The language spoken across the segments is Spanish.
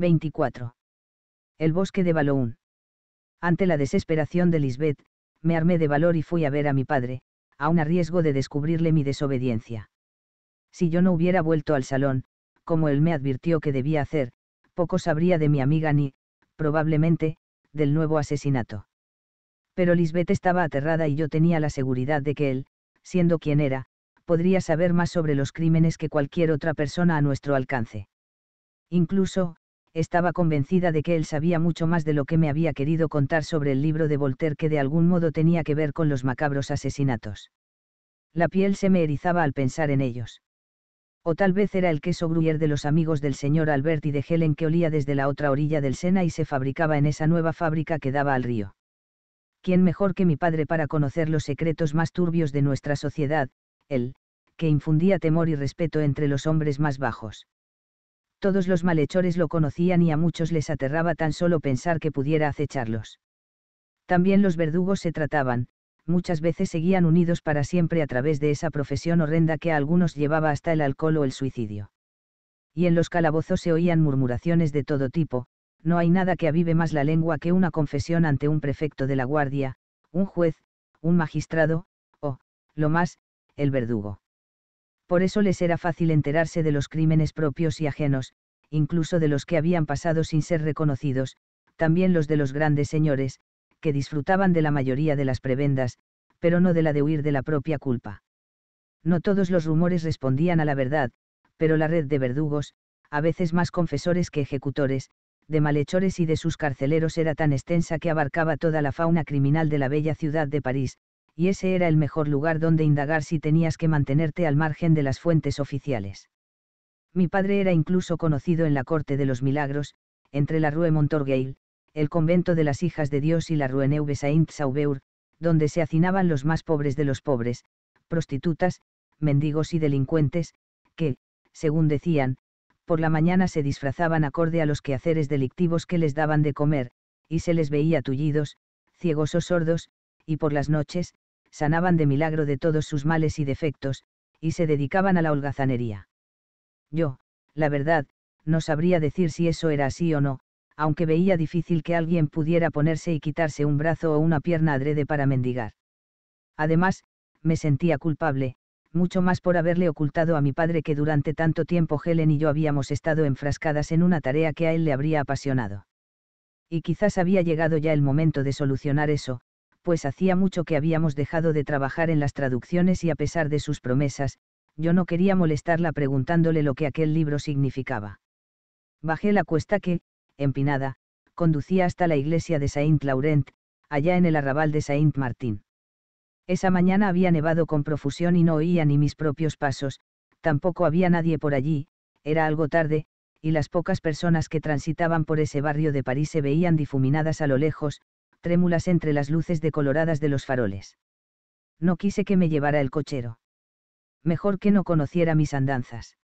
24. El bosque de Baloún. Ante la desesperación de Lisbeth, me armé de valor y fui a ver a mi padre, aun a riesgo de descubrirle mi desobediencia. Si yo no hubiera vuelto al salón, como él me advirtió que debía hacer, poco sabría de mi amiga ni, probablemente, del nuevo asesinato. Pero Lisbeth estaba aterrada y yo tenía la seguridad de que él, siendo quien era, podría saber más sobre los crímenes que cualquier otra persona a nuestro alcance. Incluso, estaba convencida de que él sabía mucho más de lo que me había querido contar sobre el libro de Voltaire que de algún modo tenía que ver con los macabros asesinatos. La piel se me erizaba al pensar en ellos. O tal vez era el queso gruyer de los amigos del señor Albert y de Helen que olía desde la otra orilla del Sena y se fabricaba en esa nueva fábrica que daba al río. ¿Quién mejor que mi padre para conocer los secretos más turbios de nuestra sociedad, él, que infundía temor y respeto entre los hombres más bajos? todos los malhechores lo conocían y a muchos les aterraba tan solo pensar que pudiera acecharlos. También los verdugos se trataban, muchas veces seguían unidos para siempre a través de esa profesión horrenda que a algunos llevaba hasta el alcohol o el suicidio. Y en los calabozos se oían murmuraciones de todo tipo, no hay nada que avive más la lengua que una confesión ante un prefecto de la guardia, un juez, un magistrado, o, lo más, el verdugo por eso les era fácil enterarse de los crímenes propios y ajenos, incluso de los que habían pasado sin ser reconocidos, también los de los grandes señores, que disfrutaban de la mayoría de las prebendas, pero no de la de huir de la propia culpa. No todos los rumores respondían a la verdad, pero la red de verdugos, a veces más confesores que ejecutores, de malhechores y de sus carceleros era tan extensa que abarcaba toda la fauna criminal de la bella ciudad de París, y ese era el mejor lugar donde indagar si tenías que mantenerte al margen de las fuentes oficiales. Mi padre era incluso conocido en la corte de los milagros, entre la Rue Montorgueil, el convento de las Hijas de Dios y la Rue Neuve Saint-Sauveur, donde se hacinaban los más pobres de los pobres, prostitutas, mendigos y delincuentes, que, según decían, por la mañana se disfrazaban acorde a los quehaceres delictivos que les daban de comer, y se les veía tullidos, ciegos o sordos, y por las noches, sanaban de milagro de todos sus males y defectos, y se dedicaban a la holgazanería. Yo, la verdad, no sabría decir si eso era así o no, aunque veía difícil que alguien pudiera ponerse y quitarse un brazo o una pierna adrede para mendigar. Además, me sentía culpable, mucho más por haberle ocultado a mi padre que durante tanto tiempo Helen y yo habíamos estado enfrascadas en una tarea que a él le habría apasionado. Y quizás había llegado ya el momento de solucionar eso, pues hacía mucho que habíamos dejado de trabajar en las traducciones y a pesar de sus promesas, yo no quería molestarla preguntándole lo que aquel libro significaba. Bajé la cuesta que, empinada, conducía hasta la iglesia de Saint Laurent, allá en el arrabal de Saint martin Esa mañana había nevado con profusión y no oía ni mis propios pasos, tampoco había nadie por allí, era algo tarde, y las pocas personas que transitaban por ese barrio de París se veían difuminadas a lo lejos, trémulas entre las luces decoloradas de los faroles. No quise que me llevara el cochero mejor que no conociera mis andanzas.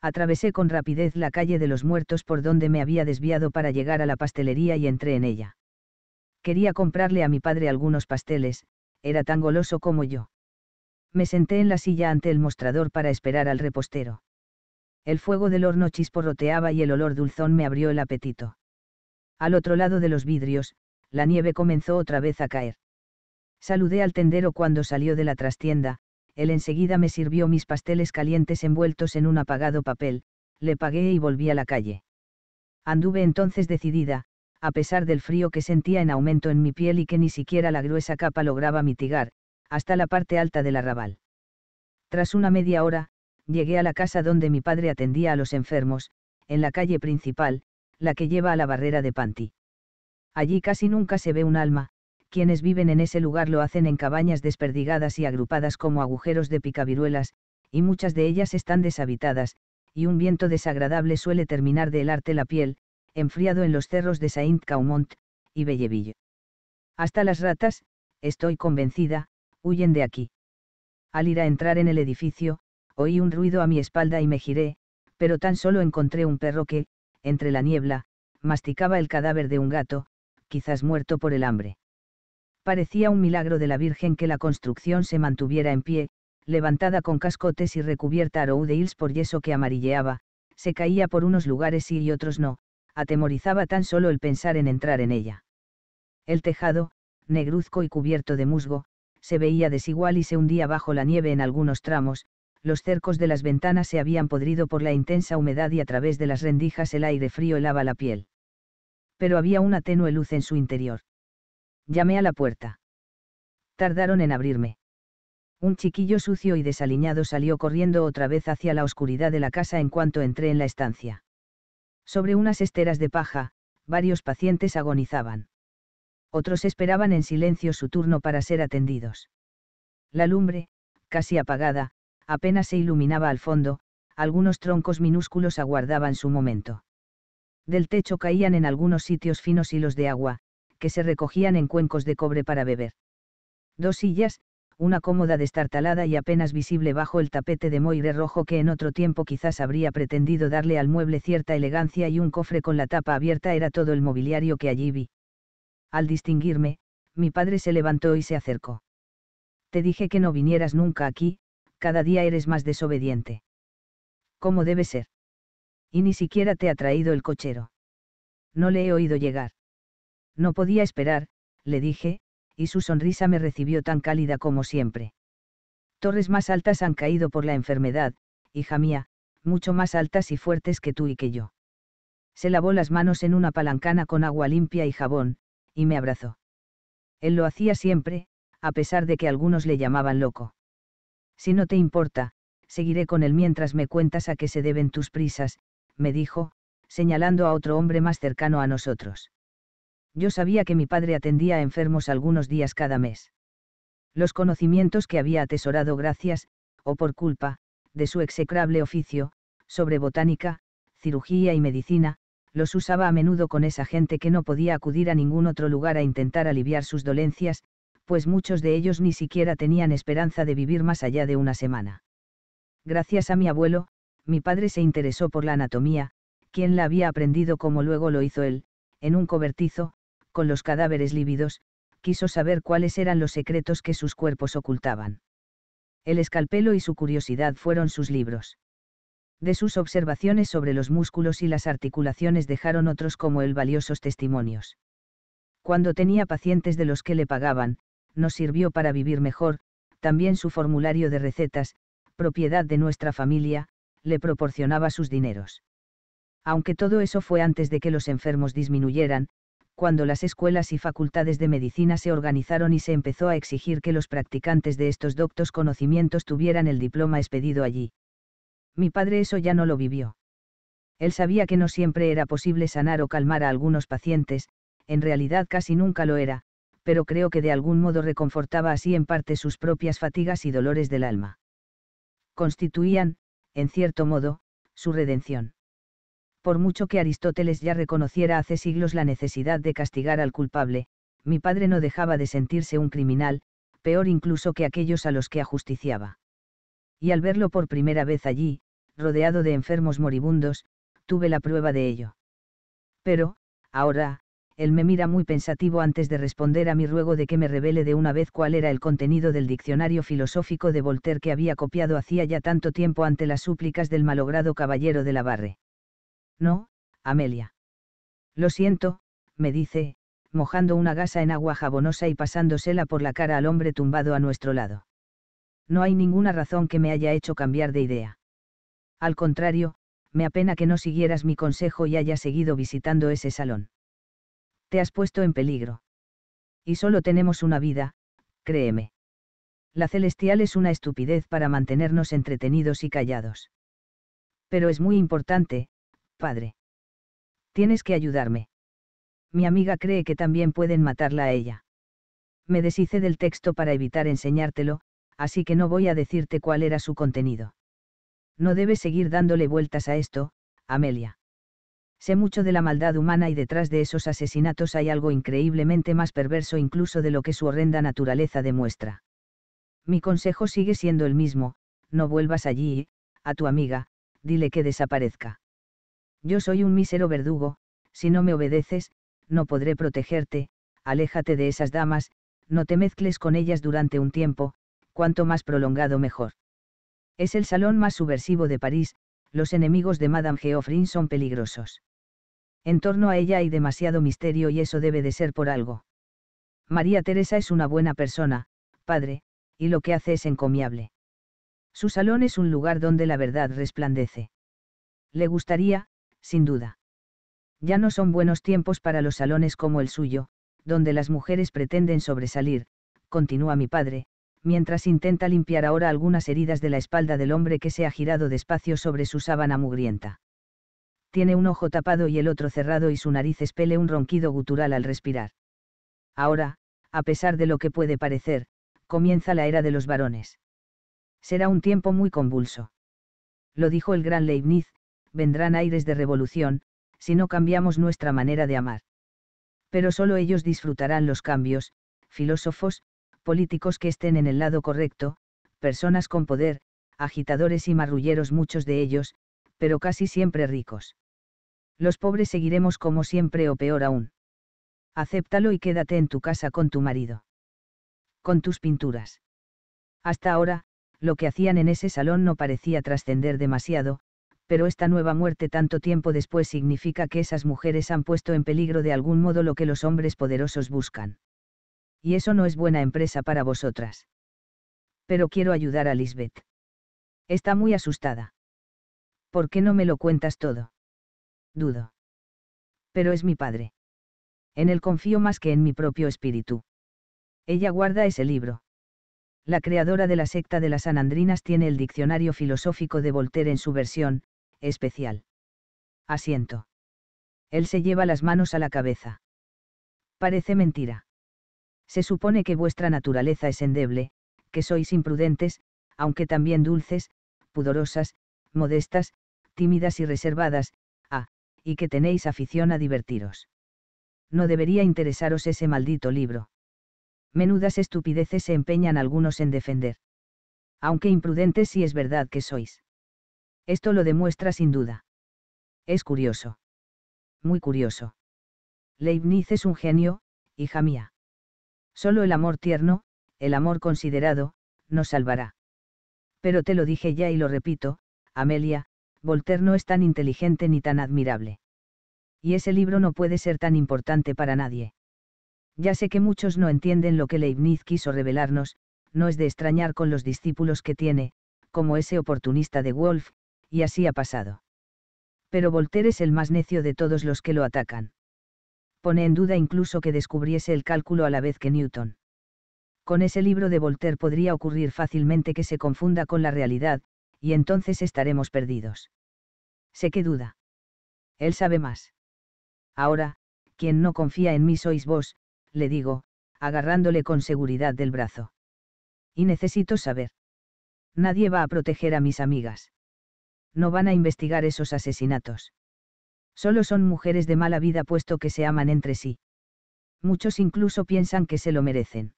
Atravesé con rapidez la calle de los muertos por donde me había desviado para llegar a la pastelería y entré en ella. Quería comprarle a mi padre algunos pasteles, era tan goloso como yo. Me senté en la silla ante el mostrador para esperar al repostero. El fuego del horno chisporroteaba y el olor dulzón me abrió el apetito. Al otro lado de los vidrios, la nieve comenzó otra vez a caer. Saludé al tendero cuando salió de la trastienda, él enseguida me sirvió mis pasteles calientes envueltos en un apagado papel, le pagué y volví a la calle. Anduve entonces decidida, a pesar del frío que sentía en aumento en mi piel y que ni siquiera la gruesa capa lograba mitigar, hasta la parte alta del arrabal. Tras una media hora, llegué a la casa donde mi padre atendía a los enfermos, en la calle principal, la que lleva a la barrera de Panti. Allí casi nunca se ve un alma, quienes viven en ese lugar lo hacen en cabañas desperdigadas y agrupadas como agujeros de picaviruelas, y muchas de ellas están deshabitadas, y un viento desagradable suele terminar de helarte la piel, enfriado en los cerros de Saint-Caumont y Belleville. Hasta las ratas, estoy convencida, huyen de aquí. Al ir a entrar en el edificio, oí un ruido a mi espalda y me giré, pero tan solo encontré un perro que, entre la niebla, masticaba el cadáver de un gato, quizás muerto por el hambre parecía un milagro de la Virgen que la construcción se mantuviera en pie, levantada con cascotes y recubierta a roú por yeso que amarilleaba, se caía por unos lugares sí y otros no, atemorizaba tan solo el pensar en entrar en ella. El tejado, negruzco y cubierto de musgo, se veía desigual y se hundía bajo la nieve en algunos tramos, los cercos de las ventanas se habían podrido por la intensa humedad y a través de las rendijas el aire frío helaba la piel. Pero había una tenue luz en su interior. Llamé a la puerta. Tardaron en abrirme. Un chiquillo sucio y desaliñado salió corriendo otra vez hacia la oscuridad de la casa en cuanto entré en la estancia. Sobre unas esteras de paja, varios pacientes agonizaban. Otros esperaban en silencio su turno para ser atendidos. La lumbre, casi apagada, apenas se iluminaba al fondo, algunos troncos minúsculos aguardaban su momento. Del techo caían en algunos sitios finos hilos de agua, que se recogían en cuencos de cobre para beber. Dos sillas, una cómoda destartalada y apenas visible bajo el tapete de moire rojo que en otro tiempo quizás habría pretendido darle al mueble cierta elegancia y un cofre con la tapa abierta era todo el mobiliario que allí vi. Al distinguirme, mi padre se levantó y se acercó. Te dije que no vinieras nunca aquí, cada día eres más desobediente. ¿Cómo debe ser? Y ni siquiera te ha traído el cochero. No le he oído llegar. No podía esperar, le dije, y su sonrisa me recibió tan cálida como siempre. Torres más altas han caído por la enfermedad, hija mía, mucho más altas y fuertes que tú y que yo. Se lavó las manos en una palancana con agua limpia y jabón, y me abrazó. Él lo hacía siempre, a pesar de que algunos le llamaban loco. Si no te importa, seguiré con él mientras me cuentas a qué se deben tus prisas, me dijo, señalando a otro hombre más cercano a nosotros yo sabía que mi padre atendía a enfermos algunos días cada mes. Los conocimientos que había atesorado gracias, o por culpa, de su execrable oficio, sobre botánica, cirugía y medicina, los usaba a menudo con esa gente que no podía acudir a ningún otro lugar a intentar aliviar sus dolencias, pues muchos de ellos ni siquiera tenían esperanza de vivir más allá de una semana. Gracias a mi abuelo, mi padre se interesó por la anatomía, quien la había aprendido como luego lo hizo él, en un cobertizo, con los cadáveres lívidos, quiso saber cuáles eran los secretos que sus cuerpos ocultaban. El escalpelo y su curiosidad fueron sus libros. De sus observaciones sobre los músculos y las articulaciones dejaron otros como el valiosos testimonios. Cuando tenía pacientes de los que le pagaban, nos sirvió para vivir mejor, también su formulario de recetas, propiedad de nuestra familia, le proporcionaba sus dineros. Aunque todo eso fue antes de que los enfermos disminuyeran, cuando las escuelas y facultades de medicina se organizaron y se empezó a exigir que los practicantes de estos doctos conocimientos tuvieran el diploma expedido allí. Mi padre eso ya no lo vivió. Él sabía que no siempre era posible sanar o calmar a algunos pacientes, en realidad casi nunca lo era, pero creo que de algún modo reconfortaba así en parte sus propias fatigas y dolores del alma. Constituían, en cierto modo, su redención por mucho que Aristóteles ya reconociera hace siglos la necesidad de castigar al culpable, mi padre no dejaba de sentirse un criminal, peor incluso que aquellos a los que ajusticiaba. Y al verlo por primera vez allí, rodeado de enfermos moribundos, tuve la prueba de ello. Pero, ahora, él me mira muy pensativo antes de responder a mi ruego de que me revele de una vez cuál era el contenido del diccionario filosófico de Voltaire que había copiado hacía ya tanto tiempo ante las súplicas del malogrado caballero de la Barre. No, Amelia. Lo siento, me dice, mojando una gasa en agua jabonosa y pasándosela por la cara al hombre tumbado a nuestro lado. No hay ninguna razón que me haya hecho cambiar de idea. Al contrario, me apena que no siguieras mi consejo y hayas seguido visitando ese salón. Te has puesto en peligro. Y solo tenemos una vida, créeme. La celestial es una estupidez para mantenernos entretenidos y callados. Pero es muy importante, padre. Tienes que ayudarme. Mi amiga cree que también pueden matarla a ella. Me deshice del texto para evitar enseñártelo, así que no voy a decirte cuál era su contenido. No debes seguir dándole vueltas a esto, Amelia. Sé mucho de la maldad humana y detrás de esos asesinatos hay algo increíblemente más perverso incluso de lo que su horrenda naturaleza demuestra. Mi consejo sigue siendo el mismo, no vuelvas allí a tu amiga, dile que desaparezca. Yo soy un mísero verdugo, si no me obedeces, no podré protegerte, aléjate de esas damas, no te mezcles con ellas durante un tiempo, cuanto más prolongado mejor. Es el salón más subversivo de París, los enemigos de Madame Geoffrin son peligrosos. En torno a ella hay demasiado misterio y eso debe de ser por algo. María Teresa es una buena persona, padre, y lo que hace es encomiable. Su salón es un lugar donde la verdad resplandece. Le gustaría, sin duda. Ya no son buenos tiempos para los salones como el suyo, donde las mujeres pretenden sobresalir, continúa mi padre, mientras intenta limpiar ahora algunas heridas de la espalda del hombre que se ha girado despacio sobre su sábana mugrienta. Tiene un ojo tapado y el otro cerrado y su nariz espele un ronquido gutural al respirar. Ahora, a pesar de lo que puede parecer, comienza la era de los varones. Será un tiempo muy convulso. Lo dijo el gran Leibniz, vendrán aires de revolución, si no cambiamos nuestra manera de amar. Pero solo ellos disfrutarán los cambios, filósofos, políticos que estén en el lado correcto, personas con poder, agitadores y marrulleros muchos de ellos, pero casi siempre ricos. Los pobres seguiremos como siempre o peor aún. Acéptalo y quédate en tu casa con tu marido. Con tus pinturas. Hasta ahora, lo que hacían en ese salón no parecía trascender demasiado, pero esta nueva muerte tanto tiempo después significa que esas mujeres han puesto en peligro de algún modo lo que los hombres poderosos buscan. Y eso no es buena empresa para vosotras. Pero quiero ayudar a Lisbeth. Está muy asustada. ¿Por qué no me lo cuentas todo? Dudo. Pero es mi padre. En él confío más que en mi propio espíritu. Ella guarda ese libro la creadora de la secta de las Anandrinas tiene el diccionario filosófico de Voltaire en su versión, especial. Asiento. Él se lleva las manos a la cabeza. Parece mentira. Se supone que vuestra naturaleza es endeble, que sois imprudentes, aunque también dulces, pudorosas, modestas, tímidas y reservadas, ah, y que tenéis afición a divertiros. No debería interesaros ese maldito libro. Menudas estupideces se empeñan algunos en defender. Aunque imprudentes si es verdad que sois. Esto lo demuestra sin duda. Es curioso. Muy curioso. Leibniz es un genio, hija mía. Solo el amor tierno, el amor considerado, nos salvará. Pero te lo dije ya y lo repito, Amelia, Voltaire no es tan inteligente ni tan admirable. Y ese libro no puede ser tan importante para nadie. Ya sé que muchos no entienden lo que Leibniz quiso revelarnos, no es de extrañar con los discípulos que tiene, como ese oportunista de Wolf, y así ha pasado. Pero Voltaire es el más necio de todos los que lo atacan. Pone en duda incluso que descubriese el cálculo a la vez que Newton. Con ese libro de Voltaire podría ocurrir fácilmente que se confunda con la realidad, y entonces estaremos perdidos. Sé que duda. Él sabe más. Ahora, quien no confía en mí sois vos, le digo, agarrándole con seguridad del brazo. Y necesito saber. Nadie va a proteger a mis amigas no van a investigar esos asesinatos. Solo son mujeres de mala vida puesto que se aman entre sí. Muchos incluso piensan que se lo merecen.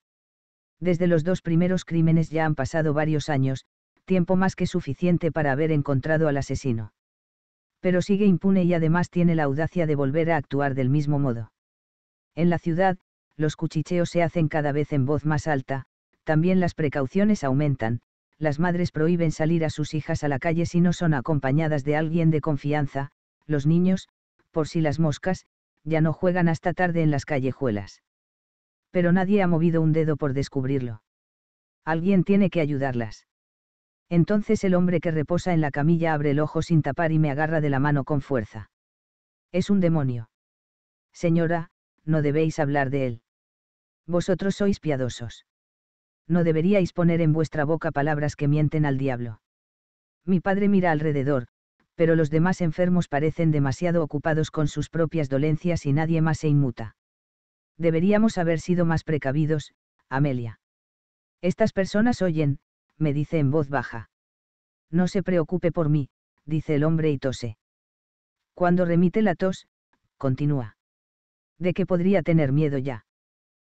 Desde los dos primeros crímenes ya han pasado varios años, tiempo más que suficiente para haber encontrado al asesino. Pero sigue impune y además tiene la audacia de volver a actuar del mismo modo. En la ciudad, los cuchicheos se hacen cada vez en voz más alta, también las precauciones aumentan, las madres prohíben salir a sus hijas a la calle si no son acompañadas de alguien de confianza, los niños, por si las moscas, ya no juegan hasta tarde en las callejuelas. Pero nadie ha movido un dedo por descubrirlo. Alguien tiene que ayudarlas. Entonces el hombre que reposa en la camilla abre el ojo sin tapar y me agarra de la mano con fuerza. Es un demonio. Señora, no debéis hablar de él. Vosotros sois piadosos no deberíais poner en vuestra boca palabras que mienten al diablo. Mi padre mira alrededor, pero los demás enfermos parecen demasiado ocupados con sus propias dolencias y nadie más se inmuta. Deberíamos haber sido más precavidos, Amelia. Estas personas oyen, me dice en voz baja. No se preocupe por mí, dice el hombre y tose. Cuando remite la tos, continúa. ¿De qué podría tener miedo ya?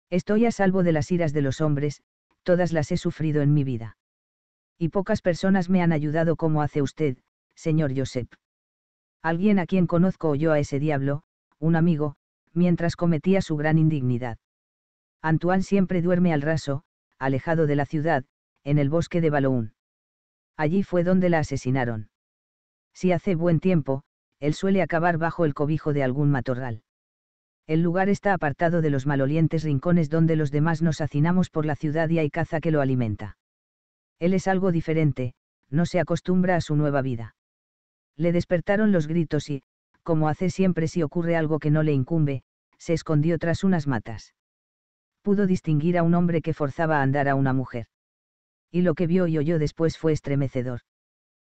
Estoy a salvo de las iras de los hombres, todas las he sufrido en mi vida. Y pocas personas me han ayudado como hace usted, señor Josep. Alguien a quien conozco yo a ese diablo, un amigo, mientras cometía su gran indignidad. Antoine siempre duerme al raso, alejado de la ciudad, en el bosque de Baloún. Allí fue donde la asesinaron. Si hace buen tiempo, él suele acabar bajo el cobijo de algún matorral el lugar está apartado de los malolientes rincones donde los demás nos hacinamos por la ciudad y hay caza que lo alimenta. Él es algo diferente, no se acostumbra a su nueva vida. Le despertaron los gritos y, como hace siempre si ocurre algo que no le incumbe, se escondió tras unas matas. Pudo distinguir a un hombre que forzaba a andar a una mujer. Y lo que vio y oyó después fue estremecedor.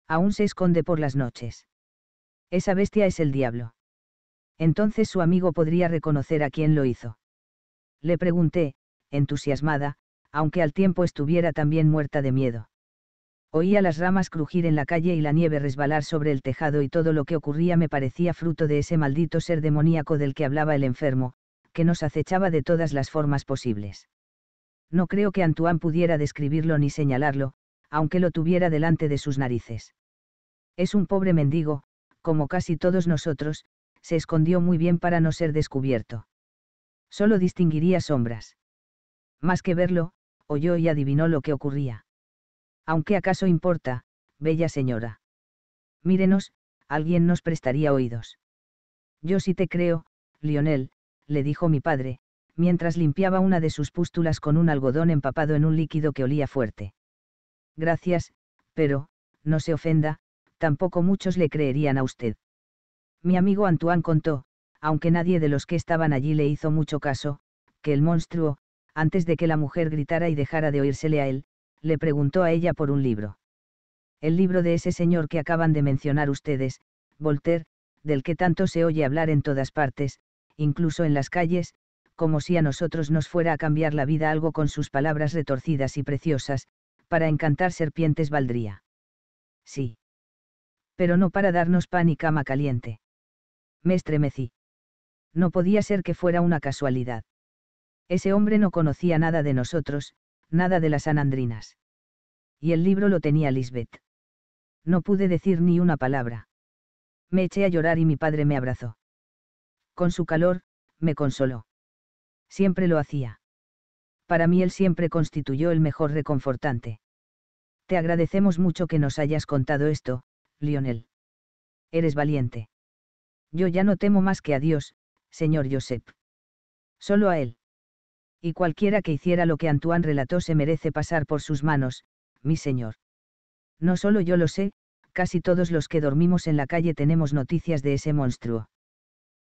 Aún se esconde por las noches. Esa bestia es el diablo. Entonces su amigo podría reconocer a quién lo hizo. Le pregunté, entusiasmada, aunque al tiempo estuviera también muerta de miedo. Oía las ramas crujir en la calle y la nieve resbalar sobre el tejado y todo lo que ocurría me parecía fruto de ese maldito ser demoníaco del que hablaba el enfermo, que nos acechaba de todas las formas posibles. No creo que Antoine pudiera describirlo ni señalarlo, aunque lo tuviera delante de sus narices. Es un pobre mendigo, como casi todos nosotros, se escondió muy bien para no ser descubierto. Solo distinguiría sombras. Más que verlo, oyó y adivinó lo que ocurría. Aunque acaso importa, bella señora. Mírenos, alguien nos prestaría oídos. Yo sí te creo, Lionel, le dijo mi padre, mientras limpiaba una de sus pústulas con un algodón empapado en un líquido que olía fuerte. Gracias, pero, no se ofenda, tampoco muchos le creerían a usted. Mi amigo Antoine contó, aunque nadie de los que estaban allí le hizo mucho caso, que el monstruo, antes de que la mujer gritara y dejara de oírsele a él, le preguntó a ella por un libro. El libro de ese señor que acaban de mencionar ustedes, Voltaire, del que tanto se oye hablar en todas partes, incluso en las calles, como si a nosotros nos fuera a cambiar la vida algo con sus palabras retorcidas y preciosas, para encantar serpientes valdría. Sí. Pero no para darnos pan y cama caliente me estremecí. No podía ser que fuera una casualidad. Ese hombre no conocía nada de nosotros, nada de las anandrinas. Y el libro lo tenía Lisbeth. No pude decir ni una palabra. Me eché a llorar y mi padre me abrazó. Con su calor, me consoló. Siempre lo hacía. Para mí él siempre constituyó el mejor reconfortante. Te agradecemos mucho que nos hayas contado esto, Lionel. Eres valiente. Yo ya no temo más que a Dios, señor Josep. Solo a él. Y cualquiera que hiciera lo que Antoine relató se merece pasar por sus manos, mi señor. No solo yo lo sé, casi todos los que dormimos en la calle tenemos noticias de ese monstruo.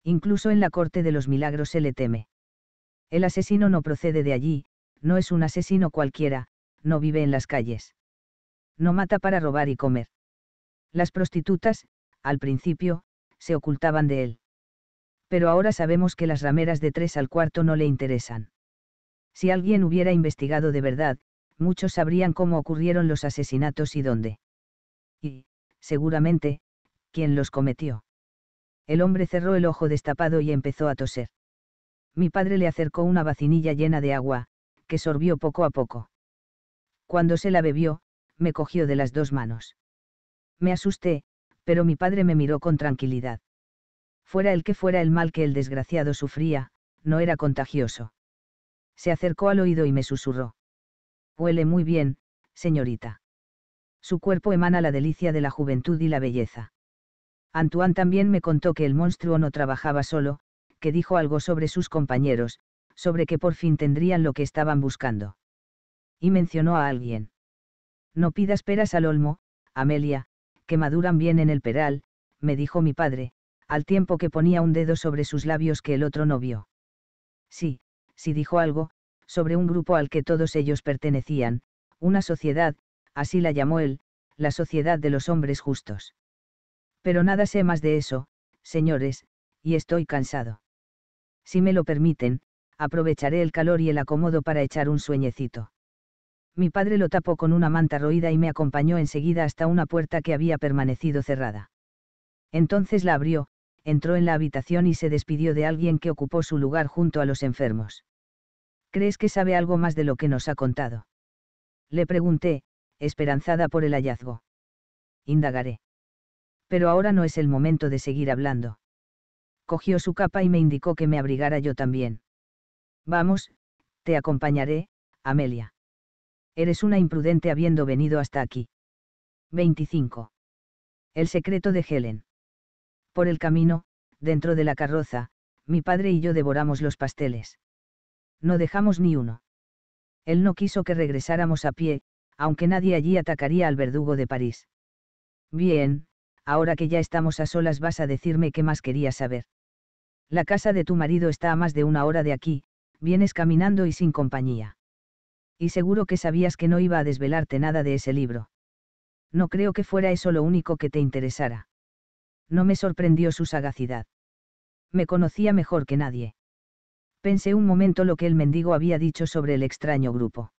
Incluso en la corte de los milagros se le teme. El asesino no procede de allí, no es un asesino cualquiera, no vive en las calles. No mata para robar y comer. Las prostitutas, al principio, se ocultaban de él. Pero ahora sabemos que las rameras de tres al cuarto no le interesan. Si alguien hubiera investigado de verdad, muchos sabrían cómo ocurrieron los asesinatos y dónde. Y, seguramente, quién los cometió. El hombre cerró el ojo destapado y empezó a toser. Mi padre le acercó una vacinilla llena de agua, que sorbió poco a poco. Cuando se la bebió, me cogió de las dos manos. Me asusté, pero mi padre me miró con tranquilidad. Fuera el que fuera el mal que el desgraciado sufría, no era contagioso. Se acercó al oído y me susurró. Huele muy bien, señorita. Su cuerpo emana la delicia de la juventud y la belleza. Antoine también me contó que el monstruo no trabajaba solo, que dijo algo sobre sus compañeros, sobre que por fin tendrían lo que estaban buscando. Y mencionó a alguien. No pidas peras al olmo, Amelia, que maduran bien en el peral, me dijo mi padre, al tiempo que ponía un dedo sobre sus labios que el otro no vio. Sí, sí dijo algo, sobre un grupo al que todos ellos pertenecían, una sociedad, así la llamó él, la sociedad de los hombres justos. Pero nada sé más de eso, señores, y estoy cansado. Si me lo permiten, aprovecharé el calor y el acomodo para echar un sueñecito mi padre lo tapó con una manta roída y me acompañó enseguida hasta una puerta que había permanecido cerrada. Entonces la abrió, entró en la habitación y se despidió de alguien que ocupó su lugar junto a los enfermos. ¿Crees que sabe algo más de lo que nos ha contado? Le pregunté, esperanzada por el hallazgo. Indagaré. Pero ahora no es el momento de seguir hablando. Cogió su capa y me indicó que me abrigara yo también. Vamos, te acompañaré, Amelia. Eres una imprudente habiendo venido hasta aquí. 25. El secreto de Helen. Por el camino, dentro de la carroza, mi padre y yo devoramos los pasteles. No dejamos ni uno. Él no quiso que regresáramos a pie, aunque nadie allí atacaría al verdugo de París. Bien, ahora que ya estamos a solas vas a decirme qué más querías saber. La casa de tu marido está a más de una hora de aquí, vienes caminando y sin compañía y seguro que sabías que no iba a desvelarte nada de ese libro. No creo que fuera eso lo único que te interesara. No me sorprendió su sagacidad. Me conocía mejor que nadie. Pensé un momento lo que el mendigo había dicho sobre el extraño grupo.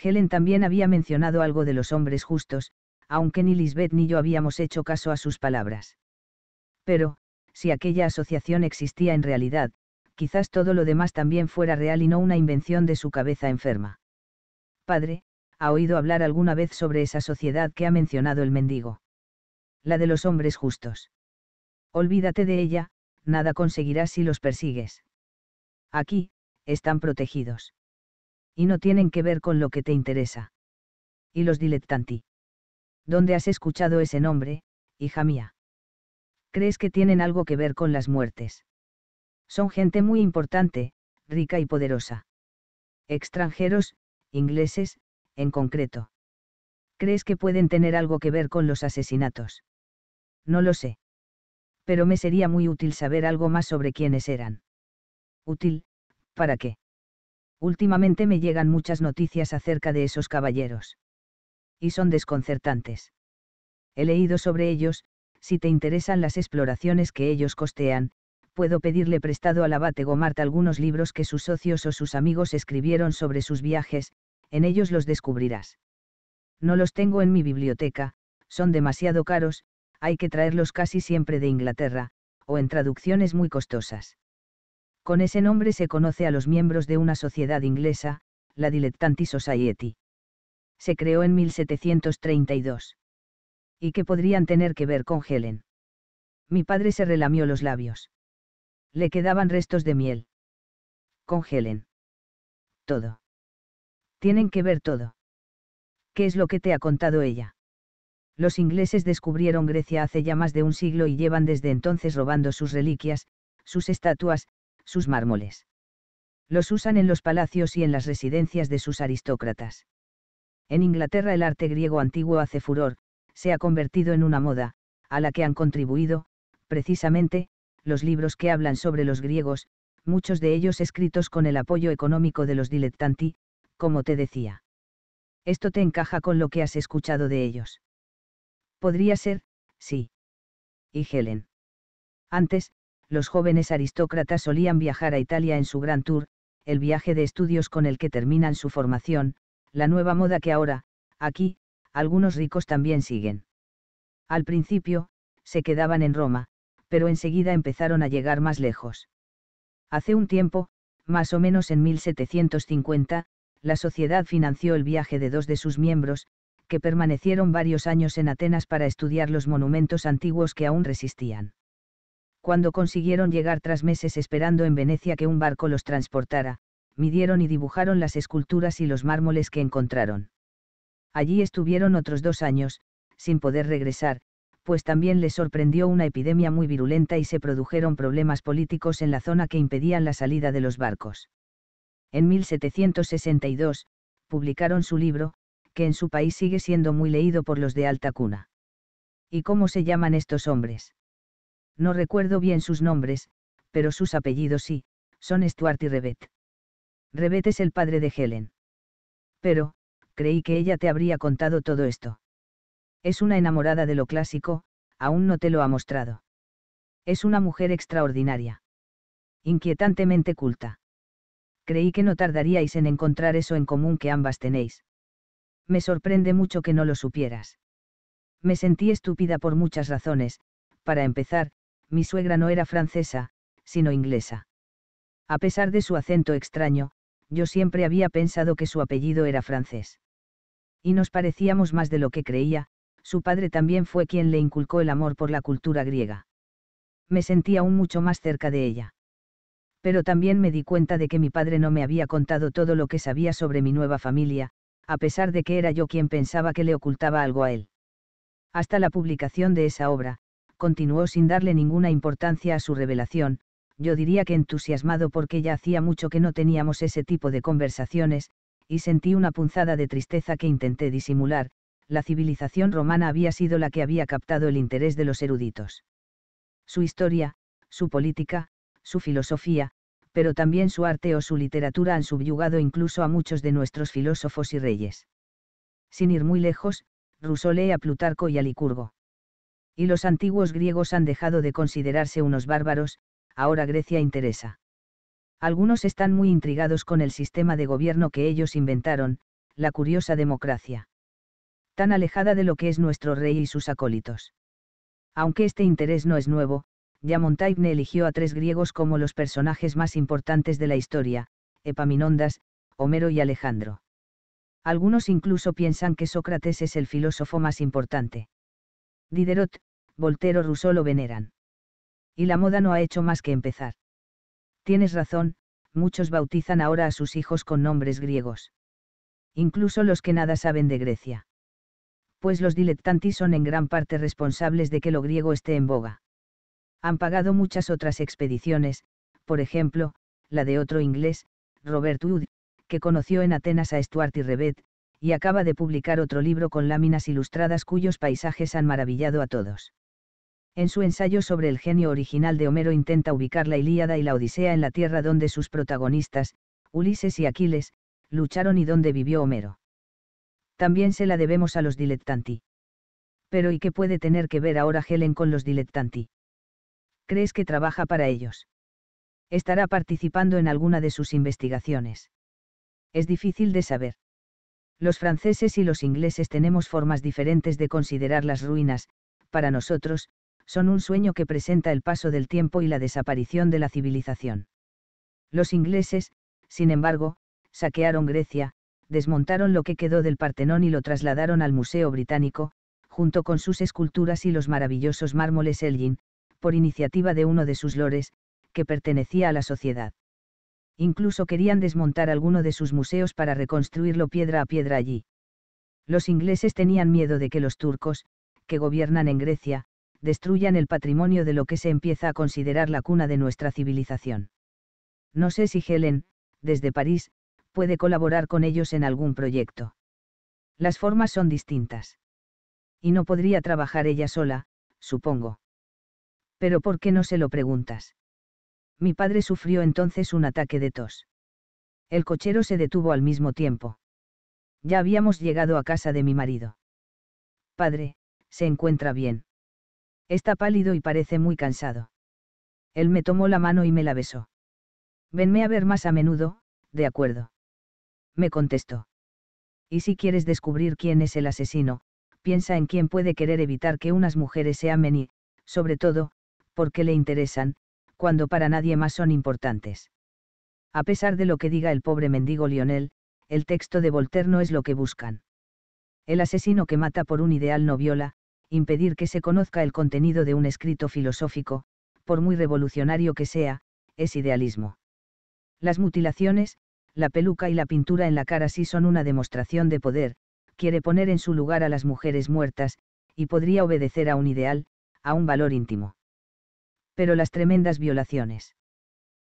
Helen también había mencionado algo de los hombres justos, aunque ni Lisbeth ni yo habíamos hecho caso a sus palabras. Pero, si aquella asociación existía en realidad, quizás todo lo demás también fuera real y no una invención de su cabeza enferma padre, ha oído hablar alguna vez sobre esa sociedad que ha mencionado el mendigo. La de los hombres justos. Olvídate de ella, nada conseguirás si los persigues. Aquí, están protegidos. Y no tienen que ver con lo que te interesa. Y los dilettanti. ¿Dónde has escuchado ese nombre, hija mía? ¿Crees que tienen algo que ver con las muertes? Son gente muy importante, rica y poderosa. Extranjeros, ingleses, en concreto. ¿Crees que pueden tener algo que ver con los asesinatos? No lo sé. Pero me sería muy útil saber algo más sobre quiénes eran. ¿Útil? ¿Para qué? Últimamente me llegan muchas noticias acerca de esos caballeros. Y son desconcertantes. He leído sobre ellos, si te interesan las exploraciones que ellos costean, puedo pedirle prestado al abate Gomart algunos libros que sus socios o sus amigos escribieron sobre sus viajes, en ellos los descubrirás. No los tengo en mi biblioteca, son demasiado caros, hay que traerlos casi siempre de Inglaterra, o en traducciones muy costosas. Con ese nombre se conoce a los miembros de una sociedad inglesa, la Dilettanti Society. Se creó en 1732. ¿Y qué podrían tener que ver con Helen? Mi padre se relamió los labios. Le quedaban restos de miel. Con Helen. Todo. Tienen que ver todo. ¿Qué es lo que te ha contado ella? Los ingleses descubrieron Grecia hace ya más de un siglo y llevan desde entonces robando sus reliquias, sus estatuas, sus mármoles. Los usan en los palacios y en las residencias de sus aristócratas. En Inglaterra el arte griego antiguo hace furor, se ha convertido en una moda, a la que han contribuido, precisamente, los libros que hablan sobre los griegos, muchos de ellos escritos con el apoyo económico de los dilettanti, como te decía. Esto te encaja con lo que has escuchado de ellos. Podría ser, sí. Y Helen. Antes, los jóvenes aristócratas solían viajar a Italia en su gran tour, el viaje de estudios con el que terminan su formación, la nueva moda que ahora, aquí, algunos ricos también siguen. Al principio, se quedaban en Roma, pero enseguida empezaron a llegar más lejos. Hace un tiempo, más o menos en 1750, la sociedad financió el viaje de dos de sus miembros, que permanecieron varios años en Atenas para estudiar los monumentos antiguos que aún resistían. Cuando consiguieron llegar tras meses esperando en Venecia que un barco los transportara, midieron y dibujaron las esculturas y los mármoles que encontraron. Allí estuvieron otros dos años, sin poder regresar, pues también les sorprendió una epidemia muy virulenta y se produjeron problemas políticos en la zona que impedían la salida de los barcos en 1762, publicaron su libro, que en su país sigue siendo muy leído por los de alta cuna. ¿Y cómo se llaman estos hombres? No recuerdo bien sus nombres, pero sus apellidos sí, son Stuart y Rebet. Rebet es el padre de Helen. Pero, creí que ella te habría contado todo esto. Es una enamorada de lo clásico, aún no te lo ha mostrado. Es una mujer extraordinaria. Inquietantemente culta creí que no tardaríais en encontrar eso en común que ambas tenéis. Me sorprende mucho que no lo supieras. Me sentí estúpida por muchas razones, para empezar, mi suegra no era francesa, sino inglesa. A pesar de su acento extraño, yo siempre había pensado que su apellido era francés. Y nos parecíamos más de lo que creía, su padre también fue quien le inculcó el amor por la cultura griega. Me sentí aún mucho más cerca de ella pero también me di cuenta de que mi padre no me había contado todo lo que sabía sobre mi nueva familia, a pesar de que era yo quien pensaba que le ocultaba algo a él. Hasta la publicación de esa obra, continuó sin darle ninguna importancia a su revelación, yo diría que entusiasmado porque ya hacía mucho que no teníamos ese tipo de conversaciones, y sentí una punzada de tristeza que intenté disimular, la civilización romana había sido la que había captado el interés de los eruditos. Su historia, su política, su filosofía, pero también su arte o su literatura han subyugado incluso a muchos de nuestros filósofos y reyes. Sin ir muy lejos, Rousseau lee a Plutarco y a Licurgo. Y los antiguos griegos han dejado de considerarse unos bárbaros, ahora Grecia interesa. Algunos están muy intrigados con el sistema de gobierno que ellos inventaron, la curiosa democracia. Tan alejada de lo que es nuestro rey y sus acólitos. Aunque este interés no es nuevo, ya Montaigne eligió a tres griegos como los personajes más importantes de la historia, Epaminondas, Homero y Alejandro. Algunos incluso piensan que Sócrates es el filósofo más importante. Diderot, Voltero o Rousseau lo veneran. Y la moda no ha hecho más que empezar. Tienes razón, muchos bautizan ahora a sus hijos con nombres griegos. Incluso los que nada saben de Grecia. Pues los dilettanti son en gran parte responsables de que lo griego esté en boga han pagado muchas otras expediciones, por ejemplo, la de otro inglés, Robert Wood, que conoció en Atenas a Stuart y Rebet, y acaba de publicar otro libro con láminas ilustradas cuyos paisajes han maravillado a todos. En su ensayo sobre el genio original de Homero intenta ubicar la Ilíada y la Odisea en la tierra donde sus protagonistas, Ulises y Aquiles, lucharon y donde vivió Homero. También se la debemos a los dilettanti. Pero ¿y qué puede tener que ver ahora Helen con los dilettanti? crees que trabaja para ellos. Estará participando en alguna de sus investigaciones. Es difícil de saber. Los franceses y los ingleses tenemos formas diferentes de considerar las ruinas, para nosotros, son un sueño que presenta el paso del tiempo y la desaparición de la civilización. Los ingleses, sin embargo, saquearon Grecia, desmontaron lo que quedó del Partenón y lo trasladaron al Museo Británico, junto con sus esculturas y los maravillosos mármoles Elgin, por iniciativa de uno de sus lores, que pertenecía a la sociedad. Incluso querían desmontar alguno de sus museos para reconstruirlo piedra a piedra allí. Los ingleses tenían miedo de que los turcos, que gobiernan en Grecia, destruyan el patrimonio de lo que se empieza a considerar la cuna de nuestra civilización. No sé si Helen, desde París, puede colaborar con ellos en algún proyecto. Las formas son distintas. Y no podría trabajar ella sola, supongo. Pero ¿por qué no se lo preguntas? Mi padre sufrió entonces un ataque de tos. El cochero se detuvo al mismo tiempo. Ya habíamos llegado a casa de mi marido. Padre, se encuentra bien. Está pálido y parece muy cansado. Él me tomó la mano y me la besó. Venme a ver más a menudo, de acuerdo. Me contestó. Y si quieres descubrir quién es el asesino, piensa en quién puede querer evitar que unas mujeres sean amen sobre todo, porque le interesan, cuando para nadie más son importantes. A pesar de lo que diga el pobre mendigo Lionel, el texto de Voltaire no es lo que buscan. El asesino que mata por un ideal no viola, impedir que se conozca el contenido de un escrito filosófico, por muy revolucionario que sea, es idealismo. Las mutilaciones, la peluca y la pintura en la cara sí son una demostración de poder, quiere poner en su lugar a las mujeres muertas, y podría obedecer a un ideal, a un valor íntimo pero las tremendas violaciones.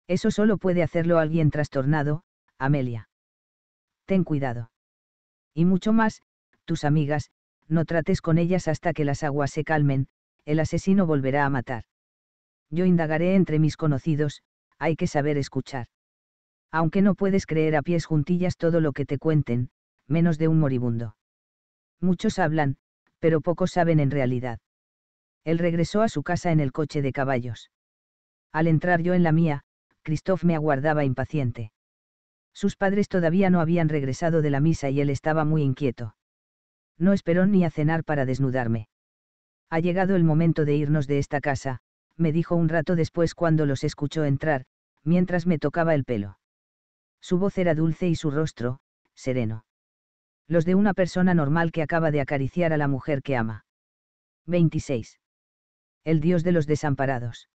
Eso solo puede hacerlo alguien trastornado, Amelia. Ten cuidado. Y mucho más, tus amigas, no trates con ellas hasta que las aguas se calmen, el asesino volverá a matar. Yo indagaré entre mis conocidos, hay que saber escuchar. Aunque no puedes creer a pies juntillas todo lo que te cuenten, menos de un moribundo. Muchos hablan, pero pocos saben en realidad. Él regresó a su casa en el coche de caballos. Al entrar yo en la mía, Christoph me aguardaba impaciente. Sus padres todavía no habían regresado de la misa y él estaba muy inquieto. No esperó ni a cenar para desnudarme. Ha llegado el momento de irnos de esta casa, me dijo un rato después cuando los escuchó entrar, mientras me tocaba el pelo. Su voz era dulce y su rostro, sereno. Los de una persona normal que acaba de acariciar a la mujer que ama. 26 el Dios de los desamparados.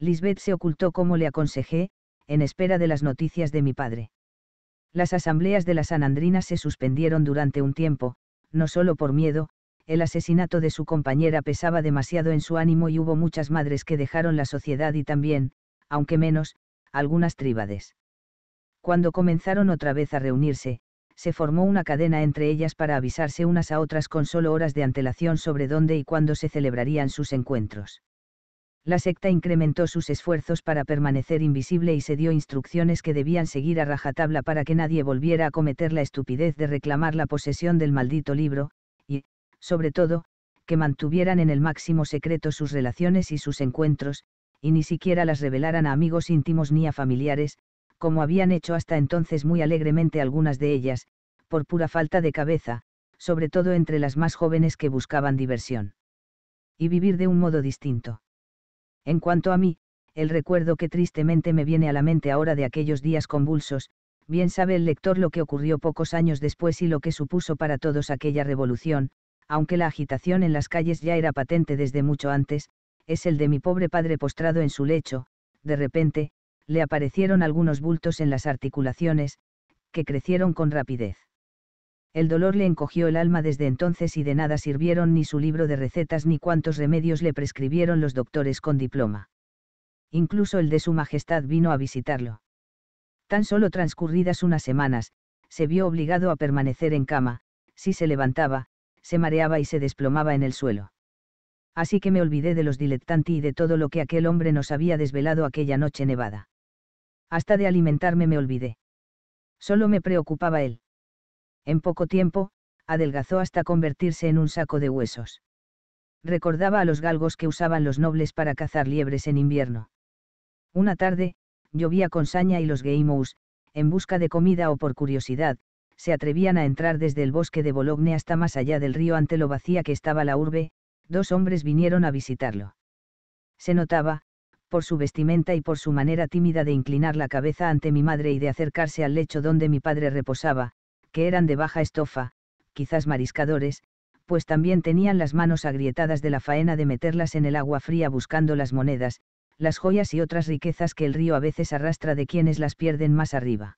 Lisbeth se ocultó como le aconsejé, en espera de las noticias de mi padre. Las asambleas de las anandrinas se suspendieron durante un tiempo, no solo por miedo, el asesinato de su compañera pesaba demasiado en su ánimo y hubo muchas madres que dejaron la sociedad y también, aunque menos, algunas tríbades. Cuando comenzaron otra vez a reunirse, se formó una cadena entre ellas para avisarse unas a otras con solo horas de antelación sobre dónde y cuándo se celebrarían sus encuentros. La secta incrementó sus esfuerzos para permanecer invisible y se dio instrucciones que debían seguir a rajatabla para que nadie volviera a cometer la estupidez de reclamar la posesión del maldito libro, y, sobre todo, que mantuvieran en el máximo secreto sus relaciones y sus encuentros, y ni siquiera las revelaran a amigos íntimos ni a familiares, como habían hecho hasta entonces muy alegremente algunas de ellas, por pura falta de cabeza, sobre todo entre las más jóvenes que buscaban diversión. Y vivir de un modo distinto. En cuanto a mí, el recuerdo que tristemente me viene a la mente ahora de aquellos días convulsos, bien sabe el lector lo que ocurrió pocos años después y lo que supuso para todos aquella revolución, aunque la agitación en las calles ya era patente desde mucho antes, es el de mi pobre padre postrado en su lecho, de repente, le aparecieron algunos bultos en las articulaciones, que crecieron con rapidez. El dolor le encogió el alma desde entonces y de nada sirvieron ni su libro de recetas ni cuantos remedios le prescribieron los doctores con diploma. Incluso el de su Majestad vino a visitarlo. Tan solo transcurridas unas semanas, se vio obligado a permanecer en cama, si se levantaba, se mareaba y se desplomaba en el suelo. Así que me olvidé de los dilettanti y de todo lo que aquel hombre nos había desvelado aquella noche nevada hasta de alimentarme me olvidé. Solo me preocupaba él. En poco tiempo, adelgazó hasta convertirse en un saco de huesos. Recordaba a los galgos que usaban los nobles para cazar liebres en invierno. Una tarde, llovía con saña y los geimous, en busca de comida o por curiosidad, se atrevían a entrar desde el bosque de Bologne hasta más allá del río ante lo vacía que estaba la urbe, dos hombres vinieron a visitarlo. Se notaba, por su vestimenta y por su manera tímida de inclinar la cabeza ante mi madre y de acercarse al lecho donde mi padre reposaba, que eran de baja estofa, quizás mariscadores, pues también tenían las manos agrietadas de la faena de meterlas en el agua fría buscando las monedas, las joyas y otras riquezas que el río a veces arrastra de quienes las pierden más arriba.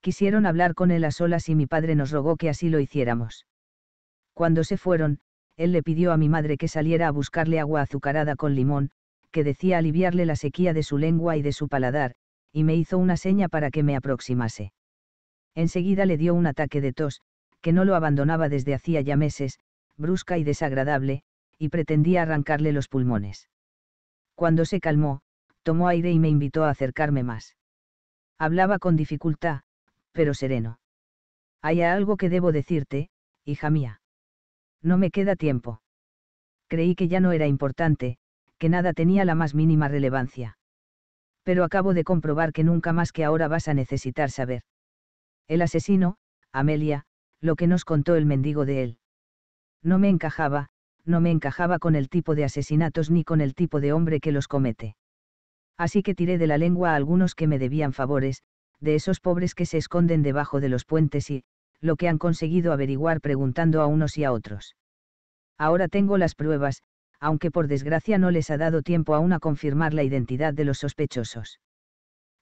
Quisieron hablar con él a solas y mi padre nos rogó que así lo hiciéramos. Cuando se fueron, él le pidió a mi madre que saliera a buscarle agua azucarada con limón, que decía aliviarle la sequía de su lengua y de su paladar, y me hizo una seña para que me aproximase. Enseguida le dio un ataque de tos, que no lo abandonaba desde hacía ya meses, brusca y desagradable, y pretendía arrancarle los pulmones. Cuando se calmó, tomó aire y me invitó a acercarme más. Hablaba con dificultad, pero sereno. Hay algo que debo decirte, hija mía. No me queda tiempo. Creí que ya no era importante, que nada tenía la más mínima relevancia. Pero acabo de comprobar que nunca más que ahora vas a necesitar saber. El asesino, Amelia, lo que nos contó el mendigo de él. No me encajaba, no me encajaba con el tipo de asesinatos ni con el tipo de hombre que los comete. Así que tiré de la lengua a algunos que me debían favores, de esos pobres que se esconden debajo de los puentes y, lo que han conseguido averiguar preguntando a unos y a otros. Ahora tengo las pruebas, aunque por desgracia no les ha dado tiempo aún a confirmar la identidad de los sospechosos.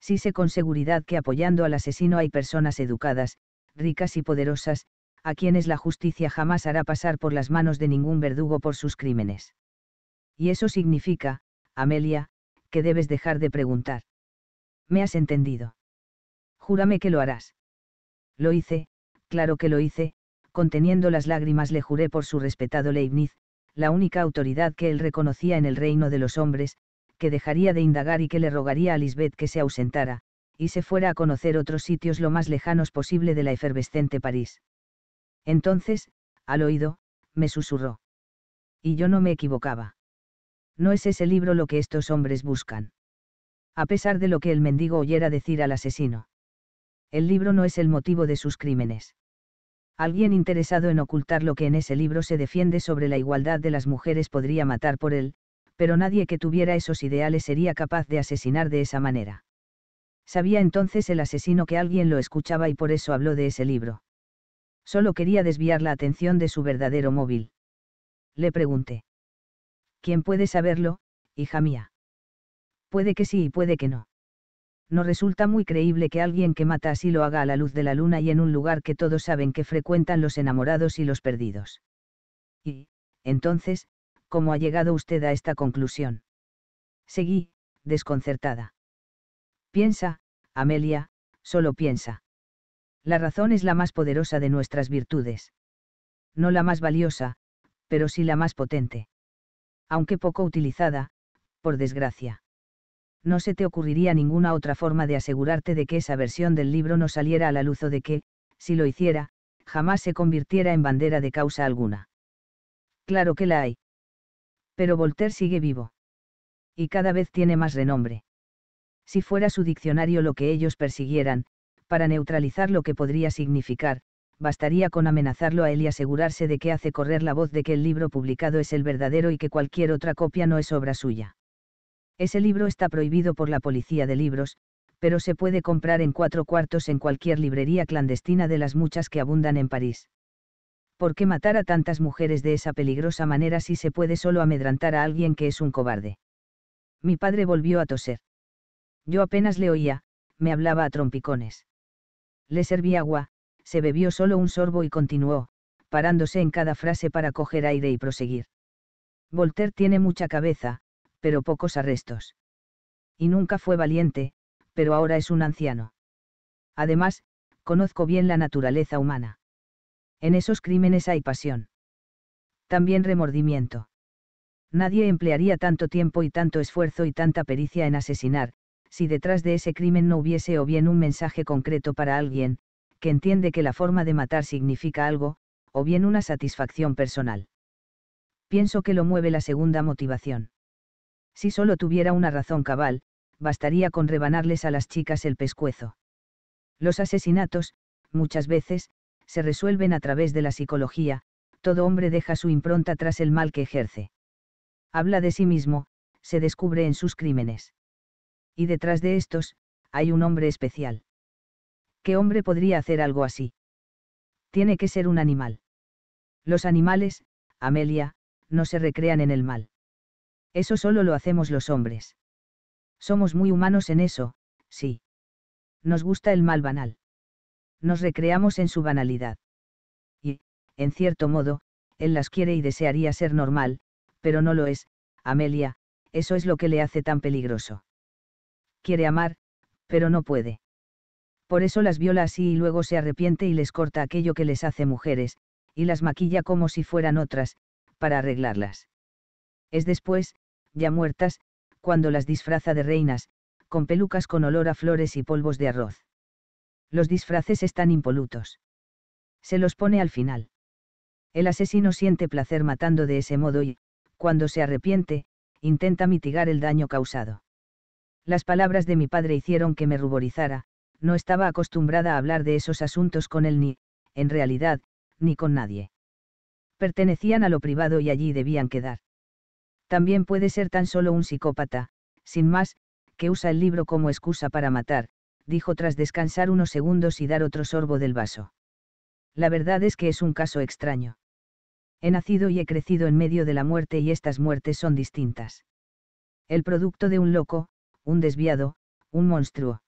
Sí sé con seguridad que apoyando al asesino hay personas educadas, ricas y poderosas, a quienes la justicia jamás hará pasar por las manos de ningún verdugo por sus crímenes. Y eso significa, Amelia, que debes dejar de preguntar. ¿Me has entendido? Júrame que lo harás. Lo hice, claro que lo hice, conteniendo las lágrimas le juré por su respetado Leibniz, la única autoridad que él reconocía en el reino de los hombres, que dejaría de indagar y que le rogaría a Lisbeth que se ausentara, y se fuera a conocer otros sitios lo más lejanos posible de la efervescente París. Entonces, al oído, me susurró. Y yo no me equivocaba. No es ese libro lo que estos hombres buscan. A pesar de lo que el mendigo oyera decir al asesino. El libro no es el motivo de sus crímenes. Alguien interesado en ocultar lo que en ese libro se defiende sobre la igualdad de las mujeres podría matar por él, pero nadie que tuviera esos ideales sería capaz de asesinar de esa manera. Sabía entonces el asesino que alguien lo escuchaba y por eso habló de ese libro. Solo quería desviar la atención de su verdadero móvil. Le pregunté. ¿Quién puede saberlo, hija mía? Puede que sí y puede que no no resulta muy creíble que alguien que mata así lo haga a la luz de la luna y en un lugar que todos saben que frecuentan los enamorados y los perdidos. Y, entonces, ¿cómo ha llegado usted a esta conclusión? Seguí, desconcertada. Piensa, Amelia, solo piensa. La razón es la más poderosa de nuestras virtudes. No la más valiosa, pero sí la más potente. Aunque poco utilizada, por desgracia no se te ocurriría ninguna otra forma de asegurarte de que esa versión del libro no saliera a la luz o de que, si lo hiciera, jamás se convirtiera en bandera de causa alguna. Claro que la hay. Pero Voltaire sigue vivo. Y cada vez tiene más renombre. Si fuera su diccionario lo que ellos persiguieran, para neutralizar lo que podría significar, bastaría con amenazarlo a él y asegurarse de que hace correr la voz de que el libro publicado es el verdadero y que cualquier otra copia no es obra suya. Ese libro está prohibido por la policía de libros, pero se puede comprar en cuatro cuartos en cualquier librería clandestina de las muchas que abundan en París. ¿Por qué matar a tantas mujeres de esa peligrosa manera si se puede solo amedrantar a alguien que es un cobarde? Mi padre volvió a toser. Yo apenas le oía, me hablaba a trompicones. Le serví agua, se bebió solo un sorbo y continuó, parándose en cada frase para coger aire y proseguir. Voltaire tiene mucha cabeza, pero pocos arrestos. Y nunca fue valiente, pero ahora es un anciano. Además, conozco bien la naturaleza humana. En esos crímenes hay pasión. También remordimiento. Nadie emplearía tanto tiempo y tanto esfuerzo y tanta pericia en asesinar, si detrás de ese crimen no hubiese o bien un mensaje concreto para alguien, que entiende que la forma de matar significa algo, o bien una satisfacción personal. Pienso que lo mueve la segunda motivación. Si solo tuviera una razón cabal, bastaría con rebanarles a las chicas el pescuezo. Los asesinatos, muchas veces, se resuelven a través de la psicología, todo hombre deja su impronta tras el mal que ejerce. Habla de sí mismo, se descubre en sus crímenes. Y detrás de estos, hay un hombre especial. ¿Qué hombre podría hacer algo así? Tiene que ser un animal. Los animales, Amelia, no se recrean en el mal. Eso solo lo hacemos los hombres. Somos muy humanos en eso, sí. Nos gusta el mal banal. Nos recreamos en su banalidad. Y, en cierto modo, él las quiere y desearía ser normal, pero no lo es, Amelia, eso es lo que le hace tan peligroso. Quiere amar, pero no puede. Por eso las viola así y luego se arrepiente y les corta aquello que les hace mujeres, y las maquilla como si fueran otras, para arreglarlas. Es después, ya muertas, cuando las disfraza de reinas, con pelucas con olor a flores y polvos de arroz. Los disfraces están impolutos. Se los pone al final. El asesino siente placer matando de ese modo y, cuando se arrepiente, intenta mitigar el daño causado. Las palabras de mi padre hicieron que me ruborizara, no estaba acostumbrada a hablar de esos asuntos con él ni, en realidad, ni con nadie. Pertenecían a lo privado y allí debían quedar también puede ser tan solo un psicópata, sin más, que usa el libro como excusa para matar, dijo tras descansar unos segundos y dar otro sorbo del vaso. La verdad es que es un caso extraño. He nacido y he crecido en medio de la muerte y estas muertes son distintas. El producto de un loco, un desviado, un monstruo.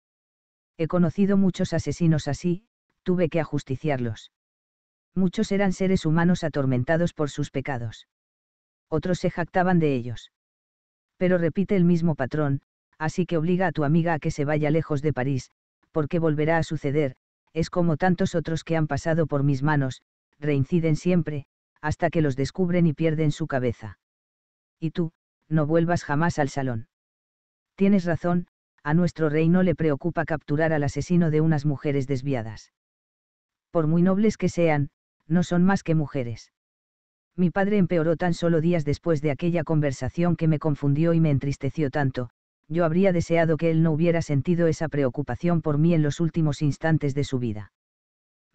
He conocido muchos asesinos así, tuve que ajusticiarlos. Muchos eran seres humanos atormentados por sus pecados otros se jactaban de ellos. Pero repite el mismo patrón, así que obliga a tu amiga a que se vaya lejos de París, porque volverá a suceder, es como tantos otros que han pasado por mis manos, reinciden siempre, hasta que los descubren y pierden su cabeza. Y tú, no vuelvas jamás al salón. Tienes razón, a nuestro rey no le preocupa capturar al asesino de unas mujeres desviadas. Por muy nobles que sean, no son más que mujeres mi padre empeoró tan solo días después de aquella conversación que me confundió y me entristeció tanto, yo habría deseado que él no hubiera sentido esa preocupación por mí en los últimos instantes de su vida.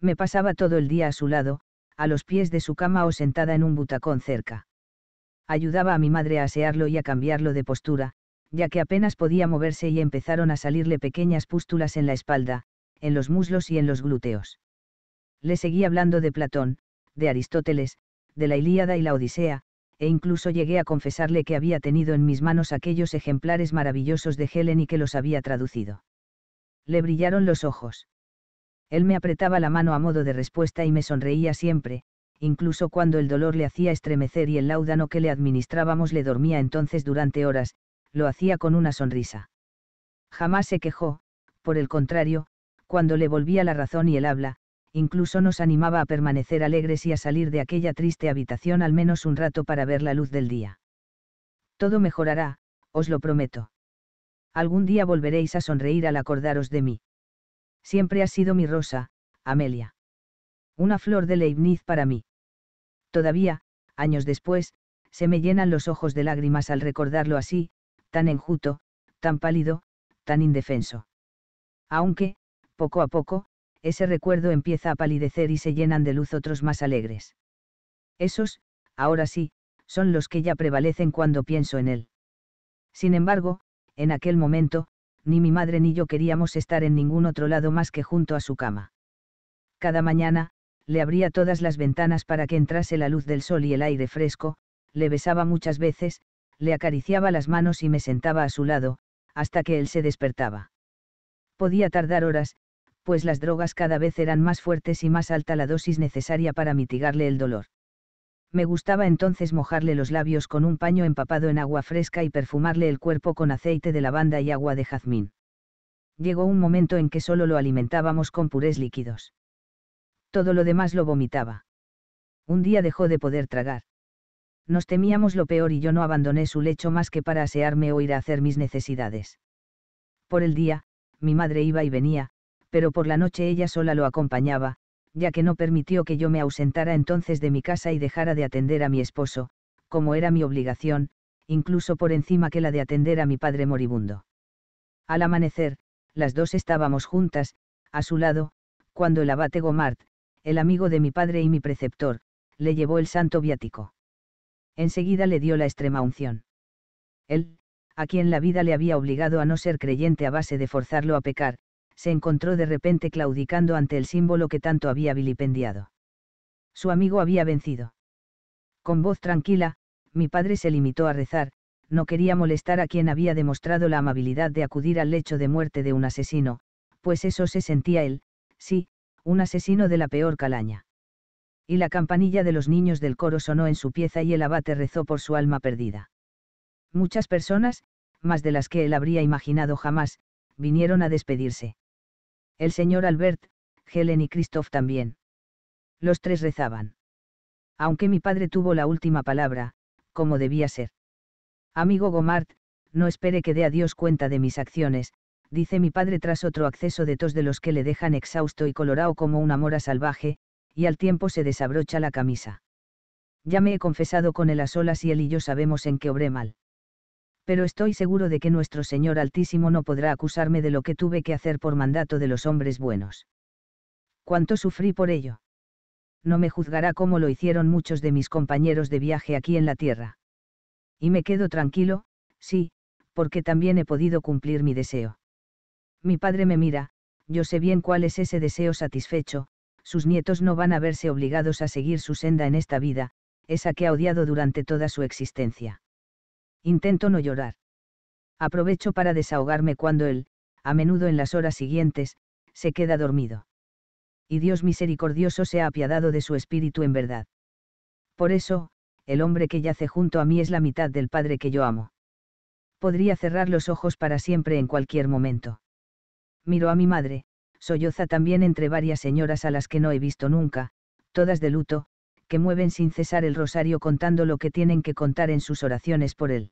Me pasaba todo el día a su lado, a los pies de su cama o sentada en un butacón cerca. Ayudaba a mi madre a asearlo y a cambiarlo de postura, ya que apenas podía moverse y empezaron a salirle pequeñas pústulas en la espalda, en los muslos y en los glúteos. Le seguí hablando de Platón, de Aristóteles, de la Ilíada y la Odisea, e incluso llegué a confesarle que había tenido en mis manos aquellos ejemplares maravillosos de Helen y que los había traducido. Le brillaron los ojos. Él me apretaba la mano a modo de respuesta y me sonreía siempre, incluso cuando el dolor le hacía estremecer y el laudano que le administrábamos le dormía entonces durante horas, lo hacía con una sonrisa. Jamás se quejó, por el contrario, cuando le volvía la razón y el habla, incluso nos animaba a permanecer alegres y a salir de aquella triste habitación al menos un rato para ver la luz del día. Todo mejorará, os lo prometo. Algún día volveréis a sonreír al acordaros de mí. Siempre ha sido mi rosa, Amelia. Una flor de Leibniz para mí. Todavía, años después, se me llenan los ojos de lágrimas al recordarlo así, tan enjuto, tan pálido, tan indefenso. Aunque, poco a poco, ese recuerdo empieza a palidecer y se llenan de luz otros más alegres. Esos, ahora sí, son los que ya prevalecen cuando pienso en él. Sin embargo, en aquel momento, ni mi madre ni yo queríamos estar en ningún otro lado más que junto a su cama. Cada mañana, le abría todas las ventanas para que entrase la luz del sol y el aire fresco, le besaba muchas veces, le acariciaba las manos y me sentaba a su lado, hasta que él se despertaba. Podía tardar horas, pues las drogas cada vez eran más fuertes y más alta la dosis necesaria para mitigarle el dolor. Me gustaba entonces mojarle los labios con un paño empapado en agua fresca y perfumarle el cuerpo con aceite de lavanda y agua de jazmín. Llegó un momento en que solo lo alimentábamos con purés líquidos. Todo lo demás lo vomitaba. Un día dejó de poder tragar. Nos temíamos lo peor y yo no abandoné su lecho más que para asearme o ir a hacer mis necesidades. Por el día, mi madre iba y venía, pero por la noche ella sola lo acompañaba, ya que no permitió que yo me ausentara entonces de mi casa y dejara de atender a mi esposo, como era mi obligación, incluso por encima que la de atender a mi padre moribundo. Al amanecer, las dos estábamos juntas, a su lado, cuando el abate Gomart, el amigo de mi padre y mi preceptor, le llevó el santo viático. Enseguida le dio la extrema unción. Él, a quien la vida le había obligado a no ser creyente a base de forzarlo a pecar, se encontró de repente claudicando ante el símbolo que tanto había vilipendiado. Su amigo había vencido. Con voz tranquila, mi padre se limitó a rezar, no quería molestar a quien había demostrado la amabilidad de acudir al lecho de muerte de un asesino, pues eso se sentía él, sí, un asesino de la peor calaña. Y la campanilla de los niños del coro sonó en su pieza y el abate rezó por su alma perdida. Muchas personas, más de las que él habría imaginado jamás, vinieron a despedirse. El señor Albert, Helen y Christoph también. Los tres rezaban. Aunque mi padre tuvo la última palabra, como debía ser. Amigo Gomart, no espere que dé a Dios cuenta de mis acciones, dice mi padre tras otro acceso de tos de los que le dejan exhausto y colorado como una mora salvaje, y al tiempo se desabrocha la camisa. Ya me he confesado con él a solas y él y yo sabemos en qué obré mal pero estoy seguro de que nuestro Señor Altísimo no podrá acusarme de lo que tuve que hacer por mandato de los hombres buenos. ¿Cuánto sufrí por ello? No me juzgará como lo hicieron muchos de mis compañeros de viaje aquí en la tierra. Y me quedo tranquilo, sí, porque también he podido cumplir mi deseo. Mi padre me mira, yo sé bien cuál es ese deseo satisfecho, sus nietos no van a verse obligados a seguir su senda en esta vida, esa que ha odiado durante toda su existencia. Intento no llorar. Aprovecho para desahogarme cuando él, a menudo en las horas siguientes, se queda dormido. Y Dios misericordioso se ha apiadado de su espíritu en verdad. Por eso, el hombre que yace junto a mí es la mitad del Padre que yo amo. Podría cerrar los ojos para siempre en cualquier momento. Miro a mi madre, solloza también entre varias señoras a las que no he visto nunca, todas de luto, que mueven sin cesar el rosario contando lo que tienen que contar en sus oraciones por él.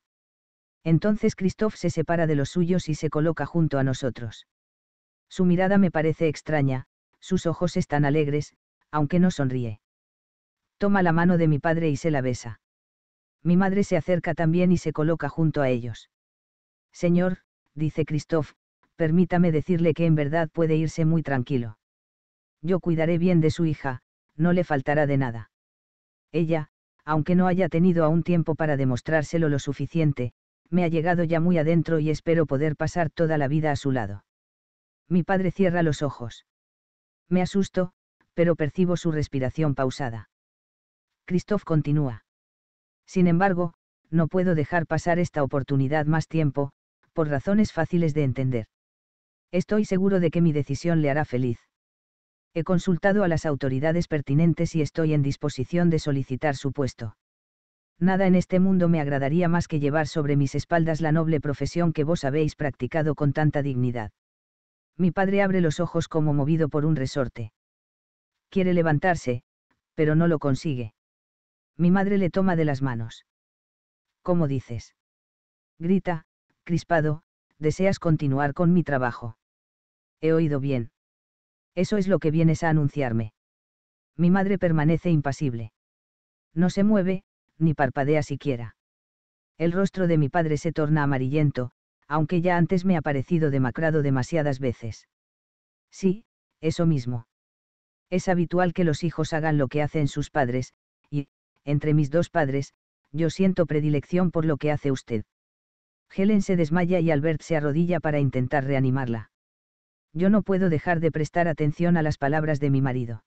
Entonces Christoph se separa de los suyos y se coloca junto a nosotros. Su mirada me parece extraña, sus ojos están alegres, aunque no sonríe. Toma la mano de mi padre y se la besa. Mi madre se acerca también y se coloca junto a ellos. Señor, dice Christoph, permítame decirle que en verdad puede irse muy tranquilo. Yo cuidaré bien de su hija, no le faltará de nada. Ella, aunque no haya tenido aún tiempo para demostrárselo lo suficiente, me ha llegado ya muy adentro y espero poder pasar toda la vida a su lado. Mi padre cierra los ojos. Me asusto, pero percibo su respiración pausada. Christoph continúa. Sin embargo, no puedo dejar pasar esta oportunidad más tiempo, por razones fáciles de entender. Estoy seguro de que mi decisión le hará feliz. He consultado a las autoridades pertinentes y estoy en disposición de solicitar su puesto. Nada en este mundo me agradaría más que llevar sobre mis espaldas la noble profesión que vos habéis practicado con tanta dignidad. Mi padre abre los ojos como movido por un resorte. Quiere levantarse, pero no lo consigue. Mi madre le toma de las manos. ¿Cómo dices? Grita, crispado, deseas continuar con mi trabajo. He oído bien. Eso es lo que vienes a anunciarme. Mi madre permanece impasible. No se mueve, ni parpadea siquiera. El rostro de mi padre se torna amarillento, aunque ya antes me ha parecido demacrado demasiadas veces. Sí, eso mismo. Es habitual que los hijos hagan lo que hacen sus padres, y, entre mis dos padres, yo siento predilección por lo que hace usted. Helen se desmaya y Albert se arrodilla para intentar reanimarla yo no puedo dejar de prestar atención a las palabras de mi marido.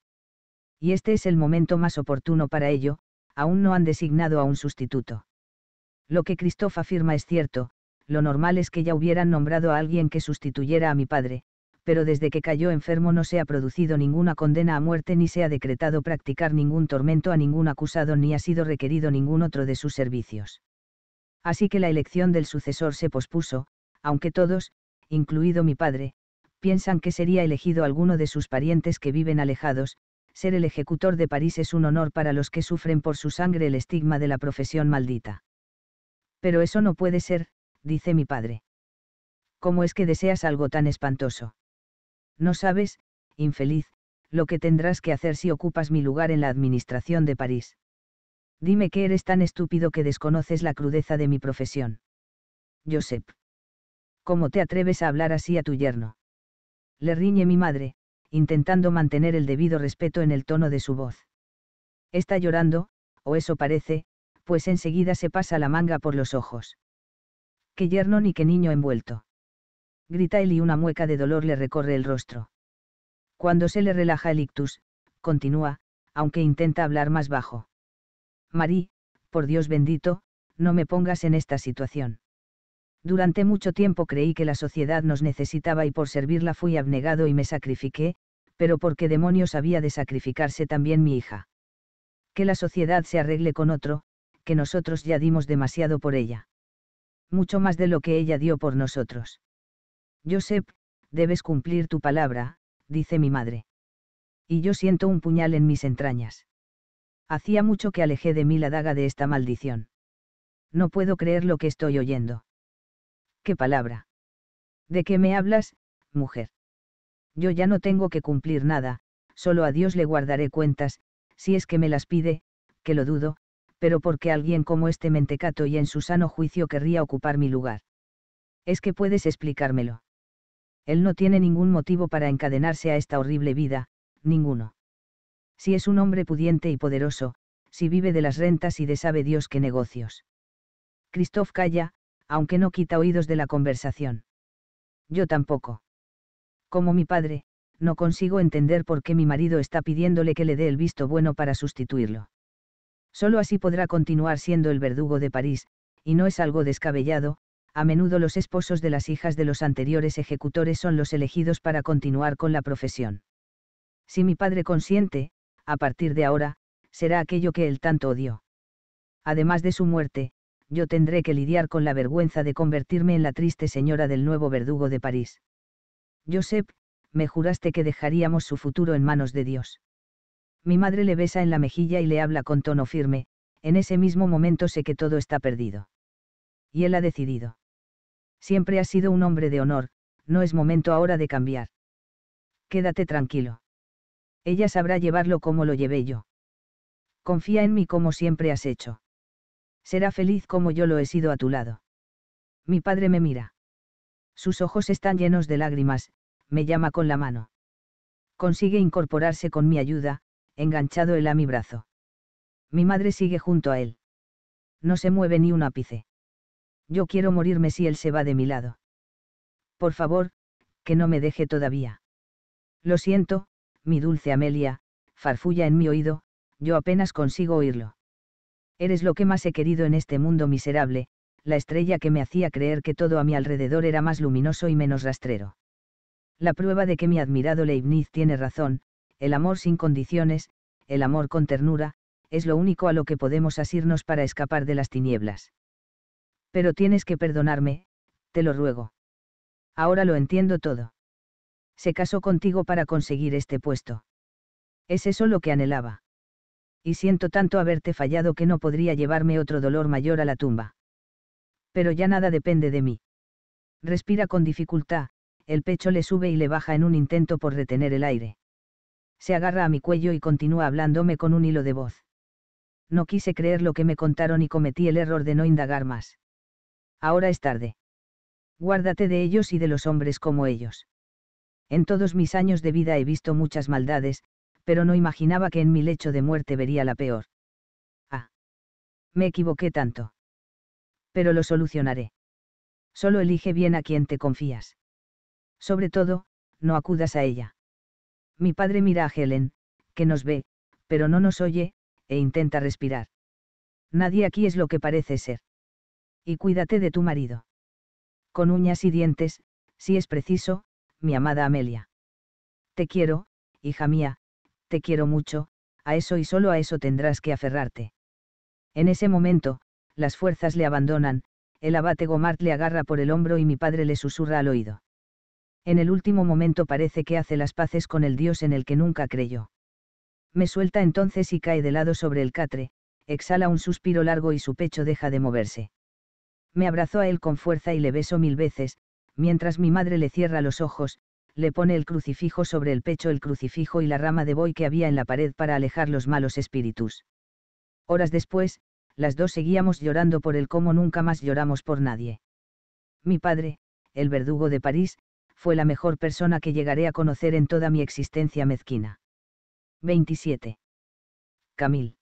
Y este es el momento más oportuno para ello, aún no han designado a un sustituto. Lo que Christoph afirma es cierto, lo normal es que ya hubieran nombrado a alguien que sustituyera a mi padre, pero desde que cayó enfermo no se ha producido ninguna condena a muerte ni se ha decretado practicar ningún tormento a ningún acusado ni ha sido requerido ningún otro de sus servicios. Así que la elección del sucesor se pospuso, aunque todos, incluido mi padre, piensan que sería elegido alguno de sus parientes que viven alejados, ser el ejecutor de París es un honor para los que sufren por su sangre el estigma de la profesión maldita. Pero eso no puede ser, dice mi padre. ¿Cómo es que deseas algo tan espantoso? No sabes, infeliz, lo que tendrás que hacer si ocupas mi lugar en la administración de París. Dime que eres tan estúpido que desconoces la crudeza de mi profesión. Josep. ¿Cómo te atreves a hablar así a tu yerno? le riñe mi madre, intentando mantener el debido respeto en el tono de su voz. Está llorando, o eso parece, pues enseguida se pasa la manga por los ojos. Qué yerno ni qué niño envuelto. Grita él y una mueca de dolor le recorre el rostro. Cuando se le relaja el ictus, continúa, aunque intenta hablar más bajo. Marí, por Dios bendito, no me pongas en esta situación. Durante mucho tiempo creí que la sociedad nos necesitaba y por servirla fui abnegado y me sacrifiqué, pero ¿por qué demonios había de sacrificarse también mi hija? Que la sociedad se arregle con otro, que nosotros ya dimos demasiado por ella. Mucho más de lo que ella dio por nosotros. Joseph, debes cumplir tu palabra, dice mi madre. Y yo siento un puñal en mis entrañas. Hacía mucho que alejé de mí la daga de esta maldición. No puedo creer lo que estoy oyendo. ¿Qué palabra? ¿De qué me hablas, mujer? Yo ya no tengo que cumplir nada, solo a Dios le guardaré cuentas, si es que me las pide, que lo dudo, pero porque alguien como este mentecato y en su sano juicio querría ocupar mi lugar. Es que puedes explicármelo. Él no tiene ningún motivo para encadenarse a esta horrible vida, ninguno. Si es un hombre pudiente y poderoso, si vive de las rentas y de sabe Dios qué negocios. Christoph calla, aunque no quita oídos de la conversación. Yo tampoco. Como mi padre, no consigo entender por qué mi marido está pidiéndole que le dé el visto bueno para sustituirlo. Solo así podrá continuar siendo el verdugo de París, y no es algo descabellado, a menudo los esposos de las hijas de los anteriores ejecutores son los elegidos para continuar con la profesión. Si mi padre consiente, a partir de ahora, será aquello que él tanto odió. Además de su muerte, yo tendré que lidiar con la vergüenza de convertirme en la triste señora del nuevo verdugo de París. Joseph, me juraste que dejaríamos su futuro en manos de Dios. Mi madre le besa en la mejilla y le habla con tono firme, en ese mismo momento sé que todo está perdido. Y él ha decidido. Siempre ha sido un hombre de honor, no es momento ahora de cambiar. Quédate tranquilo. Ella sabrá llevarlo como lo llevé yo. Confía en mí como siempre has hecho. Será feliz como yo lo he sido a tu lado. Mi padre me mira. Sus ojos están llenos de lágrimas, me llama con la mano. Consigue incorporarse con mi ayuda, enganchado él a mi brazo. Mi madre sigue junto a él. No se mueve ni un ápice. Yo quiero morirme si él se va de mi lado. Por favor, que no me deje todavía. Lo siento, mi dulce Amelia, farfulla en mi oído, yo apenas consigo oírlo. Eres lo que más he querido en este mundo miserable, la estrella que me hacía creer que todo a mi alrededor era más luminoso y menos rastrero. La prueba de que mi admirado Leibniz tiene razón, el amor sin condiciones, el amor con ternura, es lo único a lo que podemos asirnos para escapar de las tinieblas. Pero tienes que perdonarme, te lo ruego. Ahora lo entiendo todo. Se casó contigo para conseguir este puesto. ¿Es eso lo que anhelaba? y siento tanto haberte fallado que no podría llevarme otro dolor mayor a la tumba. Pero ya nada depende de mí. Respira con dificultad, el pecho le sube y le baja en un intento por retener el aire. Se agarra a mi cuello y continúa hablándome con un hilo de voz. No quise creer lo que me contaron y cometí el error de no indagar más. Ahora es tarde. Guárdate de ellos y de los hombres como ellos. En todos mis años de vida he visto muchas maldades, pero no imaginaba que en mi lecho de muerte vería la peor. Ah. Me equivoqué tanto. Pero lo solucionaré. Solo elige bien a quien te confías. Sobre todo, no acudas a ella. Mi padre mira a Helen, que nos ve, pero no nos oye, e intenta respirar. Nadie aquí es lo que parece ser. Y cuídate de tu marido. Con uñas y dientes, si es preciso, mi amada Amelia. Te quiero, hija mía, te quiero mucho, a eso y solo a eso tendrás que aferrarte. En ese momento, las fuerzas le abandonan, el abate Gomart le agarra por el hombro y mi padre le susurra al oído. En el último momento parece que hace las paces con el dios en el que nunca creyó. Me suelta entonces y cae de lado sobre el catre, exhala un suspiro largo y su pecho deja de moverse. Me abrazó a él con fuerza y le beso mil veces, mientras mi madre le cierra los ojos, le pone el crucifijo sobre el pecho, el crucifijo y la rama de boi que había en la pared para alejar los malos espíritus. Horas después, las dos seguíamos llorando por él como nunca más lloramos por nadie. Mi padre, el verdugo de París, fue la mejor persona que llegaré a conocer en toda mi existencia mezquina. 27. Camil.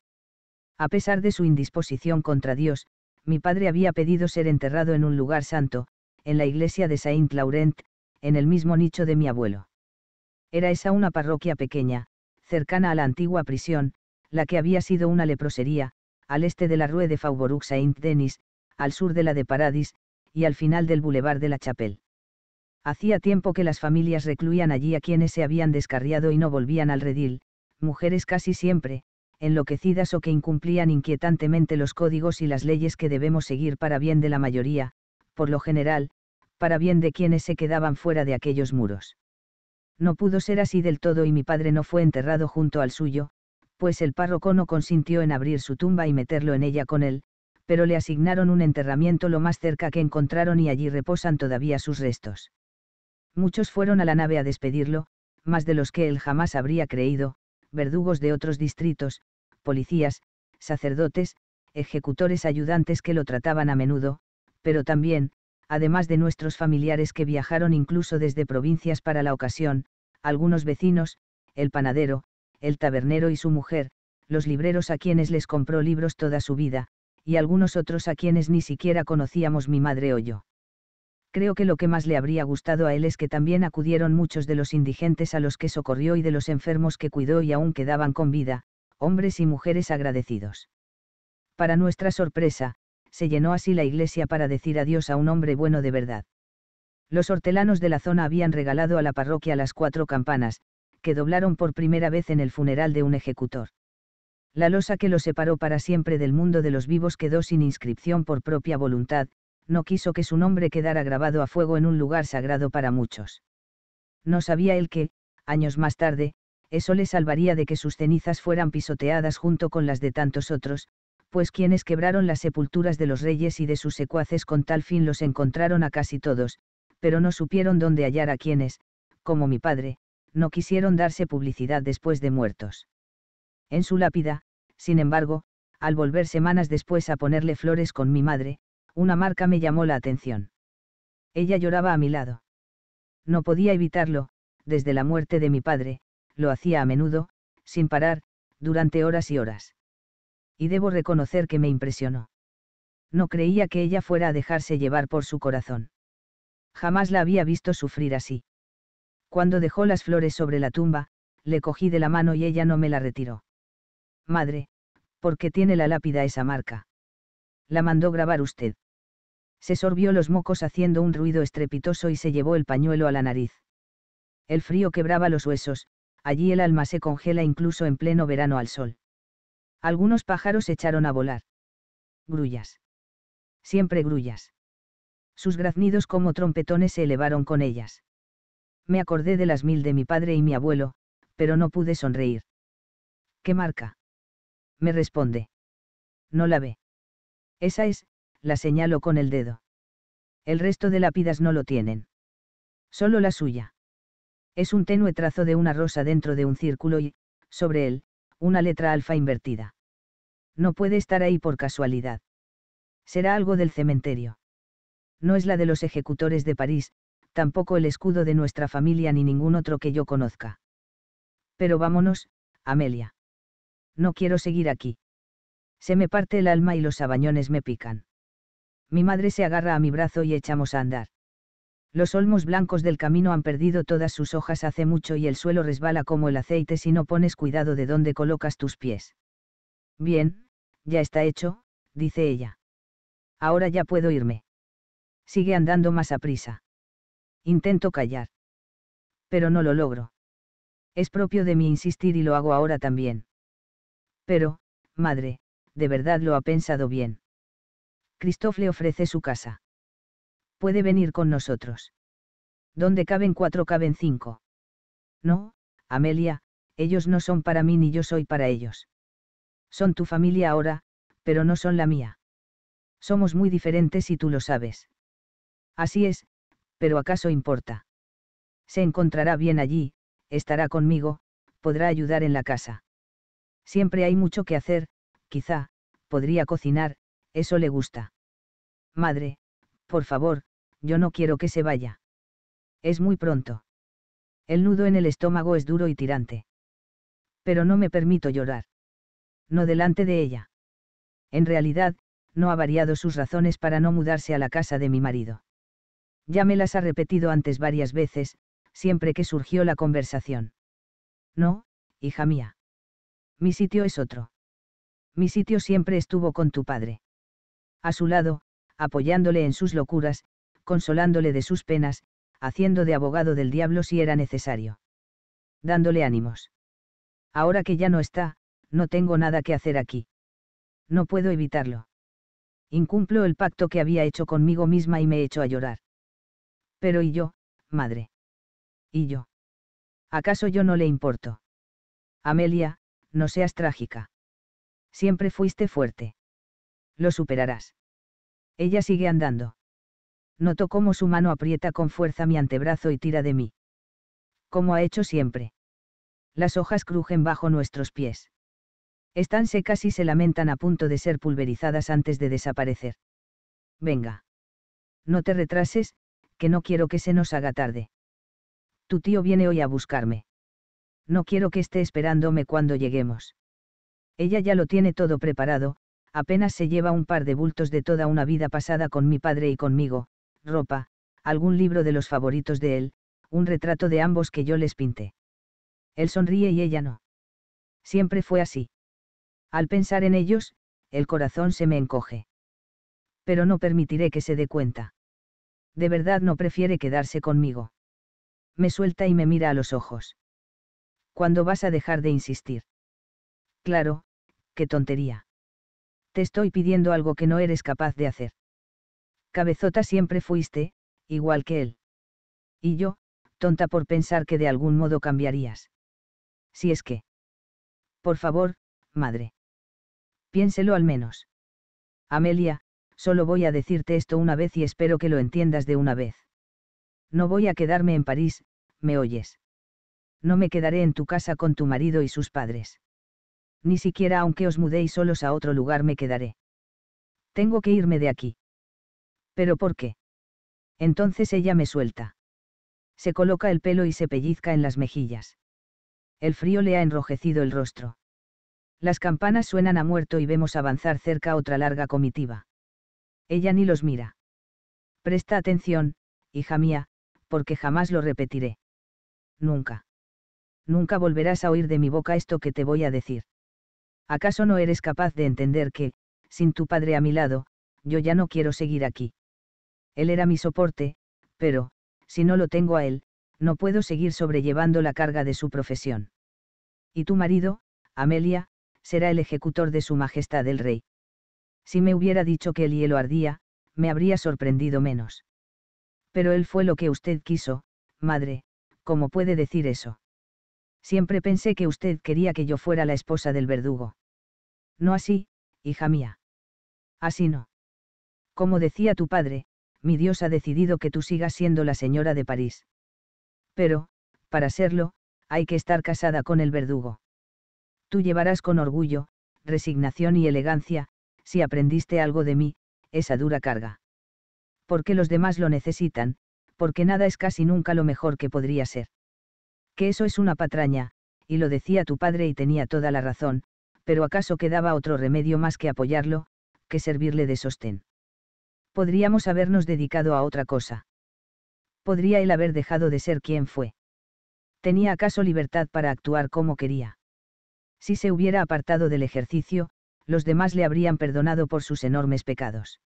A pesar de su indisposición contra Dios, mi padre había pedido ser enterrado en un lugar santo, en la iglesia de Saint Laurent, en el mismo nicho de mi abuelo. Era esa una parroquia pequeña, cercana a la antigua prisión, la que había sido una leprosería, al este de la Rue de Faubourg Saint-Denis, al sur de la de Paradis, y al final del Boulevard de la Chapelle. Hacía tiempo que las familias recluían allí a quienes se habían descarriado y no volvían al redil, mujeres casi siempre, enloquecidas o que incumplían inquietantemente los códigos y las leyes que debemos seguir para bien de la mayoría, por lo general, para bien de quienes se quedaban fuera de aquellos muros. No pudo ser así del todo y mi padre no fue enterrado junto al suyo, pues el párroco no consintió en abrir su tumba y meterlo en ella con él, pero le asignaron un enterramiento lo más cerca que encontraron y allí reposan todavía sus restos. Muchos fueron a la nave a despedirlo, más de los que él jamás habría creído, verdugos de otros distritos, policías, sacerdotes, ejecutores ayudantes que lo trataban a menudo, pero también, además de nuestros familiares que viajaron incluso desde provincias para la ocasión, algunos vecinos, el panadero, el tabernero y su mujer, los libreros a quienes les compró libros toda su vida, y algunos otros a quienes ni siquiera conocíamos mi madre o yo. Creo que lo que más le habría gustado a él es que también acudieron muchos de los indigentes a los que socorrió y de los enfermos que cuidó y aún quedaban con vida, hombres y mujeres agradecidos. Para nuestra sorpresa, se llenó así la iglesia para decir adiós a un hombre bueno de verdad. Los hortelanos de la zona habían regalado a la parroquia las cuatro campanas, que doblaron por primera vez en el funeral de un ejecutor. La losa que lo separó para siempre del mundo de los vivos quedó sin inscripción por propia voluntad, no quiso que su nombre quedara grabado a fuego en un lugar sagrado para muchos. No sabía él que, años más tarde, eso le salvaría de que sus cenizas fueran pisoteadas junto con las de tantos otros, pues quienes quebraron las sepulturas de los reyes y de sus secuaces con tal fin los encontraron a casi todos, pero no supieron dónde hallar a quienes, como mi padre, no quisieron darse publicidad después de muertos. En su lápida, sin embargo, al volver semanas después a ponerle flores con mi madre, una marca me llamó la atención. Ella lloraba a mi lado. No podía evitarlo, desde la muerte de mi padre, lo hacía a menudo, sin parar, durante horas y horas y debo reconocer que me impresionó. No creía que ella fuera a dejarse llevar por su corazón. Jamás la había visto sufrir así. Cuando dejó las flores sobre la tumba, le cogí de la mano y ella no me la retiró. Madre, ¿por qué tiene la lápida esa marca? La mandó grabar usted. Se sorbió los mocos haciendo un ruido estrepitoso y se llevó el pañuelo a la nariz. El frío quebraba los huesos, allí el alma se congela incluso en pleno verano al sol. Algunos pájaros echaron a volar. Grullas. Siempre grullas. Sus graznidos como trompetones se elevaron con ellas. Me acordé de las mil de mi padre y mi abuelo, pero no pude sonreír. ¿Qué marca? Me responde. No la ve. Esa es, la señalo con el dedo. El resto de lápidas no lo tienen. Solo la suya. Es un tenue trazo de una rosa dentro de un círculo y, sobre él, una letra alfa invertida. No puede estar ahí por casualidad. Será algo del cementerio. No es la de los ejecutores de París, tampoco el escudo de nuestra familia ni ningún otro que yo conozca. Pero vámonos, Amelia. No quiero seguir aquí. Se me parte el alma y los sabañones me pican. Mi madre se agarra a mi brazo y echamos a andar. Los olmos blancos del camino han perdido todas sus hojas hace mucho y el suelo resbala como el aceite si no pones cuidado de dónde colocas tus pies. Bien, ya está hecho, dice ella. Ahora ya puedo irme. Sigue andando más a prisa. Intento callar. Pero no lo logro. Es propio de mí insistir y lo hago ahora también. Pero, madre, de verdad lo ha pensado bien. Christoph le ofrece su casa. Puede venir con nosotros. Donde caben cuatro caben cinco. No, Amelia, ellos no son para mí ni yo soy para ellos. Son tu familia ahora, pero no son la mía. Somos muy diferentes y tú lo sabes. Así es, pero ¿acaso importa? Se encontrará bien allí, estará conmigo, podrá ayudar en la casa. Siempre hay mucho que hacer, quizá, podría cocinar, eso le gusta. Madre, por favor, yo no quiero que se vaya. Es muy pronto. El nudo en el estómago es duro y tirante. Pero no me permito llorar no delante de ella. En realidad, no ha variado sus razones para no mudarse a la casa de mi marido. Ya me las ha repetido antes varias veces, siempre que surgió la conversación. No, hija mía. Mi sitio es otro. Mi sitio siempre estuvo con tu padre. A su lado, apoyándole en sus locuras, consolándole de sus penas, haciendo de abogado del diablo si era necesario. Dándole ánimos. Ahora que ya no está, no tengo nada que hacer aquí. No puedo evitarlo. Incumplo el pacto que había hecho conmigo misma y me echo a llorar. Pero ¿y yo, madre? ¿Y yo? ¿Acaso yo no le importo? Amelia, no seas trágica. Siempre fuiste fuerte. Lo superarás. Ella sigue andando. Noto cómo su mano aprieta con fuerza mi antebrazo y tira de mí. Como ha hecho siempre. Las hojas crujen bajo nuestros pies. Están secas y se lamentan a punto de ser pulverizadas antes de desaparecer. Venga. No te retrases, que no quiero que se nos haga tarde. Tu tío viene hoy a buscarme. No quiero que esté esperándome cuando lleguemos. Ella ya lo tiene todo preparado, apenas se lleva un par de bultos de toda una vida pasada con mi padre y conmigo, ropa, algún libro de los favoritos de él, un retrato de ambos que yo les pinté. Él sonríe y ella no. Siempre fue así. Al pensar en ellos, el corazón se me encoge. Pero no permitiré que se dé cuenta. De verdad no prefiere quedarse conmigo. Me suelta y me mira a los ojos. ¿Cuándo vas a dejar de insistir? Claro, qué tontería. Te estoy pidiendo algo que no eres capaz de hacer. Cabezota siempre fuiste, igual que él. Y yo, tonta por pensar que de algún modo cambiarías. Si es que. Por favor, madre piénselo al menos. Amelia, solo voy a decirte esto una vez y espero que lo entiendas de una vez. No voy a quedarme en París, ¿me oyes? No me quedaré en tu casa con tu marido y sus padres. Ni siquiera aunque os mudéis solos a otro lugar me quedaré. Tengo que irme de aquí. ¿Pero por qué? Entonces ella me suelta. Se coloca el pelo y se pellizca en las mejillas. El frío le ha enrojecido el rostro. Las campanas suenan a muerto y vemos avanzar cerca otra larga comitiva. Ella ni los mira. Presta atención, hija mía, porque jamás lo repetiré. Nunca. Nunca volverás a oír de mi boca esto que te voy a decir. ¿Acaso no eres capaz de entender que, sin tu padre a mi lado, yo ya no quiero seguir aquí? Él era mi soporte, pero, si no lo tengo a él, no puedo seguir sobrellevando la carga de su profesión. ¿Y tu marido, Amelia, será el ejecutor de su Majestad el Rey. Si me hubiera dicho que el hielo ardía, me habría sorprendido menos. Pero él fue lo que usted quiso, madre, ¿cómo puede decir eso? Siempre pensé que usted quería que yo fuera la esposa del verdugo. No así, hija mía. Así no. Como decía tu padre, mi Dios ha decidido que tú sigas siendo la señora de París. Pero, para serlo, hay que estar casada con el verdugo. Tú llevarás con orgullo, resignación y elegancia, si aprendiste algo de mí, esa dura carga. Porque los demás lo necesitan, porque nada es casi nunca lo mejor que podría ser. Que eso es una patraña, y lo decía tu padre y tenía toda la razón, pero acaso quedaba otro remedio más que apoyarlo, que servirle de sostén. Podríamos habernos dedicado a otra cosa. Podría él haber dejado de ser quien fue. ¿Tenía acaso libertad para actuar como quería? Si se hubiera apartado del ejercicio, los demás le habrían perdonado por sus enormes pecados.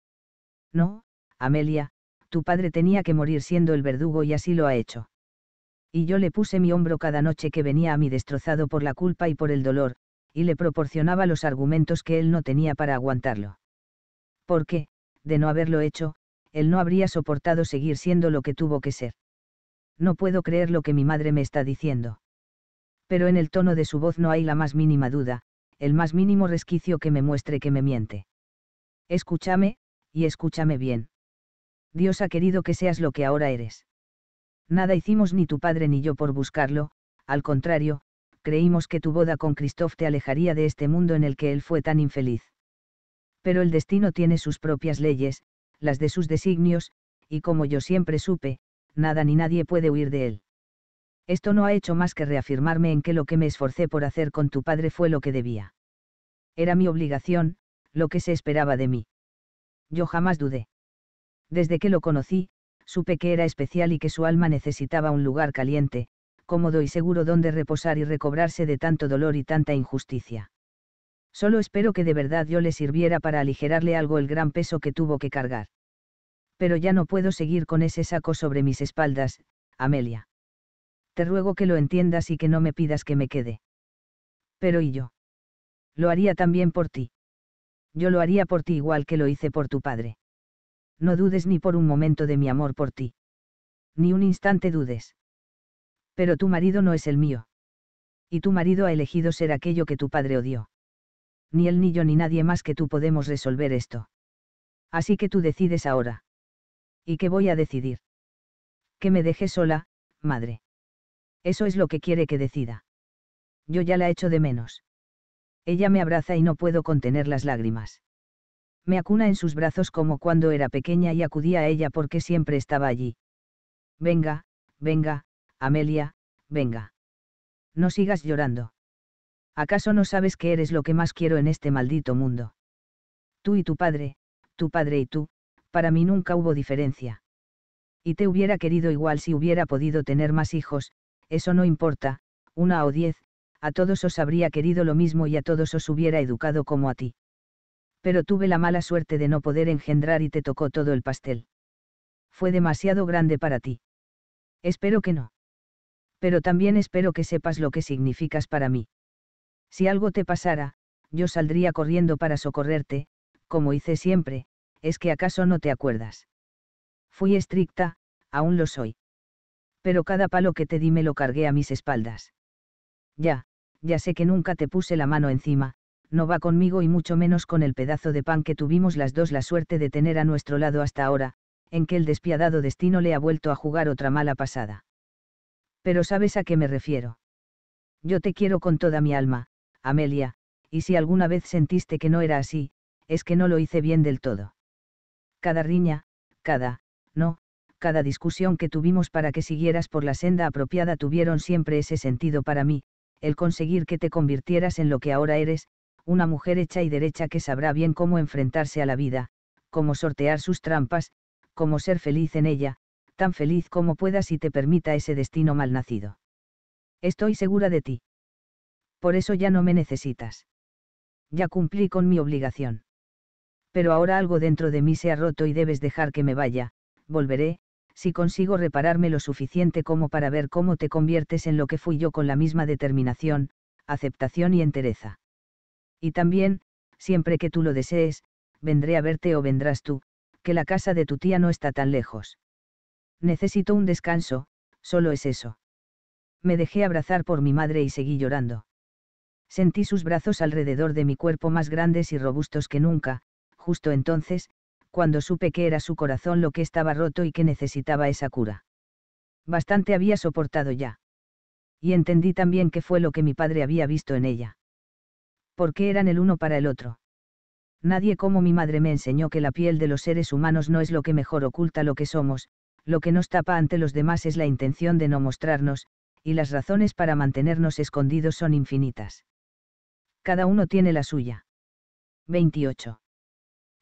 No, Amelia, tu padre tenía que morir siendo el verdugo y así lo ha hecho. Y yo le puse mi hombro cada noche que venía a mí destrozado por la culpa y por el dolor, y le proporcionaba los argumentos que él no tenía para aguantarlo. Porque, de no haberlo hecho, él no habría soportado seguir siendo lo que tuvo que ser. No puedo creer lo que mi madre me está diciendo pero en el tono de su voz no hay la más mínima duda, el más mínimo resquicio que me muestre que me miente. Escúchame, y escúchame bien. Dios ha querido que seas lo que ahora eres. Nada hicimos ni tu padre ni yo por buscarlo, al contrario, creímos que tu boda con Christoph te alejaría de este mundo en el que él fue tan infeliz. Pero el destino tiene sus propias leyes, las de sus designios, y como yo siempre supe, nada ni nadie puede huir de él. Esto no ha hecho más que reafirmarme en que lo que me esforcé por hacer con tu padre fue lo que debía. Era mi obligación, lo que se esperaba de mí. Yo jamás dudé. Desde que lo conocí, supe que era especial y que su alma necesitaba un lugar caliente, cómodo y seguro donde reposar y recobrarse de tanto dolor y tanta injusticia. Solo espero que de verdad yo le sirviera para aligerarle algo el gran peso que tuvo que cargar. Pero ya no puedo seguir con ese saco sobre mis espaldas, Amelia te ruego que lo entiendas y que no me pidas que me quede. Pero y yo. Lo haría también por ti. Yo lo haría por ti igual que lo hice por tu padre. No dudes ni por un momento de mi amor por ti. Ni un instante dudes. Pero tu marido no es el mío. Y tu marido ha elegido ser aquello que tu padre odió. Ni él ni yo ni nadie más que tú podemos resolver esto. Así que tú decides ahora. ¿Y qué voy a decidir? Que me dejes sola, madre. Eso es lo que quiere que decida. Yo ya la echo de menos. Ella me abraza y no puedo contener las lágrimas. Me acuna en sus brazos como cuando era pequeña y acudía a ella porque siempre estaba allí. Venga, venga, Amelia, venga. No sigas llorando. ¿Acaso no sabes que eres lo que más quiero en este maldito mundo? Tú y tu padre, tu padre y tú, para mí nunca hubo diferencia. Y te hubiera querido igual si hubiera podido tener más hijos, eso no importa, una o diez, a todos os habría querido lo mismo y a todos os hubiera educado como a ti. Pero tuve la mala suerte de no poder engendrar y te tocó todo el pastel. Fue demasiado grande para ti. Espero que no. Pero también espero que sepas lo que significas para mí. Si algo te pasara, yo saldría corriendo para socorrerte, como hice siempre, es que acaso no te acuerdas. Fui estricta, aún lo soy pero cada palo que te di me lo cargué a mis espaldas. Ya, ya sé que nunca te puse la mano encima, no va conmigo y mucho menos con el pedazo de pan que tuvimos las dos la suerte de tener a nuestro lado hasta ahora, en que el despiadado destino le ha vuelto a jugar otra mala pasada. Pero sabes a qué me refiero. Yo te quiero con toda mi alma, Amelia, y si alguna vez sentiste que no era así, es que no lo hice bien del todo. Cada riña, cada, no, cada discusión que tuvimos para que siguieras por la senda apropiada tuvieron siempre ese sentido para mí, el conseguir que te convirtieras en lo que ahora eres, una mujer hecha y derecha que sabrá bien cómo enfrentarse a la vida, cómo sortear sus trampas, cómo ser feliz en ella, tan feliz como puedas y te permita ese destino malnacido. Estoy segura de ti. Por eso ya no me necesitas. Ya cumplí con mi obligación. Pero ahora algo dentro de mí se ha roto y debes dejar que me vaya, volveré, si consigo repararme lo suficiente como para ver cómo te conviertes en lo que fui yo con la misma determinación, aceptación y entereza. Y también, siempre que tú lo desees, vendré a verte o vendrás tú, que la casa de tu tía no está tan lejos. Necesito un descanso, solo es eso. Me dejé abrazar por mi madre y seguí llorando. Sentí sus brazos alrededor de mi cuerpo más grandes y robustos que nunca, justo entonces, cuando supe que era su corazón lo que estaba roto y que necesitaba esa cura. Bastante había soportado ya. Y entendí también que fue lo que mi padre había visto en ella. Porque eran el uno para el otro. Nadie como mi madre me enseñó que la piel de los seres humanos no es lo que mejor oculta lo que somos, lo que nos tapa ante los demás es la intención de no mostrarnos, y las razones para mantenernos escondidos son infinitas. Cada uno tiene la suya. 28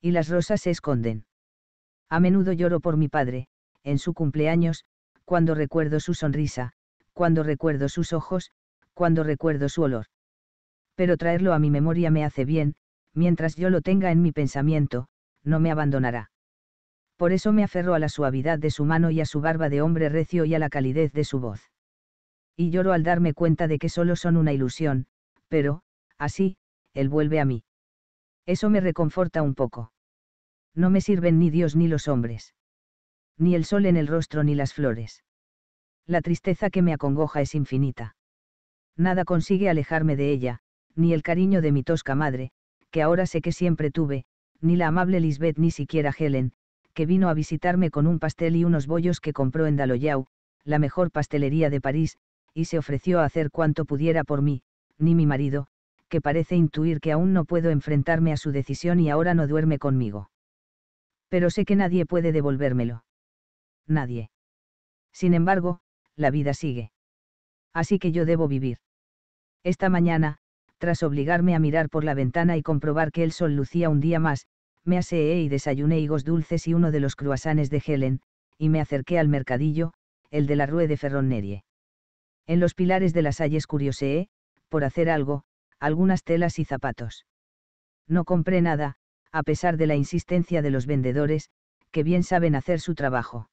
y las rosas se esconden. A menudo lloro por mi padre, en su cumpleaños, cuando recuerdo su sonrisa, cuando recuerdo sus ojos, cuando recuerdo su olor. Pero traerlo a mi memoria me hace bien, mientras yo lo tenga en mi pensamiento, no me abandonará. Por eso me aferro a la suavidad de su mano y a su barba de hombre recio y a la calidez de su voz. Y lloro al darme cuenta de que solo son una ilusión, pero, así, él vuelve a mí. Eso me reconforta un poco. No me sirven ni Dios ni los hombres. Ni el sol en el rostro ni las flores. La tristeza que me acongoja es infinita. Nada consigue alejarme de ella, ni el cariño de mi tosca madre, que ahora sé que siempre tuve, ni la amable Lisbeth ni siquiera Helen, que vino a visitarme con un pastel y unos bollos que compró en Daloyau, la mejor pastelería de París, y se ofreció a hacer cuanto pudiera por mí, ni mi marido, que parece intuir que aún no puedo enfrentarme a su decisión y ahora no duerme conmigo. Pero sé que nadie puede devolvérmelo. Nadie. Sin embargo, la vida sigue. Así que yo debo vivir. Esta mañana, tras obligarme a mirar por la ventana y comprobar que el sol lucía un día más, me aseé y desayuné higos dulces y uno de los cruasanes de Helen, y me acerqué al mercadillo, el de la Rue de Ferronnerie. En los pilares de las calles curioseé, por hacer algo, algunas telas y zapatos. No compré nada, a pesar de la insistencia de los vendedores, que bien saben hacer su trabajo.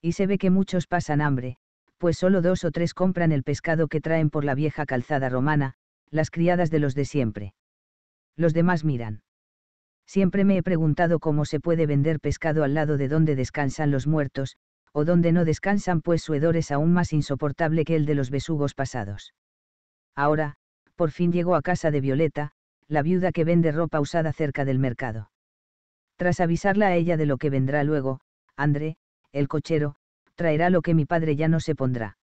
Y se ve que muchos pasan hambre, pues solo dos o tres compran el pescado que traen por la vieja calzada romana, las criadas de los de siempre. Los demás miran. Siempre me he preguntado cómo se puede vender pescado al lado de donde descansan los muertos, o donde no descansan, pues su hedor es aún más insoportable que el de los besugos pasados. Ahora, por fin llegó a casa de Violeta, la viuda que vende ropa usada cerca del mercado. Tras avisarla a ella de lo que vendrá luego, André, el cochero, traerá lo que mi padre ya no se pondrá.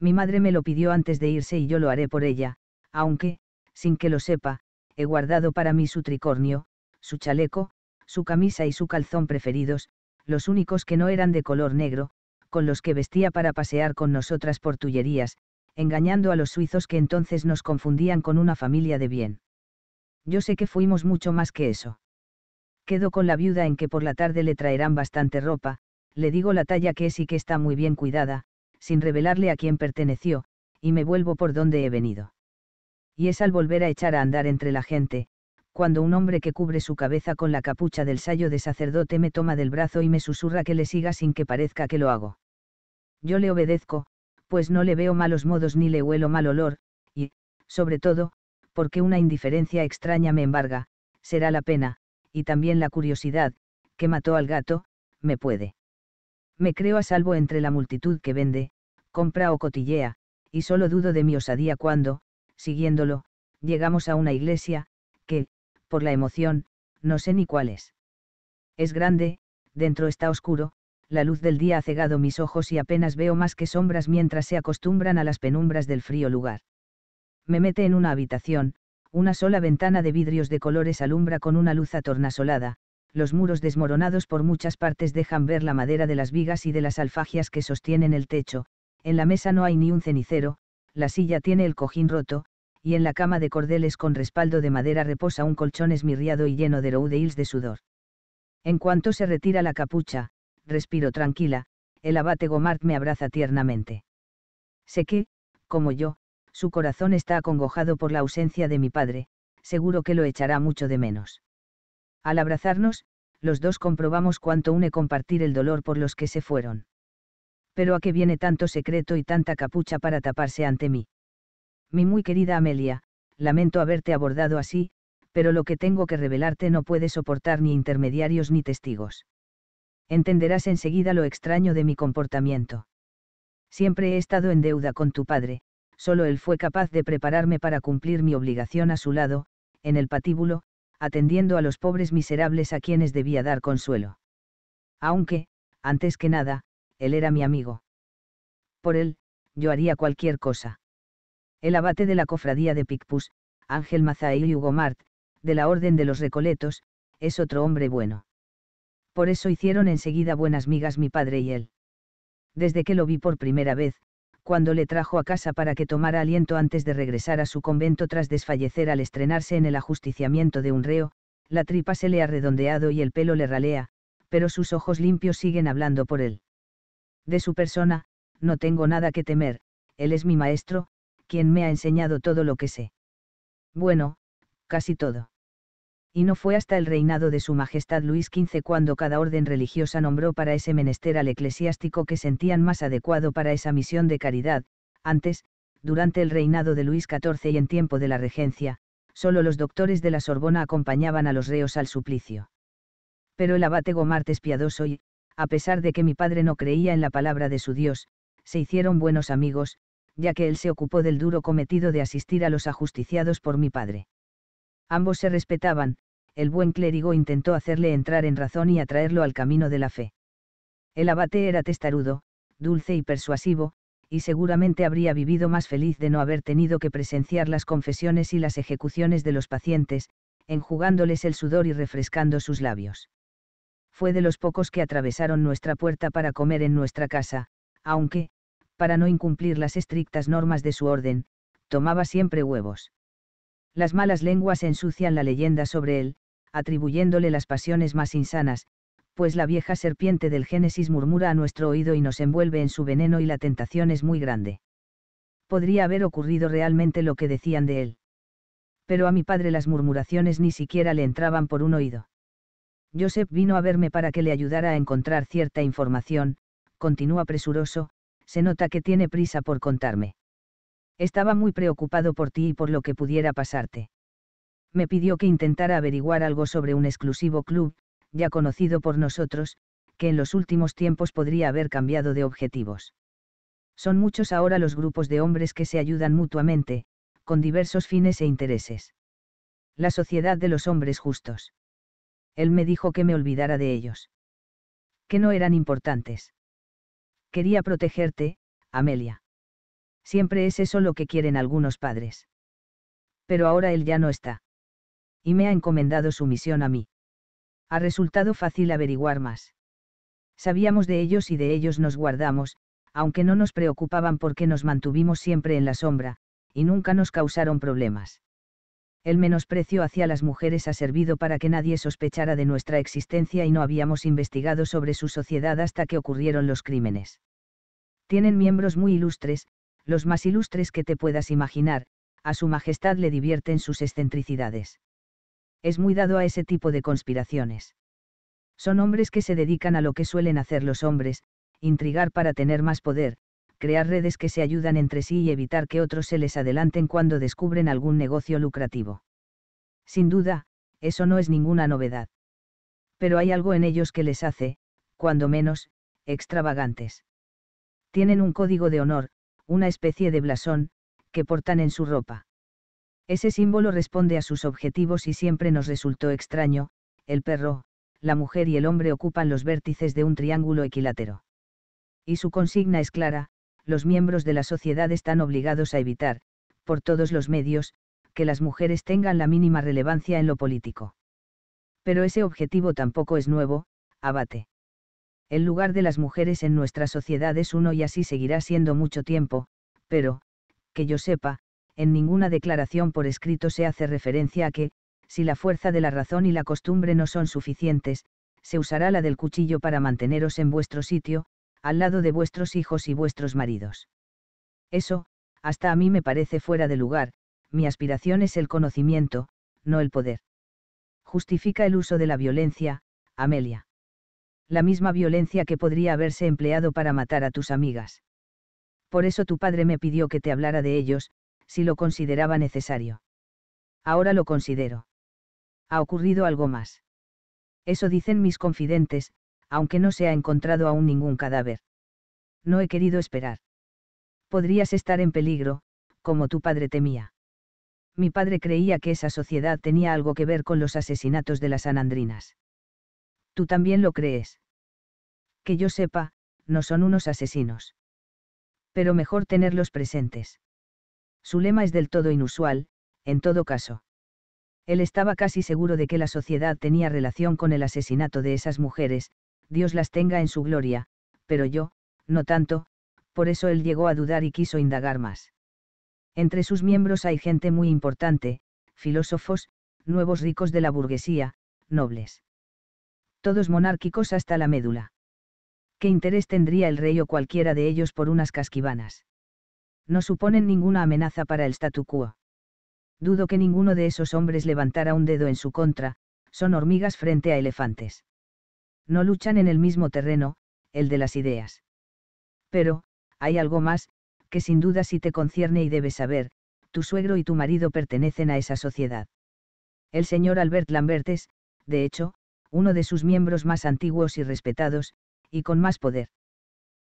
Mi madre me lo pidió antes de irse y yo lo haré por ella, aunque, sin que lo sepa, he guardado para mí su tricornio, su chaleco, su camisa y su calzón preferidos, los únicos que no eran de color negro, con los que vestía para pasear con nosotras por tullerías, engañando a los suizos que entonces nos confundían con una familia de bien. Yo sé que fuimos mucho más que eso. Quedo con la viuda en que por la tarde le traerán bastante ropa, le digo la talla que es y que está muy bien cuidada, sin revelarle a quién perteneció, y me vuelvo por donde he venido. Y es al volver a echar a andar entre la gente, cuando un hombre que cubre su cabeza con la capucha del sayo de sacerdote me toma del brazo y me susurra que le siga sin que parezca que lo hago. Yo le obedezco, pues no le veo malos modos ni le huelo mal olor, y, sobre todo, porque una indiferencia extraña me embarga, será la pena, y también la curiosidad, que mató al gato, me puede. Me creo a salvo entre la multitud que vende, compra o cotillea, y solo dudo de mi osadía cuando, siguiéndolo, llegamos a una iglesia, que, por la emoción, no sé ni cuál es. Es grande, dentro está oscuro, la luz del día ha cegado mis ojos y apenas veo más que sombras mientras se acostumbran a las penumbras del frío lugar. Me mete en una habitación, una sola ventana de vidrios de colores alumbra con una luz atornasolada, los muros desmoronados por muchas partes dejan ver la madera de las vigas y de las alfagias que sostienen el techo, en la mesa no hay ni un cenicero, la silla tiene el cojín roto, y en la cama de cordeles con respaldo de madera reposa un colchón esmirriado y lleno de roudeils de sudor. En cuanto se retira la capucha, respiro tranquila, el abate Gomart me abraza tiernamente. Sé que, como yo, su corazón está acongojado por la ausencia de mi padre, seguro que lo echará mucho de menos. Al abrazarnos, los dos comprobamos cuánto une compartir el dolor por los que se fueron. Pero a qué viene tanto secreto y tanta capucha para taparse ante mí. Mi muy querida Amelia, lamento haberte abordado así, pero lo que tengo que revelarte no puede soportar ni intermediarios ni testigos entenderás enseguida lo extraño de mi comportamiento. Siempre he estado en deuda con tu padre, solo él fue capaz de prepararme para cumplir mi obligación a su lado, en el patíbulo, atendiendo a los pobres miserables a quienes debía dar consuelo. Aunque, antes que nada, él era mi amigo. Por él, yo haría cualquier cosa. El abate de la cofradía de Picpus, Ángel mazaíl y Hugo Mart, de la Orden de los Recoletos, es otro hombre bueno por eso hicieron enseguida buenas migas mi padre y él. Desde que lo vi por primera vez, cuando le trajo a casa para que tomara aliento antes de regresar a su convento tras desfallecer al estrenarse en el ajusticiamiento de un reo, la tripa se le ha redondeado y el pelo le ralea, pero sus ojos limpios siguen hablando por él. De su persona, no tengo nada que temer, él es mi maestro, quien me ha enseñado todo lo que sé. Bueno, casi todo y no fue hasta el reinado de Su Majestad Luis XV cuando cada orden religiosa nombró para ese menester al eclesiástico que sentían más adecuado para esa misión de caridad, antes, durante el reinado de Luis XIV y en tiempo de la regencia, solo los doctores de la Sorbona acompañaban a los reos al suplicio. Pero el abate Gomart es piadoso y, a pesar de que mi padre no creía en la palabra de su Dios, se hicieron buenos amigos, ya que él se ocupó del duro cometido de asistir a los ajusticiados por mi padre. Ambos se respetaban, el buen clérigo intentó hacerle entrar en razón y atraerlo al camino de la fe. El abate era testarudo, dulce y persuasivo, y seguramente habría vivido más feliz de no haber tenido que presenciar las confesiones y las ejecuciones de los pacientes, enjugándoles el sudor y refrescando sus labios. Fue de los pocos que atravesaron nuestra puerta para comer en nuestra casa, aunque, para no incumplir las estrictas normas de su orden, tomaba siempre huevos. Las malas lenguas ensucian la leyenda sobre él, atribuyéndole las pasiones más insanas, pues la vieja serpiente del Génesis murmura a nuestro oído y nos envuelve en su veneno y la tentación es muy grande. Podría haber ocurrido realmente lo que decían de él. Pero a mi padre las murmuraciones ni siquiera le entraban por un oído. Joseph vino a verme para que le ayudara a encontrar cierta información, continúa presuroso, se nota que tiene prisa por contarme. Estaba muy preocupado por ti y por lo que pudiera pasarte. Me pidió que intentara averiguar algo sobre un exclusivo club, ya conocido por nosotros, que en los últimos tiempos podría haber cambiado de objetivos. Son muchos ahora los grupos de hombres que se ayudan mutuamente, con diversos fines e intereses. La sociedad de los hombres justos. Él me dijo que me olvidara de ellos. Que no eran importantes. Quería protegerte, Amelia. Siempre es eso lo que quieren algunos padres. Pero ahora él ya no está. Y me ha encomendado su misión a mí. Ha resultado fácil averiguar más. Sabíamos de ellos y de ellos nos guardamos, aunque no nos preocupaban porque nos mantuvimos siempre en la sombra, y nunca nos causaron problemas. El menosprecio hacia las mujeres ha servido para que nadie sospechara de nuestra existencia y no habíamos investigado sobre su sociedad hasta que ocurrieron los crímenes. Tienen miembros muy ilustres, los más ilustres que te puedas imaginar, a su majestad le divierten sus excentricidades. Es muy dado a ese tipo de conspiraciones. Son hombres que se dedican a lo que suelen hacer los hombres, intrigar para tener más poder, crear redes que se ayudan entre sí y evitar que otros se les adelanten cuando descubren algún negocio lucrativo. Sin duda, eso no es ninguna novedad. Pero hay algo en ellos que les hace, cuando menos, extravagantes. Tienen un código de honor, una especie de blasón, que portan en su ropa. Ese símbolo responde a sus objetivos y siempre nos resultó extraño, el perro, la mujer y el hombre ocupan los vértices de un triángulo equilátero. Y su consigna es clara, los miembros de la sociedad están obligados a evitar, por todos los medios, que las mujeres tengan la mínima relevancia en lo político. Pero ese objetivo tampoco es nuevo, abate. El lugar de las mujeres en nuestra sociedad es uno y así seguirá siendo mucho tiempo, pero, que yo sepa, en ninguna declaración por escrito se hace referencia a que, si la fuerza de la razón y la costumbre no son suficientes, se usará la del cuchillo para manteneros en vuestro sitio, al lado de vuestros hijos y vuestros maridos. Eso, hasta a mí me parece fuera de lugar, mi aspiración es el conocimiento, no el poder. Justifica el uso de la violencia, Amelia la misma violencia que podría haberse empleado para matar a tus amigas. Por eso tu padre me pidió que te hablara de ellos, si lo consideraba necesario. Ahora lo considero. Ha ocurrido algo más. Eso dicen mis confidentes, aunque no se ha encontrado aún ningún cadáver. No he querido esperar. Podrías estar en peligro, como tu padre temía. Mi padre creía que esa sociedad tenía algo que ver con los asesinatos de las anandrinas. Tú también lo crees que yo sepa, no son unos asesinos. Pero mejor tenerlos presentes. Su lema es del todo inusual, en todo caso. Él estaba casi seguro de que la sociedad tenía relación con el asesinato de esas mujeres, Dios las tenga en su gloria, pero yo, no tanto, por eso él llegó a dudar y quiso indagar más. Entre sus miembros hay gente muy importante, filósofos, nuevos ricos de la burguesía, nobles. Todos monárquicos hasta la médula. ¿qué interés tendría el rey o cualquiera de ellos por unas casquivanas? No suponen ninguna amenaza para el statu quo. Dudo que ninguno de esos hombres levantara un dedo en su contra, son hormigas frente a elefantes. No luchan en el mismo terreno, el de las ideas. Pero, hay algo más, que sin duda si te concierne y debes saber, tu suegro y tu marido pertenecen a esa sociedad. El señor Albert Lambert es, de hecho, uno de sus miembros más antiguos y respetados, y con más poder.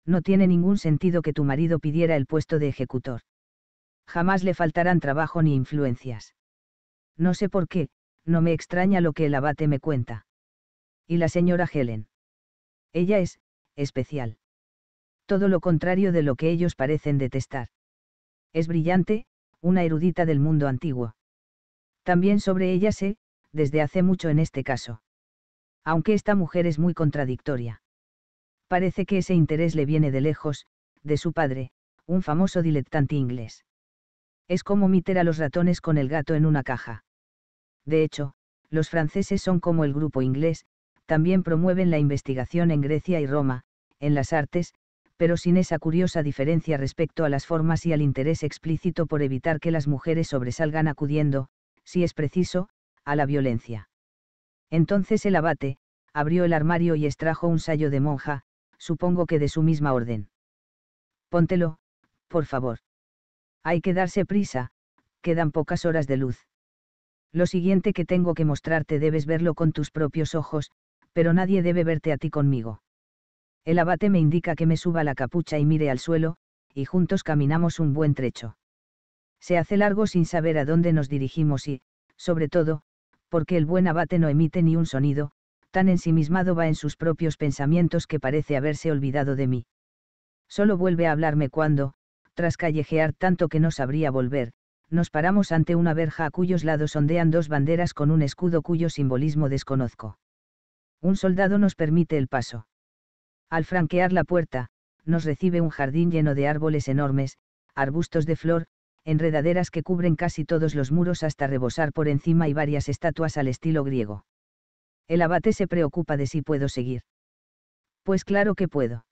No tiene ningún sentido que tu marido pidiera el puesto de ejecutor. Jamás le faltarán trabajo ni influencias. No sé por qué, no me extraña lo que el abate me cuenta. Y la señora Helen. Ella es, especial. Todo lo contrario de lo que ellos parecen detestar. Es brillante, una erudita del mundo antiguo. También sobre ella sé, desde hace mucho en este caso. Aunque esta mujer es muy contradictoria parece que ese interés le viene de lejos, de su padre, un famoso dilettante inglés. Es como meter a los ratones con el gato en una caja. De hecho, los franceses son como el grupo inglés, también promueven la investigación en Grecia y Roma, en las artes, pero sin esa curiosa diferencia respecto a las formas y al interés explícito por evitar que las mujeres sobresalgan acudiendo, si es preciso, a la violencia. Entonces el abate, abrió el armario y extrajo un sayo de monja, supongo que de su misma orden. Póntelo, por favor. Hay que darse prisa, quedan pocas horas de luz. Lo siguiente que tengo que mostrarte debes verlo con tus propios ojos, pero nadie debe verte a ti conmigo. El abate me indica que me suba la capucha y mire al suelo, y juntos caminamos un buen trecho. Se hace largo sin saber a dónde nos dirigimos y, sobre todo, porque el buen abate no emite ni un sonido, tan ensimismado va en sus propios pensamientos que parece haberse olvidado de mí. Solo vuelve a hablarme cuando, tras callejear tanto que no sabría volver, nos paramos ante una verja a cuyos lados ondean dos banderas con un escudo cuyo simbolismo desconozco. Un soldado nos permite el paso. Al franquear la puerta, nos recibe un jardín lleno de árboles enormes, arbustos de flor, enredaderas que cubren casi todos los muros hasta rebosar por encima y varias estatuas al estilo griego. El abate se preocupa de si puedo seguir. Pues claro que puedo.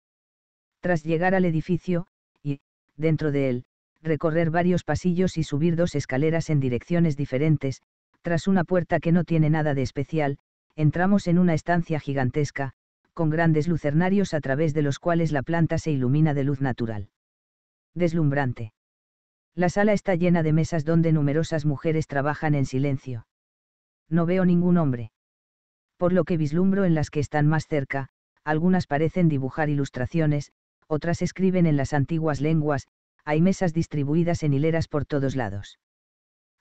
Tras llegar al edificio, y, dentro de él, recorrer varios pasillos y subir dos escaleras en direcciones diferentes, tras una puerta que no tiene nada de especial, entramos en una estancia gigantesca, con grandes lucernarios a través de los cuales la planta se ilumina de luz natural. Deslumbrante. La sala está llena de mesas donde numerosas mujeres trabajan en silencio. No veo ningún hombre por lo que vislumbro en las que están más cerca, algunas parecen dibujar ilustraciones, otras escriben en las antiguas lenguas, hay mesas distribuidas en hileras por todos lados.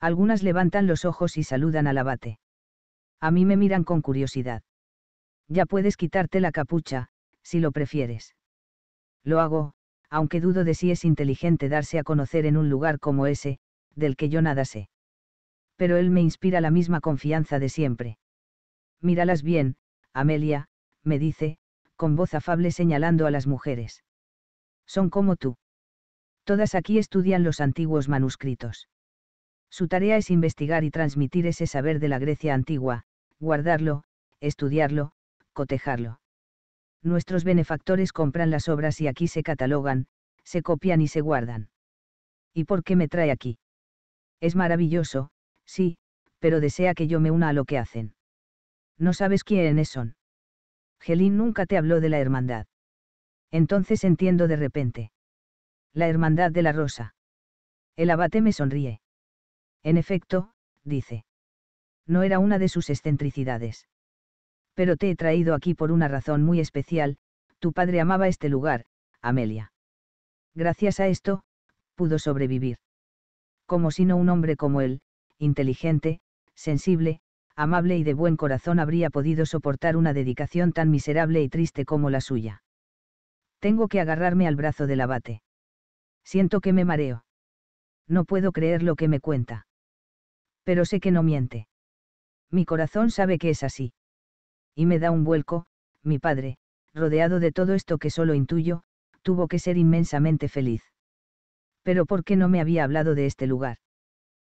Algunas levantan los ojos y saludan al abate. A mí me miran con curiosidad. Ya puedes quitarte la capucha, si lo prefieres. Lo hago, aunque dudo de si es inteligente darse a conocer en un lugar como ese, del que yo nada sé. Pero él me inspira la misma confianza de siempre. Míralas bien, Amelia, me dice, con voz afable señalando a las mujeres. Son como tú. Todas aquí estudian los antiguos manuscritos. Su tarea es investigar y transmitir ese saber de la Grecia antigua, guardarlo, estudiarlo, cotejarlo. Nuestros benefactores compran las obras y aquí se catalogan, se copian y se guardan. ¿Y por qué me trae aquí? Es maravilloso, sí, pero desea que yo me una a lo que hacen. No sabes quiénes son. Gelín nunca te habló de la hermandad. Entonces entiendo de repente. La hermandad de la rosa. El abate me sonríe. En efecto, dice. No era una de sus excentricidades. Pero te he traído aquí por una razón muy especial, tu padre amaba este lugar, Amelia. Gracias a esto, pudo sobrevivir. Como si no un hombre como él, inteligente, sensible, amable y de buen corazón habría podido soportar una dedicación tan miserable y triste como la suya. Tengo que agarrarme al brazo del abate. Siento que me mareo. No puedo creer lo que me cuenta. Pero sé que no miente. Mi corazón sabe que es así. Y me da un vuelco, mi padre, rodeado de todo esto que solo intuyo, tuvo que ser inmensamente feliz. Pero ¿por qué no me había hablado de este lugar?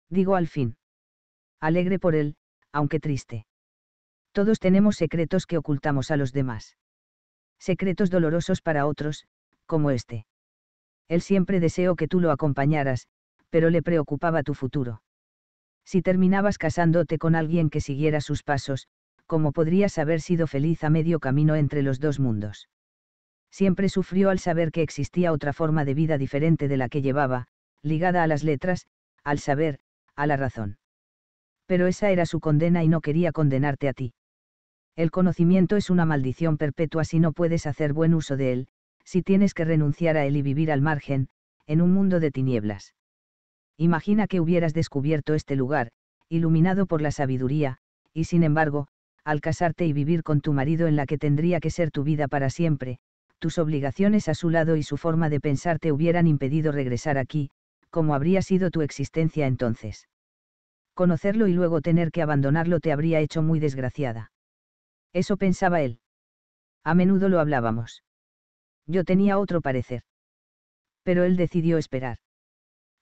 Digo al fin. Alegre por él, aunque triste. Todos tenemos secretos que ocultamos a los demás. Secretos dolorosos para otros, como este. Él siempre deseó que tú lo acompañaras, pero le preocupaba tu futuro. Si terminabas casándote con alguien que siguiera sus pasos, ¿cómo podrías haber sido feliz a medio camino entre los dos mundos? Siempre sufrió al saber que existía otra forma de vida diferente de la que llevaba, ligada a las letras, al saber, a la razón pero esa era su condena y no quería condenarte a ti. El conocimiento es una maldición perpetua si no puedes hacer buen uso de él, si tienes que renunciar a él y vivir al margen, en un mundo de tinieblas. Imagina que hubieras descubierto este lugar, iluminado por la sabiduría, y sin embargo, al casarte y vivir con tu marido en la que tendría que ser tu vida para siempre, tus obligaciones a su lado y su forma de pensar te hubieran impedido regresar aquí, como habría sido tu existencia entonces conocerlo y luego tener que abandonarlo te habría hecho muy desgraciada. Eso pensaba él. A menudo lo hablábamos. Yo tenía otro parecer. Pero él decidió esperar.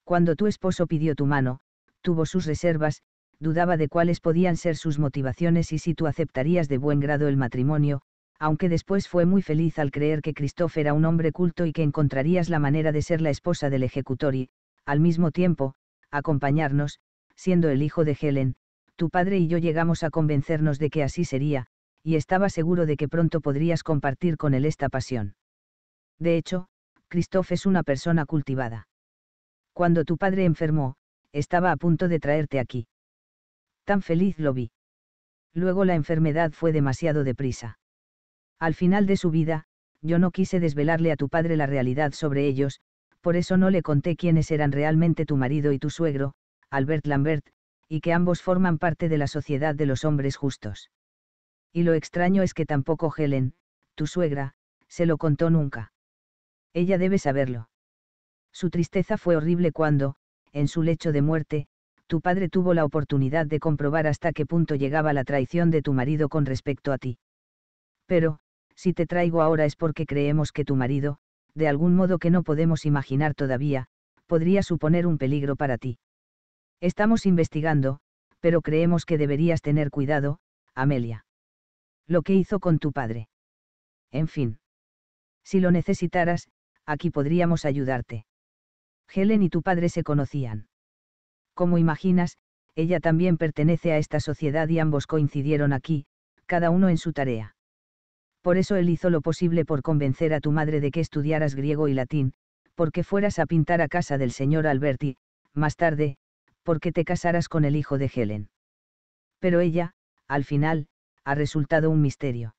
Cuando tu esposo pidió tu mano, tuvo sus reservas, dudaba de cuáles podían ser sus motivaciones y si tú aceptarías de buen grado el matrimonio, aunque después fue muy feliz al creer que Cristófer era un hombre culto y que encontrarías la manera de ser la esposa del ejecutor y, al mismo tiempo, acompañarnos, siendo el hijo de Helen, tu padre y yo llegamos a convencernos de que así sería, y estaba seguro de que pronto podrías compartir con él esta pasión. De hecho, Christoph es una persona cultivada. Cuando tu padre enfermó, estaba a punto de traerte aquí. Tan feliz lo vi. Luego la enfermedad fue demasiado deprisa. Al final de su vida, yo no quise desvelarle a tu padre la realidad sobre ellos, por eso no le conté quiénes eran realmente tu marido y tu suegro, Albert Lambert, y que ambos forman parte de la sociedad de los hombres justos. Y lo extraño es que tampoco Helen, tu suegra, se lo contó nunca. Ella debe saberlo. Su tristeza fue horrible cuando, en su lecho de muerte, tu padre tuvo la oportunidad de comprobar hasta qué punto llegaba la traición de tu marido con respecto a ti. Pero, si te traigo ahora es porque creemos que tu marido, de algún modo que no podemos imaginar todavía, podría suponer un peligro para ti. Estamos investigando, pero creemos que deberías tener cuidado, Amelia. Lo que hizo con tu padre. En fin. Si lo necesitaras, aquí podríamos ayudarte. Helen y tu padre se conocían. Como imaginas, ella también pertenece a esta sociedad y ambos coincidieron aquí, cada uno en su tarea. Por eso él hizo lo posible por convencer a tu madre de que estudiaras griego y latín, porque fueras a pintar a casa del señor Alberti, más tarde, porque te casaras con el hijo de Helen. Pero ella, al final, ha resultado un misterio.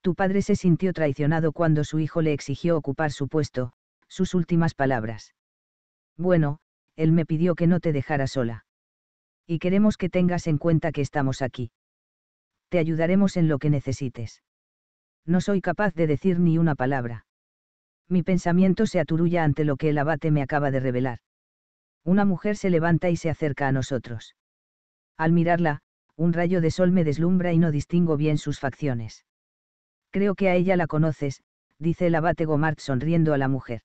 Tu padre se sintió traicionado cuando su hijo le exigió ocupar su puesto, sus últimas palabras. Bueno, él me pidió que no te dejara sola. Y queremos que tengas en cuenta que estamos aquí. Te ayudaremos en lo que necesites. No soy capaz de decir ni una palabra. Mi pensamiento se aturulla ante lo que el abate me acaba de revelar. Una mujer se levanta y se acerca a nosotros. Al mirarla, un rayo de sol me deslumbra y no distingo bien sus facciones. Creo que a ella la conoces, dice el abate Gomart sonriendo a la mujer.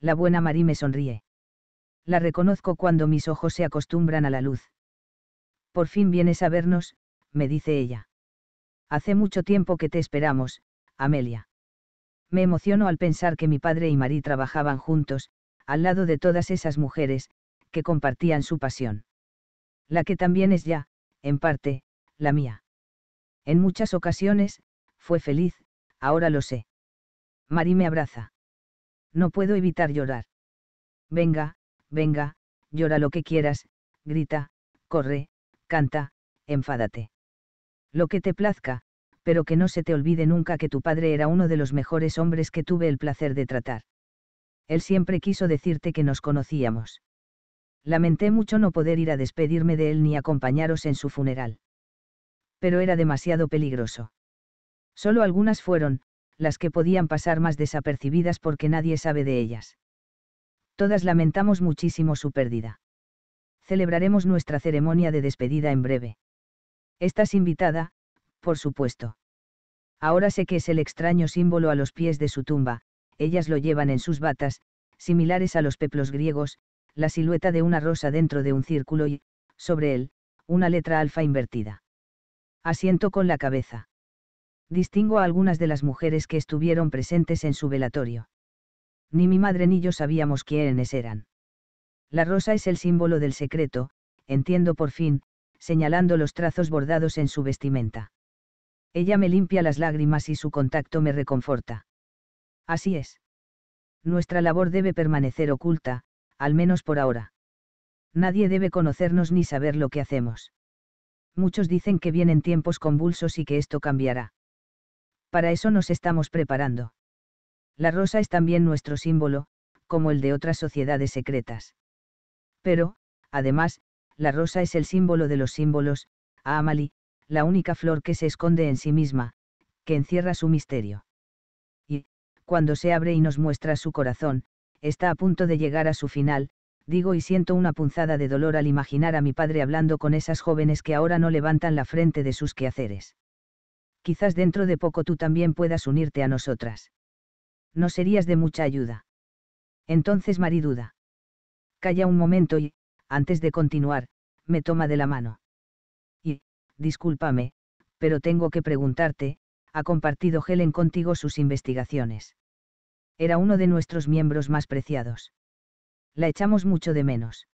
La buena Marie me sonríe. La reconozco cuando mis ojos se acostumbran a la luz. Por fin vienes a vernos, me dice ella. Hace mucho tiempo que te esperamos, Amelia. Me emociono al pensar que mi padre y Marie trabajaban juntos, al lado de todas esas mujeres, que compartían su pasión. La que también es ya, en parte, la mía. En muchas ocasiones, fue feliz, ahora lo sé. Mari me abraza. No puedo evitar llorar. Venga, venga, llora lo que quieras, grita, corre, canta, enfádate. Lo que te plazca, pero que no se te olvide nunca que tu padre era uno de los mejores hombres que tuve el placer de tratar. Él siempre quiso decirte que nos conocíamos. Lamenté mucho no poder ir a despedirme de él ni acompañaros en su funeral. Pero era demasiado peligroso. Solo algunas fueron, las que podían pasar más desapercibidas porque nadie sabe de ellas. Todas lamentamos muchísimo su pérdida. Celebraremos nuestra ceremonia de despedida en breve. Estás invitada, por supuesto. Ahora sé que es el extraño símbolo a los pies de su tumba, ellas lo llevan en sus batas, similares a los peplos griegos, la silueta de una rosa dentro de un círculo y, sobre él, una letra alfa invertida. Asiento con la cabeza. Distingo a algunas de las mujeres que estuvieron presentes en su velatorio. Ni mi madre ni yo sabíamos quiénes eran. La rosa es el símbolo del secreto, entiendo por fin, señalando los trazos bordados en su vestimenta. Ella me limpia las lágrimas y su contacto me reconforta. Así es. Nuestra labor debe permanecer oculta, al menos por ahora. Nadie debe conocernos ni saber lo que hacemos. Muchos dicen que vienen tiempos convulsos y que esto cambiará. Para eso nos estamos preparando. La rosa es también nuestro símbolo, como el de otras sociedades secretas. Pero, además, la rosa es el símbolo de los símbolos, a Amali, la única flor que se esconde en sí misma, que encierra su misterio cuando se abre y nos muestra su corazón, está a punto de llegar a su final, digo y siento una punzada de dolor al imaginar a mi padre hablando con esas jóvenes que ahora no levantan la frente de sus quehaceres. Quizás dentro de poco tú también puedas unirte a nosotras. No serías de mucha ayuda. Entonces Mariduda. Calla un momento y, antes de continuar, me toma de la mano. Y, discúlpame, pero tengo que preguntarte, ¿ha compartido Helen contigo sus investigaciones? Era uno de nuestros miembros más preciados. La echamos mucho de menos.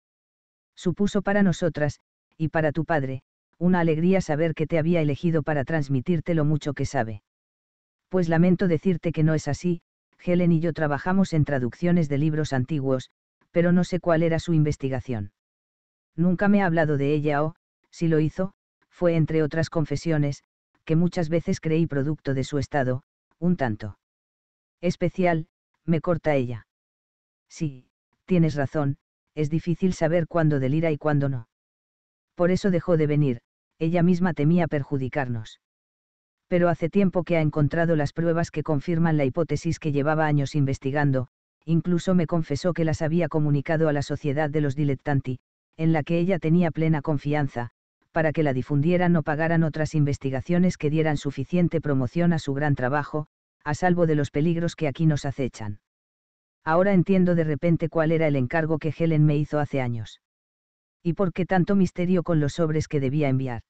Supuso para nosotras, y para tu padre, una alegría saber que te había elegido para transmitirte lo mucho que sabe. Pues lamento decirte que no es así, Helen y yo trabajamos en traducciones de libros antiguos, pero no sé cuál era su investigación. Nunca me ha hablado de ella o, si lo hizo, fue entre otras confesiones, que muchas veces creí producto de su estado, un tanto especial, me corta ella. Sí, tienes razón, es difícil saber cuándo delira y cuándo no. Por eso dejó de venir, ella misma temía perjudicarnos. Pero hace tiempo que ha encontrado las pruebas que confirman la hipótesis que llevaba años investigando, incluso me confesó que las había comunicado a la Sociedad de los Dilettanti, en la que ella tenía plena confianza, para que la difundieran o pagaran otras investigaciones que dieran suficiente promoción a su gran trabajo, a salvo de los peligros que aquí nos acechan. Ahora entiendo de repente cuál era el encargo que Helen me hizo hace años. ¿Y por qué tanto misterio con los sobres que debía enviar?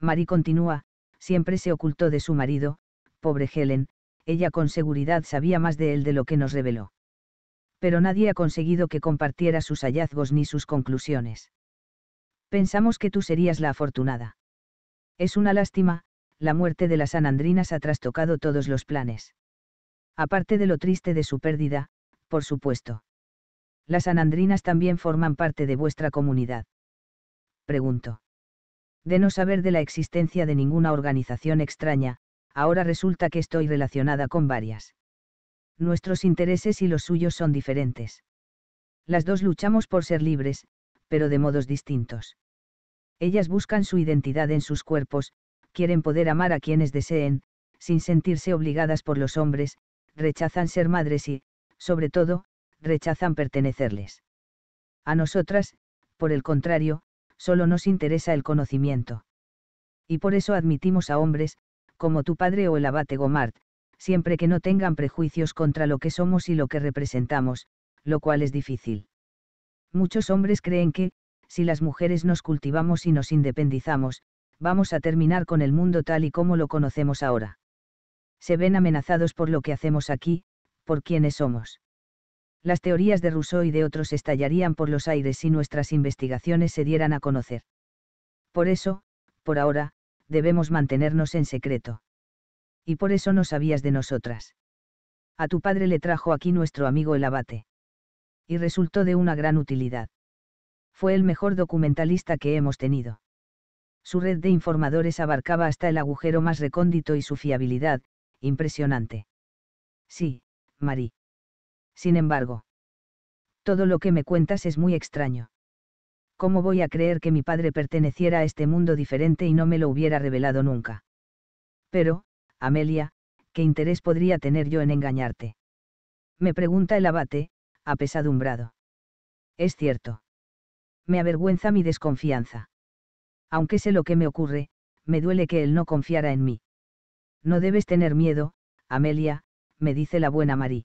Marie continúa, siempre se ocultó de su marido, pobre Helen, ella con seguridad sabía más de él de lo que nos reveló. Pero nadie ha conseguido que compartiera sus hallazgos ni sus conclusiones. Pensamos que tú serías la afortunada. Es una lástima, la muerte de las Anandrinas ha trastocado todos los planes. Aparte de lo triste de su pérdida, por supuesto. ¿Las Anandrinas también forman parte de vuestra comunidad? Pregunto. De no saber de la existencia de ninguna organización extraña, ahora resulta que estoy relacionada con varias. Nuestros intereses y los suyos son diferentes. Las dos luchamos por ser libres, pero de modos distintos. Ellas buscan su identidad en sus cuerpos, quieren poder amar a quienes deseen, sin sentirse obligadas por los hombres, rechazan ser madres y, sobre todo, rechazan pertenecerles. A nosotras, por el contrario, solo nos interesa el conocimiento. Y por eso admitimos a hombres, como tu padre o el abate Gomart, siempre que no tengan prejuicios contra lo que somos y lo que representamos, lo cual es difícil. Muchos hombres creen que, si las mujeres nos cultivamos y nos independizamos, vamos a terminar con el mundo tal y como lo conocemos ahora. Se ven amenazados por lo que hacemos aquí, por quienes somos. Las teorías de Rousseau y de otros estallarían por los aires si nuestras investigaciones se dieran a conocer. Por eso, por ahora, debemos mantenernos en secreto. Y por eso no sabías de nosotras. A tu padre le trajo aquí nuestro amigo el abate. Y resultó de una gran utilidad. Fue el mejor documentalista que hemos tenido. Su red de informadores abarcaba hasta el agujero más recóndito y su fiabilidad, impresionante. Sí, Marie. Sin embargo. Todo lo que me cuentas es muy extraño. ¿Cómo voy a creer que mi padre perteneciera a este mundo diferente y no me lo hubiera revelado nunca? Pero, Amelia, ¿qué interés podría tener yo en engañarte? Me pregunta el abate, apesadumbrado. Es cierto. Me avergüenza mi desconfianza aunque sé lo que me ocurre, me duele que él no confiara en mí. No debes tener miedo, Amelia, me dice la buena Marie.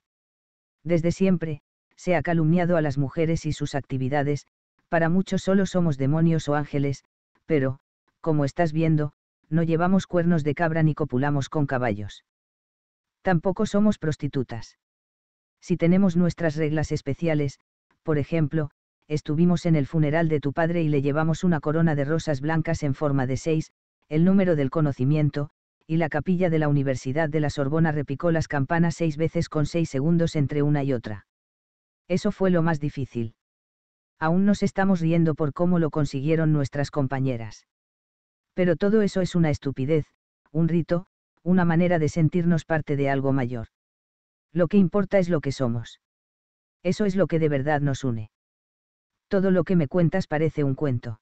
Desde siempre, se ha calumniado a las mujeres y sus actividades, para muchos solo somos demonios o ángeles, pero, como estás viendo, no llevamos cuernos de cabra ni copulamos con caballos. Tampoco somos prostitutas. Si tenemos nuestras reglas especiales, por ejemplo, estuvimos en el funeral de tu padre y le llevamos una corona de rosas blancas en forma de seis, el número del conocimiento, y la capilla de la Universidad de la Sorbona repicó las campanas seis veces con seis segundos entre una y otra. Eso fue lo más difícil. Aún nos estamos riendo por cómo lo consiguieron nuestras compañeras. Pero todo eso es una estupidez, un rito, una manera de sentirnos parte de algo mayor. Lo que importa es lo que somos. Eso es lo que de verdad nos une. Todo lo que me cuentas parece un cuento.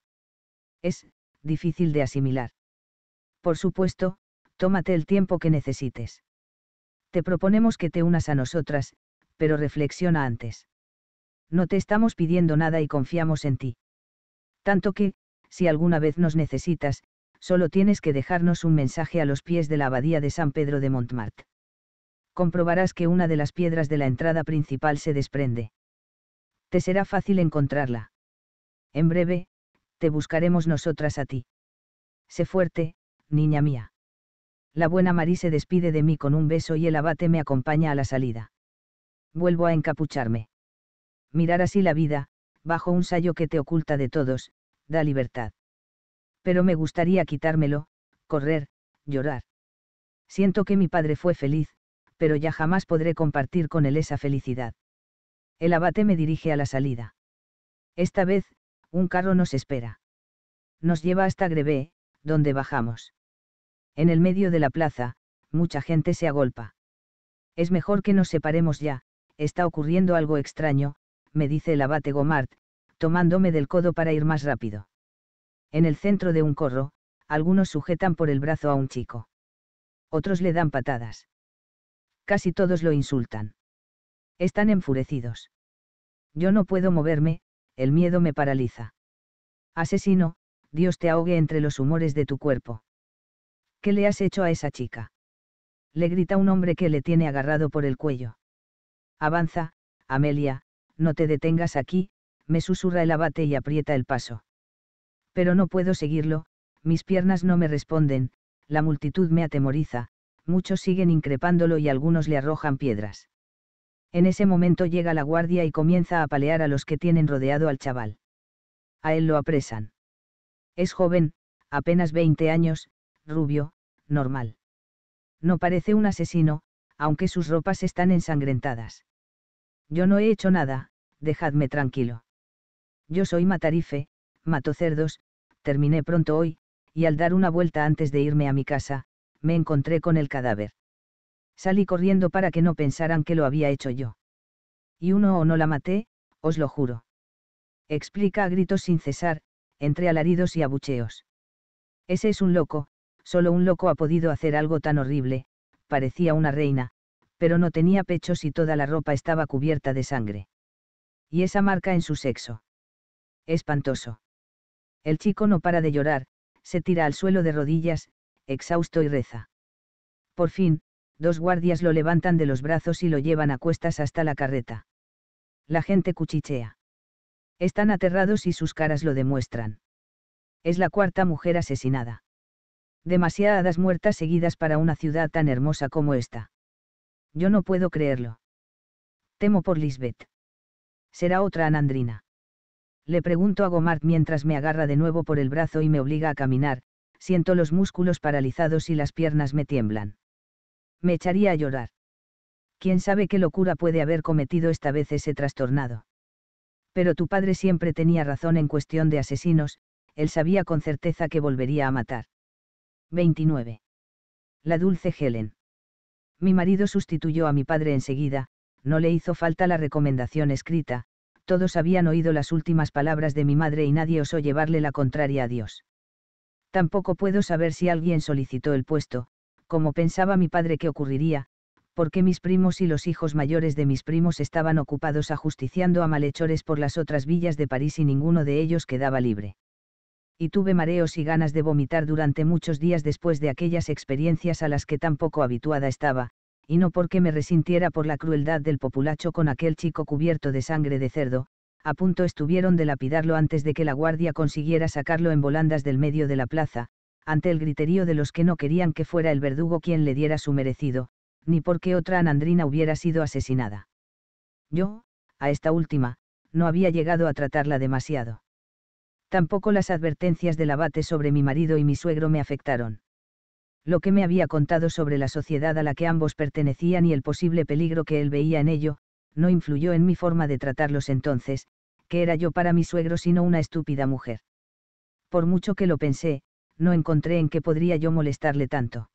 Es, difícil de asimilar. Por supuesto, tómate el tiempo que necesites. Te proponemos que te unas a nosotras, pero reflexiona antes. No te estamos pidiendo nada y confiamos en ti. Tanto que, si alguna vez nos necesitas, solo tienes que dejarnos un mensaje a los pies de la abadía de San Pedro de Montmartre. Comprobarás que una de las piedras de la entrada principal se desprende te será fácil encontrarla. En breve, te buscaremos nosotras a ti. Sé fuerte, niña mía. La buena Marí se despide de mí con un beso y el abate me acompaña a la salida. Vuelvo a encapucharme. Mirar así la vida, bajo un sayo que te oculta de todos, da libertad. Pero me gustaría quitármelo, correr, llorar. Siento que mi padre fue feliz, pero ya jamás podré compartir con él esa felicidad. El abate me dirige a la salida. Esta vez, un carro nos espera. Nos lleva hasta Grevé, donde bajamos. En el medio de la plaza, mucha gente se agolpa. Es mejor que nos separemos ya, está ocurriendo algo extraño, me dice el abate Gomart, tomándome del codo para ir más rápido. En el centro de un corro, algunos sujetan por el brazo a un chico. Otros le dan patadas. Casi todos lo insultan. Están enfurecidos. Yo no puedo moverme, el miedo me paraliza. Asesino, Dios te ahogue entre los humores de tu cuerpo. ¿Qué le has hecho a esa chica? Le grita un hombre que le tiene agarrado por el cuello. Avanza, Amelia, no te detengas aquí, me susurra el abate y aprieta el paso. Pero no puedo seguirlo, mis piernas no me responden, la multitud me atemoriza, muchos siguen increpándolo y algunos le arrojan piedras. En ese momento llega la guardia y comienza a palear a los que tienen rodeado al chaval. A él lo apresan. Es joven, apenas 20 años, rubio, normal. No parece un asesino, aunque sus ropas están ensangrentadas. Yo no he hecho nada, dejadme tranquilo. Yo soy Matarife, mato cerdos, terminé pronto hoy, y al dar una vuelta antes de irme a mi casa, me encontré con el cadáver. Salí corriendo para que no pensaran que lo había hecho yo. Y uno o no la maté, os lo juro. Explica a gritos sin cesar, entre alaridos y abucheos. Ese es un loco, solo un loco ha podido hacer algo tan horrible, parecía una reina, pero no tenía pechos y toda la ropa estaba cubierta de sangre. Y esa marca en su sexo. Espantoso. El chico no para de llorar, se tira al suelo de rodillas, exhausto y reza. Por fin, dos guardias lo levantan de los brazos y lo llevan a cuestas hasta la carreta. La gente cuchichea. Están aterrados y sus caras lo demuestran. Es la cuarta mujer asesinada. Demasiadas muertas seguidas para una ciudad tan hermosa como esta. Yo no puedo creerlo. Temo por Lisbeth. Será otra anandrina. Le pregunto a Gomart mientras me agarra de nuevo por el brazo y me obliga a caminar, siento los músculos paralizados y las piernas me tiemblan. Me echaría a llorar. Quién sabe qué locura puede haber cometido esta vez ese trastornado. Pero tu padre siempre tenía razón en cuestión de asesinos, él sabía con certeza que volvería a matar. 29. La dulce Helen. Mi marido sustituyó a mi padre enseguida, no le hizo falta la recomendación escrita, todos habían oído las últimas palabras de mi madre y nadie osó llevarle la contraria a Dios. Tampoco puedo saber si alguien solicitó el puesto, como pensaba mi padre que ocurriría, porque mis primos y los hijos mayores de mis primos estaban ocupados ajusticiando a malhechores por las otras villas de París y ninguno de ellos quedaba libre. Y tuve mareos y ganas de vomitar durante muchos días después de aquellas experiencias a las que tan poco habituada estaba, y no porque me resintiera por la crueldad del populacho con aquel chico cubierto de sangre de cerdo, a punto estuvieron de lapidarlo antes de que la guardia consiguiera sacarlo en volandas del medio de la plaza, ante el griterío de los que no querían que fuera el verdugo quien le diera su merecido, ni porque otra anandrina hubiera sido asesinada. Yo, a esta última, no había llegado a tratarla demasiado. Tampoco las advertencias del abate sobre mi marido y mi suegro me afectaron. Lo que me había contado sobre la sociedad a la que ambos pertenecían y el posible peligro que él veía en ello, no influyó en mi forma de tratarlos entonces, que era yo para mi suegro sino una estúpida mujer. Por mucho que lo pensé, no encontré en qué podría yo molestarle tanto.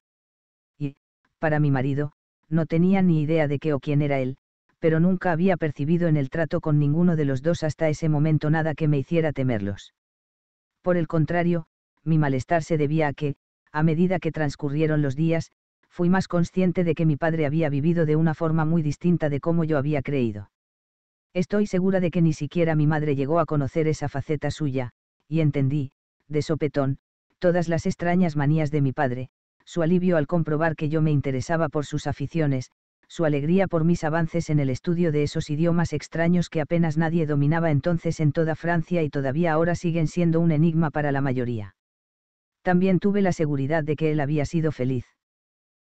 Y, para mi marido, no tenía ni idea de qué o quién era él, pero nunca había percibido en el trato con ninguno de los dos hasta ese momento nada que me hiciera temerlos. Por el contrario, mi malestar se debía a que, a medida que transcurrieron los días, fui más consciente de que mi padre había vivido de una forma muy distinta de como yo había creído. Estoy segura de que ni siquiera mi madre llegó a conocer esa faceta suya, y entendí, de sopetón, todas las extrañas manías de mi padre, su alivio al comprobar que yo me interesaba por sus aficiones, su alegría por mis avances en el estudio de esos idiomas extraños que apenas nadie dominaba entonces en toda Francia y todavía ahora siguen siendo un enigma para la mayoría. También tuve la seguridad de que él había sido feliz.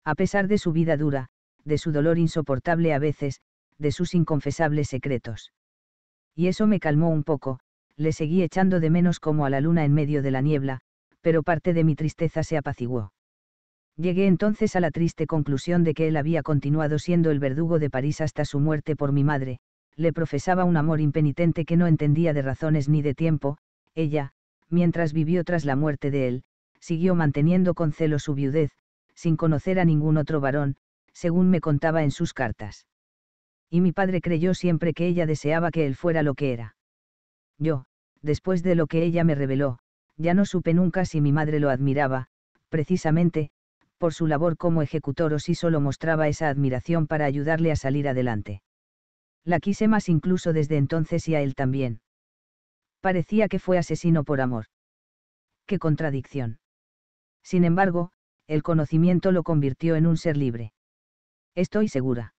A pesar de su vida dura, de su dolor insoportable a veces, de sus inconfesables secretos. Y eso me calmó un poco, le seguí echando de menos como a la luna en medio de la niebla, pero parte de mi tristeza se apaciguó. Llegué entonces a la triste conclusión de que él había continuado siendo el verdugo de París hasta su muerte por mi madre, le profesaba un amor impenitente que no entendía de razones ni de tiempo, ella, mientras vivió tras la muerte de él, siguió manteniendo con celo su viudez, sin conocer a ningún otro varón, según me contaba en sus cartas. Y mi padre creyó siempre que ella deseaba que él fuera lo que era. Yo, después de lo que ella me reveló, ya no supe nunca si mi madre lo admiraba, precisamente, por su labor como ejecutor o si solo mostraba esa admiración para ayudarle a salir adelante. La quise más incluso desde entonces y a él también. Parecía que fue asesino por amor. ¡Qué contradicción! Sin embargo, el conocimiento lo convirtió en un ser libre. Estoy segura.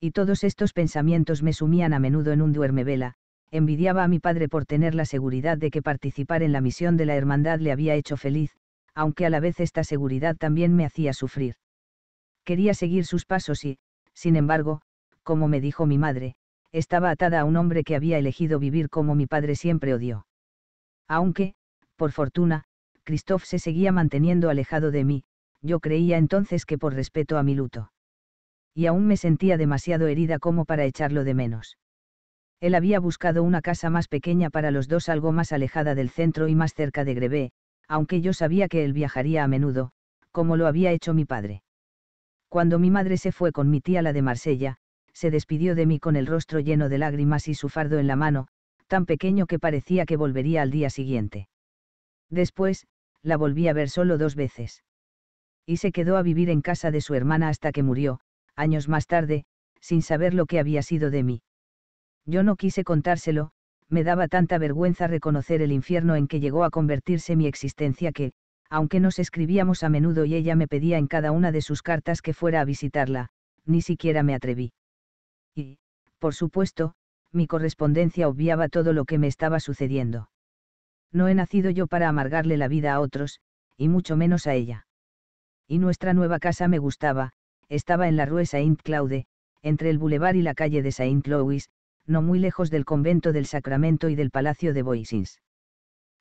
Y todos estos pensamientos me sumían a menudo en un vela envidiaba a mi padre por tener la seguridad de que participar en la misión de la hermandad le había hecho feliz, aunque a la vez esta seguridad también me hacía sufrir. Quería seguir sus pasos y, sin embargo, como me dijo mi madre, estaba atada a un hombre que había elegido vivir como mi padre siempre odió. Aunque, por fortuna, Christoph se seguía manteniendo alejado de mí, yo creía entonces que por respeto a mi luto. Y aún me sentía demasiado herida como para echarlo de menos. Él había buscado una casa más pequeña para los dos, algo más alejada del centro y más cerca de Grevé, aunque yo sabía que él viajaría a menudo, como lo había hecho mi padre. Cuando mi madre se fue con mi tía la de Marsella, se despidió de mí con el rostro lleno de lágrimas y su fardo en la mano, tan pequeño que parecía que volvería al día siguiente. Después, la volví a ver solo dos veces. Y se quedó a vivir en casa de su hermana hasta que murió, años más tarde, sin saber lo que había sido de mí. Yo no quise contárselo, me daba tanta vergüenza reconocer el infierno en que llegó a convertirse mi existencia que, aunque nos escribíamos a menudo y ella me pedía en cada una de sus cartas que fuera a visitarla, ni siquiera me atreví. Y, por supuesto, mi correspondencia obviaba todo lo que me estaba sucediendo. No he nacido yo para amargarle la vida a otros, y mucho menos a ella. Y nuestra nueva casa me gustaba, estaba en la rue Saint-Claude, entre el boulevard y la calle de Saint-Louis, no muy lejos del convento del Sacramento y del Palacio de Boisins.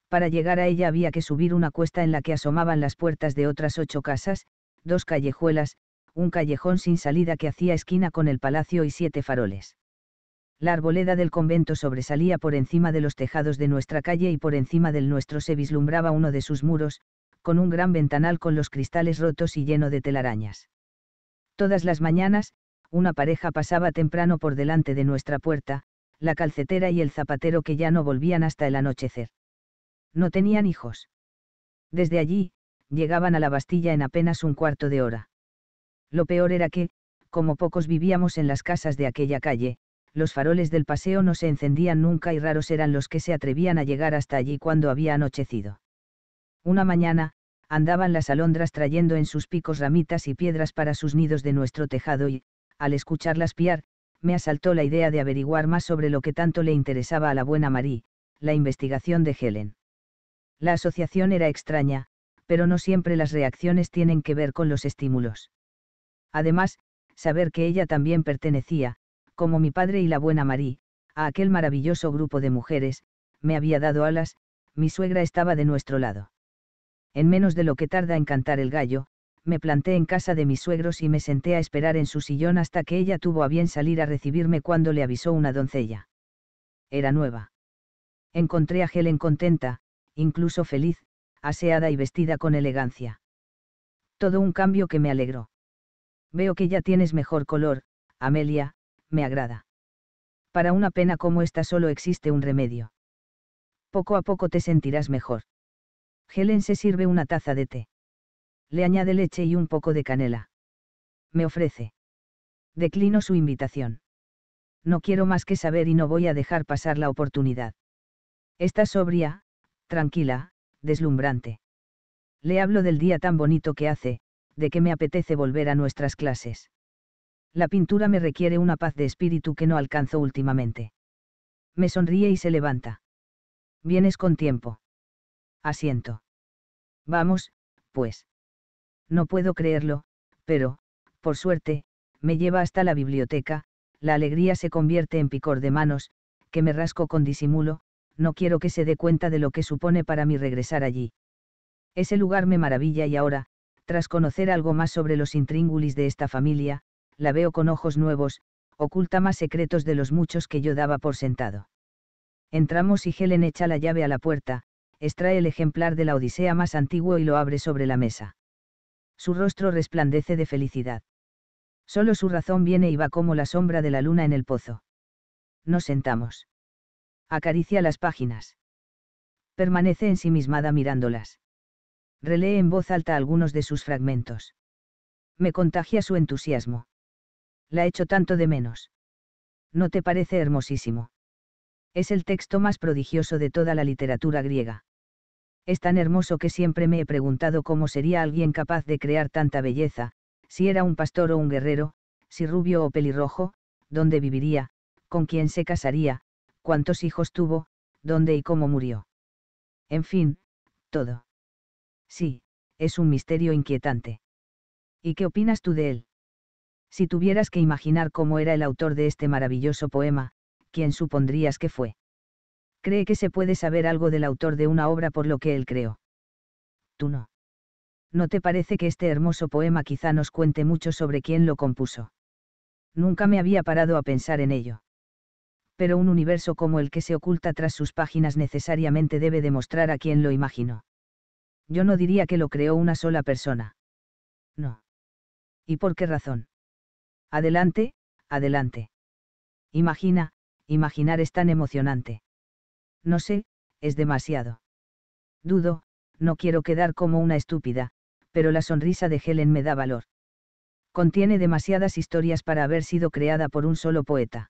Para llegar a ella había que subir una cuesta en la que asomaban las puertas de otras ocho casas, dos callejuelas, un callejón sin salida que hacía esquina con el palacio y siete faroles. La arboleda del convento sobresalía por encima de los tejados de nuestra calle y por encima del nuestro se vislumbraba uno de sus muros, con un gran ventanal con los cristales rotos y lleno de telarañas. Todas las mañanas, una pareja pasaba temprano por delante de nuestra puerta, la calcetera y el zapatero que ya no volvían hasta el anochecer. No tenían hijos. Desde allí, llegaban a la Bastilla en apenas un cuarto de hora. Lo peor era que, como pocos vivíamos en las casas de aquella calle, los faroles del paseo no se encendían nunca y raros eran los que se atrevían a llegar hasta allí cuando había anochecido. Una mañana, andaban las alondras trayendo en sus picos ramitas y piedras para sus nidos de nuestro tejado y, al escucharla espiar, me asaltó la idea de averiguar más sobre lo que tanto le interesaba a la buena Marie, la investigación de Helen. La asociación era extraña, pero no siempre las reacciones tienen que ver con los estímulos. Además, saber que ella también pertenecía, como mi padre y la buena Marie, a aquel maravilloso grupo de mujeres, me había dado alas, mi suegra estaba de nuestro lado. En menos de lo que tarda en cantar el gallo, me planté en casa de mis suegros y me senté a esperar en su sillón hasta que ella tuvo a bien salir a recibirme cuando le avisó una doncella. Era nueva. Encontré a Helen contenta, incluso feliz, aseada y vestida con elegancia. Todo un cambio que me alegró. Veo que ya tienes mejor color, Amelia, me agrada. Para una pena como esta solo existe un remedio. Poco a poco te sentirás mejor. Helen se sirve una taza de té le añade leche y un poco de canela. Me ofrece. Declino su invitación. No quiero más que saber y no voy a dejar pasar la oportunidad. Está sobria, tranquila, deslumbrante. Le hablo del día tan bonito que hace, de que me apetece volver a nuestras clases. La pintura me requiere una paz de espíritu que no alcanzo últimamente. Me sonríe y se levanta. Vienes con tiempo. Asiento. Vamos, pues. No puedo creerlo, pero, por suerte, me lleva hasta la biblioteca, la alegría se convierte en picor de manos, que me rasco con disimulo, no quiero que se dé cuenta de lo que supone para mí regresar allí. Ese lugar me maravilla y ahora, tras conocer algo más sobre los intríngulis de esta familia, la veo con ojos nuevos, oculta más secretos de los muchos que yo daba por sentado. Entramos y Helen echa la llave a la puerta, extrae el ejemplar de la Odisea más antiguo y lo abre sobre la mesa su rostro resplandece de felicidad. Solo su razón viene y va como la sombra de la luna en el pozo. Nos sentamos. Acaricia las páginas. Permanece ensimismada mirándolas. Relee en voz alta algunos de sus fragmentos. Me contagia su entusiasmo. La echo tanto de menos. ¿No te parece hermosísimo? Es el texto más prodigioso de toda la literatura griega. Es tan hermoso que siempre me he preguntado cómo sería alguien capaz de crear tanta belleza, si era un pastor o un guerrero, si rubio o pelirrojo, dónde viviría, con quién se casaría, cuántos hijos tuvo, dónde y cómo murió. En fin, todo. Sí, es un misterio inquietante. ¿Y qué opinas tú de él? Si tuvieras que imaginar cómo era el autor de este maravilloso poema, ¿quién supondrías que fue? cree que se puede saber algo del autor de una obra por lo que él creó. Tú no. ¿No te parece que este hermoso poema quizá nos cuente mucho sobre quién lo compuso? Nunca me había parado a pensar en ello. Pero un universo como el que se oculta tras sus páginas necesariamente debe demostrar a quién lo imaginó. Yo no diría que lo creó una sola persona. No. ¿Y por qué razón? Adelante, adelante. Imagina, imaginar es tan emocionante. No sé, es demasiado. Dudo, no quiero quedar como una estúpida, pero la sonrisa de Helen me da valor. Contiene demasiadas historias para haber sido creada por un solo poeta.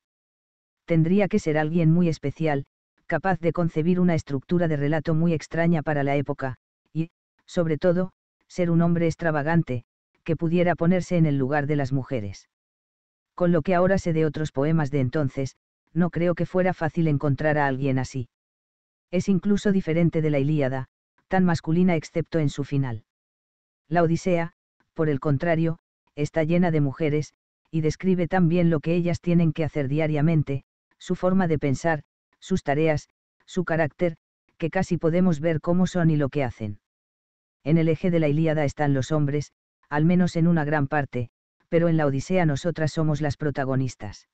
Tendría que ser alguien muy especial, capaz de concebir una estructura de relato muy extraña para la época, y, sobre todo, ser un hombre extravagante, que pudiera ponerse en el lugar de las mujeres. Con lo que ahora sé de otros poemas de entonces, no creo que fuera fácil encontrar a alguien así. Es incluso diferente de la Ilíada, tan masculina excepto en su final. La Odisea, por el contrario, está llena de mujeres, y describe tan bien lo que ellas tienen que hacer diariamente, su forma de pensar, sus tareas, su carácter, que casi podemos ver cómo son y lo que hacen. En el eje de la Ilíada están los hombres, al menos en una gran parte, pero en la Odisea nosotras somos las protagonistas.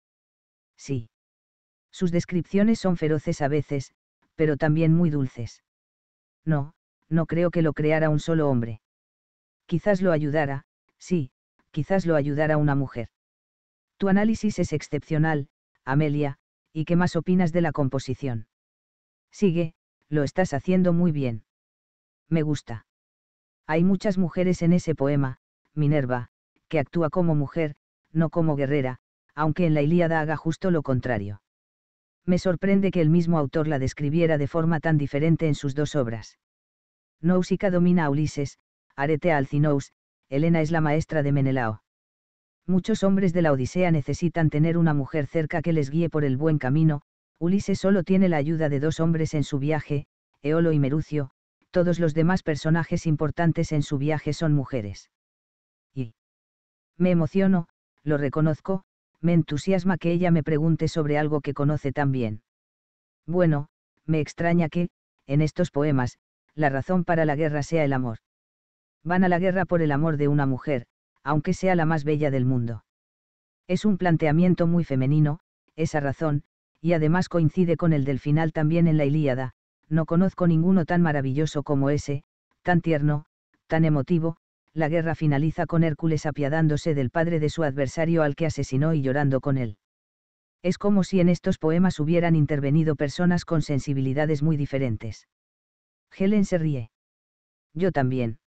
Sí. Sus descripciones son feroces a veces, pero también muy dulces. No, no creo que lo creara un solo hombre. Quizás lo ayudara, sí, quizás lo ayudara una mujer. Tu análisis es excepcional, Amelia, ¿y qué más opinas de la composición? Sigue, lo estás haciendo muy bien. Me gusta. Hay muchas mujeres en ese poema, Minerva, que actúa como mujer, no como guerrera, aunque en la Ilíada haga justo lo contrario me sorprende que el mismo autor la describiera de forma tan diferente en sus dos obras. Nousica domina a Ulises, Arete a Alcinous, Helena es la maestra de Menelao. Muchos hombres de la Odisea necesitan tener una mujer cerca que les guíe por el buen camino, Ulises solo tiene la ayuda de dos hombres en su viaje, Eolo y Merucio, todos los demás personajes importantes en su viaje son mujeres. Y me emociono, lo reconozco, me entusiasma que ella me pregunte sobre algo que conoce tan bien. Bueno, me extraña que, en estos poemas, la razón para la guerra sea el amor. Van a la guerra por el amor de una mujer, aunque sea la más bella del mundo. Es un planteamiento muy femenino, esa razón, y además coincide con el del final también en la Ilíada, no conozco ninguno tan maravilloso como ese, tan tierno, tan emotivo, la guerra finaliza con Hércules apiadándose del padre de su adversario al que asesinó y llorando con él. Es como si en estos poemas hubieran intervenido personas con sensibilidades muy diferentes. Helen se ríe. Yo también.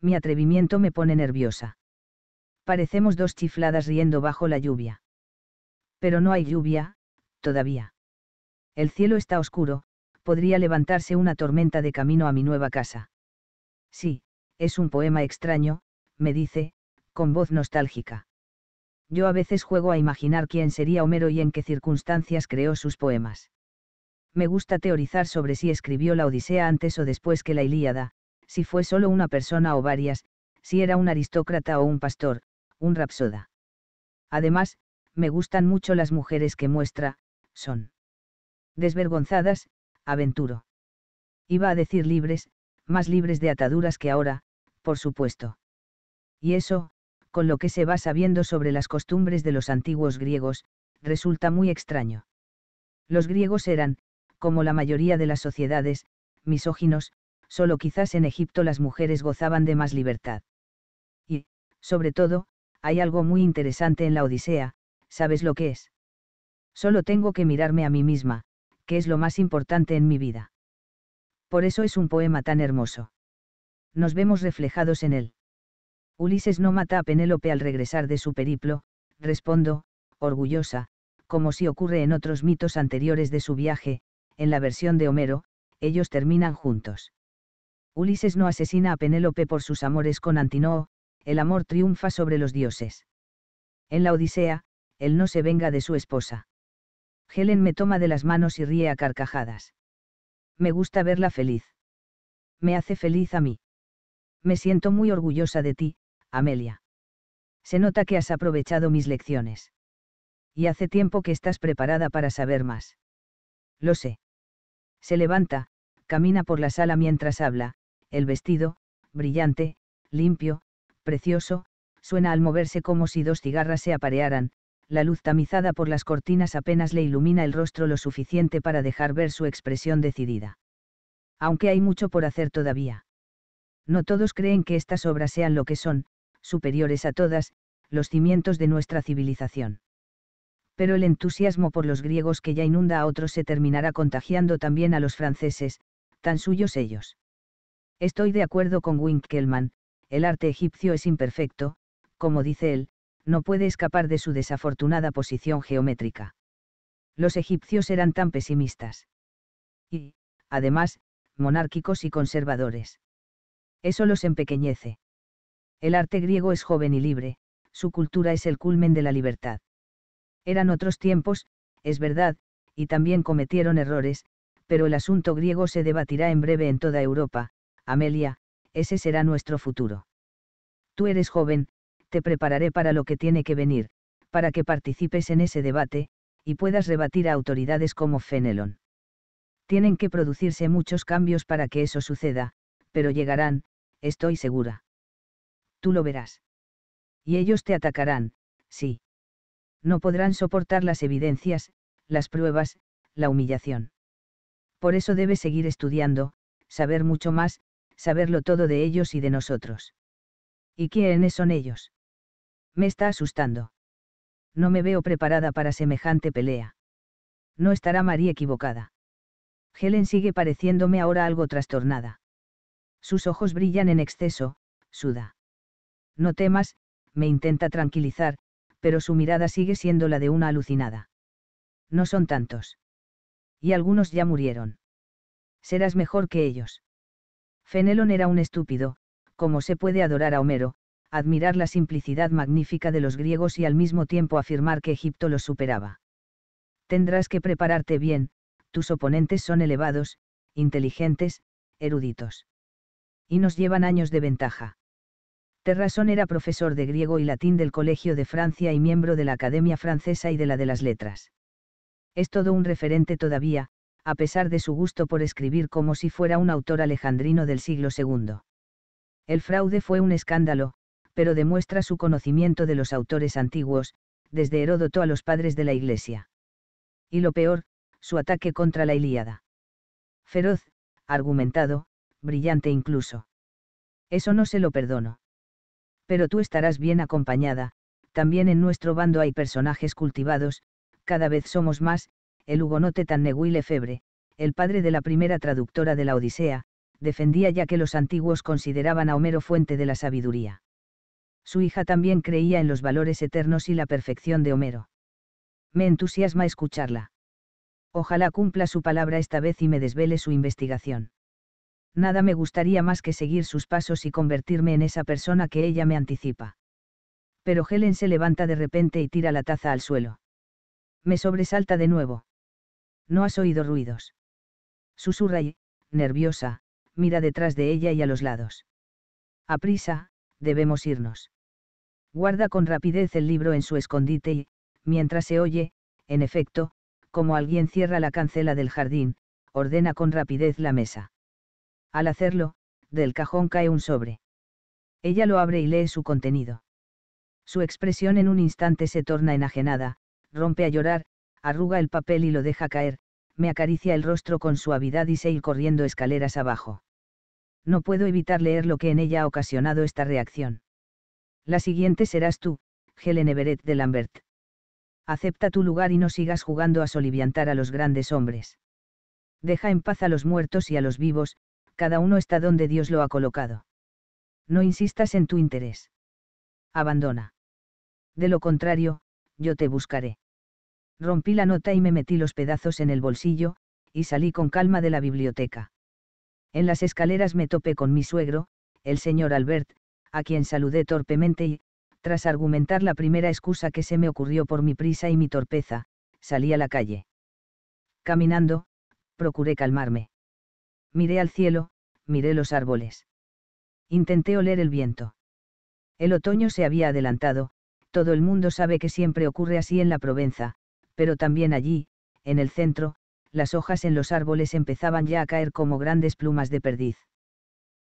Mi atrevimiento me pone nerviosa. Parecemos dos chifladas riendo bajo la lluvia. Pero no hay lluvia, todavía. El cielo está oscuro, podría levantarse una tormenta de camino a mi nueva casa. Sí, es un poema extraño, me dice, con voz nostálgica. Yo a veces juego a imaginar quién sería Homero y en qué circunstancias creó sus poemas. Me gusta teorizar sobre si escribió la Odisea antes o después que la Ilíada, si fue solo una persona o varias, si era un aristócrata o un pastor, un rapsoda. Además, me gustan mucho las mujeres que muestra, son desvergonzadas, aventuro. Iba a decir libres, más libres de ataduras que ahora, por supuesto. Y eso, con lo que se va sabiendo sobre las costumbres de los antiguos griegos, resulta muy extraño. Los griegos eran, como la mayoría de las sociedades, misóginos, solo quizás en Egipto las mujeres gozaban de más libertad. Y, sobre todo, hay algo muy interesante en la Odisea, ¿sabes lo que es? Solo tengo que mirarme a mí misma, que es lo más importante en mi vida. Por eso es un poema tan hermoso nos vemos reflejados en él. Ulises no mata a Penélope al regresar de su periplo, respondo, orgullosa, como si ocurre en otros mitos anteriores de su viaje, en la versión de Homero, ellos terminan juntos. Ulises no asesina a Penélope por sus amores con Antinoo, el amor triunfa sobre los dioses. En la Odisea, él no se venga de su esposa. Helen me toma de las manos y ríe a carcajadas. Me gusta verla feliz. Me hace feliz a mí. Me siento muy orgullosa de ti, Amelia. Se nota que has aprovechado mis lecciones. Y hace tiempo que estás preparada para saber más. Lo sé. Se levanta, camina por la sala mientras habla, el vestido, brillante, limpio, precioso, suena al moverse como si dos cigarras se aparearan, la luz tamizada por las cortinas apenas le ilumina el rostro lo suficiente para dejar ver su expresión decidida. Aunque hay mucho por hacer todavía. No todos creen que estas obras sean lo que son, superiores a todas, los cimientos de nuestra civilización. Pero el entusiasmo por los griegos que ya inunda a otros se terminará contagiando también a los franceses, tan suyos ellos. Estoy de acuerdo con Winkelmann, el arte egipcio es imperfecto, como dice él, no puede escapar de su desafortunada posición geométrica. Los egipcios eran tan pesimistas. Y, además, monárquicos y conservadores. Eso los empequeñece. El arte griego es joven y libre, su cultura es el culmen de la libertad. Eran otros tiempos, es verdad, y también cometieron errores, pero el asunto griego se debatirá en breve en toda Europa, Amelia, ese será nuestro futuro. Tú eres joven, te prepararé para lo que tiene que venir, para que participes en ese debate, y puedas rebatir a autoridades como Fenelon. Tienen que producirse muchos cambios para que eso suceda, pero llegarán, estoy segura. Tú lo verás. Y ellos te atacarán, sí. No podrán soportar las evidencias, las pruebas, la humillación. Por eso debes seguir estudiando, saber mucho más, saberlo todo de ellos y de nosotros. ¿Y quiénes son ellos? Me está asustando. No me veo preparada para semejante pelea. No estará María equivocada. Helen sigue pareciéndome ahora algo trastornada. Sus ojos brillan en exceso, suda. No temas, me intenta tranquilizar, pero su mirada sigue siendo la de una alucinada. No son tantos. Y algunos ya murieron. Serás mejor que ellos. Fenelon era un estúpido, como se puede adorar a Homero, admirar la simplicidad magnífica de los griegos y al mismo tiempo afirmar que Egipto los superaba. Tendrás que prepararte bien, tus oponentes son elevados, inteligentes, eruditos y nos llevan años de ventaja. Terrasson era profesor de griego y latín del Colegio de Francia y miembro de la Academia Francesa y de la de las Letras. Es todo un referente todavía, a pesar de su gusto por escribir como si fuera un autor alejandrino del siglo II. El fraude fue un escándalo, pero demuestra su conocimiento de los autores antiguos, desde Heródoto a los padres de la Iglesia. Y lo peor, su ataque contra la Ilíada. Feroz, argumentado, brillante incluso. Eso no se lo perdono. Pero tú estarás bien acompañada, también en nuestro bando hay personajes cultivados, cada vez somos más, el hugonote tan febre, el padre de la primera traductora de la Odisea, defendía ya que los antiguos consideraban a Homero fuente de la sabiduría. Su hija también creía en los valores eternos y la perfección de Homero. Me entusiasma escucharla. Ojalá cumpla su palabra esta vez y me desvele su investigación nada me gustaría más que seguir sus pasos y convertirme en esa persona que ella me anticipa. Pero Helen se levanta de repente y tira la taza al suelo. Me sobresalta de nuevo. No has oído ruidos. Susurra nerviosa, mira detrás de ella y a los lados. A prisa, debemos irnos. Guarda con rapidez el libro en su escondite y, mientras se oye, en efecto, como alguien cierra la cancela del jardín, ordena con rapidez la mesa. Al hacerlo, del cajón cae un sobre. Ella lo abre y lee su contenido. Su expresión en un instante se torna enajenada, rompe a llorar, arruga el papel y lo deja caer, me acaricia el rostro con suavidad y se ir corriendo escaleras abajo. No puedo evitar leer lo que en ella ha ocasionado esta reacción. La siguiente serás tú, Helen Everett de Lambert. Acepta tu lugar y no sigas jugando a soliviantar a los grandes hombres. Deja en paz a los muertos y a los vivos, cada uno está donde Dios lo ha colocado. No insistas en tu interés. Abandona. De lo contrario, yo te buscaré. Rompí la nota y me metí los pedazos en el bolsillo, y salí con calma de la biblioteca. En las escaleras me topé con mi suegro, el señor Albert, a quien saludé torpemente y, tras argumentar la primera excusa que se me ocurrió por mi prisa y mi torpeza, salí a la calle. Caminando, procuré calmarme miré al cielo, miré los árboles. Intenté oler el viento. El otoño se había adelantado, todo el mundo sabe que siempre ocurre así en la Provenza, pero también allí, en el centro, las hojas en los árboles empezaban ya a caer como grandes plumas de perdiz.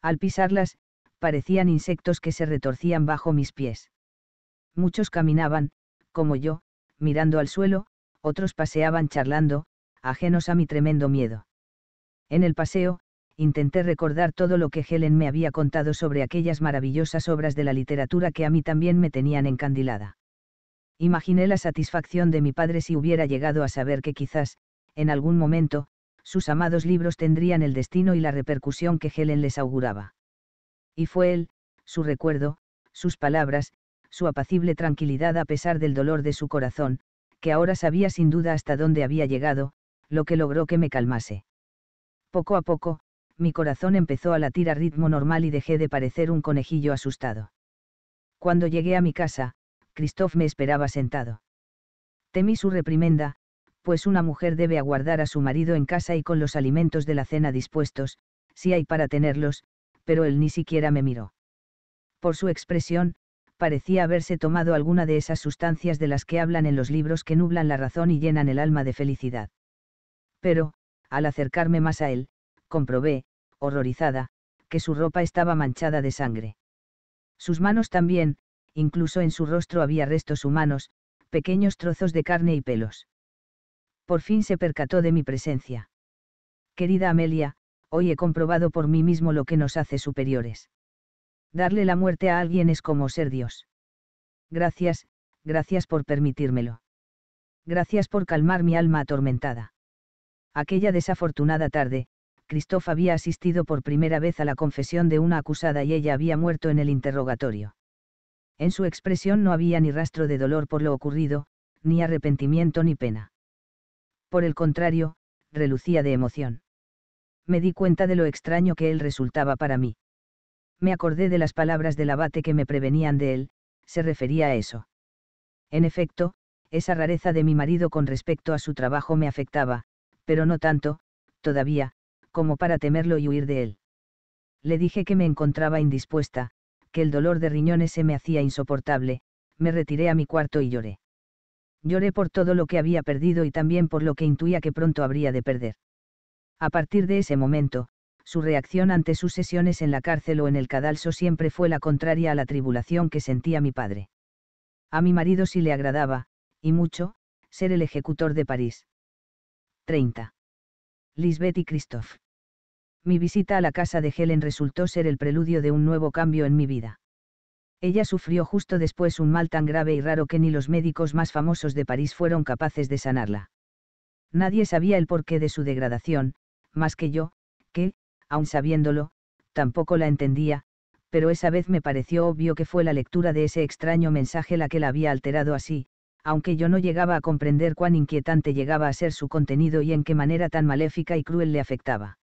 Al pisarlas, parecían insectos que se retorcían bajo mis pies. Muchos caminaban, como yo, mirando al suelo, otros paseaban charlando, ajenos a mi tremendo miedo. En el paseo, intenté recordar todo lo que Helen me había contado sobre aquellas maravillosas obras de la literatura que a mí también me tenían encandilada. Imaginé la satisfacción de mi padre si hubiera llegado a saber que quizás, en algún momento, sus amados libros tendrían el destino y la repercusión que Helen les auguraba. Y fue él, su recuerdo, sus palabras, su apacible tranquilidad a pesar del dolor de su corazón, que ahora sabía sin duda hasta dónde había llegado, lo que logró que me calmase. Poco a poco, mi corazón empezó a latir a ritmo normal y dejé de parecer un conejillo asustado. Cuando llegué a mi casa, Christoph me esperaba sentado. Temí su reprimenda, pues una mujer debe aguardar a su marido en casa y con los alimentos de la cena dispuestos, si hay para tenerlos, pero él ni siquiera me miró. Por su expresión, parecía haberse tomado alguna de esas sustancias de las que hablan en los libros que nublan la razón y llenan el alma de felicidad. Pero, al acercarme más a él, comprobé, horrorizada, que su ropa estaba manchada de sangre. Sus manos también, incluso en su rostro había restos humanos, pequeños trozos de carne y pelos. Por fin se percató de mi presencia. Querida Amelia, hoy he comprobado por mí mismo lo que nos hace superiores. Darle la muerte a alguien es como ser Dios. Gracias, gracias por permitírmelo. Gracias por calmar mi alma atormentada. Aquella desafortunada tarde, Christoph había asistido por primera vez a la confesión de una acusada y ella había muerto en el interrogatorio. En su expresión no había ni rastro de dolor por lo ocurrido, ni arrepentimiento ni pena. Por el contrario, relucía de emoción. Me di cuenta de lo extraño que él resultaba para mí. Me acordé de las palabras del abate que me prevenían de él, se refería a eso. En efecto, esa rareza de mi marido con respecto a su trabajo me afectaba, pero no tanto, todavía, como para temerlo y huir de él. Le dije que me encontraba indispuesta, que el dolor de riñones se me hacía insoportable, me retiré a mi cuarto y lloré. Lloré por todo lo que había perdido y también por lo que intuía que pronto habría de perder. A partir de ese momento, su reacción ante sus sesiones en la cárcel o en el cadalso siempre fue la contraria a la tribulación que sentía mi padre. A mi marido sí le agradaba, y mucho, ser el ejecutor de París. 30. Lisbeth y Christoph. Mi visita a la casa de Helen resultó ser el preludio de un nuevo cambio en mi vida. Ella sufrió justo después un mal tan grave y raro que ni los médicos más famosos de París fueron capaces de sanarla. Nadie sabía el porqué de su degradación, más que yo, que, aun sabiéndolo, tampoco la entendía, pero esa vez me pareció obvio que fue la lectura de ese extraño mensaje la que la había alterado así, aunque yo no llegaba a comprender cuán inquietante llegaba a ser su contenido y en qué manera tan maléfica y cruel le afectaba.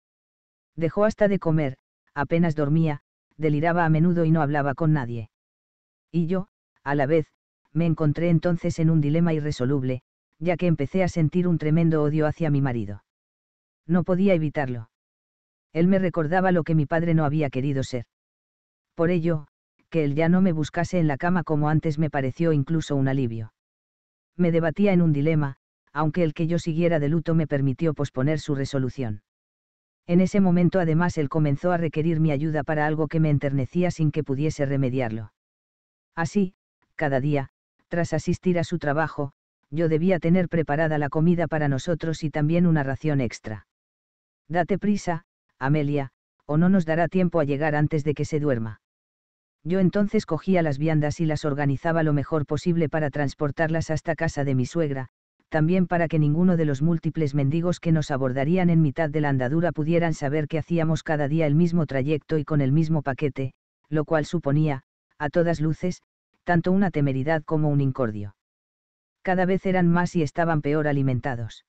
Dejó hasta de comer, apenas dormía, deliraba a menudo y no hablaba con nadie. Y yo, a la vez, me encontré entonces en un dilema irresoluble, ya que empecé a sentir un tremendo odio hacia mi marido. No podía evitarlo. Él me recordaba lo que mi padre no había querido ser. Por ello, que él ya no me buscase en la cama como antes me pareció incluso un alivio me debatía en un dilema, aunque el que yo siguiera de luto me permitió posponer su resolución. En ese momento además él comenzó a requerir mi ayuda para algo que me enternecía sin que pudiese remediarlo. Así, cada día, tras asistir a su trabajo, yo debía tener preparada la comida para nosotros y también una ración extra. Date prisa, Amelia, o no nos dará tiempo a llegar antes de que se duerma. Yo entonces cogía las viandas y las organizaba lo mejor posible para transportarlas hasta casa de mi suegra, también para que ninguno de los múltiples mendigos que nos abordarían en mitad de la andadura pudieran saber que hacíamos cada día el mismo trayecto y con el mismo paquete, lo cual suponía, a todas luces, tanto una temeridad como un incordio. Cada vez eran más y estaban peor alimentados.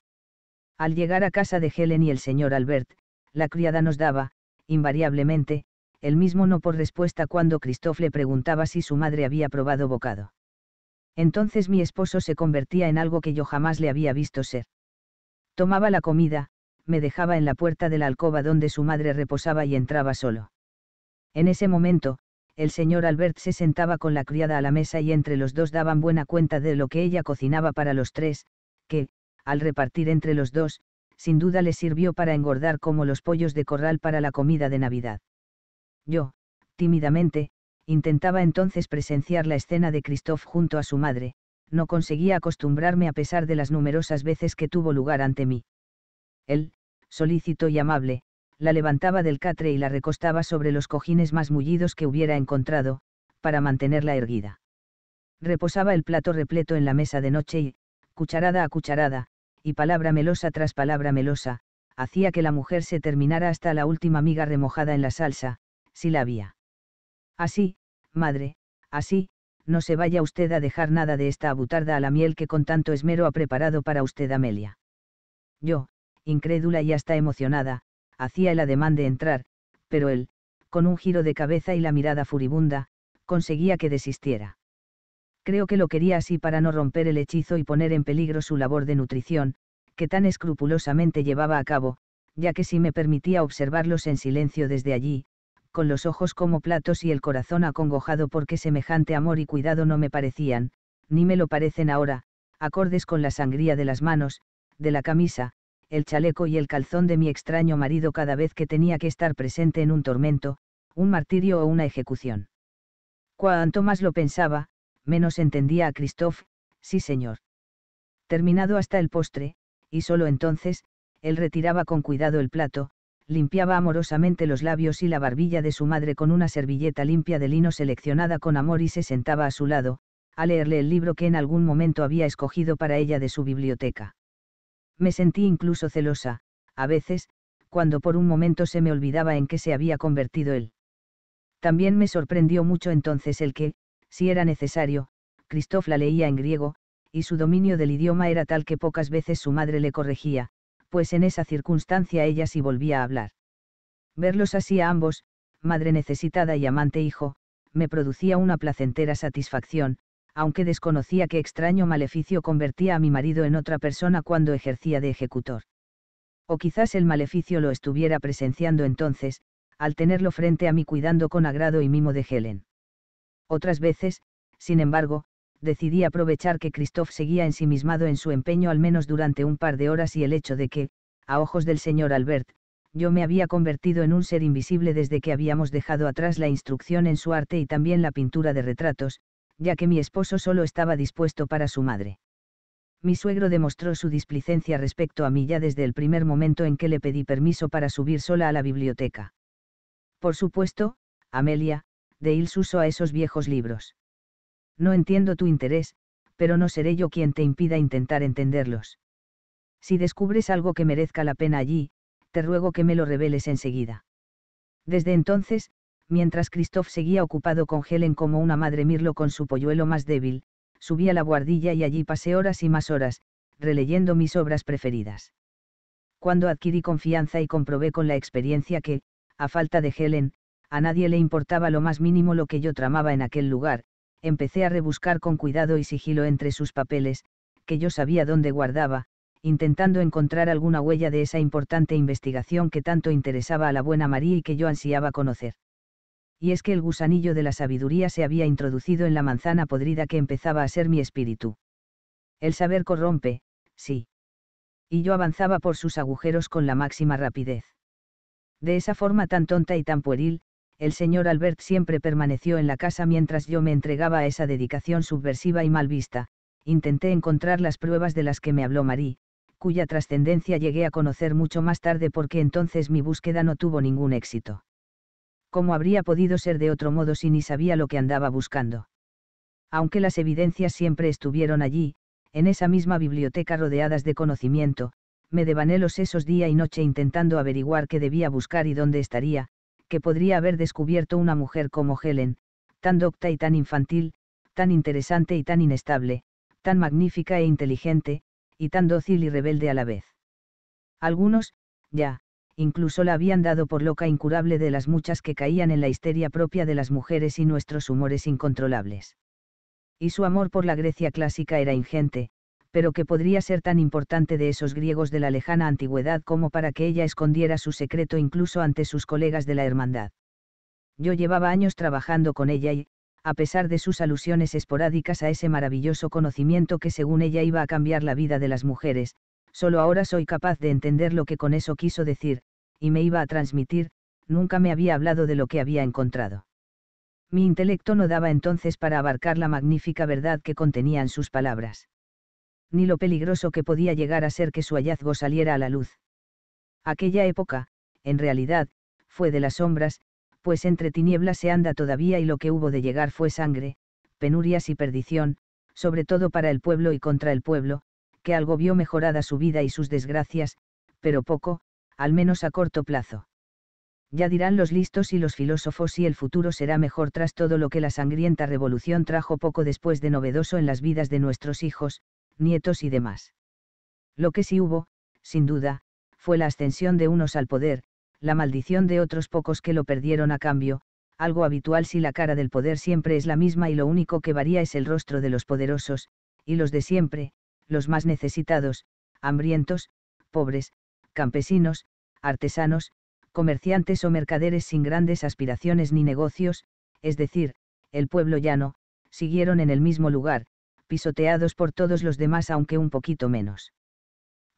Al llegar a casa de Helen y el señor Albert, la criada nos daba, invariablemente, el mismo no por respuesta cuando Christoph le preguntaba si su madre había probado bocado. Entonces mi esposo se convertía en algo que yo jamás le había visto ser. Tomaba la comida, me dejaba en la puerta de la alcoba donde su madre reposaba y entraba solo. En ese momento, el señor Albert se sentaba con la criada a la mesa y entre los dos daban buena cuenta de lo que ella cocinaba para los tres, que, al repartir entre los dos, sin duda le sirvió para engordar como los pollos de corral para la comida de Navidad. Yo, tímidamente, intentaba entonces presenciar la escena de Christoph junto a su madre, no conseguía acostumbrarme a pesar de las numerosas veces que tuvo lugar ante mí. Él, solícito y amable, la levantaba del catre y la recostaba sobre los cojines más mullidos que hubiera encontrado, para mantenerla erguida. Reposaba el plato repleto en la mesa de noche y, cucharada a cucharada, y palabra melosa tras palabra melosa, hacía que la mujer se terminara hasta la última miga remojada en la salsa, si la había. Así, madre, así, no se vaya usted a dejar nada de esta abutarda a la miel que con tanto esmero ha preparado para usted Amelia. Yo, incrédula y hasta emocionada, hacía el ademán de entrar, pero él, con un giro de cabeza y la mirada furibunda, conseguía que desistiera. Creo que lo quería así para no romper el hechizo y poner en peligro su labor de nutrición, que tan escrupulosamente llevaba a cabo, ya que si me permitía observarlos en silencio desde allí, con los ojos como platos y el corazón acongojado porque semejante amor y cuidado no me parecían, ni me lo parecen ahora, acordes con la sangría de las manos, de la camisa, el chaleco y el calzón de mi extraño marido cada vez que tenía que estar presente en un tormento, un martirio o una ejecución. Cuanto más lo pensaba, menos entendía a Christoph, sí señor. Terminado hasta el postre, y solo entonces, él retiraba con cuidado el plato, limpiaba amorosamente los labios y la barbilla de su madre con una servilleta limpia de lino seleccionada con amor y se sentaba a su lado, a leerle el libro que en algún momento había escogido para ella de su biblioteca. Me sentí incluso celosa, a veces, cuando por un momento se me olvidaba en qué se había convertido él. También me sorprendió mucho entonces el que, si era necesario, Christoph la leía en griego, y su dominio del idioma era tal que pocas veces su madre le corregía, pues en esa circunstancia ella sí volvía a hablar. Verlos así a ambos, madre necesitada y amante hijo, me producía una placentera satisfacción, aunque desconocía qué extraño maleficio convertía a mi marido en otra persona cuando ejercía de ejecutor. O quizás el maleficio lo estuviera presenciando entonces, al tenerlo frente a mí cuidando con agrado y mimo de Helen. Otras veces, sin embargo, decidí aprovechar que Christoph seguía ensimismado en su empeño al menos durante un par de horas y el hecho de que, a ojos del señor Albert, yo me había convertido en un ser invisible desde que habíamos dejado atrás la instrucción en su arte y también la pintura de retratos, ya que mi esposo solo estaba dispuesto para su madre. Mi suegro demostró su displicencia respecto a mí ya desde el primer momento en que le pedí permiso para subir sola a la biblioteca. Por supuesto, Amelia, de Il suso a esos viejos libros. No entiendo tu interés, pero no seré yo quien te impida intentar entenderlos. Si descubres algo que merezca la pena allí, te ruego que me lo reveles enseguida. Desde entonces, mientras Christoph seguía ocupado con Helen como una madre Mirlo con su polluelo más débil, subí a la guardilla y allí pasé horas y más horas, releyendo mis obras preferidas. Cuando adquirí confianza y comprobé con la experiencia que, a falta de Helen, a nadie le importaba lo más mínimo lo que yo tramaba en aquel lugar, empecé a rebuscar con cuidado y sigilo entre sus papeles, que yo sabía dónde guardaba, intentando encontrar alguna huella de esa importante investigación que tanto interesaba a la buena María y que yo ansiaba conocer. Y es que el gusanillo de la sabiduría se había introducido en la manzana podrida que empezaba a ser mi espíritu. El saber corrompe, sí. Y yo avanzaba por sus agujeros con la máxima rapidez. De esa forma tan tonta y tan pueril, el señor Albert siempre permaneció en la casa mientras yo me entregaba a esa dedicación subversiva y mal vista, intenté encontrar las pruebas de las que me habló Marie, cuya trascendencia llegué a conocer mucho más tarde porque entonces mi búsqueda no tuvo ningún éxito. ¿Cómo habría podido ser de otro modo si ni sabía lo que andaba buscando? Aunque las evidencias siempre estuvieron allí, en esa misma biblioteca rodeadas de conocimiento, me devané los sesos día y noche intentando averiguar qué debía buscar y dónde estaría, que podría haber descubierto una mujer como Helen, tan docta y tan infantil, tan interesante y tan inestable, tan magnífica e inteligente, y tan dócil y rebelde a la vez. Algunos, ya, incluso la habían dado por loca incurable de las muchas que caían en la histeria propia de las mujeres y nuestros humores incontrolables. Y su amor por la Grecia clásica era ingente, pero que podría ser tan importante de esos griegos de la lejana antigüedad como para que ella escondiera su secreto incluso ante sus colegas de la hermandad. Yo llevaba años trabajando con ella y, a pesar de sus alusiones esporádicas a ese maravilloso conocimiento que según ella iba a cambiar la vida de las mujeres, solo ahora soy capaz de entender lo que con eso quiso decir, y me iba a transmitir, nunca me había hablado de lo que había encontrado. Mi intelecto no daba entonces para abarcar la magnífica verdad que contenían sus palabras ni lo peligroso que podía llegar a ser que su hallazgo saliera a la luz. Aquella época, en realidad, fue de las sombras, pues entre tinieblas se anda todavía y lo que hubo de llegar fue sangre, penurias y perdición, sobre todo para el pueblo y contra el pueblo, que algo vio mejorada su vida y sus desgracias, pero poco, al menos a corto plazo. Ya dirán los listos y los filósofos si el futuro será mejor tras todo lo que la sangrienta revolución trajo poco después de novedoso en las vidas de nuestros hijos, nietos y demás. Lo que sí hubo, sin duda, fue la ascensión de unos al poder, la maldición de otros pocos que lo perdieron a cambio, algo habitual si la cara del poder siempre es la misma y lo único que varía es el rostro de los poderosos, y los de siempre, los más necesitados, hambrientos, pobres, campesinos, artesanos, comerciantes o mercaderes sin grandes aspiraciones ni negocios, es decir, el pueblo llano, siguieron en el mismo lugar, pisoteados por todos los demás aunque un poquito menos.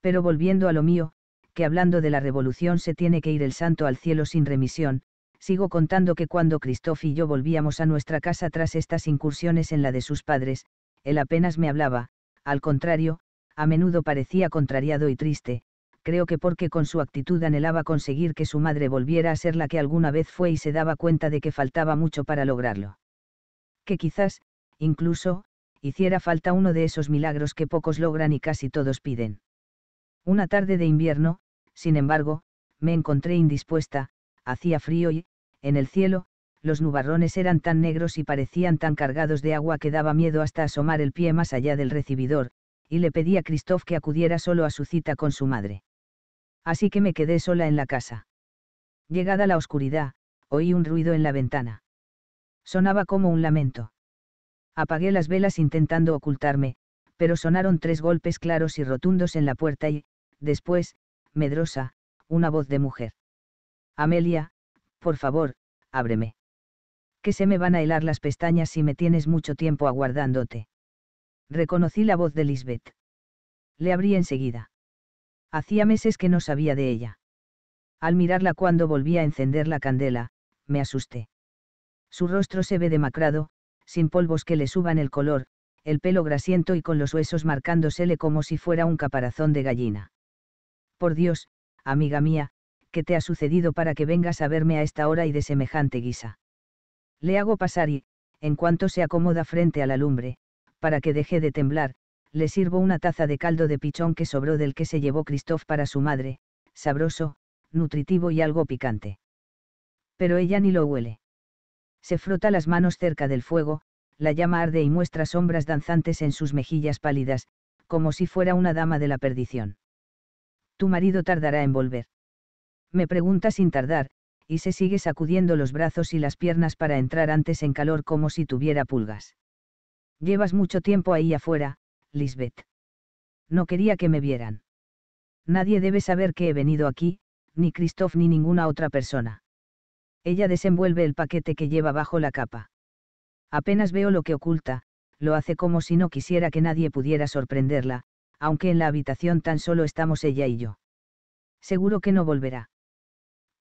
Pero volviendo a lo mío, que hablando de la revolución se tiene que ir el santo al cielo sin remisión, sigo contando que cuando Christoph y yo volvíamos a nuestra casa tras estas incursiones en la de sus padres, él apenas me hablaba, al contrario, a menudo parecía contrariado y triste, creo que porque con su actitud anhelaba conseguir que su madre volviera a ser la que alguna vez fue y se daba cuenta de que faltaba mucho para lograrlo. Que quizás, incluso, hiciera falta uno de esos milagros que pocos logran y casi todos piden. Una tarde de invierno, sin embargo, me encontré indispuesta, hacía frío y, en el cielo, los nubarrones eran tan negros y parecían tan cargados de agua que daba miedo hasta asomar el pie más allá del recibidor, y le pedí a Christoph que acudiera solo a su cita con su madre. Así que me quedé sola en la casa. Llegada la oscuridad, oí un ruido en la ventana. Sonaba como un lamento. Apagué las velas intentando ocultarme, pero sonaron tres golpes claros y rotundos en la puerta y, después, medrosa, una voz de mujer. Amelia, por favor, ábreme. Que se me van a helar las pestañas si me tienes mucho tiempo aguardándote. Reconocí la voz de Lisbeth. Le abrí enseguida. Hacía meses que no sabía de ella. Al mirarla cuando volví a encender la candela, me asusté. Su rostro se ve demacrado, sin polvos que le suban el color, el pelo grasiento y con los huesos marcándosele como si fuera un caparazón de gallina. Por Dios, amiga mía, ¿qué te ha sucedido para que vengas a verme a esta hora y de semejante guisa? Le hago pasar y, en cuanto se acomoda frente a la lumbre, para que deje de temblar, le sirvo una taza de caldo de pichón que sobró del que se llevó Christoph para su madre, sabroso, nutritivo y algo picante. Pero ella ni lo huele. Se frota las manos cerca del fuego, la llama arde y muestra sombras danzantes en sus mejillas pálidas, como si fuera una dama de la perdición. Tu marido tardará en volver. Me pregunta sin tardar, y se sigue sacudiendo los brazos y las piernas para entrar antes en calor como si tuviera pulgas. Llevas mucho tiempo ahí afuera, Lisbeth. No quería que me vieran. Nadie debe saber que he venido aquí, ni Christoph ni ninguna otra persona. Ella desenvuelve el paquete que lleva bajo la capa. Apenas veo lo que oculta, lo hace como si no quisiera que nadie pudiera sorprenderla, aunque en la habitación tan solo estamos ella y yo. Seguro que no volverá.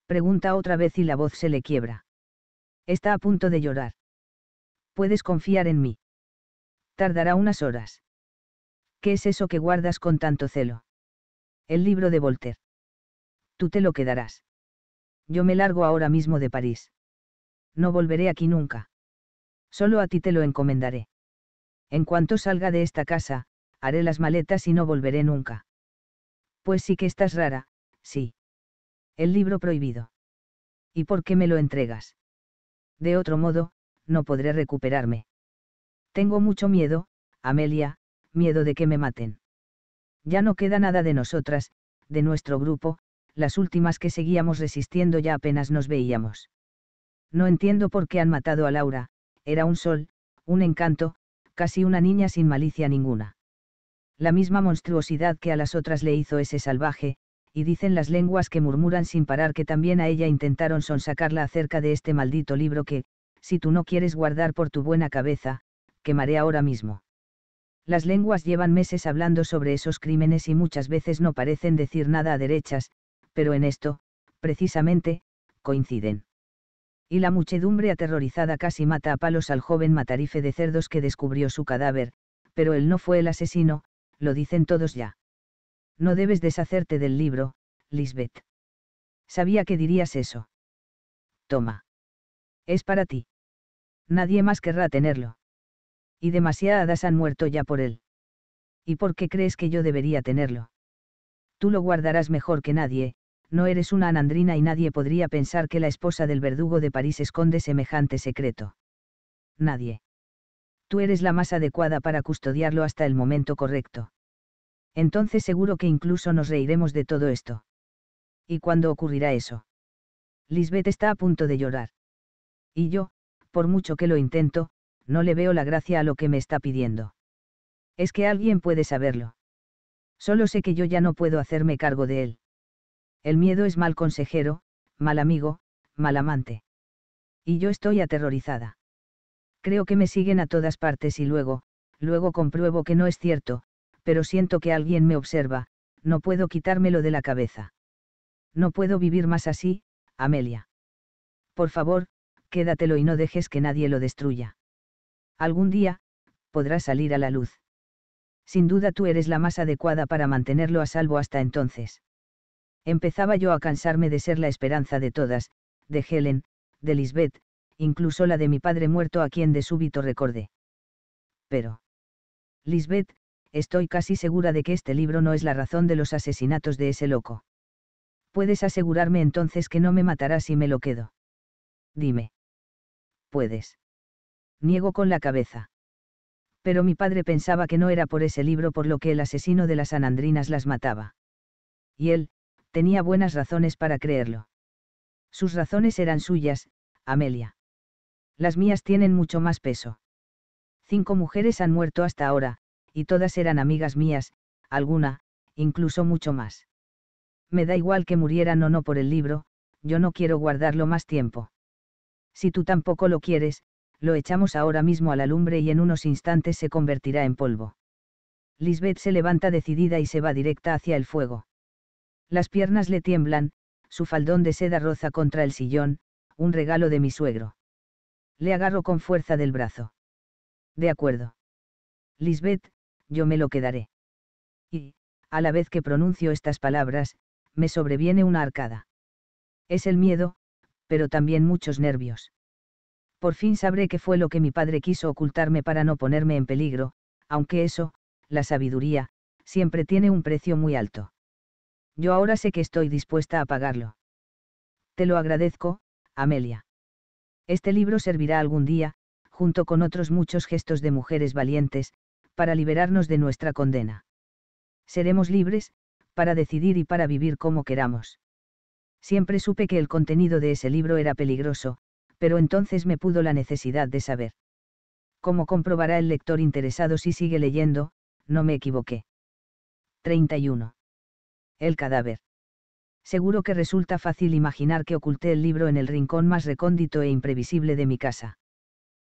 Pregunta otra vez y la voz se le quiebra. Está a punto de llorar. Puedes confiar en mí. Tardará unas horas. ¿Qué es eso que guardas con tanto celo? El libro de Voltaire. Tú te lo quedarás yo me largo ahora mismo de París. No volveré aquí nunca. Solo a ti te lo encomendaré. En cuanto salga de esta casa, haré las maletas y no volveré nunca. Pues sí que estás rara, sí. El libro prohibido. ¿Y por qué me lo entregas? De otro modo, no podré recuperarme. Tengo mucho miedo, Amelia, miedo de que me maten. Ya no queda nada de nosotras, de nuestro grupo, las últimas que seguíamos resistiendo ya apenas nos veíamos. No entiendo por qué han matado a Laura, era un sol, un encanto, casi una niña sin malicia ninguna. La misma monstruosidad que a las otras le hizo ese salvaje, y dicen las lenguas que murmuran sin parar que también a ella intentaron sonsacarla acerca de este maldito libro que, si tú no quieres guardar por tu buena cabeza, quemaré ahora mismo. Las lenguas llevan meses hablando sobre esos crímenes y muchas veces no parecen decir nada a derechas, pero en esto, precisamente, coinciden. Y la muchedumbre aterrorizada casi mata a palos al joven matarife de cerdos que descubrió su cadáver, pero él no fue el asesino, lo dicen todos ya. No debes deshacerte del libro, Lisbeth. Sabía que dirías eso. Toma. Es para ti. Nadie más querrá tenerlo. Y demasiadas han muerto ya por él. ¿Y por qué crees que yo debería tenerlo? Tú lo guardarás mejor que nadie, no eres una anandrina y nadie podría pensar que la esposa del verdugo de París esconde semejante secreto. Nadie. Tú eres la más adecuada para custodiarlo hasta el momento correcto. Entonces seguro que incluso nos reiremos de todo esto. ¿Y cuándo ocurrirá eso? Lisbeth está a punto de llorar. Y yo, por mucho que lo intento, no le veo la gracia a lo que me está pidiendo. Es que alguien puede saberlo. Solo sé que yo ya no puedo hacerme cargo de él. El miedo es mal consejero, mal amigo, mal amante. Y yo estoy aterrorizada. Creo que me siguen a todas partes y luego, luego compruebo que no es cierto, pero siento que alguien me observa, no puedo quitármelo de la cabeza. No puedo vivir más así, Amelia. Por favor, quédatelo y no dejes que nadie lo destruya. Algún día, podrá salir a la luz. Sin duda tú eres la más adecuada para mantenerlo a salvo hasta entonces. Empezaba yo a cansarme de ser la esperanza de todas, de Helen, de Lisbeth, incluso la de mi padre muerto a quien de súbito recordé. Pero. Lisbeth, estoy casi segura de que este libro no es la razón de los asesinatos de ese loco. ¿Puedes asegurarme entonces que no me matará si me lo quedo? Dime. Puedes. Niego con la cabeza. Pero mi padre pensaba que no era por ese libro por lo que el asesino de las anandrinas las mataba. Y él, tenía buenas razones para creerlo. Sus razones eran suyas, Amelia. Las mías tienen mucho más peso. Cinco mujeres han muerto hasta ahora, y todas eran amigas mías, alguna, incluso mucho más. Me da igual que murieran o no por el libro, yo no quiero guardarlo más tiempo. Si tú tampoco lo quieres, lo echamos ahora mismo a la lumbre y en unos instantes se convertirá en polvo. Lisbeth se levanta decidida y se va directa hacia el fuego. Las piernas le tiemblan, su faldón de seda roza contra el sillón, un regalo de mi suegro. Le agarro con fuerza del brazo. De acuerdo. Lisbeth, yo me lo quedaré. Y, a la vez que pronuncio estas palabras, me sobreviene una arcada. Es el miedo, pero también muchos nervios. Por fin sabré qué fue lo que mi padre quiso ocultarme para no ponerme en peligro, aunque eso, la sabiduría, siempre tiene un precio muy alto. Yo ahora sé que estoy dispuesta a pagarlo. Te lo agradezco, Amelia. Este libro servirá algún día, junto con otros muchos gestos de mujeres valientes, para liberarnos de nuestra condena. Seremos libres, para decidir y para vivir como queramos. Siempre supe que el contenido de ese libro era peligroso, pero entonces me pudo la necesidad de saber. Como comprobará el lector interesado si sigue leyendo, no me equivoqué. 31 el cadáver. Seguro que resulta fácil imaginar que oculté el libro en el rincón más recóndito e imprevisible de mi casa.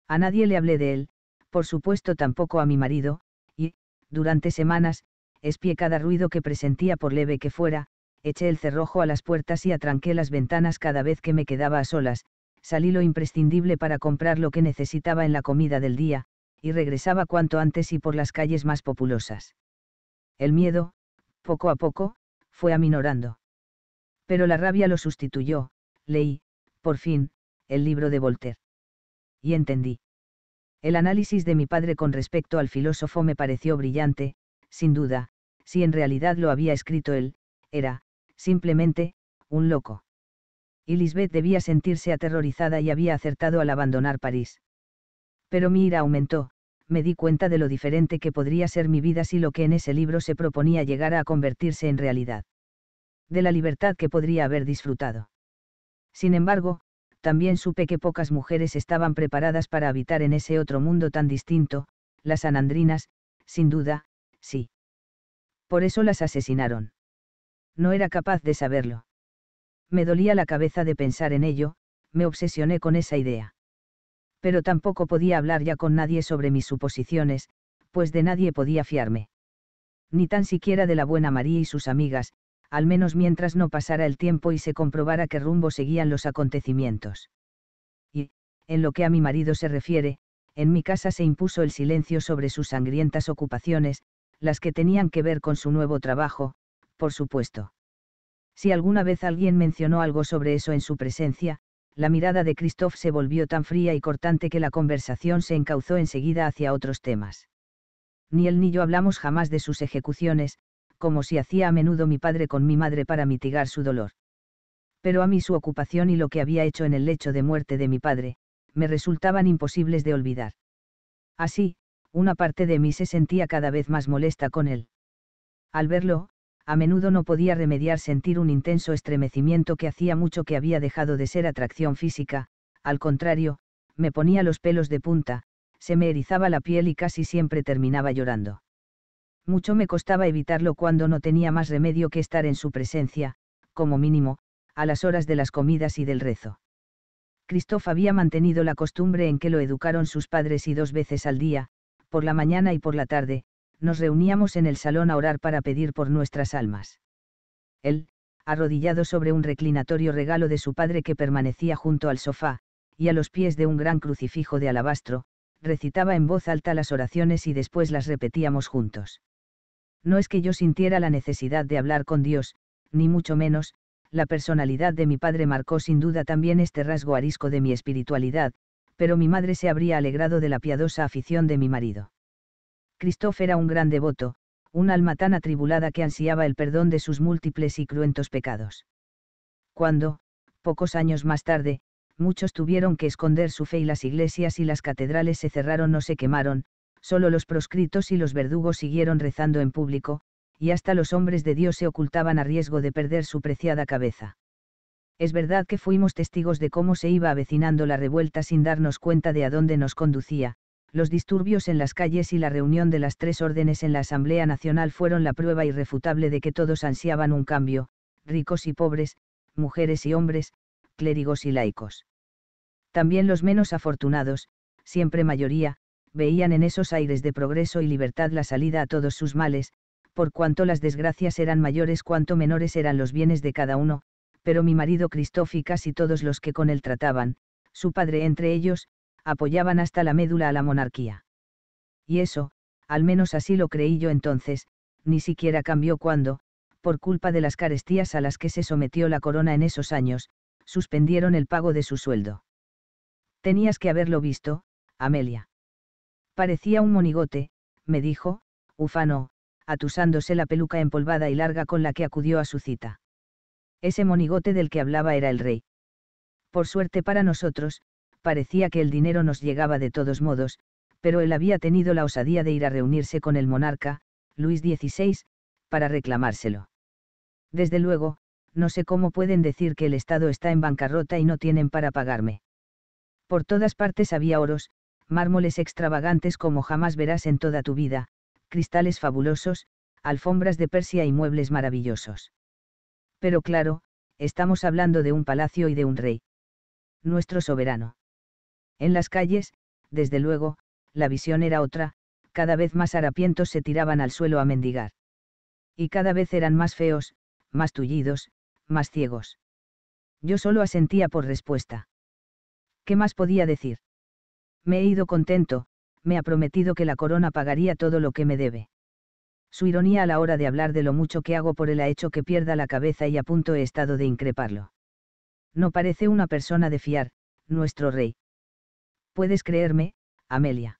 A nadie le hablé de él, por supuesto tampoco a mi marido, y, durante semanas, espié cada ruido que presentía por leve que fuera, eché el cerrojo a las puertas y atranqué las ventanas cada vez que me quedaba a solas, salí lo imprescindible para comprar lo que necesitaba en la comida del día, y regresaba cuanto antes y por las calles más populosas. El miedo, poco a poco, fue aminorando. Pero la rabia lo sustituyó, leí, por fin, el libro de Voltaire. Y entendí. El análisis de mi padre con respecto al filósofo me pareció brillante, sin duda, si en realidad lo había escrito él, era, simplemente, un loco. Y Lisbeth debía sentirse aterrorizada y había acertado al abandonar París. Pero mi ira aumentó, me di cuenta de lo diferente que podría ser mi vida si lo que en ese libro se proponía llegara a convertirse en realidad. De la libertad que podría haber disfrutado. Sin embargo, también supe que pocas mujeres estaban preparadas para habitar en ese otro mundo tan distinto, las anandrinas, sin duda, sí. Por eso las asesinaron. No era capaz de saberlo. Me dolía la cabeza de pensar en ello, me obsesioné con esa idea pero tampoco podía hablar ya con nadie sobre mis suposiciones, pues de nadie podía fiarme. Ni tan siquiera de la buena María y sus amigas, al menos mientras no pasara el tiempo y se comprobara qué rumbo seguían los acontecimientos. Y, en lo que a mi marido se refiere, en mi casa se impuso el silencio sobre sus sangrientas ocupaciones, las que tenían que ver con su nuevo trabajo, por supuesto. Si alguna vez alguien mencionó algo sobre eso en su presencia, la mirada de Christoph se volvió tan fría y cortante que la conversación se encauzó enseguida hacia otros temas. Ni él ni yo hablamos jamás de sus ejecuciones, como si hacía a menudo mi padre con mi madre para mitigar su dolor. Pero a mí su ocupación y lo que había hecho en el lecho de muerte de mi padre, me resultaban imposibles de olvidar. Así, una parte de mí se sentía cada vez más molesta con él. Al verlo, a menudo no podía remediar sentir un intenso estremecimiento que hacía mucho que había dejado de ser atracción física, al contrario, me ponía los pelos de punta, se me erizaba la piel y casi siempre terminaba llorando. Mucho me costaba evitarlo cuando no tenía más remedio que estar en su presencia, como mínimo, a las horas de las comidas y del rezo. Cristof había mantenido la costumbre en que lo educaron sus padres y dos veces al día, por la mañana y por la tarde, nos reuníamos en el salón a orar para pedir por nuestras almas. Él, arrodillado sobre un reclinatorio regalo de su padre que permanecía junto al sofá, y a los pies de un gran crucifijo de alabastro, recitaba en voz alta las oraciones y después las repetíamos juntos. No es que yo sintiera la necesidad de hablar con Dios, ni mucho menos, la personalidad de mi padre marcó sin duda también este rasgo arisco de mi espiritualidad, pero mi madre se habría alegrado de la piadosa afición de mi marido. Christoph era un gran devoto, un alma tan atribulada que ansiaba el perdón de sus múltiples y cruentos pecados. Cuando, pocos años más tarde, muchos tuvieron que esconder su fe y las iglesias y las catedrales se cerraron o se quemaron, solo los proscritos y los verdugos siguieron rezando en público, y hasta los hombres de Dios se ocultaban a riesgo de perder su preciada cabeza. Es verdad que fuimos testigos de cómo se iba avecinando la revuelta sin darnos cuenta de a dónde nos conducía, los disturbios en las calles y la reunión de las tres órdenes en la Asamblea Nacional fueron la prueba irrefutable de que todos ansiaban un cambio, ricos y pobres, mujeres y hombres, clérigos y laicos. También los menos afortunados, siempre mayoría, veían en esos aires de progreso y libertad la salida a todos sus males, por cuanto las desgracias eran mayores cuanto menores eran los bienes de cada uno, pero mi marido Cristóf y casi todos los que con él trataban, su padre entre ellos, apoyaban hasta la médula a la monarquía. Y eso, al menos así lo creí yo entonces, ni siquiera cambió cuando, por culpa de las carestías a las que se sometió la corona en esos años, suspendieron el pago de su sueldo. Tenías que haberlo visto, Amelia. Parecía un monigote, me dijo, ufano, atusándose la peluca empolvada y larga con la que acudió a su cita. Ese monigote del que hablaba era el rey. Por suerte para nosotros, Parecía que el dinero nos llegaba de todos modos, pero él había tenido la osadía de ir a reunirse con el monarca, Luis XVI, para reclamárselo. Desde luego, no sé cómo pueden decir que el Estado está en bancarrota y no tienen para pagarme. Por todas partes había oros, mármoles extravagantes como jamás verás en toda tu vida, cristales fabulosos, alfombras de Persia y muebles maravillosos. Pero claro, estamos hablando de un palacio y de un rey. Nuestro soberano. En las calles, desde luego, la visión era otra, cada vez más harapientos se tiraban al suelo a mendigar. Y cada vez eran más feos, más tullidos, más ciegos. Yo solo asentía por respuesta. ¿Qué más podía decir? Me he ido contento, me ha prometido que la corona pagaría todo lo que me debe. Su ironía a la hora de hablar de lo mucho que hago por él ha hecho que pierda la cabeza y a punto he estado de increparlo. No parece una persona de fiar, nuestro rey. Puedes creerme, Amelia.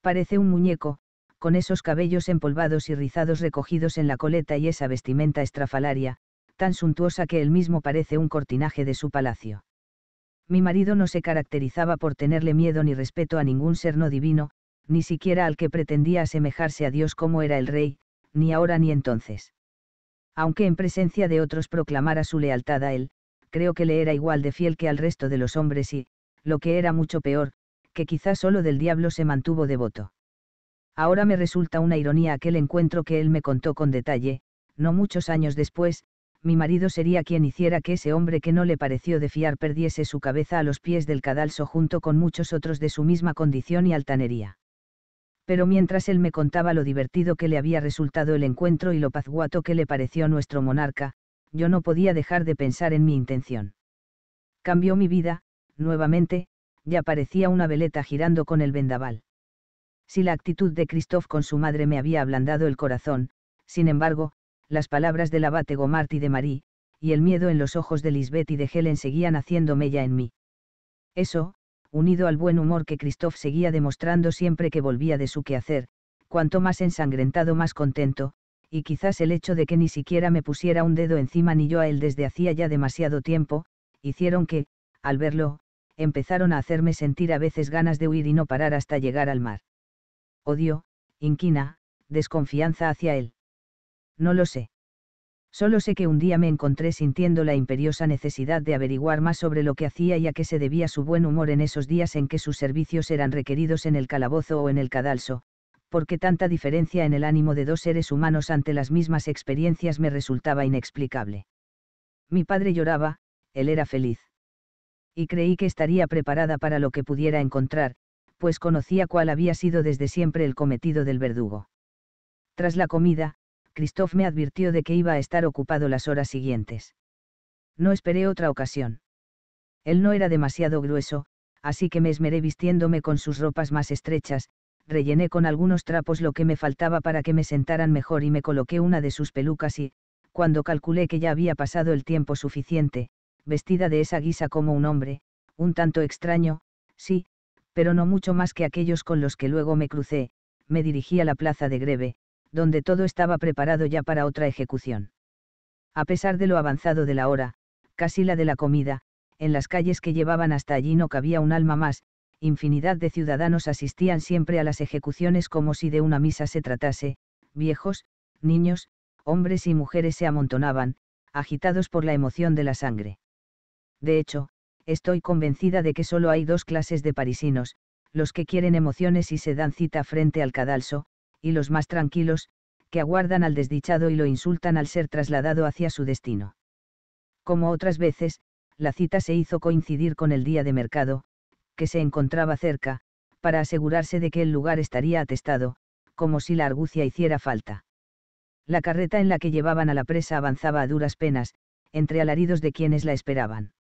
Parece un muñeco, con esos cabellos empolvados y rizados recogidos en la coleta y esa vestimenta estrafalaria, tan suntuosa que él mismo parece un cortinaje de su palacio. Mi marido no se caracterizaba por tenerle miedo ni respeto a ningún ser no divino, ni siquiera al que pretendía asemejarse a Dios como era el rey, ni ahora ni entonces. Aunque en presencia de otros proclamara su lealtad a él, creo que le era igual de fiel que al resto de los hombres y, lo que era mucho peor, que quizás solo del diablo se mantuvo devoto. Ahora me resulta una ironía aquel encuentro que él me contó con detalle, no muchos años después, mi marido sería quien hiciera que ese hombre que no le pareció de fiar perdiese su cabeza a los pies del cadalso junto con muchos otros de su misma condición y altanería. Pero mientras él me contaba lo divertido que le había resultado el encuentro y lo pazguato que le pareció nuestro monarca, yo no podía dejar de pensar en mi intención. Cambió mi vida, nuevamente, ya parecía una veleta girando con el vendaval. Si la actitud de Christoph con su madre me había ablandado el corazón, sin embargo, las palabras del abate Gomart y de Marie, y el miedo en los ojos de Lisbeth y de Helen seguían haciéndome ya en mí. Eso, unido al buen humor que Christoph seguía demostrando siempre que volvía de su quehacer, cuanto más ensangrentado más contento, y quizás el hecho de que ni siquiera me pusiera un dedo encima ni yo a él desde hacía ya demasiado tiempo, hicieron que, al verlo, empezaron a hacerme sentir a veces ganas de huir y no parar hasta llegar al mar. Odio, inquina, desconfianza hacia él. No lo sé. Solo sé que un día me encontré sintiendo la imperiosa necesidad de averiguar más sobre lo que hacía y a qué se debía su buen humor en esos días en que sus servicios eran requeridos en el calabozo o en el cadalso, porque tanta diferencia en el ánimo de dos seres humanos ante las mismas experiencias me resultaba inexplicable. Mi padre lloraba, él era feliz y creí que estaría preparada para lo que pudiera encontrar, pues conocía cuál había sido desde siempre el cometido del verdugo. Tras la comida, Christoph me advirtió de que iba a estar ocupado las horas siguientes. No esperé otra ocasión. Él no era demasiado grueso, así que me esmeré vistiéndome con sus ropas más estrechas, rellené con algunos trapos lo que me faltaba para que me sentaran mejor y me coloqué una de sus pelucas y, cuando calculé que ya había pasado el tiempo suficiente, vestida de esa guisa como un hombre, un tanto extraño, sí, pero no mucho más que aquellos con los que luego me crucé, me dirigí a la plaza de Greve, donde todo estaba preparado ya para otra ejecución. A pesar de lo avanzado de la hora, casi la de la comida, en las calles que llevaban hasta allí no cabía un alma más, infinidad de ciudadanos asistían siempre a las ejecuciones como si de una misa se tratase, viejos, niños, hombres y mujeres se amontonaban, agitados por la emoción de la sangre. De hecho, estoy convencida de que solo hay dos clases de parisinos, los que quieren emociones y se dan cita frente al cadalso, y los más tranquilos, que aguardan al desdichado y lo insultan al ser trasladado hacia su destino. Como otras veces, la cita se hizo coincidir con el día de mercado, que se encontraba cerca, para asegurarse de que el lugar estaría atestado, como si la argucia hiciera falta. La carreta en la que llevaban a la presa avanzaba a duras penas, entre alaridos de quienes la esperaban.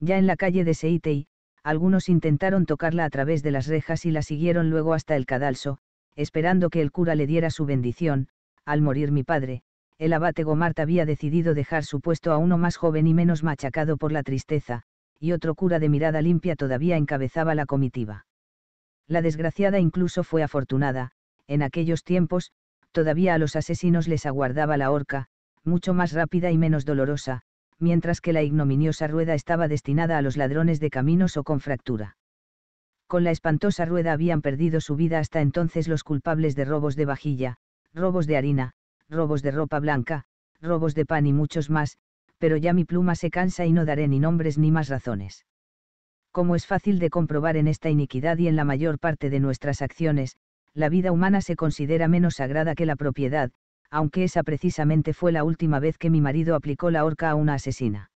Ya en la calle de Seitei, algunos intentaron tocarla a través de las rejas y la siguieron luego hasta el cadalso, esperando que el cura le diera su bendición, al morir mi padre, el abate Gomart había decidido dejar su puesto a uno más joven y menos machacado por la tristeza, y otro cura de mirada limpia todavía encabezaba la comitiva. La desgraciada incluso fue afortunada, en aquellos tiempos, todavía a los asesinos les aguardaba la horca, mucho más rápida y menos dolorosa, mientras que la ignominiosa rueda estaba destinada a los ladrones de caminos o con fractura. Con la espantosa rueda habían perdido su vida hasta entonces los culpables de robos de vajilla, robos de harina, robos de ropa blanca, robos de pan y muchos más, pero ya mi pluma se cansa y no daré ni nombres ni más razones. Como es fácil de comprobar en esta iniquidad y en la mayor parte de nuestras acciones, la vida humana se considera menos sagrada que la propiedad, aunque esa precisamente fue la última vez que mi marido aplicó la horca a una asesina.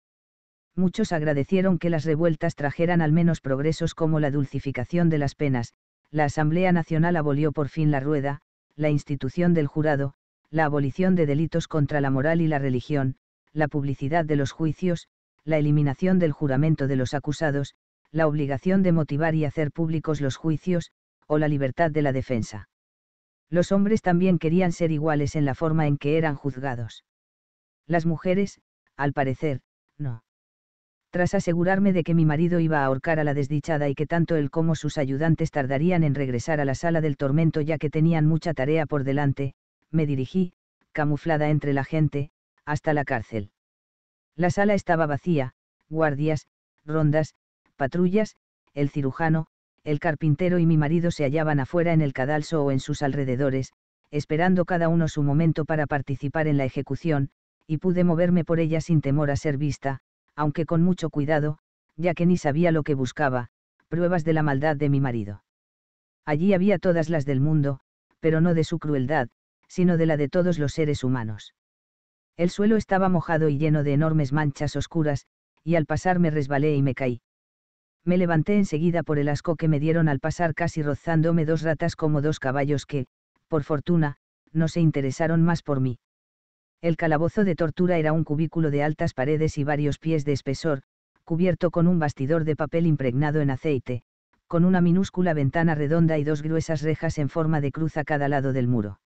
Muchos agradecieron que las revueltas trajeran al menos progresos como la dulcificación de las penas, la Asamblea Nacional abolió por fin la rueda, la institución del jurado, la abolición de delitos contra la moral y la religión, la publicidad de los juicios, la eliminación del juramento de los acusados, la obligación de motivar y hacer públicos los juicios, o la libertad de la defensa. Los hombres también querían ser iguales en la forma en que eran juzgados. Las mujeres, al parecer, no. Tras asegurarme de que mi marido iba a ahorcar a la desdichada y que tanto él como sus ayudantes tardarían en regresar a la sala del tormento ya que tenían mucha tarea por delante, me dirigí, camuflada entre la gente, hasta la cárcel. La sala estaba vacía, guardias, rondas, patrullas, el cirujano, el carpintero y mi marido se hallaban afuera en el cadalso o en sus alrededores, esperando cada uno su momento para participar en la ejecución, y pude moverme por ella sin temor a ser vista, aunque con mucho cuidado, ya que ni sabía lo que buscaba, pruebas de la maldad de mi marido. Allí había todas las del mundo, pero no de su crueldad, sino de la de todos los seres humanos. El suelo estaba mojado y lleno de enormes manchas oscuras, y al pasar me resbalé y me caí me levanté enseguida por el asco que me dieron al pasar casi rozándome dos ratas como dos caballos que, por fortuna, no se interesaron más por mí. El calabozo de tortura era un cubículo de altas paredes y varios pies de espesor, cubierto con un bastidor de papel impregnado en aceite, con una minúscula ventana redonda y dos gruesas rejas en forma de cruz a cada lado del muro.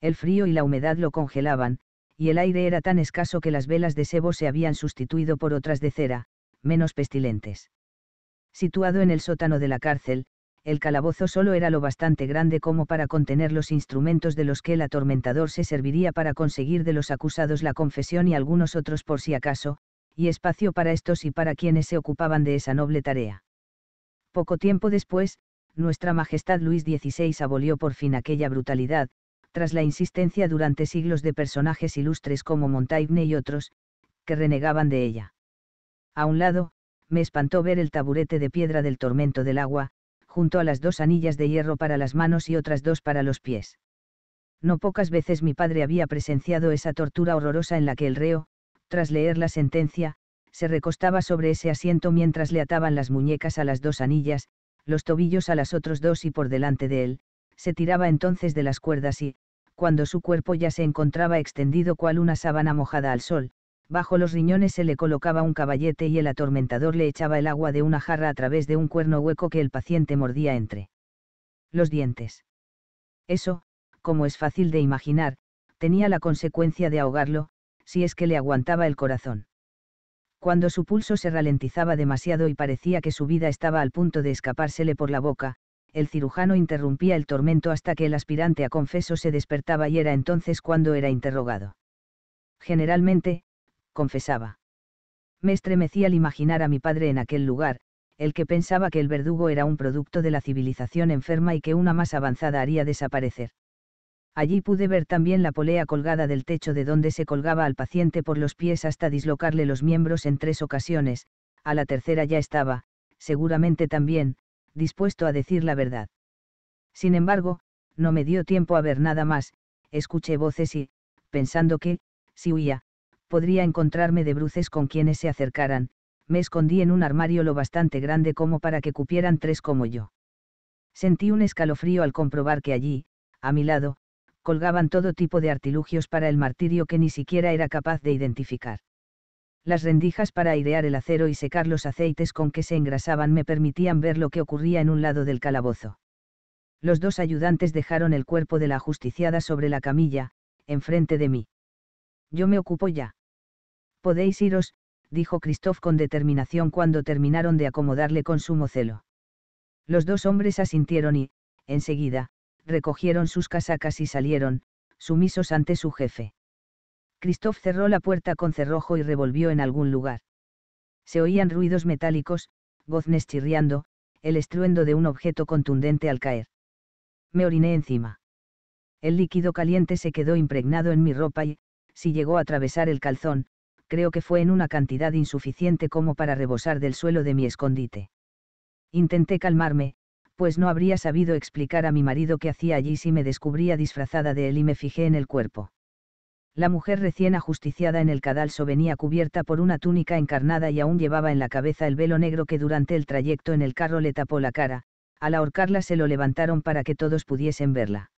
El frío y la humedad lo congelaban, y el aire era tan escaso que las velas de sebo se habían sustituido por otras de cera, menos pestilentes situado en el sótano de la cárcel, el calabozo solo era lo bastante grande como para contener los instrumentos de los que el atormentador se serviría para conseguir de los acusados la confesión y algunos otros por si acaso, y espacio para estos y para quienes se ocupaban de esa noble tarea. Poco tiempo después, Nuestra Majestad Luis XVI abolió por fin aquella brutalidad, tras la insistencia durante siglos de personajes ilustres como Montaigne y otros, que renegaban de ella. A un lado, me espantó ver el taburete de piedra del tormento del agua, junto a las dos anillas de hierro para las manos y otras dos para los pies. No pocas veces mi padre había presenciado esa tortura horrorosa en la que el reo, tras leer la sentencia, se recostaba sobre ese asiento mientras le ataban las muñecas a las dos anillas, los tobillos a las otros dos y por delante de él, se tiraba entonces de las cuerdas y, cuando su cuerpo ya se encontraba extendido cual una sábana mojada al sol, Bajo los riñones se le colocaba un caballete y el atormentador le echaba el agua de una jarra a través de un cuerno hueco que el paciente mordía entre los dientes. Eso, como es fácil de imaginar, tenía la consecuencia de ahogarlo, si es que le aguantaba el corazón. Cuando su pulso se ralentizaba demasiado y parecía que su vida estaba al punto de escapársele por la boca, el cirujano interrumpía el tormento hasta que el aspirante a confeso se despertaba y era entonces cuando era interrogado. Generalmente, confesaba. Me estremecí al imaginar a mi padre en aquel lugar, el que pensaba que el verdugo era un producto de la civilización enferma y que una más avanzada haría desaparecer. Allí pude ver también la polea colgada del techo de donde se colgaba al paciente por los pies hasta dislocarle los miembros en tres ocasiones, a la tercera ya estaba, seguramente también, dispuesto a decir la verdad. Sin embargo, no me dio tiempo a ver nada más, escuché voces y, pensando que, si huía, podría encontrarme de bruces con quienes se acercaran, me escondí en un armario lo bastante grande como para que cupieran tres como yo. Sentí un escalofrío al comprobar que allí, a mi lado, colgaban todo tipo de artilugios para el martirio que ni siquiera era capaz de identificar. Las rendijas para airear el acero y secar los aceites con que se engrasaban me permitían ver lo que ocurría en un lado del calabozo. Los dos ayudantes dejaron el cuerpo de la ajusticiada sobre la camilla, enfrente de mí. Yo me ocupo ya. Podéis iros, dijo Christoph con determinación cuando terminaron de acomodarle con sumo celo. Los dos hombres asintieron y, enseguida, recogieron sus casacas y salieron, sumisos ante su jefe. Christoph cerró la puerta con cerrojo y revolvió en algún lugar. Se oían ruidos metálicos, goznes chirriando, el estruendo de un objeto contundente al caer. Me oriné encima. El líquido caliente se quedó impregnado en mi ropa y, si llegó a atravesar el calzón, creo que fue en una cantidad insuficiente como para rebosar del suelo de mi escondite. Intenté calmarme, pues no habría sabido explicar a mi marido qué hacía allí si me descubría disfrazada de él y me fijé en el cuerpo. La mujer recién ajusticiada en el cadalso venía cubierta por una túnica encarnada y aún llevaba en la cabeza el velo negro que durante el trayecto en el carro le tapó la cara, al ahorcarla se lo levantaron para que todos pudiesen verla.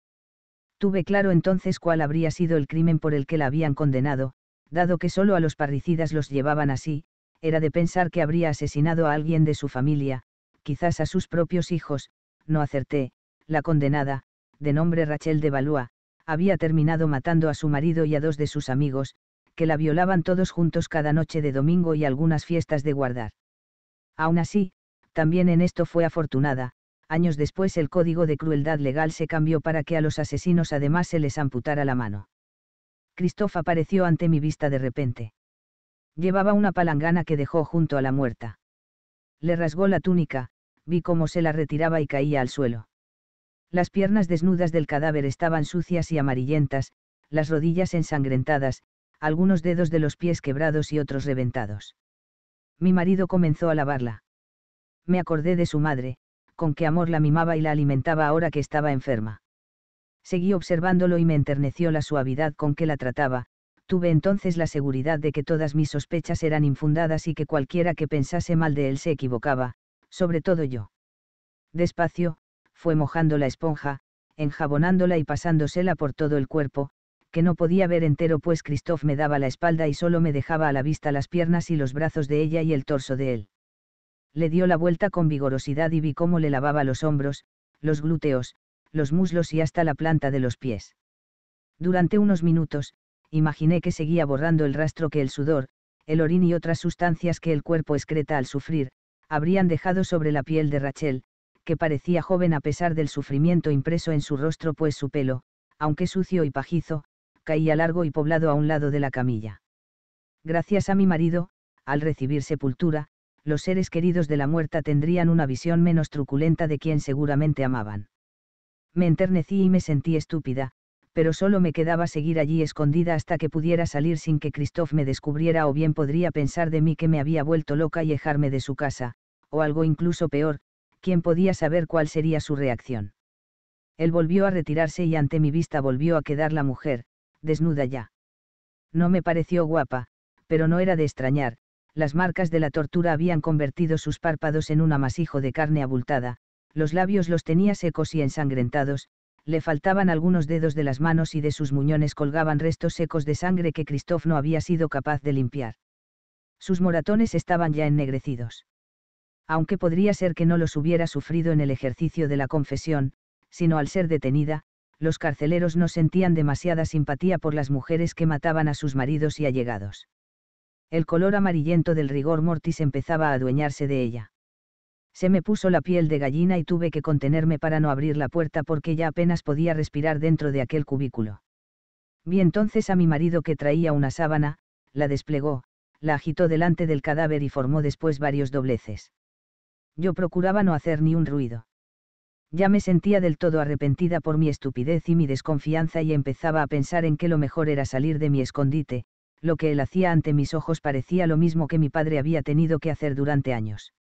Tuve claro entonces cuál habría sido el crimen por el que la habían condenado, dado que solo a los parricidas los llevaban así, era de pensar que habría asesinado a alguien de su familia, quizás a sus propios hijos, no acerté, la condenada, de nombre Rachel de Balúa, había terminado matando a su marido y a dos de sus amigos, que la violaban todos juntos cada noche de domingo y algunas fiestas de guardar. Aún así, también en esto fue afortunada, años después el Código de Crueldad Legal se cambió para que a los asesinos además se les amputara la mano. Christoph apareció ante mi vista de repente. Llevaba una palangana que dejó junto a la muerta. Le rasgó la túnica, vi cómo se la retiraba y caía al suelo. Las piernas desnudas del cadáver estaban sucias y amarillentas, las rodillas ensangrentadas, algunos dedos de los pies quebrados y otros reventados. Mi marido comenzó a lavarla. Me acordé de su madre, con qué amor la mimaba y la alimentaba ahora que estaba enferma. Seguí observándolo y me enterneció la suavidad con que la trataba, tuve entonces la seguridad de que todas mis sospechas eran infundadas y que cualquiera que pensase mal de él se equivocaba, sobre todo yo. Despacio, fue mojando la esponja, enjabonándola y pasándosela por todo el cuerpo, que no podía ver entero pues Christoph me daba la espalda y solo me dejaba a la vista las piernas y los brazos de ella y el torso de él le dio la vuelta con vigorosidad y vi cómo le lavaba los hombros, los glúteos, los muslos y hasta la planta de los pies. Durante unos minutos, imaginé que seguía borrando el rastro que el sudor, el orín y otras sustancias que el cuerpo excreta al sufrir, habrían dejado sobre la piel de Rachel, que parecía joven a pesar del sufrimiento impreso en su rostro, pues su pelo, aunque sucio y pajizo, caía largo y poblado a un lado de la camilla. Gracias a mi marido, al recibir sepultura, los seres queridos de la muerta tendrían una visión menos truculenta de quien seguramente amaban. Me enternecí y me sentí estúpida, pero solo me quedaba seguir allí escondida hasta que pudiera salir sin que Christoph me descubriera o bien podría pensar de mí que me había vuelto loca y dejarme de su casa, o algo incluso peor, quien podía saber cuál sería su reacción. Él volvió a retirarse y ante mi vista volvió a quedar la mujer, desnuda ya. No me pareció guapa, pero no era de extrañar, las marcas de la tortura habían convertido sus párpados en un amasijo de carne abultada, los labios los tenía secos y ensangrentados, le faltaban algunos dedos de las manos y de sus muñones colgaban restos secos de sangre que Christoph no había sido capaz de limpiar. Sus moratones estaban ya ennegrecidos. Aunque podría ser que no los hubiera sufrido en el ejercicio de la confesión, sino al ser detenida, los carceleros no sentían demasiada simpatía por las mujeres que mataban a sus maridos y allegados el color amarillento del rigor mortis empezaba a adueñarse de ella. Se me puso la piel de gallina y tuve que contenerme para no abrir la puerta porque ya apenas podía respirar dentro de aquel cubículo. Vi entonces a mi marido que traía una sábana, la desplegó, la agitó delante del cadáver y formó después varios dobleces. Yo procuraba no hacer ni un ruido. Ya me sentía del todo arrepentida por mi estupidez y mi desconfianza y empezaba a pensar en que lo mejor era salir de mi escondite, lo que él hacía ante mis ojos parecía lo mismo que mi padre había tenido que hacer durante años.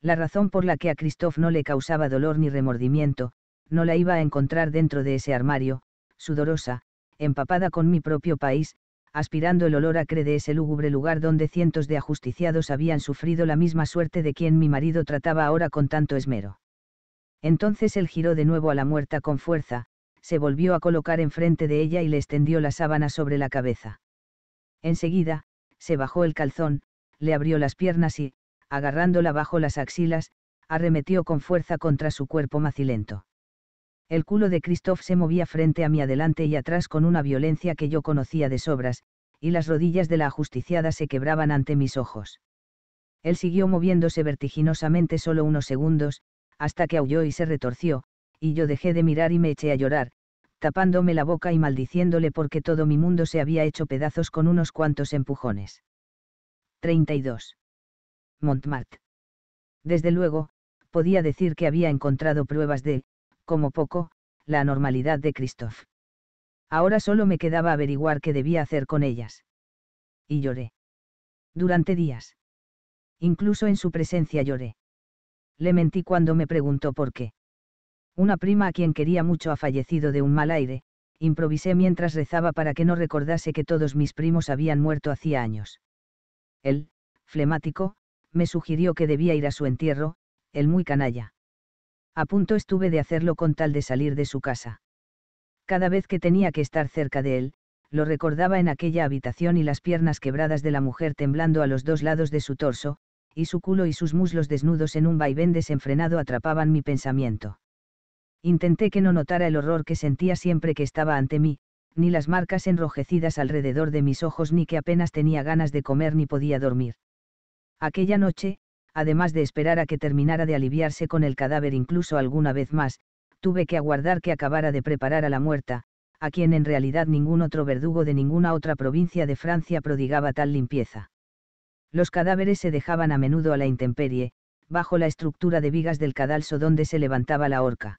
La razón por la que a Christoph no le causaba dolor ni remordimiento, no la iba a encontrar dentro de ese armario, sudorosa, empapada con mi propio país, aspirando el olor acre de ese lúgubre lugar donde cientos de ajusticiados habían sufrido la misma suerte de quien mi marido trataba ahora con tanto esmero. Entonces él giró de nuevo a la muerta con fuerza, se volvió a colocar enfrente de ella y le extendió la sábana sobre la cabeza. Enseguida, se bajó el calzón, le abrió las piernas y, agarrándola bajo las axilas, arremetió con fuerza contra su cuerpo macilento. El culo de Christoph se movía frente a mí adelante y atrás con una violencia que yo conocía de sobras, y las rodillas de la ajusticiada se quebraban ante mis ojos. Él siguió moviéndose vertiginosamente solo unos segundos, hasta que aulló y se retorció, y yo dejé de mirar y me eché a llorar, tapándome la boca y maldiciéndole porque todo mi mundo se había hecho pedazos con unos cuantos empujones. 32. Montmartre. Desde luego, podía decir que había encontrado pruebas de, como poco, la anormalidad de Christophe. Ahora solo me quedaba averiguar qué debía hacer con ellas. Y lloré. Durante días. Incluso en su presencia lloré. Le mentí cuando me preguntó por qué. Una prima a quien quería mucho ha fallecido de un mal aire, improvisé mientras rezaba para que no recordase que todos mis primos habían muerto hacía años. Él, flemático, me sugirió que debía ir a su entierro, el muy canalla. A punto estuve de hacerlo con tal de salir de su casa. Cada vez que tenía que estar cerca de él, lo recordaba en aquella habitación y las piernas quebradas de la mujer temblando a los dos lados de su torso, y su culo y sus muslos desnudos en un vaivén desenfrenado atrapaban mi pensamiento. Intenté que no notara el horror que sentía siempre que estaba ante mí, ni las marcas enrojecidas alrededor de mis ojos, ni que apenas tenía ganas de comer ni podía dormir. Aquella noche, además de esperar a que terminara de aliviarse con el cadáver incluso alguna vez más, tuve que aguardar que acabara de preparar a la muerta, a quien en realidad ningún otro verdugo de ninguna otra provincia de Francia prodigaba tal limpieza. Los cadáveres se dejaban a menudo a la intemperie, bajo la estructura de vigas del cadalso donde se levantaba la horca.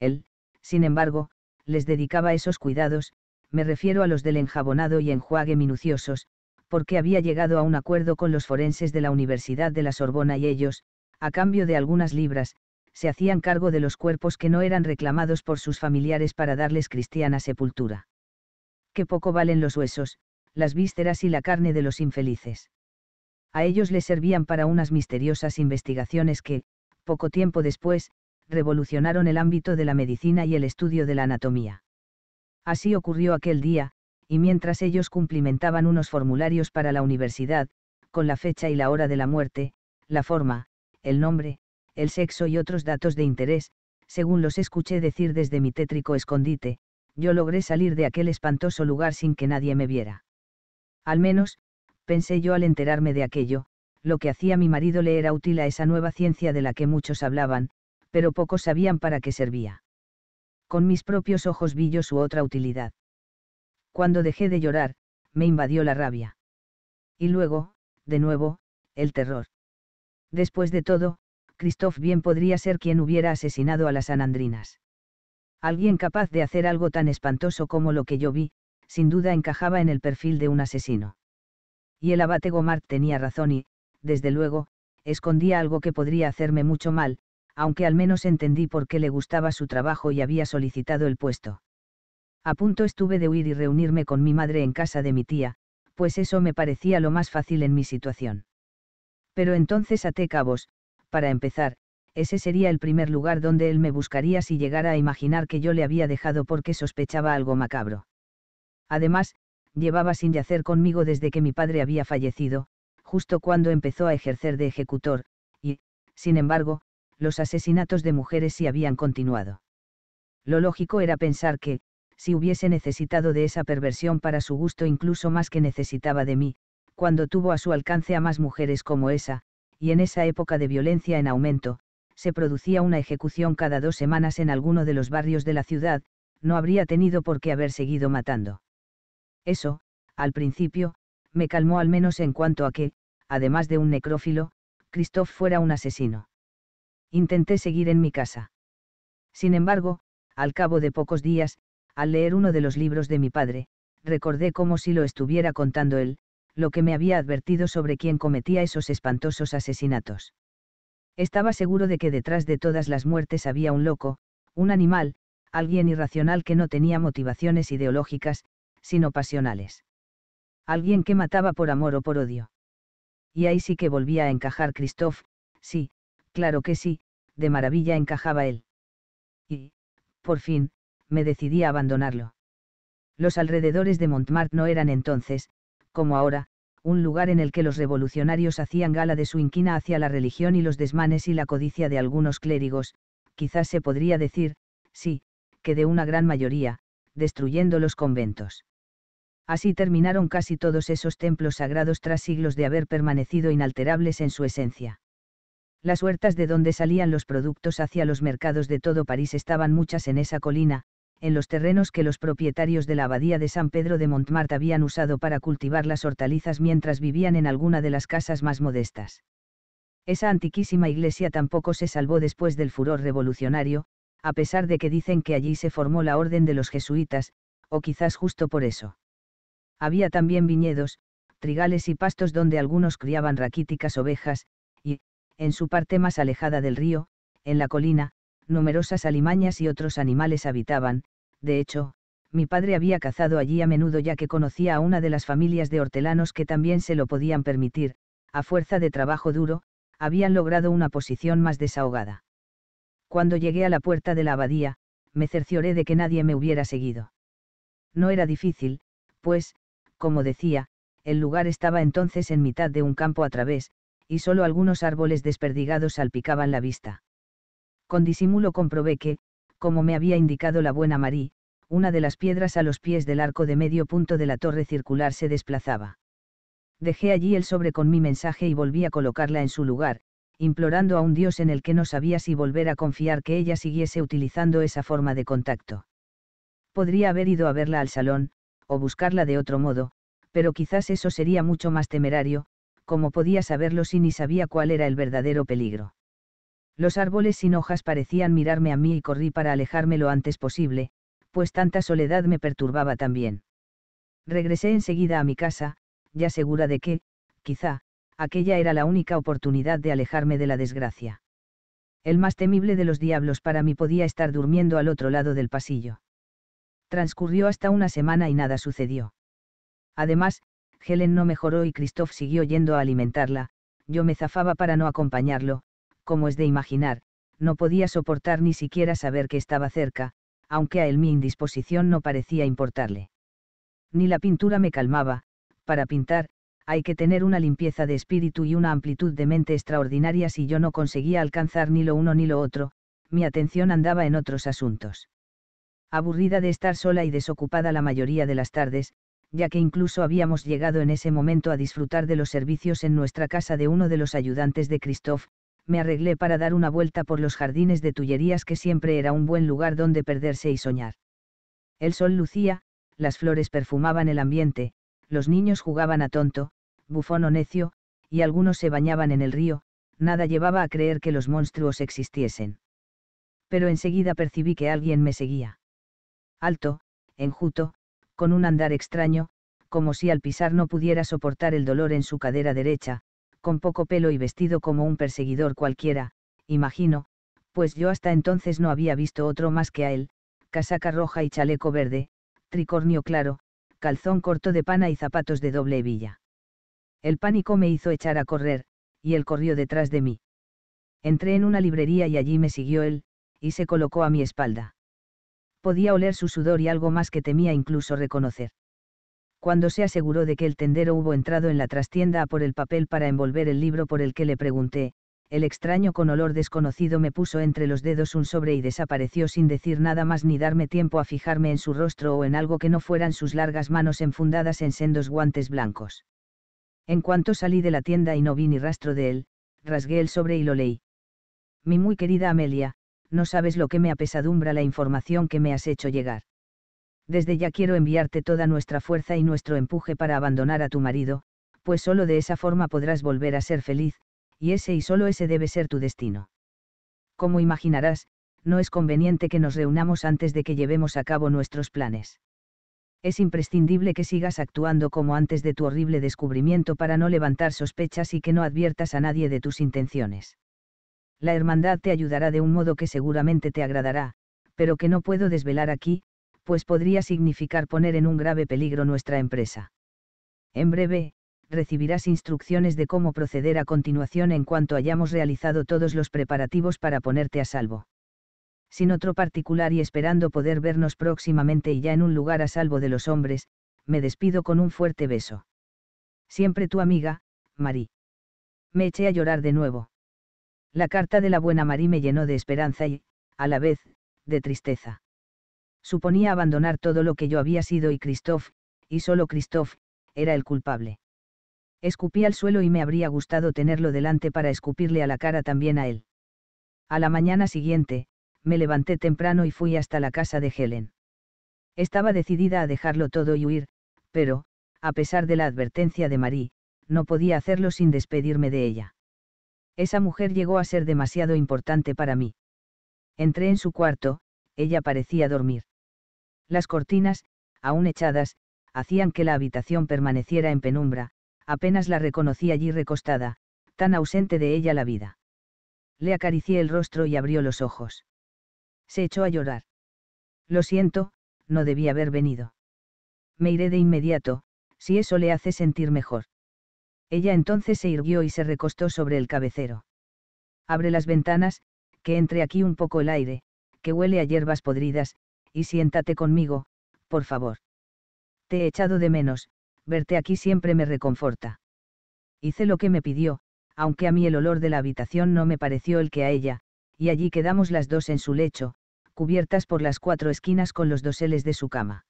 Él, sin embargo, les dedicaba esos cuidados, me refiero a los del enjabonado y enjuague minuciosos, porque había llegado a un acuerdo con los forenses de la Universidad de la Sorbona y ellos, a cambio de algunas libras, se hacían cargo de los cuerpos que no eran reclamados por sus familiares para darles cristiana sepultura. Qué poco valen los huesos, las vísceras y la carne de los infelices. A ellos les servían para unas misteriosas investigaciones que, poco tiempo después, revolucionaron el ámbito de la medicina y el estudio de la anatomía. Así ocurrió aquel día, y mientras ellos cumplimentaban unos formularios para la universidad, con la fecha y la hora de la muerte, la forma, el nombre, el sexo y otros datos de interés, según los escuché decir desde mi tétrico escondite, yo logré salir de aquel espantoso lugar sin que nadie me viera. Al menos, pensé yo al enterarme de aquello, lo que hacía mi marido le era útil a esa nueva ciencia de la que muchos hablaban, pero pocos sabían para qué servía. Con mis propios ojos vi yo su otra utilidad. Cuando dejé de llorar, me invadió la rabia. Y luego, de nuevo, el terror. Después de todo, Christoph bien podría ser quien hubiera asesinado a las anandrinas. Alguien capaz de hacer algo tan espantoso como lo que yo vi, sin duda encajaba en el perfil de un asesino. Y el abate Gomart tenía razón y, desde luego, escondía algo que podría hacerme mucho mal, aunque al menos entendí por qué le gustaba su trabajo y había solicitado el puesto. A punto estuve de huir y reunirme con mi madre en casa de mi tía, pues eso me parecía lo más fácil en mi situación. Pero entonces até cabos, para empezar, ese sería el primer lugar donde él me buscaría si llegara a imaginar que yo le había dejado porque sospechaba algo macabro. Además, llevaba sin yacer conmigo desde que mi padre había fallecido, justo cuando empezó a ejercer de ejecutor, y, sin embargo, los asesinatos de mujeres sí habían continuado. Lo lógico era pensar que, si hubiese necesitado de esa perversión para su gusto incluso más que necesitaba de mí, cuando tuvo a su alcance a más mujeres como esa, y en esa época de violencia en aumento, se producía una ejecución cada dos semanas en alguno de los barrios de la ciudad, no habría tenido por qué haber seguido matando. Eso, al principio, me calmó al menos en cuanto a que, además de un necrófilo, Christoph fuera un asesino intenté seguir en mi casa. Sin embargo, al cabo de pocos días, al leer uno de los libros de mi padre, recordé como si lo estuviera contando él, lo que me había advertido sobre quién cometía esos espantosos asesinatos. Estaba seguro de que detrás de todas las muertes había un loco, un animal, alguien irracional que no tenía motivaciones ideológicas, sino pasionales. Alguien que mataba por amor o por odio. Y ahí sí que volvía a encajar Christoph, sí, Claro que sí, de maravilla encajaba él. Y, por fin, me decidí a abandonarlo. Los alrededores de Montmartre no eran entonces, como ahora, un lugar en el que los revolucionarios hacían gala de su inquina hacia la religión y los desmanes y la codicia de algunos clérigos, quizás se podría decir, sí, que de una gran mayoría, destruyendo los conventos. Así terminaron casi todos esos templos sagrados tras siglos de haber permanecido inalterables en su esencia. Las huertas de donde salían los productos hacia los mercados de todo París estaban muchas en esa colina, en los terrenos que los propietarios de la abadía de San Pedro de Montmartre habían usado para cultivar las hortalizas mientras vivían en alguna de las casas más modestas. Esa antiquísima iglesia tampoco se salvó después del furor revolucionario, a pesar de que dicen que allí se formó la orden de los jesuitas, o quizás justo por eso. Había también viñedos, trigales y pastos donde algunos criaban raquíticas ovejas, y, en su parte más alejada del río, en la colina, numerosas alimañas y otros animales habitaban, de hecho, mi padre había cazado allí a menudo ya que conocía a una de las familias de hortelanos que también se lo podían permitir, a fuerza de trabajo duro, habían logrado una posición más desahogada. Cuando llegué a la puerta de la abadía, me cercioré de que nadie me hubiera seguido. No era difícil, pues, como decía, el lugar estaba entonces en mitad de un campo a través y solo algunos árboles desperdigados salpicaban la vista. Con disimulo comprobé que, como me había indicado la buena María, una de las piedras a los pies del arco de medio punto de la torre circular se desplazaba. Dejé allí el sobre con mi mensaje y volví a colocarla en su lugar, implorando a un Dios en el que no sabía si volver a confiar que ella siguiese utilizando esa forma de contacto. Podría haber ido a verla al salón, o buscarla de otro modo, pero quizás eso sería mucho más temerario, como podía saberlo si ni sabía cuál era el verdadero peligro? Los árboles sin hojas parecían mirarme a mí y corrí para alejarme lo antes posible, pues tanta soledad me perturbaba también. Regresé enseguida a mi casa, ya segura de que, quizá, aquella era la única oportunidad de alejarme de la desgracia. El más temible de los diablos para mí podía estar durmiendo al otro lado del pasillo. Transcurrió hasta una semana y nada sucedió. Además, Helen no mejoró y Christoph siguió yendo a alimentarla, yo me zafaba para no acompañarlo, como es de imaginar, no podía soportar ni siquiera saber que estaba cerca, aunque a él mi indisposición no parecía importarle. Ni la pintura me calmaba, para pintar, hay que tener una limpieza de espíritu y una amplitud de mente extraordinaria si yo no conseguía alcanzar ni lo uno ni lo otro, mi atención andaba en otros asuntos. Aburrida de estar sola y desocupada la mayoría de las tardes, ya que incluso habíamos llegado en ese momento a disfrutar de los servicios en nuestra casa de uno de los ayudantes de Christoph, me arreglé para dar una vuelta por los jardines de Tullerías que siempre era un buen lugar donde perderse y soñar. El sol lucía, las flores perfumaban el ambiente, los niños jugaban a tonto, bufón o necio, y algunos se bañaban en el río, nada llevaba a creer que los monstruos existiesen. Pero enseguida percibí que alguien me seguía. Alto, enjuto, con un andar extraño, como si al pisar no pudiera soportar el dolor en su cadera derecha, con poco pelo y vestido como un perseguidor cualquiera, imagino, pues yo hasta entonces no había visto otro más que a él, casaca roja y chaleco verde, tricornio claro, calzón corto de pana y zapatos de doble hebilla. El pánico me hizo echar a correr, y él corrió detrás de mí. Entré en una librería y allí me siguió él, y se colocó a mi espalda podía oler su sudor y algo más que temía incluso reconocer. Cuando se aseguró de que el tendero hubo entrado en la trastienda a por el papel para envolver el libro por el que le pregunté, el extraño con olor desconocido me puso entre los dedos un sobre y desapareció sin decir nada más ni darme tiempo a fijarme en su rostro o en algo que no fueran sus largas manos enfundadas en sendos guantes blancos. En cuanto salí de la tienda y no vi ni rastro de él, rasgué el sobre y lo leí. Mi muy querida Amelia, no sabes lo que me apesadumbra la información que me has hecho llegar. Desde ya quiero enviarte toda nuestra fuerza y nuestro empuje para abandonar a tu marido, pues solo de esa forma podrás volver a ser feliz, y ese y solo ese debe ser tu destino. Como imaginarás, no es conveniente que nos reunamos antes de que llevemos a cabo nuestros planes. Es imprescindible que sigas actuando como antes de tu horrible descubrimiento para no levantar sospechas y que no adviertas a nadie de tus intenciones la hermandad te ayudará de un modo que seguramente te agradará, pero que no puedo desvelar aquí, pues podría significar poner en un grave peligro nuestra empresa. En breve, recibirás instrucciones de cómo proceder a continuación en cuanto hayamos realizado todos los preparativos para ponerte a salvo. Sin otro particular y esperando poder vernos próximamente y ya en un lugar a salvo de los hombres, me despido con un fuerte beso. Siempre tu amiga, Marie. Me eché a llorar de nuevo. La carta de la buena Marie me llenó de esperanza y, a la vez, de tristeza. Suponía abandonar todo lo que yo había sido y Christophe, y solo Christophe, era el culpable. Escupí al suelo y me habría gustado tenerlo delante para escupirle a la cara también a él. A la mañana siguiente, me levanté temprano y fui hasta la casa de Helen. Estaba decidida a dejarlo todo y huir, pero, a pesar de la advertencia de Marie, no podía hacerlo sin despedirme de ella. Esa mujer llegó a ser demasiado importante para mí. Entré en su cuarto, ella parecía dormir. Las cortinas, aún echadas, hacían que la habitación permaneciera en penumbra, apenas la reconocí allí recostada, tan ausente de ella la vida. Le acaricié el rostro y abrió los ojos. Se echó a llorar. Lo siento, no debí haber venido. Me iré de inmediato, si eso le hace sentir mejor. Ella entonces se irguió y se recostó sobre el cabecero. Abre las ventanas, que entre aquí un poco el aire, que huele a hierbas podridas, y siéntate conmigo, por favor. Te he echado de menos, verte aquí siempre me reconforta. Hice lo que me pidió, aunque a mí el olor de la habitación no me pareció el que a ella, y allí quedamos las dos en su lecho, cubiertas por las cuatro esquinas con los doseles de su cama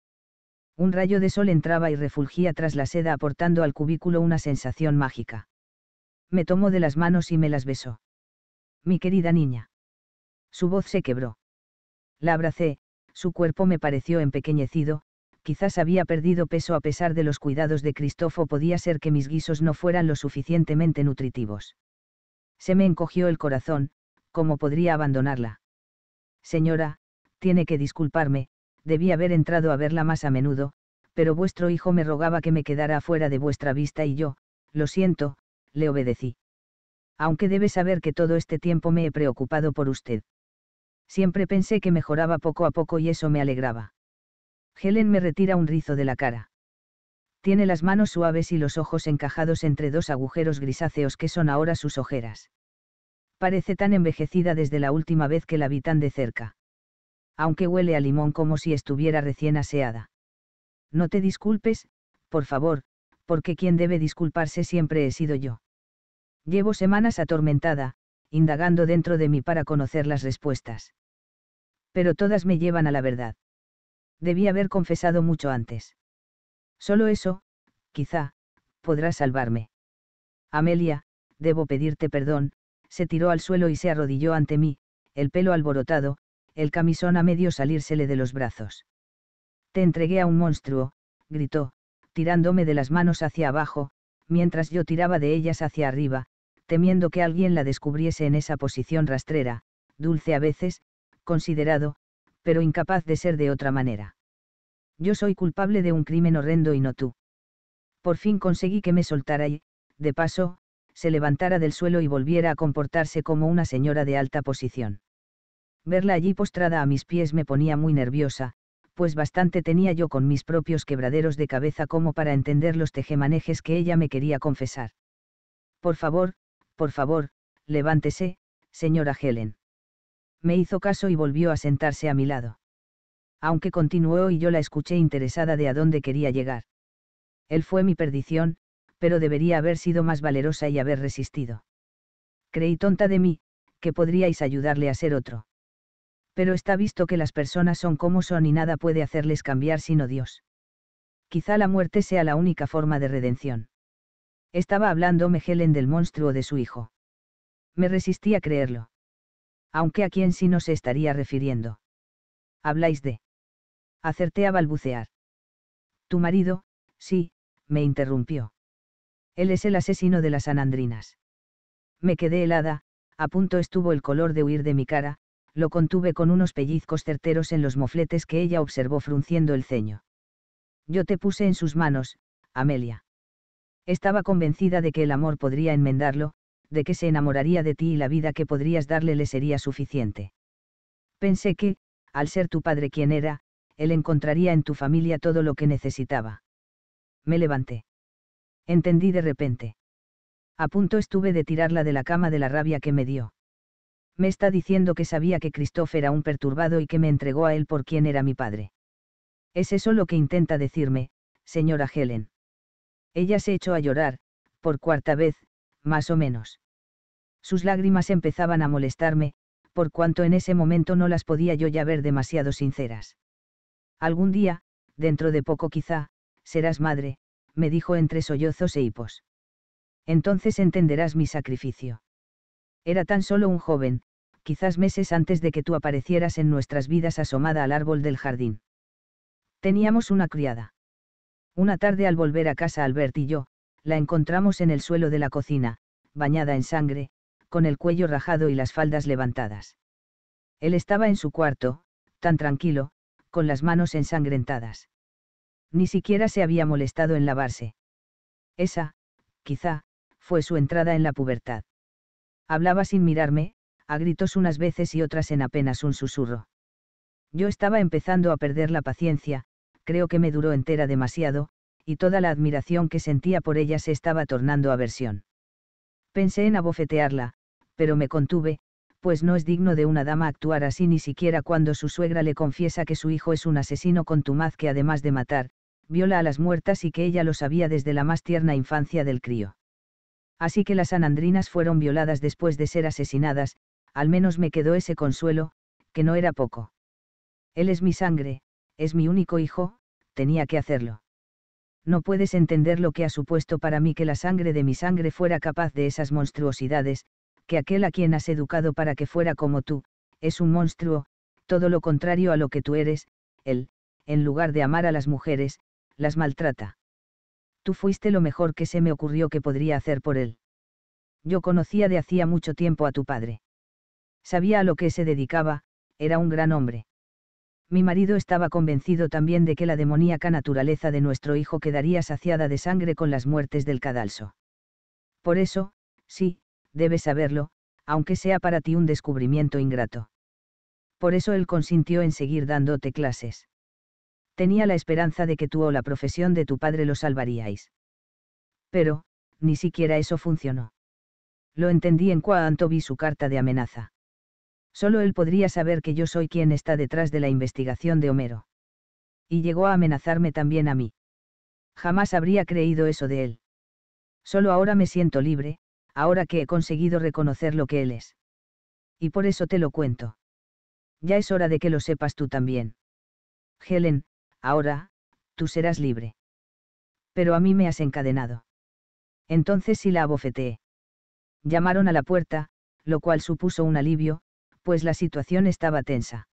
un rayo de sol entraba y refulgía tras la seda aportando al cubículo una sensación mágica. Me tomó de las manos y me las besó. Mi querida niña. Su voz se quebró. La abracé, su cuerpo me pareció empequeñecido, quizás había perdido peso a pesar de los cuidados de Cristofo podía ser que mis guisos no fueran lo suficientemente nutritivos. Se me encogió el corazón, ¿cómo podría abandonarla? Señora, tiene que disculparme, debí haber entrado a verla más a menudo, pero vuestro hijo me rogaba que me quedara fuera de vuestra vista y yo, lo siento, le obedecí. Aunque debe saber que todo este tiempo me he preocupado por usted. Siempre pensé que mejoraba poco a poco y eso me alegraba. Helen me retira un rizo de la cara. Tiene las manos suaves y los ojos encajados entre dos agujeros grisáceos que son ahora sus ojeras. Parece tan envejecida desde la última vez que la vi tan de cerca aunque huele a limón como si estuviera recién aseada. No te disculpes, por favor, porque quien debe disculparse siempre he sido yo. Llevo semanas atormentada, indagando dentro de mí para conocer las respuestas. Pero todas me llevan a la verdad. Debí haber confesado mucho antes. Solo eso, quizá, podrá salvarme. Amelia, debo pedirte perdón, se tiró al suelo y se arrodilló ante mí, el pelo alborotado, el camisón a medio salírsele de los brazos. Te entregué a un monstruo, gritó, tirándome de las manos hacia abajo, mientras yo tiraba de ellas hacia arriba, temiendo que alguien la descubriese en esa posición rastrera, dulce a veces, considerado, pero incapaz de ser de otra manera. Yo soy culpable de un crimen horrendo y no tú. Por fin conseguí que me soltara y, de paso, se levantara del suelo y volviera a comportarse como una señora de alta posición. Verla allí postrada a mis pies me ponía muy nerviosa, pues bastante tenía yo con mis propios quebraderos de cabeza como para entender los tejemanejes que ella me quería confesar. Por favor, por favor, levántese, señora Helen. Me hizo caso y volvió a sentarse a mi lado. Aunque continuó y yo la escuché interesada de a dónde quería llegar. Él fue mi perdición, pero debería haber sido más valerosa y haber resistido. Creí tonta de mí, que podríais ayudarle a ser otro pero está visto que las personas son como son y nada puede hacerles cambiar sino Dios. Quizá la muerte sea la única forma de redención. Estaba hablando Megelen del monstruo de su hijo. Me resistí a creerlo. Aunque a quién sí no se estaría refiriendo. Habláis de. Acerté a balbucear. Tu marido, sí, me interrumpió. Él es el asesino de las anandrinas. Me quedé helada, a punto estuvo el color de huir de mi cara, lo contuve con unos pellizcos certeros en los mofletes que ella observó frunciendo el ceño. Yo te puse en sus manos, Amelia. Estaba convencida de que el amor podría enmendarlo, de que se enamoraría de ti y la vida que podrías darle le sería suficiente. Pensé que, al ser tu padre quien era, él encontraría en tu familia todo lo que necesitaba. Me levanté. Entendí de repente. A punto estuve de tirarla de la cama de la rabia que me dio me está diciendo que sabía que Christoph era un perturbado y que me entregó a él por quien era mi padre. Es eso lo que intenta decirme, señora Helen. Ella se echó a llorar, por cuarta vez, más o menos. Sus lágrimas empezaban a molestarme, por cuanto en ese momento no las podía yo ya ver demasiado sinceras. Algún día, dentro de poco quizá, serás madre, me dijo entre sollozos e hipos. Entonces entenderás mi sacrificio. Era tan solo un joven, quizás meses antes de que tú aparecieras en nuestras vidas asomada al árbol del jardín. Teníamos una criada. Una tarde al volver a casa Albert y yo, la encontramos en el suelo de la cocina, bañada en sangre, con el cuello rajado y las faldas levantadas. Él estaba en su cuarto, tan tranquilo, con las manos ensangrentadas. Ni siquiera se había molestado en lavarse. Esa, quizá, fue su entrada en la pubertad. Hablaba sin mirarme, a gritos unas veces y otras en apenas un susurro. Yo estaba empezando a perder la paciencia, creo que me duró entera demasiado, y toda la admiración que sentía por ella se estaba tornando aversión. Pensé en abofetearla, pero me contuve, pues no es digno de una dama actuar así ni siquiera cuando su suegra le confiesa que su hijo es un asesino contumaz que además de matar, viola a las muertas y que ella lo sabía desde la más tierna infancia del crío. Así que las anandrinas fueron violadas después de ser asesinadas, al menos me quedó ese consuelo, que no era poco. Él es mi sangre, es mi único hijo, tenía que hacerlo. No puedes entender lo que ha supuesto para mí que la sangre de mi sangre fuera capaz de esas monstruosidades, que aquel a quien has educado para que fuera como tú, es un monstruo, todo lo contrario a lo que tú eres, él, en lugar de amar a las mujeres, las maltrata. Tú fuiste lo mejor que se me ocurrió que podría hacer por él. Yo conocía de hacía mucho tiempo a tu padre. Sabía a lo que se dedicaba, era un gran hombre. Mi marido estaba convencido también de que la demoníaca naturaleza de nuestro hijo quedaría saciada de sangre con las muertes del cadalso. Por eso, sí, debes saberlo, aunque sea para ti un descubrimiento ingrato. Por eso él consintió en seguir dándote clases. Tenía la esperanza de que tú o la profesión de tu padre lo salvaríais. Pero, ni siquiera eso funcionó. Lo entendí en cuanto vi su carta de amenaza. Solo él podría saber que yo soy quien está detrás de la investigación de Homero. Y llegó a amenazarme también a mí. Jamás habría creído eso de él. Solo ahora me siento libre, ahora que he conseguido reconocer lo que él es. Y por eso te lo cuento. Ya es hora de que lo sepas tú también. Helen, ahora, tú serás libre. Pero a mí me has encadenado. Entonces sí la abofeteé. Llamaron a la puerta, lo cual supuso un alivio, pues la situación estaba tensa.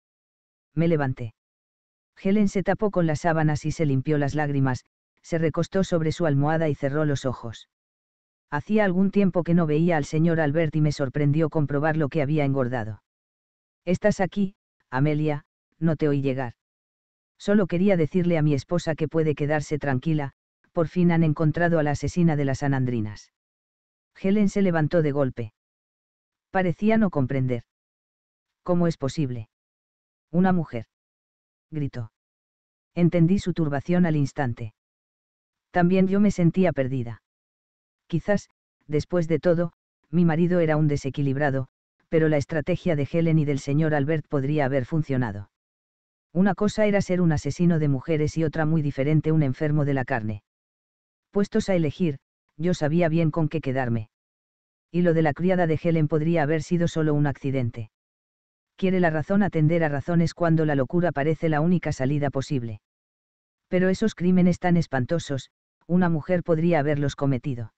Me levanté. Helen se tapó con las sábanas y se limpió las lágrimas, se recostó sobre su almohada y cerró los ojos. Hacía algún tiempo que no veía al señor Albert y me sorprendió comprobar lo que había engordado. Estás aquí, Amelia, no te oí llegar. Solo quería decirle a mi esposa que puede quedarse tranquila, por fin han encontrado a la asesina de las anandrinas. Helen se levantó de golpe. Parecía no comprender. ¿Cómo es posible? Una mujer. Gritó. Entendí su turbación al instante. También yo me sentía perdida. Quizás, después de todo, mi marido era un desequilibrado, pero la estrategia de Helen y del señor Albert podría haber funcionado. Una cosa era ser un asesino de mujeres y otra muy diferente un enfermo de la carne. Puestos a elegir, yo sabía bien con qué quedarme. Y lo de la criada de Helen podría haber sido solo un accidente quiere la razón atender a razones cuando la locura parece la única salida posible. Pero esos crímenes tan espantosos, una mujer podría haberlos cometido.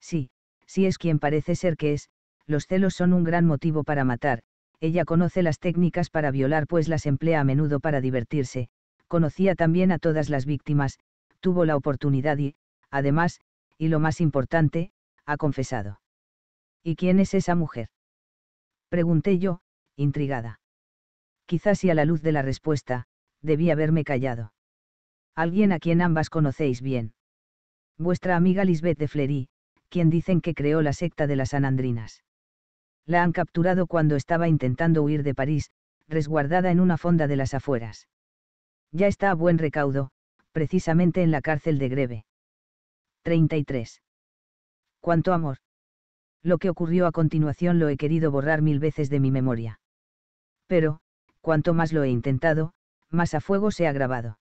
Sí, si es quien parece ser que es, los celos son un gran motivo para matar, ella conoce las técnicas para violar pues las emplea a menudo para divertirse, conocía también a todas las víctimas, tuvo la oportunidad y, además, y lo más importante, ha confesado. ¿Y quién es esa mujer? Pregunté yo, intrigada. Quizás si a la luz de la respuesta, debí haberme callado. Alguien a quien ambas conocéis bien. Vuestra amiga Lisbeth de Fleury, quien dicen que creó la secta de las Anandrinas. La han capturado cuando estaba intentando huir de París, resguardada en una fonda de las afueras. Ya está a buen recaudo, precisamente en la cárcel de Greve. 33. Cuánto amor. Lo que ocurrió a continuación lo he querido borrar mil veces de mi memoria pero, cuanto más lo he intentado, más a fuego se ha grabado.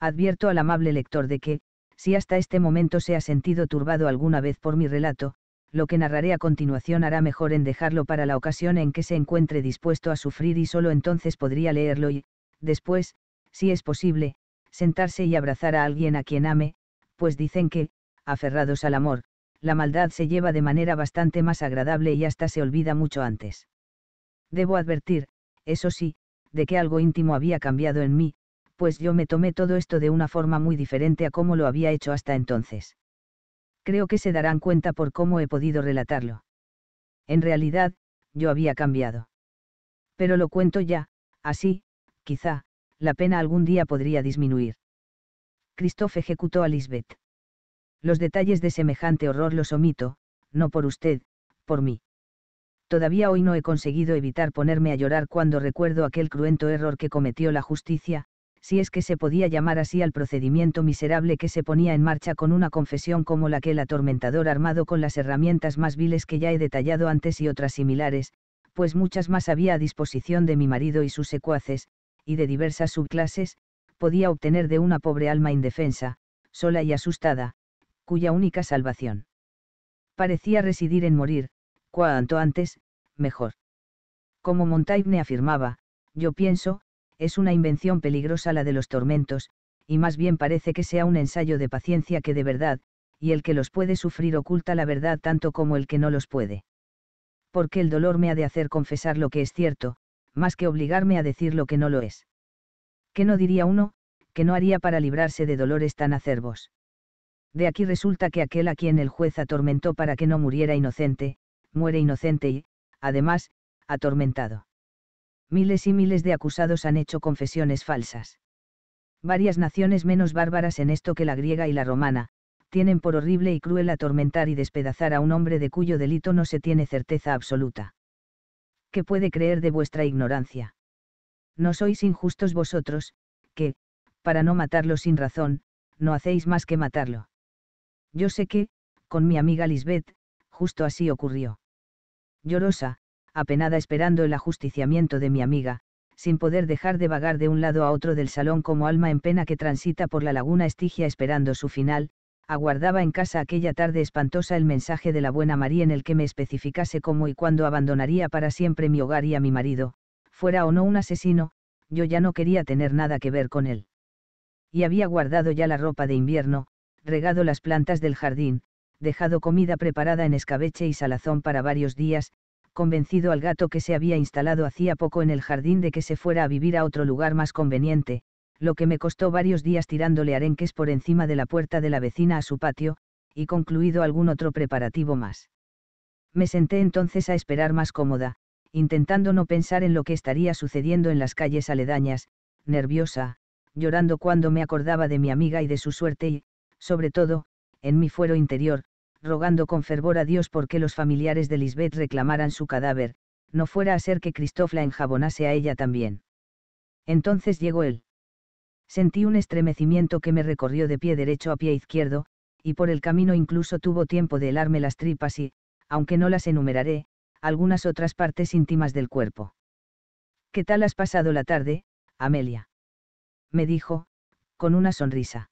Advierto al amable lector de que, si hasta este momento se ha sentido turbado alguna vez por mi relato, lo que narraré a continuación hará mejor en dejarlo para la ocasión en que se encuentre dispuesto a sufrir y solo entonces podría leerlo y, después, si es posible, sentarse y abrazar a alguien a quien ame, pues dicen que, aferrados al amor, la maldad se lleva de manera bastante más agradable y hasta se olvida mucho antes. Debo advertir, eso sí, de que algo íntimo había cambiado en mí, pues yo me tomé todo esto de una forma muy diferente a cómo lo había hecho hasta entonces. Creo que se darán cuenta por cómo he podido relatarlo. En realidad, yo había cambiado. Pero lo cuento ya, así, quizá, la pena algún día podría disminuir. Christoph ejecutó a Lisbeth. Los detalles de semejante horror los omito, no por usted, por mí todavía hoy no he conseguido evitar ponerme a llorar cuando recuerdo aquel cruento error que cometió la justicia, si es que se podía llamar así al procedimiento miserable que se ponía en marcha con una confesión como la que el atormentador armado con las herramientas más viles que ya he detallado antes y otras similares, pues muchas más había a disposición de mi marido y sus secuaces, y de diversas subclases, podía obtener de una pobre alma indefensa, sola y asustada, cuya única salvación parecía residir en morir, Cuanto antes, mejor. Como Montaigne afirmaba, yo pienso, es una invención peligrosa la de los tormentos, y más bien parece que sea un ensayo de paciencia que de verdad, y el que los puede sufrir oculta la verdad tanto como el que no los puede. Porque el dolor me ha de hacer confesar lo que es cierto, más que obligarme a decir lo que no lo es. ¿Qué no diría uno, que no haría para librarse de dolores tan acervos? De aquí resulta que aquel a quien el juez atormentó para que no muriera inocente, muere inocente y, además, atormentado. Miles y miles de acusados han hecho confesiones falsas. Varias naciones menos bárbaras en esto que la griega y la romana, tienen por horrible y cruel atormentar y despedazar a un hombre de cuyo delito no se tiene certeza absoluta. ¿Qué puede creer de vuestra ignorancia? No sois injustos vosotros, que, para no matarlo sin razón, no hacéis más que matarlo. Yo sé que, con mi amiga Lisbeth, justo así ocurrió llorosa, apenada esperando el ajusticiamiento de mi amiga, sin poder dejar de vagar de un lado a otro del salón como alma en pena que transita por la laguna estigia esperando su final, aguardaba en casa aquella tarde espantosa el mensaje de la buena María en el que me especificase cómo y cuándo abandonaría para siempre mi hogar y a mi marido, fuera o no un asesino, yo ya no quería tener nada que ver con él. Y había guardado ya la ropa de invierno, regado las plantas del jardín, dejado comida preparada en escabeche y salazón para varios días, convencido al gato que se había instalado hacía poco en el jardín de que se fuera a vivir a otro lugar más conveniente, lo que me costó varios días tirándole arenques por encima de la puerta de la vecina a su patio, y concluido algún otro preparativo más. Me senté entonces a esperar más cómoda, intentando no pensar en lo que estaría sucediendo en las calles aledañas, nerviosa, llorando cuando me acordaba de mi amiga y de su suerte y, sobre todo, en mi fuero interior, rogando con fervor a Dios porque los familiares de Lisbeth reclamaran su cadáver, no fuera a ser que Cristófla enjabonase a ella también. Entonces llegó él. Sentí un estremecimiento que me recorrió de pie derecho a pie izquierdo, y por el camino incluso tuvo tiempo de helarme las tripas y, aunque no las enumeraré, algunas otras partes íntimas del cuerpo. ¿Qué tal has pasado la tarde, Amelia? me dijo, con una sonrisa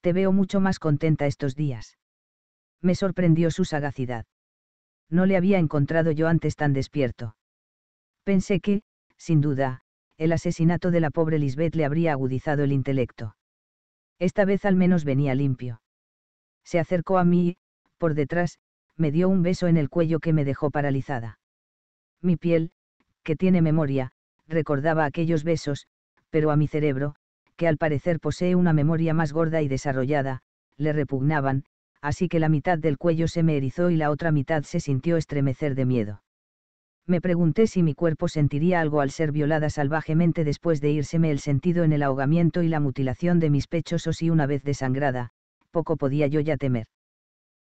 te veo mucho más contenta estos días. Me sorprendió su sagacidad. No le había encontrado yo antes tan despierto. Pensé que, sin duda, el asesinato de la pobre Lisbeth le habría agudizado el intelecto. Esta vez al menos venía limpio. Se acercó a mí y, por detrás, me dio un beso en el cuello que me dejó paralizada. Mi piel, que tiene memoria, recordaba aquellos besos, pero a mi cerebro, que al parecer posee una memoria más gorda y desarrollada, le repugnaban, así que la mitad del cuello se me erizó y la otra mitad se sintió estremecer de miedo. Me pregunté si mi cuerpo sentiría algo al ser violada salvajemente después de írseme el sentido en el ahogamiento y la mutilación de mis pechos o si una vez desangrada, poco podía yo ya temer.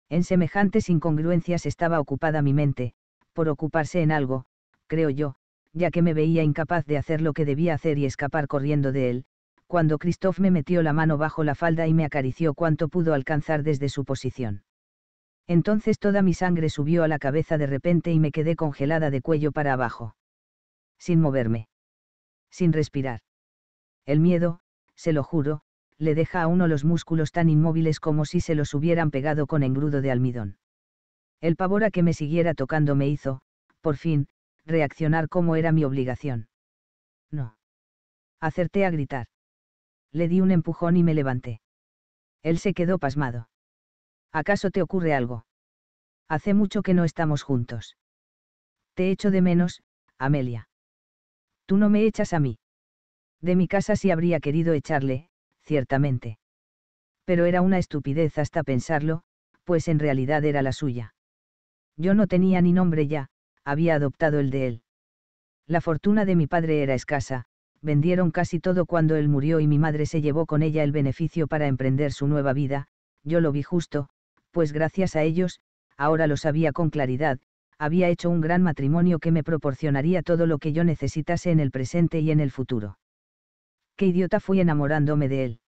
En semejantes incongruencias estaba ocupada mi mente, por ocuparse en algo, creo yo, ya que me veía incapaz de hacer lo que debía hacer y escapar corriendo de él, cuando Christoph me metió la mano bajo la falda y me acarició cuanto pudo alcanzar desde su posición. Entonces toda mi sangre subió a la cabeza de repente y me quedé congelada de cuello para abajo. Sin moverme. Sin respirar. El miedo, se lo juro, le deja a uno los músculos tan inmóviles como si se los hubieran pegado con engrudo de almidón. El pavor a que me siguiera tocando me hizo, por fin, reaccionar como era mi obligación. No. Acerté a gritar le di un empujón y me levanté. Él se quedó pasmado. ¿Acaso te ocurre algo? Hace mucho que no estamos juntos. Te echo de menos, Amelia. Tú no me echas a mí. De mi casa sí habría querido echarle, ciertamente. Pero era una estupidez hasta pensarlo, pues en realidad era la suya. Yo no tenía ni nombre ya, había adoptado el de él. La fortuna de mi padre era escasa, vendieron casi todo cuando él murió y mi madre se llevó con ella el beneficio para emprender su nueva vida, yo lo vi justo, pues gracias a ellos, ahora lo sabía con claridad, había hecho un gran matrimonio que me proporcionaría todo lo que yo necesitase en el presente y en el futuro. Qué idiota fui enamorándome de él.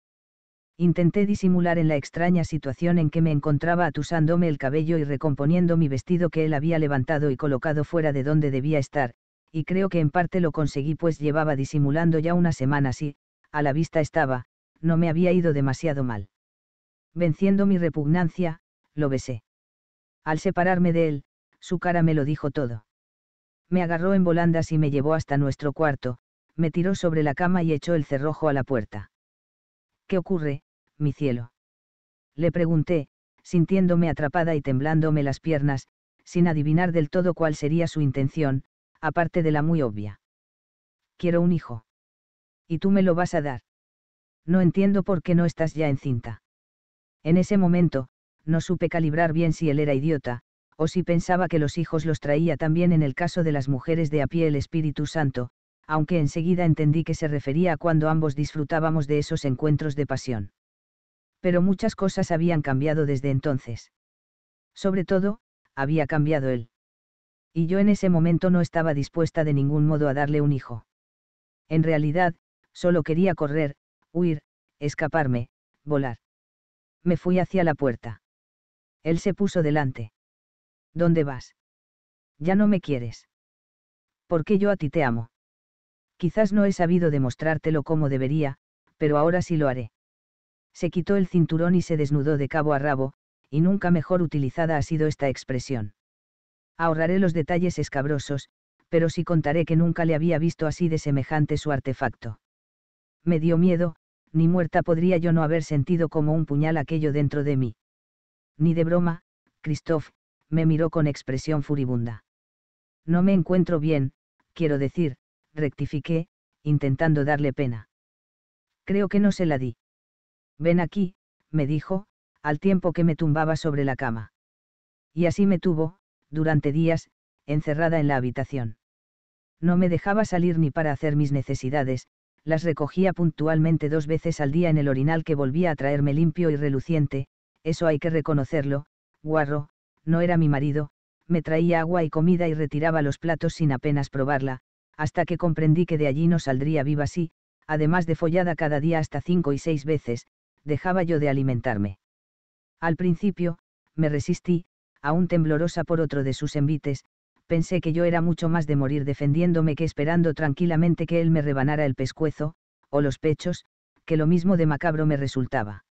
Intenté disimular en la extraña situación en que me encontraba atusándome el cabello y recomponiendo mi vestido que él había levantado y colocado fuera de donde debía estar, y creo que en parte lo conseguí pues llevaba disimulando ya una semana y, a la vista estaba, no me había ido demasiado mal. Venciendo mi repugnancia, lo besé. Al separarme de él, su cara me lo dijo todo. Me agarró en volandas y me llevó hasta nuestro cuarto, me tiró sobre la cama y echó el cerrojo a la puerta. ¿Qué ocurre, mi cielo? Le pregunté, sintiéndome atrapada y temblándome las piernas, sin adivinar del todo cuál sería su intención, aparte de la muy obvia. Quiero un hijo. Y tú me lo vas a dar. No entiendo por qué no estás ya encinta. En ese momento, no supe calibrar bien si él era idiota, o si pensaba que los hijos los traía también en el caso de las mujeres de a pie el Espíritu Santo, aunque enseguida entendí que se refería a cuando ambos disfrutábamos de esos encuentros de pasión. Pero muchas cosas habían cambiado desde entonces. Sobre todo, había cambiado él y yo en ese momento no estaba dispuesta de ningún modo a darle un hijo. En realidad, solo quería correr, huir, escaparme, volar. Me fui hacia la puerta. Él se puso delante. ¿Dónde vas? Ya no me quieres. ¿Por qué yo a ti te amo. Quizás no he sabido demostrártelo como debería, pero ahora sí lo haré. Se quitó el cinturón y se desnudó de cabo a rabo, y nunca mejor utilizada ha sido esta expresión. Ahorraré los detalles escabrosos, pero sí contaré que nunca le había visto así de semejante su artefacto. Me dio miedo, ni muerta podría yo no haber sentido como un puñal aquello dentro de mí. Ni de broma, Christoph, me miró con expresión furibunda. No me encuentro bien, quiero decir, rectifiqué, intentando darle pena. Creo que no se la di. Ven aquí, me dijo, al tiempo que me tumbaba sobre la cama. Y así me tuvo, durante días, encerrada en la habitación. No me dejaba salir ni para hacer mis necesidades, las recogía puntualmente dos veces al día en el orinal que volvía a traerme limpio y reluciente, eso hay que reconocerlo, guarro, no era mi marido, me traía agua y comida y retiraba los platos sin apenas probarla, hasta que comprendí que de allí no saldría viva si, además de follada cada día hasta cinco y seis veces, dejaba yo de alimentarme. Al principio, me resistí, aún temblorosa por otro de sus envites, pensé que yo era mucho más de morir defendiéndome que esperando tranquilamente que él me rebanara el pescuezo, o los pechos, que lo mismo de macabro me resultaba.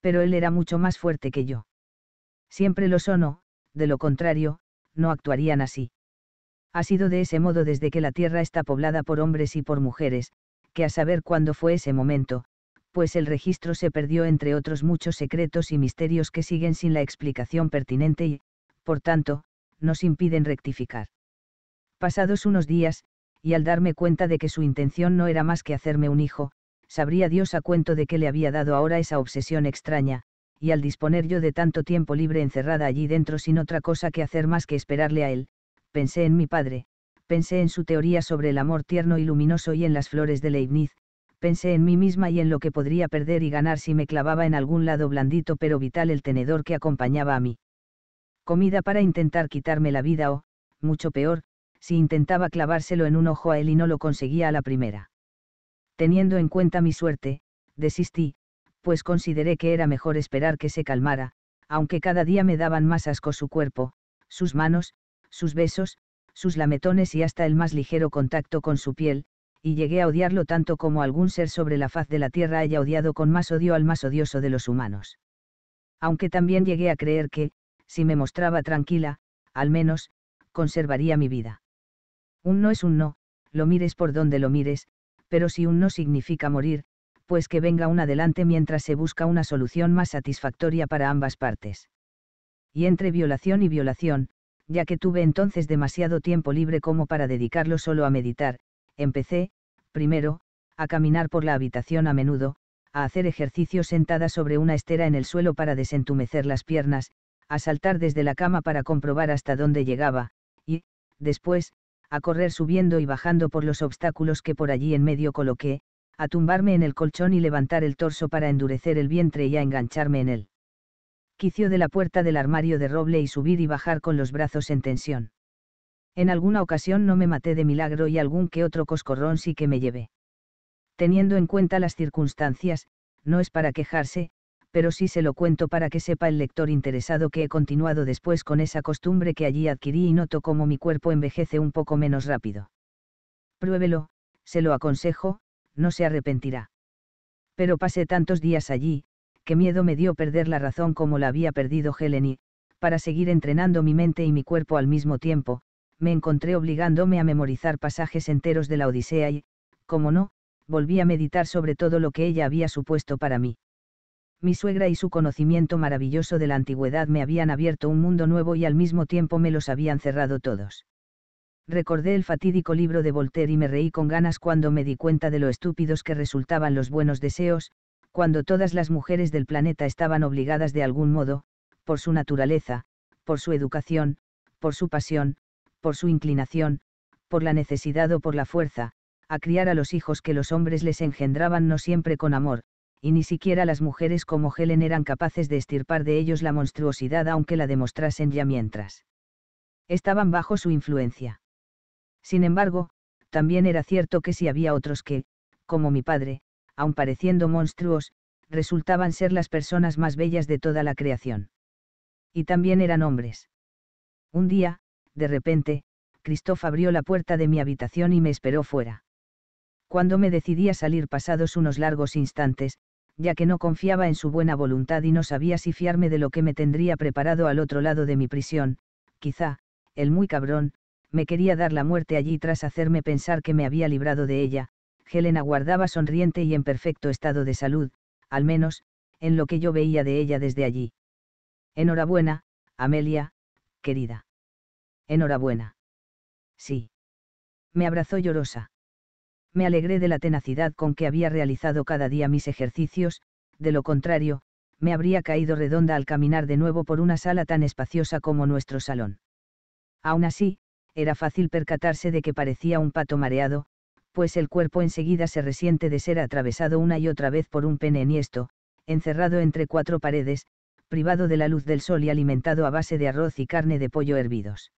Pero él era mucho más fuerte que yo. Siempre lo sonó, de lo contrario, no actuarían así. Ha sido de ese modo desde que la Tierra está poblada por hombres y por mujeres, que a saber cuándo fue ese momento, pues el registro se perdió entre otros muchos secretos y misterios que siguen sin la explicación pertinente y, por tanto, nos impiden rectificar. Pasados unos días, y al darme cuenta de que su intención no era más que hacerme un hijo, sabría Dios a cuento de qué le había dado ahora esa obsesión extraña, y al disponer yo de tanto tiempo libre encerrada allí dentro sin otra cosa que hacer más que esperarle a él, pensé en mi padre, pensé en su teoría sobre el amor tierno y luminoso y en las flores de Leibniz, pensé en mí misma y en lo que podría perder y ganar si me clavaba en algún lado blandito pero vital el tenedor que acompañaba a mí. Comida para intentar quitarme la vida o, mucho peor, si intentaba clavárselo en un ojo a él y no lo conseguía a la primera. Teniendo en cuenta mi suerte, desistí, pues consideré que era mejor esperar que se calmara, aunque cada día me daban más asco su cuerpo, sus manos, sus besos, sus lametones y hasta el más ligero contacto con su piel, y llegué a odiarlo tanto como algún ser sobre la faz de la tierra haya odiado con más odio al más odioso de los humanos. Aunque también llegué a creer que, si me mostraba tranquila, al menos, conservaría mi vida. Un no es un no, lo mires por donde lo mires, pero si un no significa morir, pues que venga un adelante mientras se busca una solución más satisfactoria para ambas partes. Y entre violación y violación, ya que tuve entonces demasiado tiempo libre como para dedicarlo solo a meditar, Empecé, primero, a caminar por la habitación a menudo, a hacer ejercicio sentada sobre una estera en el suelo para desentumecer las piernas, a saltar desde la cama para comprobar hasta dónde llegaba, y, después, a correr subiendo y bajando por los obstáculos que por allí en medio coloqué, a tumbarme en el colchón y levantar el torso para endurecer el vientre y a engancharme en él. Quicio de la puerta del armario de roble y subir y bajar con los brazos en tensión. En alguna ocasión no me maté de milagro y algún que otro coscorrón sí que me llevé. Teniendo en cuenta las circunstancias, no es para quejarse, pero sí se lo cuento para que sepa el lector interesado que he continuado después con esa costumbre que allí adquirí y noto cómo mi cuerpo envejece un poco menos rápido. Pruébelo, se lo aconsejo, no se arrepentirá. Pero pasé tantos días allí, que miedo me dio perder la razón como la había perdido Helen para seguir entrenando mi mente y mi cuerpo al mismo tiempo, me encontré obligándome a memorizar pasajes enteros de la Odisea y, como no, volví a meditar sobre todo lo que ella había supuesto para mí. Mi suegra y su conocimiento maravilloso de la antigüedad me habían abierto un mundo nuevo y al mismo tiempo me los habían cerrado todos. Recordé el fatídico libro de Voltaire y me reí con ganas cuando me di cuenta de lo estúpidos que resultaban los buenos deseos, cuando todas las mujeres del planeta estaban obligadas de algún modo, por su naturaleza, por su educación, por su pasión, por su inclinación, por la necesidad o por la fuerza, a criar a los hijos que los hombres les engendraban no siempre con amor, y ni siquiera las mujeres como Helen eran capaces de estirpar de ellos la monstruosidad aunque la demostrasen ya mientras. Estaban bajo su influencia. Sin embargo, también era cierto que si había otros que, como mi padre, aun pareciendo monstruos, resultaban ser las personas más bellas de toda la creación. Y también eran hombres. Un día, de repente, Cristóbal abrió la puerta de mi habitación y me esperó fuera. Cuando me decidí a salir pasados unos largos instantes, ya que no confiaba en su buena voluntad y no sabía si fiarme de lo que me tendría preparado al otro lado de mi prisión, quizá, el muy cabrón, me quería dar la muerte allí tras hacerme pensar que me había librado de ella, Helen aguardaba sonriente y en perfecto estado de salud, al menos, en lo que yo veía de ella desde allí. Enhorabuena, Amelia, querida. Enhorabuena. Sí. Me abrazó llorosa. Me alegré de la tenacidad con que había realizado cada día mis ejercicios, de lo contrario, me habría caído redonda al caminar de nuevo por una sala tan espaciosa como nuestro salón. Aún así, era fácil percatarse de que parecía un pato mareado, pues el cuerpo enseguida se resiente de ser atravesado una y otra vez por un pene enhiesto, encerrado entre cuatro paredes, privado de la luz del sol y alimentado a base de arroz y carne de pollo hervidos.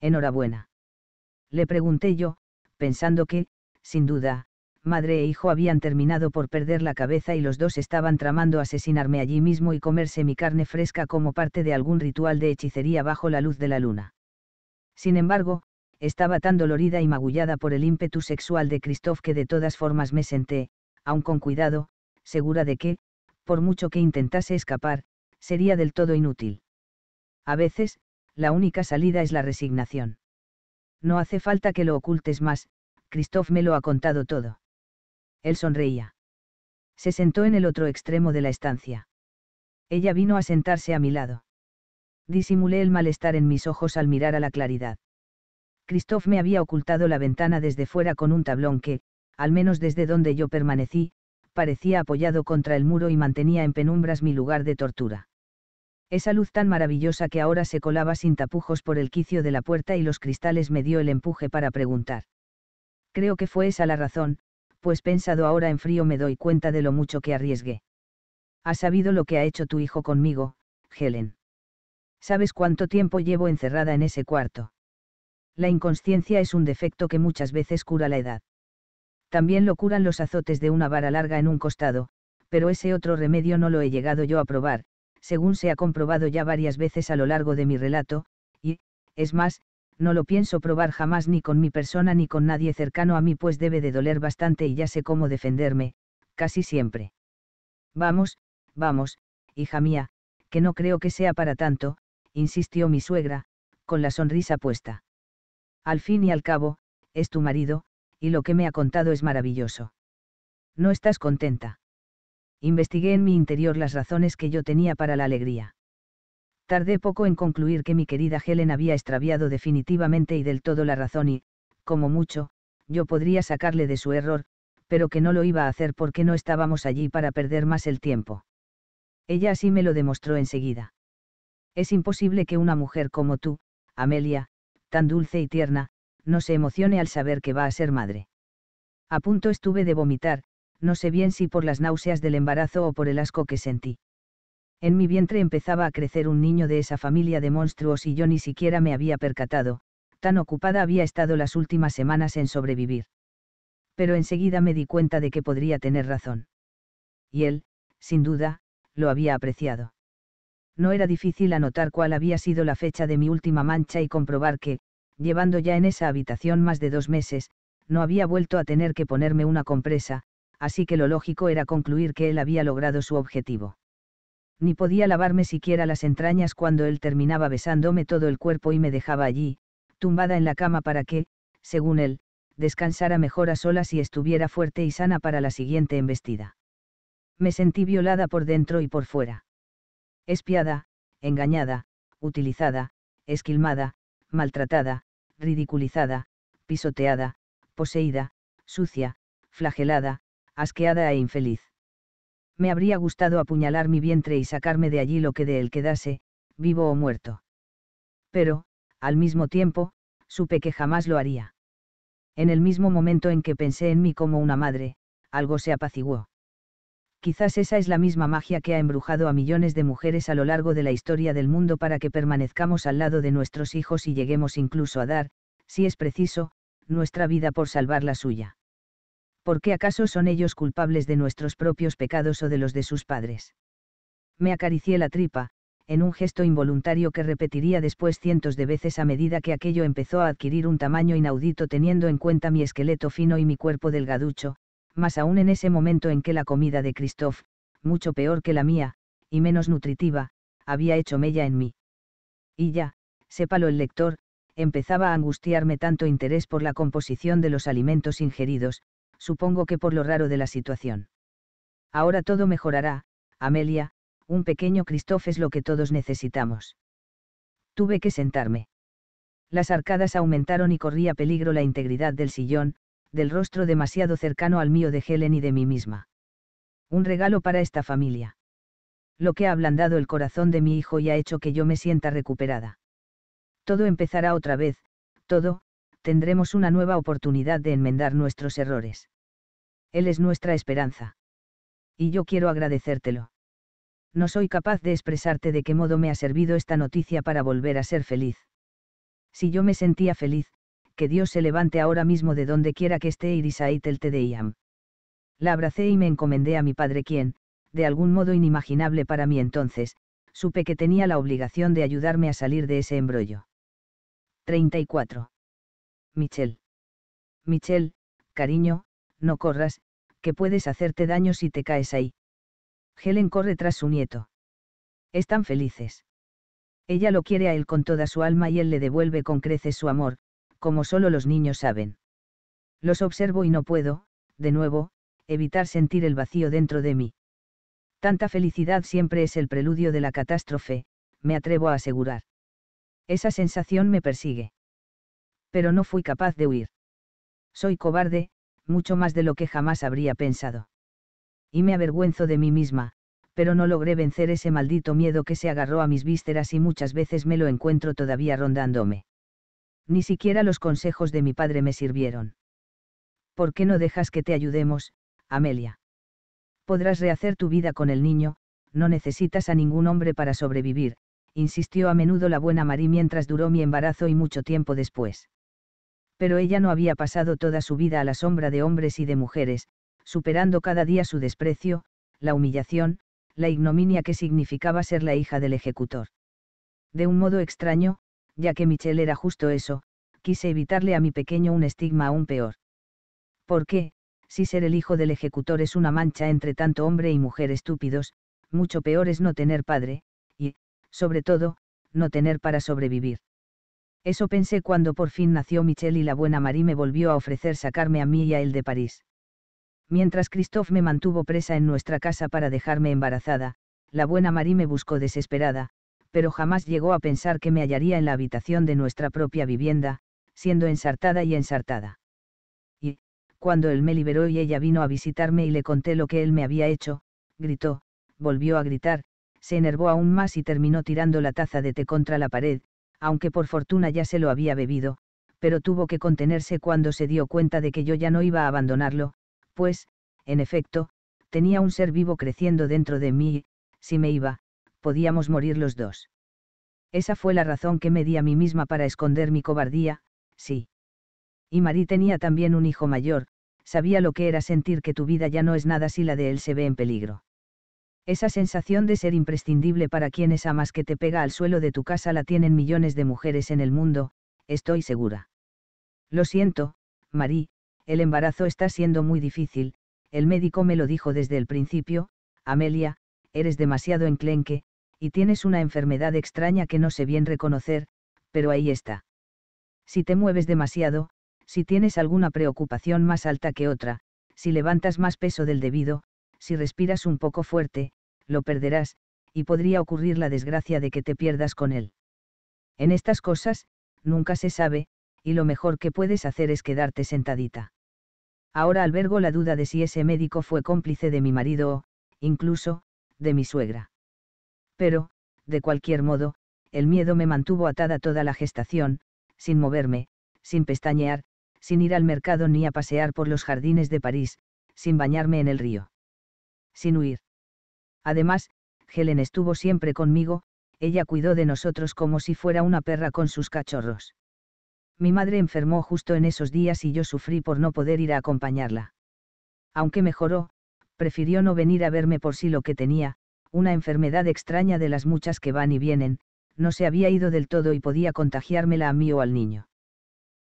Enhorabuena. Le pregunté yo, pensando que, sin duda, madre e hijo habían terminado por perder la cabeza y los dos estaban tramando asesinarme allí mismo y comerse mi carne fresca como parte de algún ritual de hechicería bajo la luz de la luna. Sin embargo, estaba tan dolorida y magullada por el ímpetu sexual de Christoph que de todas formas me senté, aun con cuidado, segura de que, por mucho que intentase escapar, sería del todo inútil. A veces, la única salida es la resignación. No hace falta que lo ocultes más, Christoph me lo ha contado todo. Él sonreía. Se sentó en el otro extremo de la estancia. Ella vino a sentarse a mi lado. Disimulé el malestar en mis ojos al mirar a la claridad. Christoph me había ocultado la ventana desde fuera con un tablón que, al menos desde donde yo permanecí, parecía apoyado contra el muro y mantenía en penumbras mi lugar de tortura. Esa luz tan maravillosa que ahora se colaba sin tapujos por el quicio de la puerta y los cristales me dio el empuje para preguntar. Creo que fue esa la razón, pues pensado ahora en frío me doy cuenta de lo mucho que arriesgué. Has sabido lo que ha hecho tu hijo conmigo, Helen. ¿Sabes cuánto tiempo llevo encerrada en ese cuarto? La inconsciencia es un defecto que muchas veces cura la edad. También lo curan los azotes de una vara larga en un costado, pero ese otro remedio no lo he llegado yo a probar, según se ha comprobado ya varias veces a lo largo de mi relato, y, es más, no lo pienso probar jamás ni con mi persona ni con nadie cercano a mí, pues debe de doler bastante y ya sé cómo defenderme, casi siempre. Vamos, vamos, hija mía, que no creo que sea para tanto, insistió mi suegra, con la sonrisa puesta. Al fin y al cabo, es tu marido, y lo que me ha contado es maravilloso. ¿No estás contenta? investigué en mi interior las razones que yo tenía para la alegría. Tardé poco en concluir que mi querida Helen había extraviado definitivamente y del todo la razón y, como mucho, yo podría sacarle de su error, pero que no lo iba a hacer porque no estábamos allí para perder más el tiempo. Ella así me lo demostró enseguida. Es imposible que una mujer como tú, Amelia, tan dulce y tierna, no se emocione al saber que va a ser madre. A punto estuve de vomitar, no sé bien si por las náuseas del embarazo o por el asco que sentí. En mi vientre empezaba a crecer un niño de esa familia de monstruos y yo ni siquiera me había percatado, tan ocupada había estado las últimas semanas en sobrevivir. Pero enseguida me di cuenta de que podría tener razón. Y él, sin duda, lo había apreciado. No era difícil anotar cuál había sido la fecha de mi última mancha y comprobar que, llevando ya en esa habitación más de dos meses, no había vuelto a tener que ponerme una compresa, así que lo lógico era concluir que él había logrado su objetivo. Ni podía lavarme siquiera las entrañas cuando él terminaba besándome todo el cuerpo y me dejaba allí, tumbada en la cama para que, según él, descansara mejor a solas y estuviera fuerte y sana para la siguiente embestida. Me sentí violada por dentro y por fuera. Espiada, engañada, utilizada, esquilmada, maltratada, ridiculizada, pisoteada, poseída, sucia, flagelada, asqueada e infeliz. Me habría gustado apuñalar mi vientre y sacarme de allí lo que de él quedase, vivo o muerto. Pero, al mismo tiempo, supe que jamás lo haría. En el mismo momento en que pensé en mí como una madre, algo se apaciguó. Quizás esa es la misma magia que ha embrujado a millones de mujeres a lo largo de la historia del mundo para que permanezcamos al lado de nuestros hijos y lleguemos incluso a dar, si es preciso, nuestra vida por salvar la suya. ¿por qué acaso son ellos culpables de nuestros propios pecados o de los de sus padres? Me acaricié la tripa, en un gesto involuntario que repetiría después cientos de veces a medida que aquello empezó a adquirir un tamaño inaudito teniendo en cuenta mi esqueleto fino y mi cuerpo delgaducho, más aún en ese momento en que la comida de Christoph, mucho peor que la mía, y menos nutritiva, había hecho mella en mí. Y ya, sépalo el lector, empezaba a angustiarme tanto interés por la composición de los alimentos ingeridos, supongo que por lo raro de la situación. Ahora todo mejorará, Amelia, un pequeño Christoph es lo que todos necesitamos. Tuve que sentarme. Las arcadas aumentaron y corría peligro la integridad del sillón, del rostro demasiado cercano al mío de Helen y de mí misma. Un regalo para esta familia. Lo que ha ablandado el corazón de mi hijo y ha hecho que yo me sienta recuperada. Todo empezará otra vez, todo, tendremos una nueva oportunidad de enmendar nuestros errores. Él es nuestra esperanza. Y yo quiero agradecértelo. No soy capaz de expresarte de qué modo me ha servido esta noticia para volver a ser feliz. Si yo me sentía feliz, que Dios se levante ahora mismo de donde quiera que esté Irisait el Tedeiam. La abracé y me encomendé a mi padre quien, de algún modo inimaginable para mí entonces, supe que tenía la obligación de ayudarme a salir de ese embrollo. 34. Michelle. Michelle, cariño, no corras, que puedes hacerte daño si te caes ahí. Helen corre tras su nieto. Están felices. Ella lo quiere a él con toda su alma y él le devuelve con creces su amor, como solo los niños saben. Los observo y no puedo, de nuevo, evitar sentir el vacío dentro de mí. Tanta felicidad siempre es el preludio de la catástrofe, me atrevo a asegurar. Esa sensación me persigue pero no fui capaz de huir. Soy cobarde, mucho más de lo que jamás habría pensado. Y me avergüenzo de mí misma, pero no logré vencer ese maldito miedo que se agarró a mis vísceras y muchas veces me lo encuentro todavía rondándome. Ni siquiera los consejos de mi padre me sirvieron. ¿Por qué no dejas que te ayudemos, Amelia? Podrás rehacer tu vida con el niño, no necesitas a ningún hombre para sobrevivir, insistió a menudo la buena Marie mientras duró mi embarazo y mucho tiempo después pero ella no había pasado toda su vida a la sombra de hombres y de mujeres, superando cada día su desprecio, la humillación, la ignominia que significaba ser la hija del ejecutor. De un modo extraño, ya que Michelle era justo eso, quise evitarle a mi pequeño un estigma aún peor. ¿Por qué, si ser el hijo del ejecutor es una mancha entre tanto hombre y mujer estúpidos, mucho peor es no tener padre, y, sobre todo, no tener para sobrevivir? Eso pensé cuando por fin nació Michelle y la buena Marie me volvió a ofrecer sacarme a mí y a él de París. Mientras Christophe me mantuvo presa en nuestra casa para dejarme embarazada, la buena Marie me buscó desesperada, pero jamás llegó a pensar que me hallaría en la habitación de nuestra propia vivienda, siendo ensartada y ensartada. Y, cuando él me liberó y ella vino a visitarme y le conté lo que él me había hecho, gritó, volvió a gritar, se enervó aún más y terminó tirando la taza de té contra la pared, aunque por fortuna ya se lo había bebido, pero tuvo que contenerse cuando se dio cuenta de que yo ya no iba a abandonarlo, pues, en efecto, tenía un ser vivo creciendo dentro de mí, y, si me iba, podíamos morir los dos. Esa fue la razón que me di a mí misma para esconder mi cobardía, sí. Y Marí tenía también un hijo mayor, sabía lo que era sentir que tu vida ya no es nada si la de él se ve en peligro. Esa sensación de ser imprescindible para quienes amas que te pega al suelo de tu casa la tienen millones de mujeres en el mundo, estoy segura. Lo siento, Marie, el embarazo está siendo muy difícil, el médico me lo dijo desde el principio, Amelia, eres demasiado enclenque, y tienes una enfermedad extraña que no sé bien reconocer, pero ahí está. Si te mueves demasiado, si tienes alguna preocupación más alta que otra, si levantas más peso del debido, si respiras un poco fuerte, lo perderás, y podría ocurrir la desgracia de que te pierdas con él. En estas cosas, nunca se sabe, y lo mejor que puedes hacer es quedarte sentadita. Ahora albergo la duda de si ese médico fue cómplice de mi marido o, incluso, de mi suegra. Pero, de cualquier modo, el miedo me mantuvo atada toda la gestación, sin moverme, sin pestañear, sin ir al mercado ni a pasear por los jardines de París, sin bañarme en el río. Sin huir. Además, Helen estuvo siempre conmigo, ella cuidó de nosotros como si fuera una perra con sus cachorros. Mi madre enfermó justo en esos días y yo sufrí por no poder ir a acompañarla. Aunque mejoró, prefirió no venir a verme por sí lo que tenía, una enfermedad extraña de las muchas que van y vienen, no se había ido del todo y podía contagiármela a mí o al niño.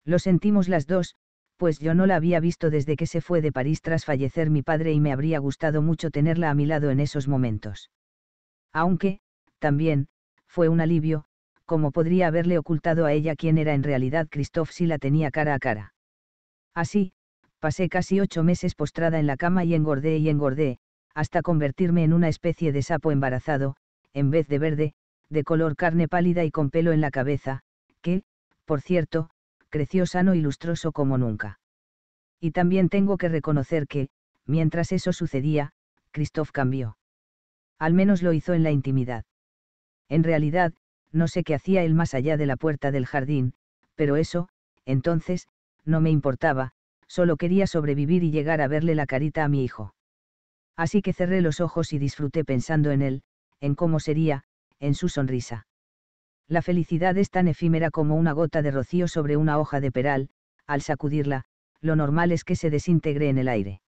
Lo sentimos las dos, pues yo no la había visto desde que se fue de París tras fallecer mi padre y me habría gustado mucho tenerla a mi lado en esos momentos. Aunque, también, fue un alivio, como podría haberle ocultado a ella quién era en realidad Christophe si la tenía cara a cara. Así, pasé casi ocho meses postrada en la cama y engordé y engordé, hasta convertirme en una especie de sapo embarazado, en vez de verde, de color carne pálida y con pelo en la cabeza, que, por cierto, creció sano y lustroso como nunca. Y también tengo que reconocer que, mientras eso sucedía, Christoph cambió. Al menos lo hizo en la intimidad. En realidad, no sé qué hacía él más allá de la puerta del jardín, pero eso, entonces, no me importaba, solo quería sobrevivir y llegar a verle la carita a mi hijo. Así que cerré los ojos y disfruté pensando en él, en cómo sería, en su sonrisa. La felicidad es tan efímera como una gota de rocío sobre una hoja de peral, al sacudirla, lo normal es que se desintegre en el aire.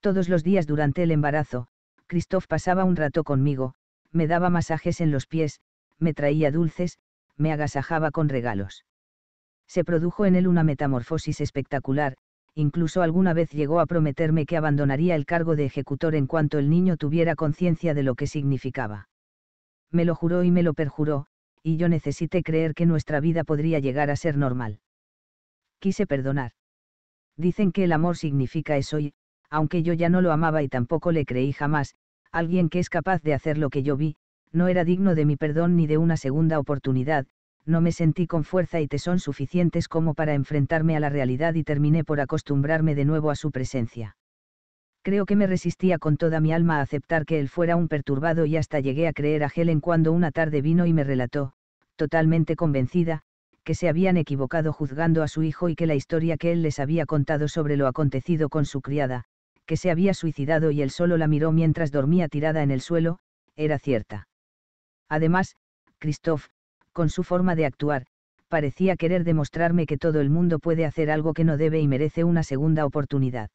Todos los días durante el embarazo, Christoph pasaba un rato conmigo, me daba masajes en los pies, me traía dulces, me agasajaba con regalos. Se produjo en él una metamorfosis espectacular, incluso alguna vez llegó a prometerme que abandonaría el cargo de ejecutor en cuanto el niño tuviera conciencia de lo que significaba. Me lo juró y me lo perjuró, y yo necesité creer que nuestra vida podría llegar a ser normal. Quise perdonar. Dicen que el amor significa eso y, aunque yo ya no lo amaba y tampoco le creí jamás, alguien que es capaz de hacer lo que yo vi, no era digno de mi perdón ni de una segunda oportunidad, no me sentí con fuerza y tesón suficientes como para enfrentarme a la realidad y terminé por acostumbrarme de nuevo a su presencia creo que me resistía con toda mi alma a aceptar que él fuera un perturbado y hasta llegué a creer a Helen cuando una tarde vino y me relató, totalmente convencida, que se habían equivocado juzgando a su hijo y que la historia que él les había contado sobre lo acontecido con su criada, que se había suicidado y él solo la miró mientras dormía tirada en el suelo, era cierta. Además, Christoph, con su forma de actuar, parecía querer demostrarme que todo el mundo puede hacer algo que no debe y merece una segunda oportunidad.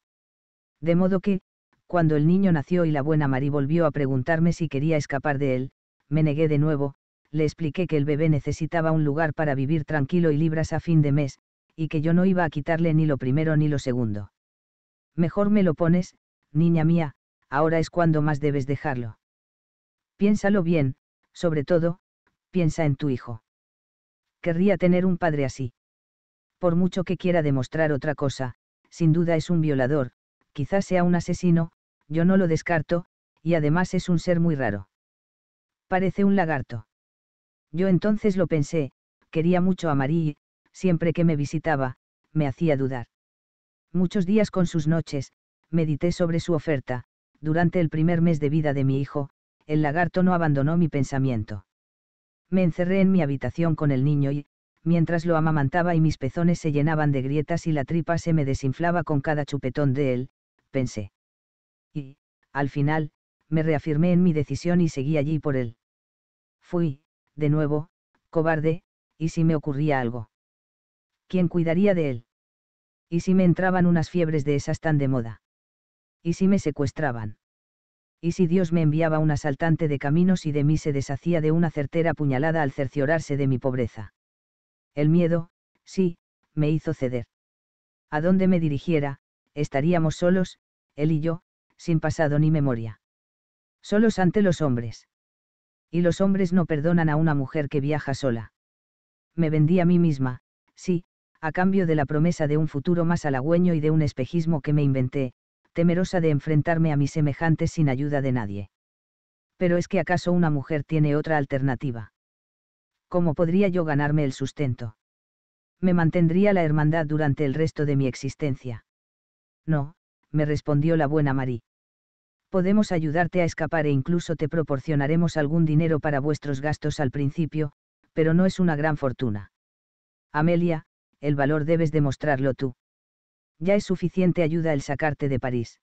De modo que, cuando el niño nació y la buena Mari volvió a preguntarme si quería escapar de él, me negué de nuevo, le expliqué que el bebé necesitaba un lugar para vivir tranquilo y libras a fin de mes, y que yo no iba a quitarle ni lo primero ni lo segundo. Mejor me lo pones, niña mía, ahora es cuando más debes dejarlo. Piénsalo bien, sobre todo, piensa en tu hijo. Querría tener un padre así. Por mucho que quiera demostrar otra cosa, sin duda es un violador, quizás sea un asesino, yo no lo descarto, y además es un ser muy raro. Parece un lagarto. Yo entonces lo pensé, quería mucho a Marie, siempre que me visitaba, me hacía dudar. Muchos días con sus noches, medité sobre su oferta, durante el primer mes de vida de mi hijo, el lagarto no abandonó mi pensamiento. Me encerré en mi habitación con el niño y, mientras lo amamantaba y mis pezones se llenaban de grietas y la tripa se me desinflaba con cada chupetón de él, pensé. Y, al final, me reafirmé en mi decisión y seguí allí por él. Fui, de nuevo, cobarde, y si me ocurría algo. ¿Quién cuidaría de él? ¿Y si me entraban unas fiebres de esas tan de moda? ¿Y si me secuestraban? ¿Y si Dios me enviaba un asaltante de caminos y de mí se deshacía de una certera puñalada al cerciorarse de mi pobreza? El miedo, sí, me hizo ceder. A dónde me dirigiera, estaríamos solos, él y yo, sin pasado ni memoria. Solos ante los hombres. Y los hombres no perdonan a una mujer que viaja sola. Me vendí a mí misma, sí, a cambio de la promesa de un futuro más halagüeño y de un espejismo que me inventé, temerosa de enfrentarme a mis semejantes sin ayuda de nadie. Pero es que acaso una mujer tiene otra alternativa. ¿Cómo podría yo ganarme el sustento? Me mantendría la hermandad durante el resto de mi existencia. No, me respondió la buena Marie. Podemos ayudarte a escapar e incluso te proporcionaremos algún dinero para vuestros gastos al principio, pero no es una gran fortuna. Amelia, el valor debes demostrarlo tú. Ya es suficiente ayuda el sacarte de París.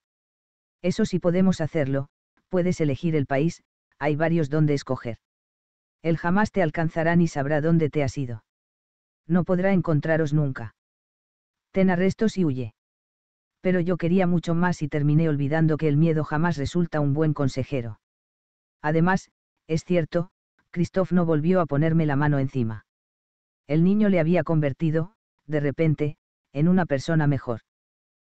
Eso sí podemos hacerlo, puedes elegir el país, hay varios donde escoger. Él jamás te alcanzará ni sabrá dónde te has ido. No podrá encontraros nunca. Ten arrestos y huye pero yo quería mucho más y terminé olvidando que el miedo jamás resulta un buen consejero. Además, es cierto, Christoph no volvió a ponerme la mano encima. El niño le había convertido, de repente, en una persona mejor.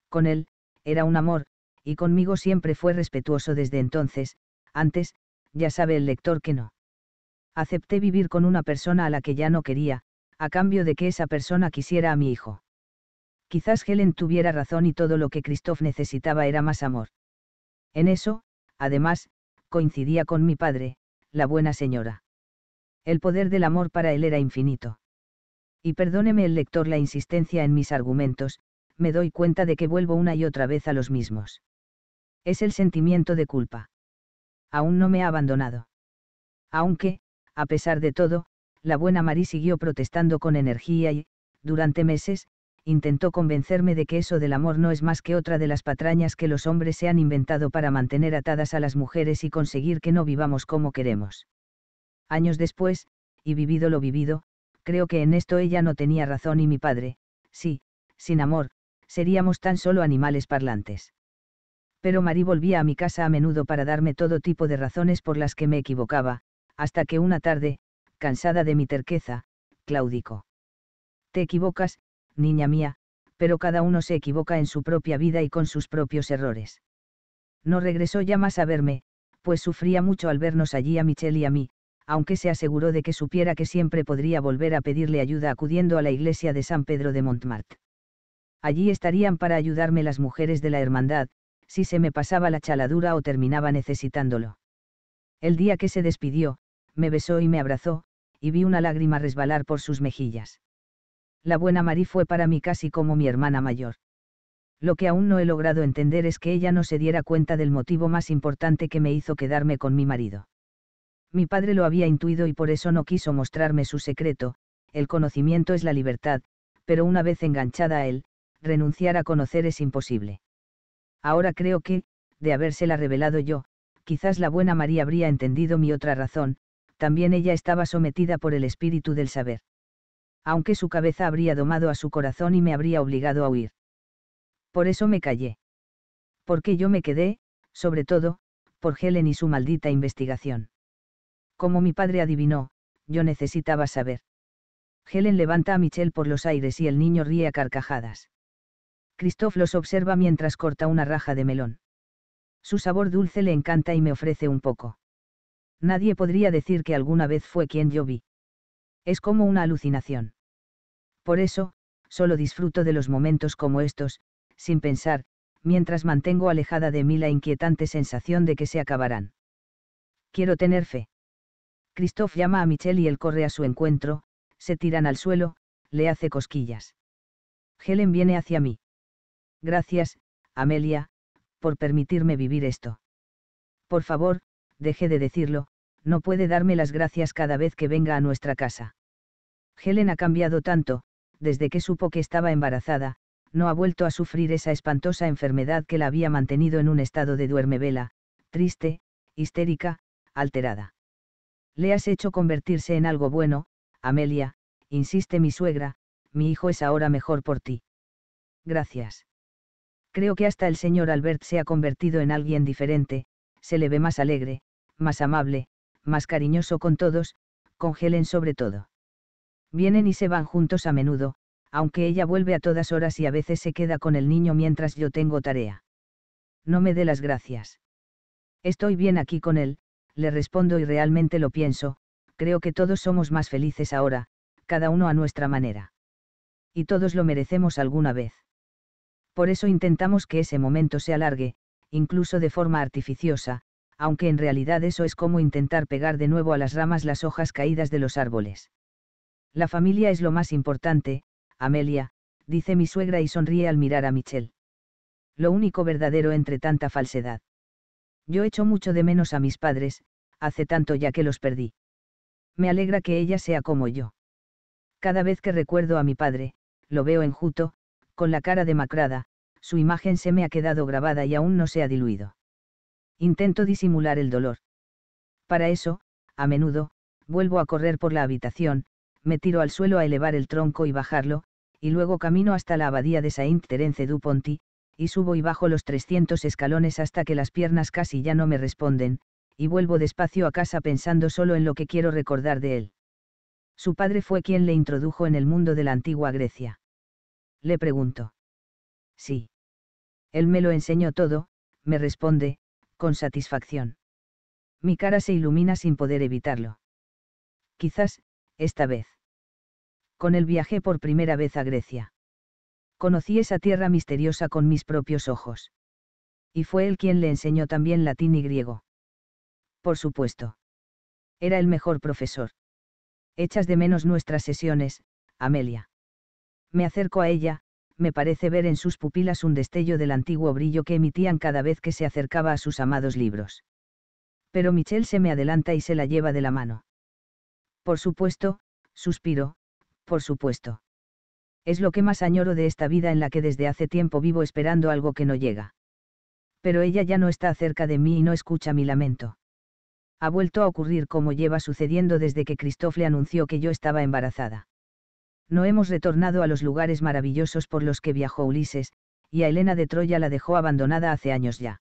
Con él, era un amor, y conmigo siempre fue respetuoso desde entonces, antes, ya sabe el lector que no. Acepté vivir con una persona a la que ya no quería, a cambio de que esa persona quisiera a mi hijo quizás Helen tuviera razón y todo lo que Christoph necesitaba era más amor. En eso, además, coincidía con mi padre, la buena señora. El poder del amor para él era infinito. Y perdóneme el lector la insistencia en mis argumentos, me doy cuenta de que vuelvo una y otra vez a los mismos. Es el sentimiento de culpa. Aún no me ha abandonado. Aunque, a pesar de todo, la buena Marie siguió protestando con energía y, durante meses, intentó convencerme de que eso del amor no es más que otra de las patrañas que los hombres se han inventado para mantener atadas a las mujeres y conseguir que no vivamos como queremos. Años después, y vivido lo vivido, creo que en esto ella no tenía razón y mi padre, sí, sin amor, seríamos tan solo animales parlantes. Pero Marí volvía a mi casa a menudo para darme todo tipo de razones por las que me equivocaba, hasta que una tarde, cansada de mi terqueza, Claudico. Te equivocas, niña mía, pero cada uno se equivoca en su propia vida y con sus propios errores. No regresó ya más a verme, pues sufría mucho al vernos allí a Michelle y a mí, aunque se aseguró de que supiera que siempre podría volver a pedirle ayuda acudiendo a la iglesia de San Pedro de Montmartre. Allí estarían para ayudarme las mujeres de la hermandad, si se me pasaba la chaladura o terminaba necesitándolo. El día que se despidió, me besó y me abrazó, y vi una lágrima resbalar por sus mejillas la buena María fue para mí casi como mi hermana mayor. Lo que aún no he logrado entender es que ella no se diera cuenta del motivo más importante que me hizo quedarme con mi marido. Mi padre lo había intuido y por eso no quiso mostrarme su secreto, el conocimiento es la libertad, pero una vez enganchada a él, renunciar a conocer es imposible. Ahora creo que, de habérsela revelado yo, quizás la buena María habría entendido mi otra razón, también ella estaba sometida por el espíritu del saber aunque su cabeza habría domado a su corazón y me habría obligado a huir. Por eso me callé. Porque yo me quedé, sobre todo, por Helen y su maldita investigación. Como mi padre adivinó, yo necesitaba saber. Helen levanta a Michelle por los aires y el niño ríe a carcajadas. Christoph los observa mientras corta una raja de melón. Su sabor dulce le encanta y me ofrece un poco. Nadie podría decir que alguna vez fue quien yo vi. Es como una alucinación. Por eso, solo disfruto de los momentos como estos, sin pensar, mientras mantengo alejada de mí la inquietante sensación de que se acabarán. Quiero tener fe. Christoph llama a Michelle y él corre a su encuentro, se tiran al suelo, le hace cosquillas. Helen viene hacia mí. Gracias, Amelia, por permitirme vivir esto. Por favor, deje de decirlo, no puede darme las gracias cada vez que venga a nuestra casa. Helen ha cambiado tanto, desde que supo que estaba embarazada, no ha vuelto a sufrir esa espantosa enfermedad que la había mantenido en un estado de duermevela, triste, histérica, alterada. Le has hecho convertirse en algo bueno, Amelia, insiste mi suegra, mi hijo es ahora mejor por ti. Gracias. Creo que hasta el señor Albert se ha convertido en alguien diferente, se le ve más alegre, más amable, más cariñoso con todos, con Helen sobre todo. Vienen y se van juntos a menudo, aunque ella vuelve a todas horas y a veces se queda con el niño mientras yo tengo tarea. No me dé las gracias. Estoy bien aquí con él, le respondo y realmente lo pienso, creo que todos somos más felices ahora, cada uno a nuestra manera. Y todos lo merecemos alguna vez. Por eso intentamos que ese momento se alargue, incluso de forma artificiosa, aunque en realidad eso es como intentar pegar de nuevo a las ramas las hojas caídas de los árboles. La familia es lo más importante, Amelia, dice mi suegra y sonríe al mirar a Michelle. Lo único verdadero entre tanta falsedad. Yo echo mucho de menos a mis padres, hace tanto ya que los perdí. Me alegra que ella sea como yo. Cada vez que recuerdo a mi padre, lo veo enjuto, con la cara demacrada, su imagen se me ha quedado grabada y aún no se ha diluido. Intento disimular el dolor. Para eso, a menudo, vuelvo a correr por la habitación, me tiro al suelo a elevar el tronco y bajarlo, y luego camino hasta la abadía de Saint Terence du Ponty, y subo y bajo los 300 escalones hasta que las piernas casi ya no me responden, y vuelvo despacio a casa pensando solo en lo que quiero recordar de él. Su padre fue quien le introdujo en el mundo de la antigua Grecia. Le pregunto. Sí. Él me lo enseñó todo, me responde, con satisfacción. Mi cara se ilumina sin poder evitarlo. Quizás, esta vez con el viaje por primera vez a Grecia. Conocí esa tierra misteriosa con mis propios ojos. Y fue él quien le enseñó también latín y griego. Por supuesto. Era el mejor profesor. Echas de menos nuestras sesiones, Amelia. Me acerco a ella, me parece ver en sus pupilas un destello del antiguo brillo que emitían cada vez que se acercaba a sus amados libros. Pero Michel se me adelanta y se la lleva de la mano. Por supuesto, suspiro, por supuesto. Es lo que más añoro de esta vida en la que desde hace tiempo vivo esperando algo que no llega. Pero ella ya no está cerca de mí y no escucha mi lamento. Ha vuelto a ocurrir como lleva sucediendo desde que cristofle anunció que yo estaba embarazada. No hemos retornado a los lugares maravillosos por los que viajó Ulises, y a Helena de Troya la dejó abandonada hace años ya.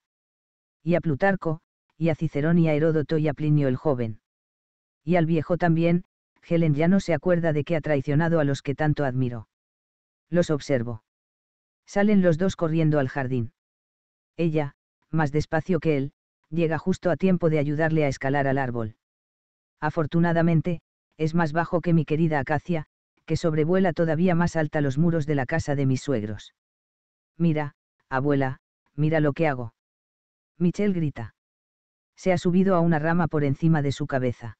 Y a Plutarco, y a Cicerón y a Heródoto y a Plinio el joven. Y al viejo también, Helen ya no se acuerda de que ha traicionado a los que tanto admiro. Los observo. Salen los dos corriendo al jardín. Ella, más despacio que él, llega justo a tiempo de ayudarle a escalar al árbol. Afortunadamente, es más bajo que mi querida acacia, que sobrevuela todavía más alta los muros de la casa de mis suegros. Mira, abuela, mira lo que hago. Michelle grita. Se ha subido a una rama por encima de su cabeza.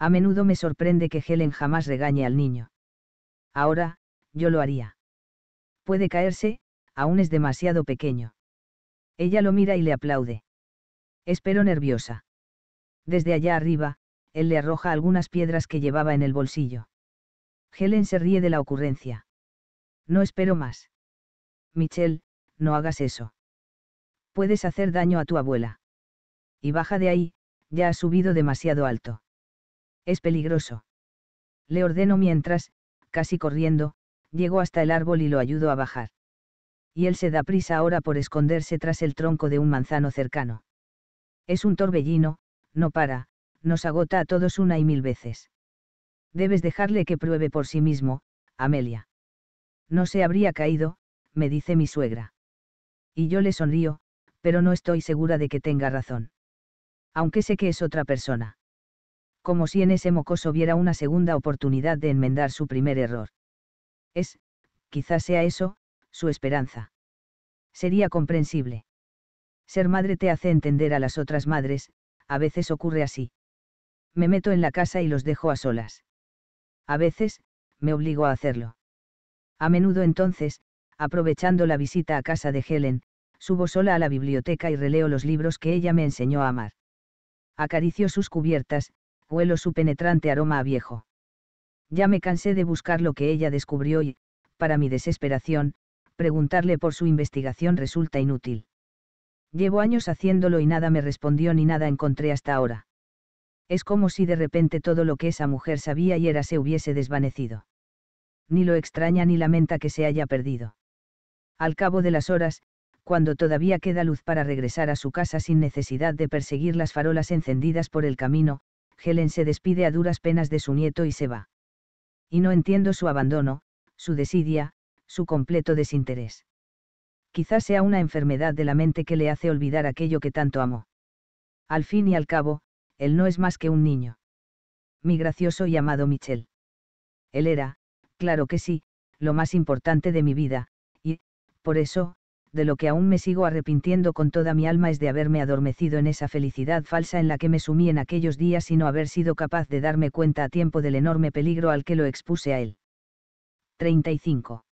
A menudo me sorprende que Helen jamás regañe al niño. Ahora, yo lo haría. Puede caerse, aún es demasiado pequeño. Ella lo mira y le aplaude. Espero nerviosa. Desde allá arriba, él le arroja algunas piedras que llevaba en el bolsillo. Helen se ríe de la ocurrencia. No espero más. Michelle, no hagas eso. Puedes hacer daño a tu abuela. Y baja de ahí, ya has subido demasiado alto. Es peligroso. Le ordeno mientras, casi corriendo, llego hasta el árbol y lo ayudo a bajar. Y él se da prisa ahora por esconderse tras el tronco de un manzano cercano. Es un torbellino, no para, nos agota a todos una y mil veces. Debes dejarle que pruebe por sí mismo, Amelia. No se habría caído, me dice mi suegra. Y yo le sonrío, pero no estoy segura de que tenga razón. Aunque sé que es otra persona como si en ese mocoso viera una segunda oportunidad de enmendar su primer error. Es, quizás sea eso, su esperanza. Sería comprensible. Ser madre te hace entender a las otras madres, a veces ocurre así. Me meto en la casa y los dejo a solas. A veces, me obligo a hacerlo. A menudo entonces, aprovechando la visita a casa de Helen, subo sola a la biblioteca y releo los libros que ella me enseñó a amar. Acaricio sus cubiertas, huelo su penetrante aroma a viejo. Ya me cansé de buscar lo que ella descubrió y, para mi desesperación, preguntarle por su investigación resulta inútil. Llevo años haciéndolo y nada me respondió ni nada encontré hasta ahora. Es como si de repente todo lo que esa mujer sabía y era se hubiese desvanecido. Ni lo extraña ni lamenta que se haya perdido. Al cabo de las horas, cuando todavía queda luz para regresar a su casa sin necesidad de perseguir las farolas encendidas por el camino, Helen se despide a duras penas de su nieto y se va. Y no entiendo su abandono, su desidia, su completo desinterés. Quizás sea una enfermedad de la mente que le hace olvidar aquello que tanto amó. Al fin y al cabo, él no es más que un niño. Mi gracioso y amado Michel. Él era, claro que sí, lo más importante de mi vida, y, por eso, de lo que aún me sigo arrepintiendo con toda mi alma es de haberme adormecido en esa felicidad falsa en la que me sumí en aquellos días y no haber sido capaz de darme cuenta a tiempo del enorme peligro al que lo expuse a él. 35.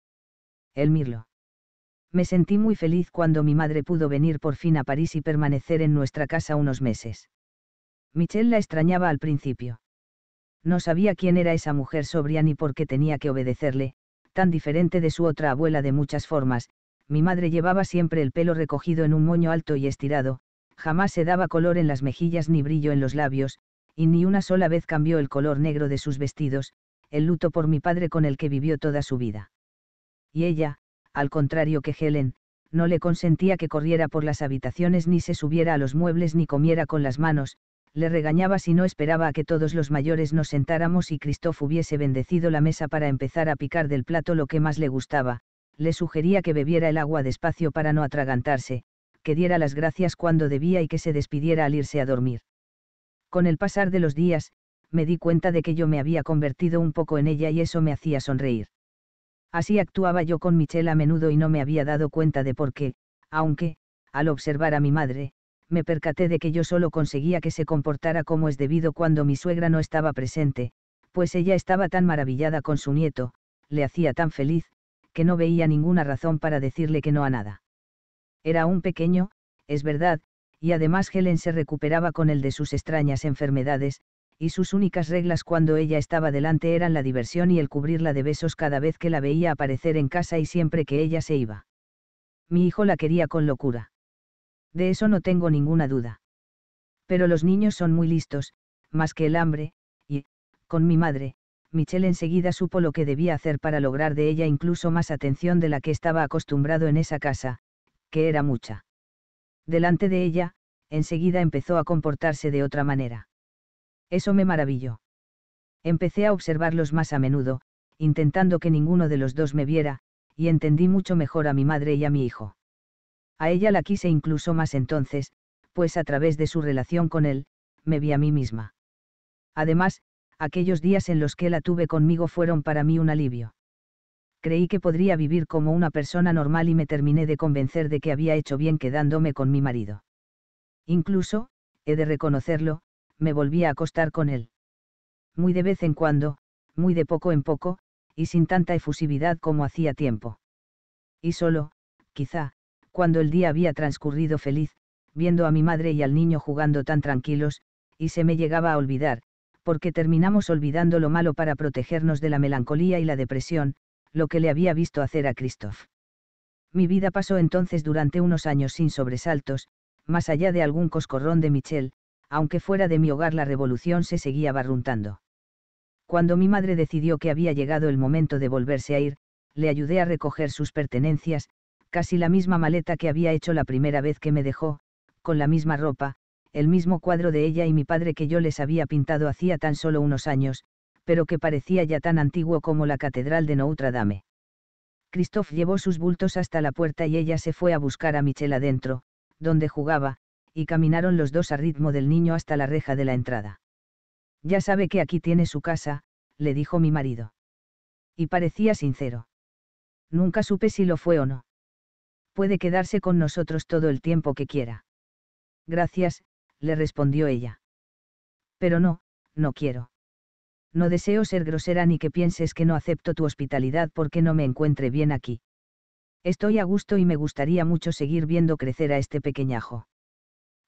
El Mirlo. Me sentí muy feliz cuando mi madre pudo venir por fin a París y permanecer en nuestra casa unos meses. Michelle la extrañaba al principio. No sabía quién era esa mujer sobria ni por qué tenía que obedecerle, tan diferente de su otra abuela de muchas formas, mi madre llevaba siempre el pelo recogido en un moño alto y estirado, jamás se daba color en las mejillas ni brillo en los labios, y ni una sola vez cambió el color negro de sus vestidos, el luto por mi padre con el que vivió toda su vida. Y ella, al contrario que Helen, no le consentía que corriera por las habitaciones ni se subiera a los muebles ni comiera con las manos, le regañaba si no esperaba a que todos los mayores nos sentáramos y Christoph hubiese bendecido la mesa para empezar a picar del plato lo que más le gustaba, le sugería que bebiera el agua despacio para no atragantarse, que diera las gracias cuando debía y que se despidiera al irse a dormir. Con el pasar de los días, me di cuenta de que yo me había convertido un poco en ella y eso me hacía sonreír. Así actuaba yo con Michelle a menudo y no me había dado cuenta de por qué, aunque, al observar a mi madre, me percaté de que yo solo conseguía que se comportara como es debido cuando mi suegra no estaba presente, pues ella estaba tan maravillada con su nieto, le hacía tan feliz, que no veía ninguna razón para decirle que no a nada. Era un pequeño, es verdad, y además Helen se recuperaba con el de sus extrañas enfermedades, y sus únicas reglas cuando ella estaba delante eran la diversión y el cubrirla de besos cada vez que la veía aparecer en casa y siempre que ella se iba. Mi hijo la quería con locura. De eso no tengo ninguna duda. Pero los niños son muy listos, más que el hambre, y, con mi madre, Michelle enseguida supo lo que debía hacer para lograr de ella incluso más atención de la que estaba acostumbrado en esa casa, que era mucha. Delante de ella, enseguida empezó a comportarse de otra manera. Eso me maravilló. Empecé a observarlos más a menudo, intentando que ninguno de los dos me viera, y entendí mucho mejor a mi madre y a mi hijo. A ella la quise incluso más entonces, pues a través de su relación con él, me vi a mí misma. Además, aquellos días en los que la tuve conmigo fueron para mí un alivio. Creí que podría vivir como una persona normal y me terminé de convencer de que había hecho bien quedándome con mi marido. Incluso, he de reconocerlo, me volví a acostar con él. Muy de vez en cuando, muy de poco en poco, y sin tanta efusividad como hacía tiempo. Y solo, quizá, cuando el día había transcurrido feliz, viendo a mi madre y al niño jugando tan tranquilos, y se me llegaba a olvidar, porque terminamos olvidando lo malo para protegernos de la melancolía y la depresión, lo que le había visto hacer a Christoph. Mi vida pasó entonces durante unos años sin sobresaltos, más allá de algún coscorrón de Michel, aunque fuera de mi hogar la revolución se seguía barruntando. Cuando mi madre decidió que había llegado el momento de volverse a ir, le ayudé a recoger sus pertenencias, casi la misma maleta que había hecho la primera vez que me dejó, con la misma ropa, el mismo cuadro de ella y mi padre que yo les había pintado hacía tan solo unos años, pero que parecía ya tan antiguo como la catedral de Notre Dame. Christophe llevó sus bultos hasta la puerta y ella se fue a buscar a Michelle adentro, donde jugaba, y caminaron los dos a ritmo del niño hasta la reja de la entrada. Ya sabe que aquí tiene su casa, le dijo mi marido. Y parecía sincero. Nunca supe si lo fue o no. Puede quedarse con nosotros todo el tiempo que quiera. Gracias, le respondió ella. Pero no, no quiero. No deseo ser grosera ni que pienses que no acepto tu hospitalidad porque no me encuentre bien aquí. Estoy a gusto y me gustaría mucho seguir viendo crecer a este pequeñajo.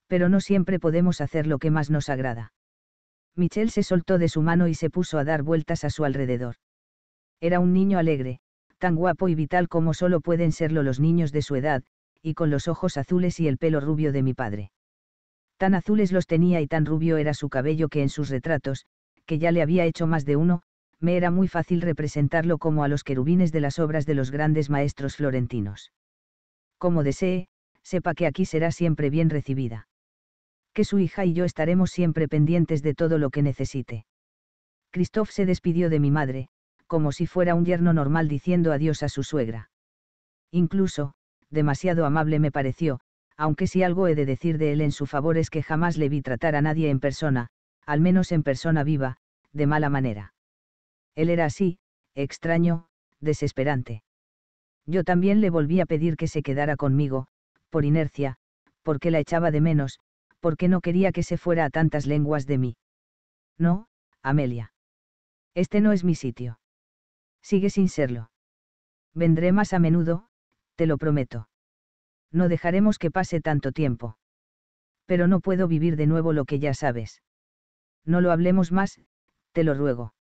Pero no siempre podemos hacer lo que más nos agrada. Michelle se soltó de su mano y se puso a dar vueltas a su alrededor. Era un niño alegre, tan guapo y vital como solo pueden serlo los niños de su edad, y con los ojos azules y el pelo rubio de mi padre. Tan azules los tenía y tan rubio era su cabello que en sus retratos, que ya le había hecho más de uno, me era muy fácil representarlo como a los querubines de las obras de los grandes maestros florentinos. Como desee, sepa que aquí será siempre bien recibida. Que su hija y yo estaremos siempre pendientes de todo lo que necesite. Christoph se despidió de mi madre, como si fuera un yerno normal diciendo adiós a su suegra. Incluso, demasiado amable me pareció, aunque si algo he de decir de él en su favor es que jamás le vi tratar a nadie en persona, al menos en persona viva, de mala manera. Él era así, extraño, desesperante. Yo también le volví a pedir que se quedara conmigo, por inercia, porque la echaba de menos, porque no quería que se fuera a tantas lenguas de mí. No, Amelia. Este no es mi sitio. Sigue sin serlo. Vendré más a menudo, te lo prometo no dejaremos que pase tanto tiempo. Pero no puedo vivir de nuevo lo que ya sabes. No lo hablemos más, te lo ruego.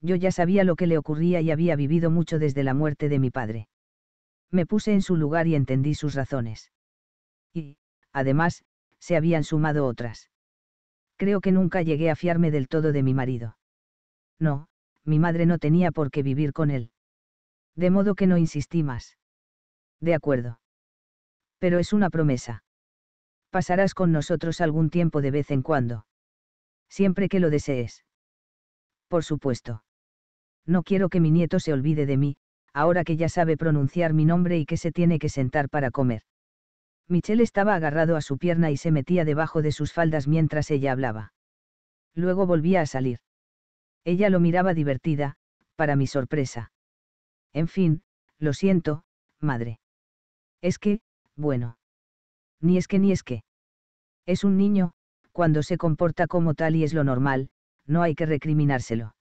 Yo ya sabía lo que le ocurría y había vivido mucho desde la muerte de mi padre. Me puse en su lugar y entendí sus razones. Y, además, se habían sumado otras. Creo que nunca llegué a fiarme del todo de mi marido. No, mi madre no tenía por qué vivir con él. De modo que no insistí más. De acuerdo pero es una promesa. Pasarás con nosotros algún tiempo de vez en cuando. Siempre que lo desees. Por supuesto. No quiero que mi nieto se olvide de mí, ahora que ya sabe pronunciar mi nombre y que se tiene que sentar para comer. Michelle estaba agarrado a su pierna y se metía debajo de sus faldas mientras ella hablaba. Luego volvía a salir. Ella lo miraba divertida, para mi sorpresa. En fin, lo siento, madre. Es que, bueno. Ni es que ni es que. Es un niño, cuando se comporta como tal y es lo normal, no hay que recriminárselo.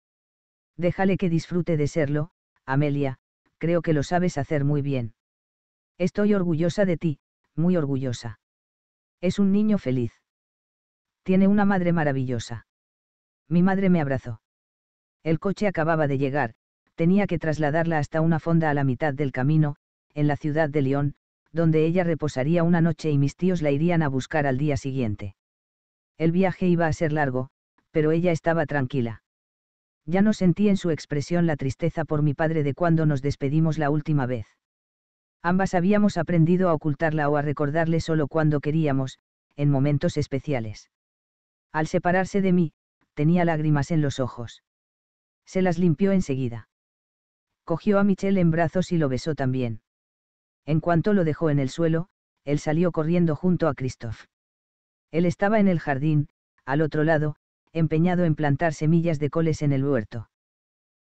Déjale que disfrute de serlo, Amelia, creo que lo sabes hacer muy bien. Estoy orgullosa de ti, muy orgullosa. Es un niño feliz. Tiene una madre maravillosa. Mi madre me abrazó. El coche acababa de llegar, tenía que trasladarla hasta una fonda a la mitad del camino, en la ciudad de Lyon donde ella reposaría una noche y mis tíos la irían a buscar al día siguiente. El viaje iba a ser largo, pero ella estaba tranquila. Ya no sentí en su expresión la tristeza por mi padre de cuando nos despedimos la última vez. Ambas habíamos aprendido a ocultarla o a recordarle solo cuando queríamos, en momentos especiales. Al separarse de mí, tenía lágrimas en los ojos. Se las limpió enseguida. Cogió a Michelle en brazos y lo besó también. En cuanto lo dejó en el suelo, él salió corriendo junto a Christophe. Él estaba en el jardín, al otro lado, empeñado en plantar semillas de coles en el huerto.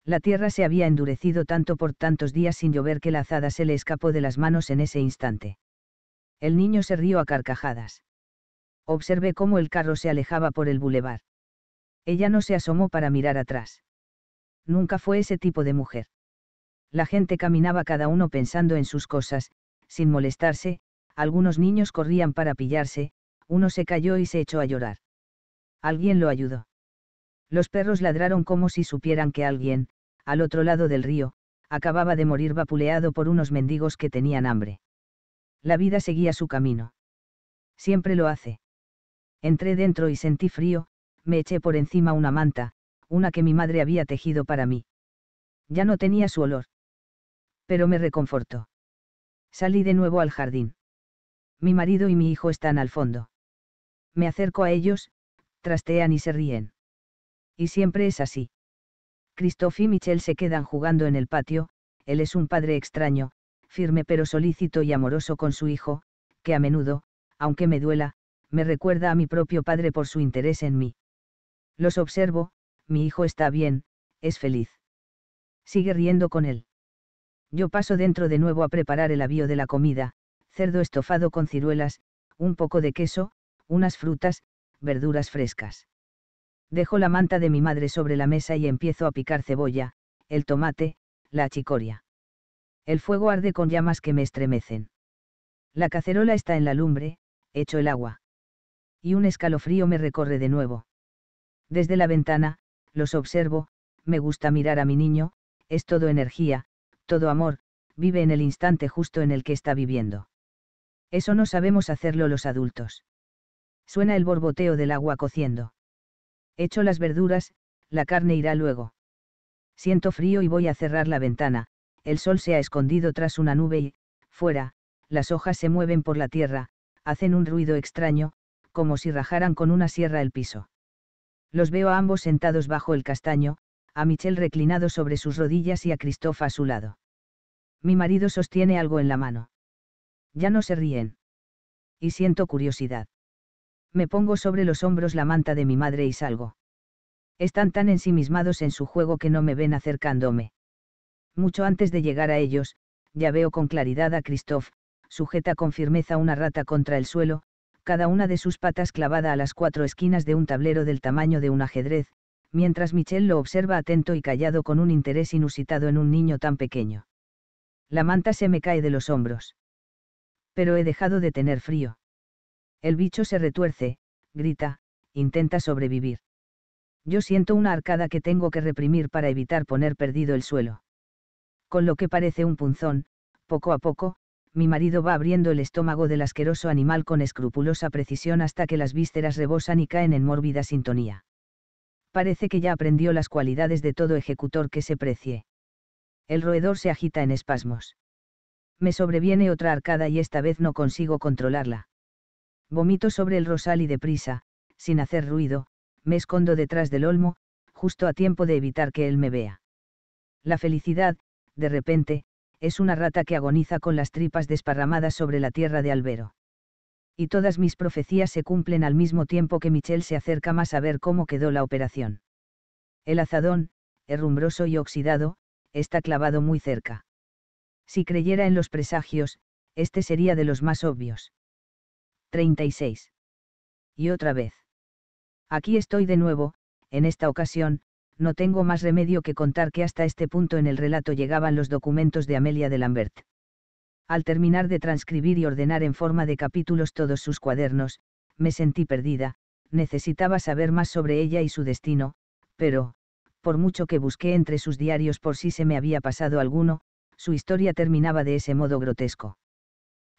La tierra se había endurecido tanto por tantos días sin llover que la azada se le escapó de las manos en ese instante. El niño se rió a carcajadas. Observé cómo el carro se alejaba por el bulevar. Ella no se asomó para mirar atrás. Nunca fue ese tipo de mujer. La gente caminaba cada uno pensando en sus cosas, sin molestarse, algunos niños corrían para pillarse, uno se cayó y se echó a llorar. Alguien lo ayudó. Los perros ladraron como si supieran que alguien, al otro lado del río, acababa de morir vapuleado por unos mendigos que tenían hambre. La vida seguía su camino. Siempre lo hace. Entré dentro y sentí frío, me eché por encima una manta, una que mi madre había tejido para mí. Ya no tenía su olor. Pero me reconforto. Salí de nuevo al jardín. Mi marido y mi hijo están al fondo. Me acerco a ellos, trastean y se ríen. Y siempre es así. Christoph y Michel se quedan jugando en el patio, él es un padre extraño, firme pero solícito y amoroso con su hijo, que a menudo, aunque me duela, me recuerda a mi propio padre por su interés en mí. Los observo, mi hijo está bien, es feliz. Sigue riendo con él. Yo paso dentro de nuevo a preparar el avío de la comida, cerdo estofado con ciruelas, un poco de queso, unas frutas, verduras frescas. Dejo la manta de mi madre sobre la mesa y empiezo a picar cebolla, el tomate, la achicoria. El fuego arde con llamas que me estremecen. La cacerola está en la lumbre, echo el agua. Y un escalofrío me recorre de nuevo. Desde la ventana, los observo, me gusta mirar a mi niño, es todo energía, todo amor, vive en el instante justo en el que está viviendo. Eso no sabemos hacerlo los adultos. Suena el borboteo del agua cociendo. Hecho las verduras, la carne irá luego. Siento frío y voy a cerrar la ventana, el sol se ha escondido tras una nube y, fuera, las hojas se mueven por la tierra, hacen un ruido extraño, como si rajaran con una sierra el piso. Los veo a ambos sentados bajo el castaño, a Michel reclinado sobre sus rodillas y a Christophe a su lado. Mi marido sostiene algo en la mano. Ya no se ríen. Y siento curiosidad. Me pongo sobre los hombros la manta de mi madre y salgo. Están tan ensimismados en su juego que no me ven acercándome. Mucho antes de llegar a ellos, ya veo con claridad a Christophe, sujeta con firmeza una rata contra el suelo, cada una de sus patas clavada a las cuatro esquinas de un tablero del tamaño de un ajedrez, mientras Michel lo observa atento y callado con un interés inusitado en un niño tan pequeño. La manta se me cae de los hombros. Pero he dejado de tener frío. El bicho se retuerce, grita, intenta sobrevivir. Yo siento una arcada que tengo que reprimir para evitar poner perdido el suelo. Con lo que parece un punzón, poco a poco, mi marido va abriendo el estómago del asqueroso animal con escrupulosa precisión hasta que las vísceras rebosan y caen en mórbida sintonía. Parece que ya aprendió las cualidades de todo ejecutor que se precie el roedor se agita en espasmos. Me sobreviene otra arcada y esta vez no consigo controlarla. Vomito sobre el rosal y deprisa, sin hacer ruido, me escondo detrás del olmo, justo a tiempo de evitar que él me vea. La felicidad, de repente, es una rata que agoniza con las tripas desparramadas sobre la tierra de Albero. Y todas mis profecías se cumplen al mismo tiempo que Michel se acerca más a ver cómo quedó la operación. El azadón, herrumbroso y oxidado, está clavado muy cerca. Si creyera en los presagios, este sería de los más obvios. 36. Y otra vez. Aquí estoy de nuevo, en esta ocasión, no tengo más remedio que contar que hasta este punto en el relato llegaban los documentos de Amelia de Lambert. Al terminar de transcribir y ordenar en forma de capítulos todos sus cuadernos, me sentí perdida, necesitaba saber más sobre ella y su destino, pero, por mucho que busqué entre sus diarios por si se me había pasado alguno, su historia terminaba de ese modo grotesco.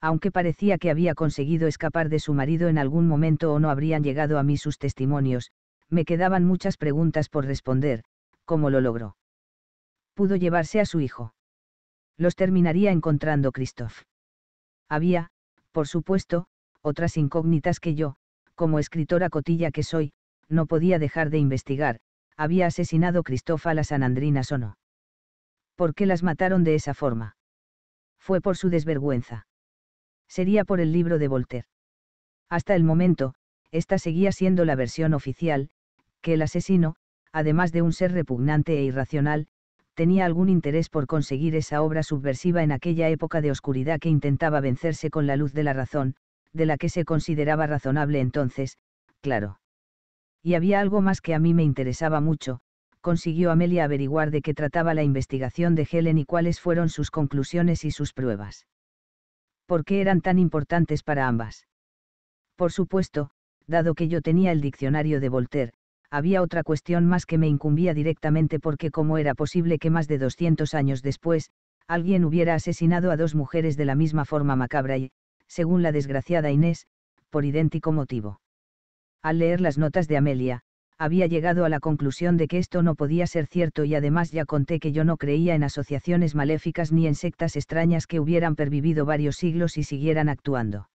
Aunque parecía que había conseguido escapar de su marido en algún momento o no habrían llegado a mí sus testimonios, me quedaban muchas preguntas por responder, ¿cómo lo logró? Pudo llevarse a su hijo. Los terminaría encontrando Christoph. Había, por supuesto, otras incógnitas que yo, como escritora cotilla que soy, no podía dejar de investigar, había asesinado Cristóbal a las o no. ¿Por qué las mataron de esa forma? Fue por su desvergüenza. Sería por el libro de Voltaire. Hasta el momento, esta seguía siendo la versión oficial, que el asesino, además de un ser repugnante e irracional, tenía algún interés por conseguir esa obra subversiva en aquella época de oscuridad que intentaba vencerse con la luz de la razón, de la que se consideraba razonable entonces, claro. Y había algo más que a mí me interesaba mucho, consiguió Amelia averiguar de qué trataba la investigación de Helen y cuáles fueron sus conclusiones y sus pruebas. ¿Por qué eran tan importantes para ambas? Por supuesto, dado que yo tenía el diccionario de Voltaire, había otra cuestión más que me incumbía directamente porque cómo era posible que más de 200 años después, alguien hubiera asesinado a dos mujeres de la misma forma macabra y, según la desgraciada Inés, por idéntico motivo al leer las notas de Amelia, había llegado a la conclusión de que esto no podía ser cierto y además ya conté que yo no creía en asociaciones maléficas ni en sectas extrañas que hubieran pervivido varios siglos y siguieran actuando.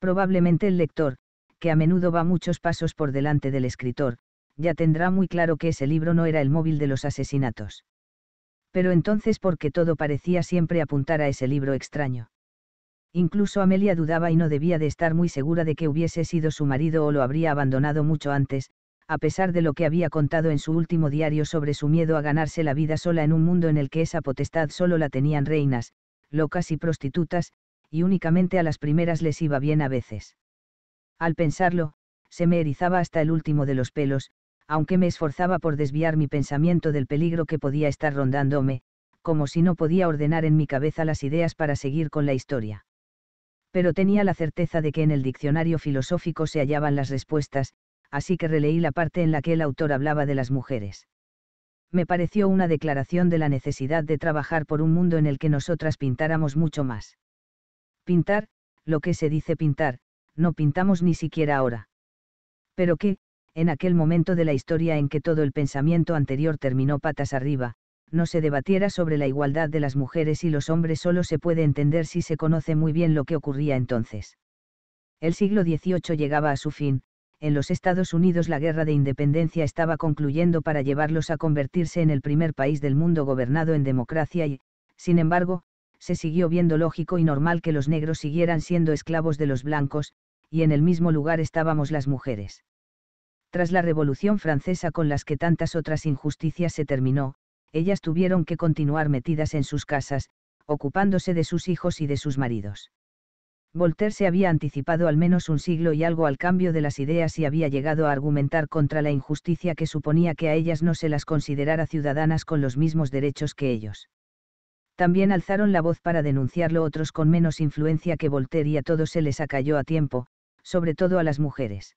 Probablemente el lector, que a menudo va muchos pasos por delante del escritor, ya tendrá muy claro que ese libro no era el móvil de los asesinatos. Pero entonces ¿por qué todo parecía siempre apuntar a ese libro extraño. Incluso Amelia dudaba y no debía de estar muy segura de que hubiese sido su marido o lo habría abandonado mucho antes, a pesar de lo que había contado en su último diario sobre su miedo a ganarse la vida sola en un mundo en el que esa potestad solo la tenían reinas, locas y prostitutas, y únicamente a las primeras les iba bien a veces. Al pensarlo, se me erizaba hasta el último de los pelos, aunque me esforzaba por desviar mi pensamiento del peligro que podía estar rondándome, como si no podía ordenar en mi cabeza las ideas para seguir con la historia pero tenía la certeza de que en el diccionario filosófico se hallaban las respuestas, así que releí la parte en la que el autor hablaba de las mujeres. Me pareció una declaración de la necesidad de trabajar por un mundo en el que nosotras pintáramos mucho más. Pintar, lo que se dice pintar, no pintamos ni siquiera ahora. Pero que, en aquel momento de la historia en que todo el pensamiento anterior terminó patas arriba, no se debatiera sobre la igualdad de las mujeres y los hombres solo se puede entender si se conoce muy bien lo que ocurría entonces. El siglo XVIII llegaba a su fin, en los Estados Unidos la guerra de independencia estaba concluyendo para llevarlos a convertirse en el primer país del mundo gobernado en democracia y, sin embargo, se siguió viendo lógico y normal que los negros siguieran siendo esclavos de los blancos, y en el mismo lugar estábamos las mujeres. Tras la Revolución Francesa con las que tantas otras injusticias se terminó, ellas tuvieron que continuar metidas en sus casas, ocupándose de sus hijos y de sus maridos. Voltaire se había anticipado al menos un siglo y algo al cambio de las ideas y había llegado a argumentar contra la injusticia que suponía que a ellas no se las considerara ciudadanas con los mismos derechos que ellos. También alzaron la voz para denunciarlo otros con menos influencia que Voltaire y a todos se les acalló a tiempo, sobre todo a las mujeres.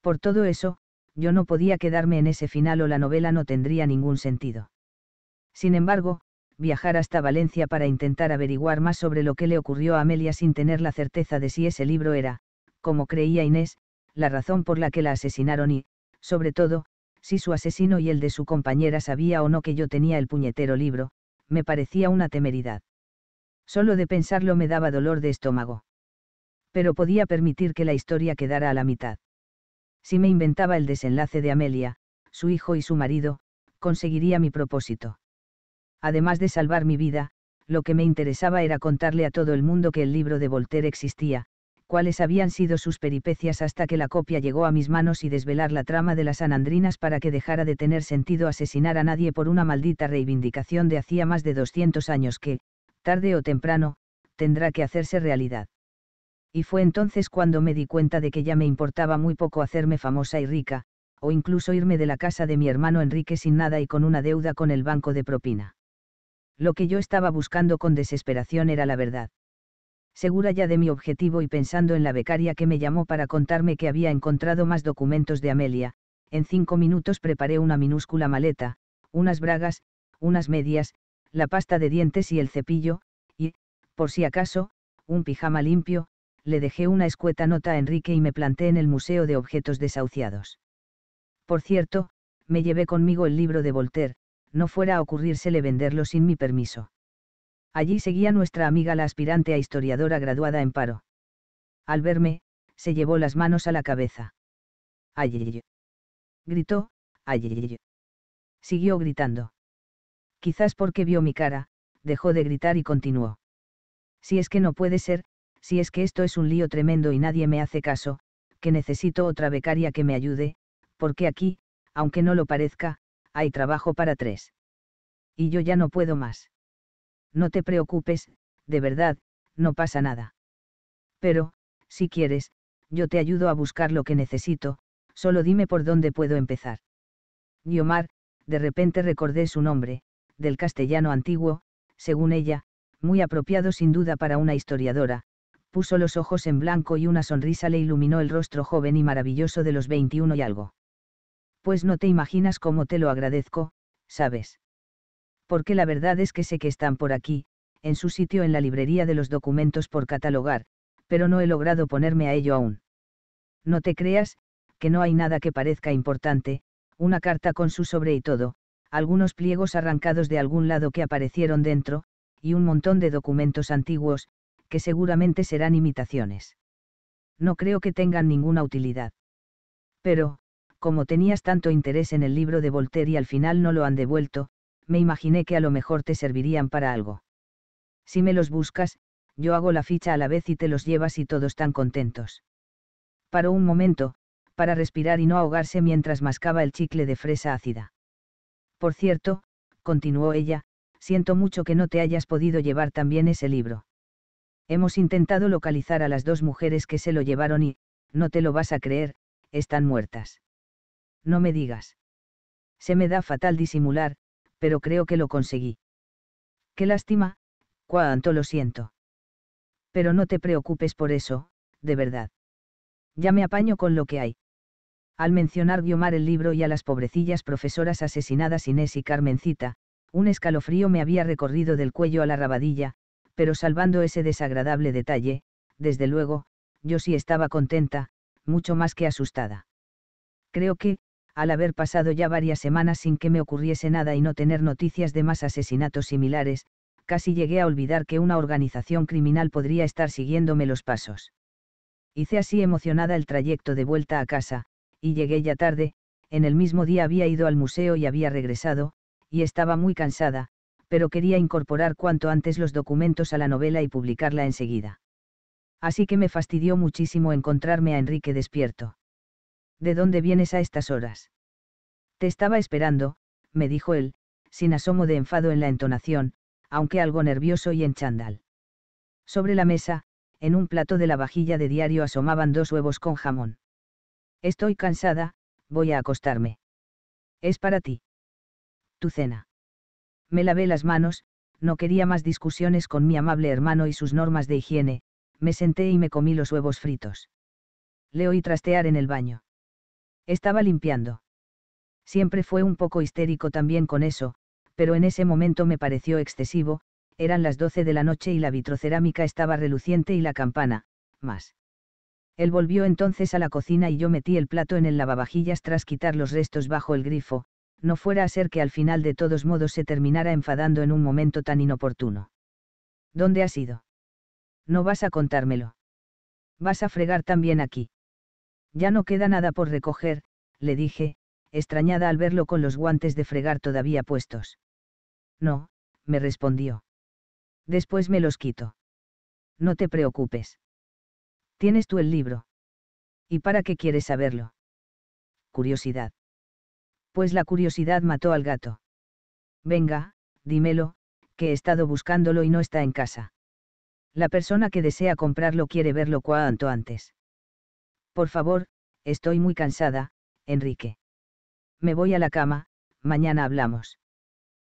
Por todo eso, yo no podía quedarme en ese final o la novela no tendría ningún sentido. Sin embargo, viajar hasta Valencia para intentar averiguar más sobre lo que le ocurrió a Amelia sin tener la certeza de si ese libro era, como creía Inés, la razón por la que la asesinaron y, sobre todo, si su asesino y el de su compañera sabía o no que yo tenía el puñetero libro, me parecía una temeridad. Solo de pensarlo me daba dolor de estómago. Pero podía permitir que la historia quedara a la mitad. Si me inventaba el desenlace de Amelia, su hijo y su marido, conseguiría mi propósito además de salvar mi vida, lo que me interesaba era contarle a todo el mundo que el libro de Voltaire existía, cuáles habían sido sus peripecias hasta que la copia llegó a mis manos y desvelar la trama de las anandrinas para que dejara de tener sentido asesinar a nadie por una maldita reivindicación de hacía más de 200 años que, tarde o temprano, tendrá que hacerse realidad. Y fue entonces cuando me di cuenta de que ya me importaba muy poco hacerme famosa y rica, o incluso irme de la casa de mi hermano Enrique sin nada y con una deuda con el banco de propina lo que yo estaba buscando con desesperación era la verdad. Segura ya de mi objetivo y pensando en la becaria que me llamó para contarme que había encontrado más documentos de Amelia, en cinco minutos preparé una minúscula maleta, unas bragas, unas medias, la pasta de dientes y el cepillo, y, por si acaso, un pijama limpio, le dejé una escueta nota a Enrique y me planté en el Museo de Objetos Desahuciados. Por cierto, me llevé conmigo el libro de Voltaire, no fuera a ocurrírsele venderlo sin mi permiso. Allí seguía nuestra amiga la aspirante a historiadora graduada en paro. Al verme, se llevó las manos a la cabeza. —¡Ay! Gritó, —¡ay! Siguió gritando. Quizás porque vio mi cara, dejó de gritar y continuó. Si es que no puede ser, si es que esto es un lío tremendo y nadie me hace caso, que necesito otra becaria que me ayude, porque aquí, aunque no lo parezca, hay trabajo para tres. Y yo ya no puedo más. No te preocupes, de verdad, no pasa nada. Pero, si quieres, yo te ayudo a buscar lo que necesito, solo dime por dónde puedo empezar. Guiomar, de repente recordé su nombre, del castellano antiguo, según ella, muy apropiado sin duda para una historiadora, puso los ojos en blanco y una sonrisa le iluminó el rostro joven y maravilloso de los 21 y algo pues no te imaginas cómo te lo agradezco, ¿sabes? Porque la verdad es que sé que están por aquí, en su sitio en la librería de los documentos por catalogar, pero no he logrado ponerme a ello aún. No te creas, que no hay nada que parezca importante, una carta con su sobre y todo, algunos pliegos arrancados de algún lado que aparecieron dentro, y un montón de documentos antiguos, que seguramente serán imitaciones. No creo que tengan ninguna utilidad. Pero, como tenías tanto interés en el libro de Voltaire y al final no lo han devuelto, me imaginé que a lo mejor te servirían para algo. Si me los buscas, yo hago la ficha a la vez y te los llevas y todos tan contentos. Paró un momento, para respirar y no ahogarse mientras mascaba el chicle de fresa ácida. Por cierto, continuó ella, siento mucho que no te hayas podido llevar también ese libro. Hemos intentado localizar a las dos mujeres que se lo llevaron y, no te lo vas a creer, están muertas no me digas. Se me da fatal disimular, pero creo que lo conseguí. Qué lástima, cuánto lo siento. Pero no te preocupes por eso, de verdad. Ya me apaño con lo que hay. Al mencionar Guiomar el libro y a las pobrecillas profesoras asesinadas Inés y Carmencita, un escalofrío me había recorrido del cuello a la rabadilla, pero salvando ese desagradable detalle, desde luego, yo sí estaba contenta, mucho más que asustada. Creo que, al haber pasado ya varias semanas sin que me ocurriese nada y no tener noticias de más asesinatos similares, casi llegué a olvidar que una organización criminal podría estar siguiéndome los pasos. Hice así emocionada el trayecto de vuelta a casa, y llegué ya tarde, en el mismo día había ido al museo y había regresado, y estaba muy cansada, pero quería incorporar cuanto antes los documentos a la novela y publicarla enseguida. Así que me fastidió muchísimo encontrarme a Enrique despierto. ¿de dónde vienes a estas horas? Te estaba esperando, me dijo él, sin asomo de enfado en la entonación, aunque algo nervioso y en Chandal Sobre la mesa, en un plato de la vajilla de diario asomaban dos huevos con jamón. Estoy cansada, voy a acostarme. Es para ti. Tu cena. Me lavé las manos, no quería más discusiones con mi amable hermano y sus normas de higiene, me senté y me comí los huevos fritos. Le oí trastear en el baño. Estaba limpiando. Siempre fue un poco histérico también con eso, pero en ese momento me pareció excesivo, eran las doce de la noche y la vitrocerámica estaba reluciente y la campana, más. Él volvió entonces a la cocina y yo metí el plato en el lavavajillas tras quitar los restos bajo el grifo, no fuera a ser que al final de todos modos se terminara enfadando en un momento tan inoportuno. ¿Dónde has ido? No vas a contármelo. Vas a fregar también aquí. Ya no queda nada por recoger, le dije, extrañada al verlo con los guantes de fregar todavía puestos. No, me respondió. Después me los quito. No te preocupes. Tienes tú el libro. ¿Y para qué quieres saberlo? Curiosidad. Pues la curiosidad mató al gato. Venga, dímelo, que he estado buscándolo y no está en casa. La persona que desea comprarlo quiere verlo cuanto antes. Por favor, estoy muy cansada, Enrique. Me voy a la cama, mañana hablamos.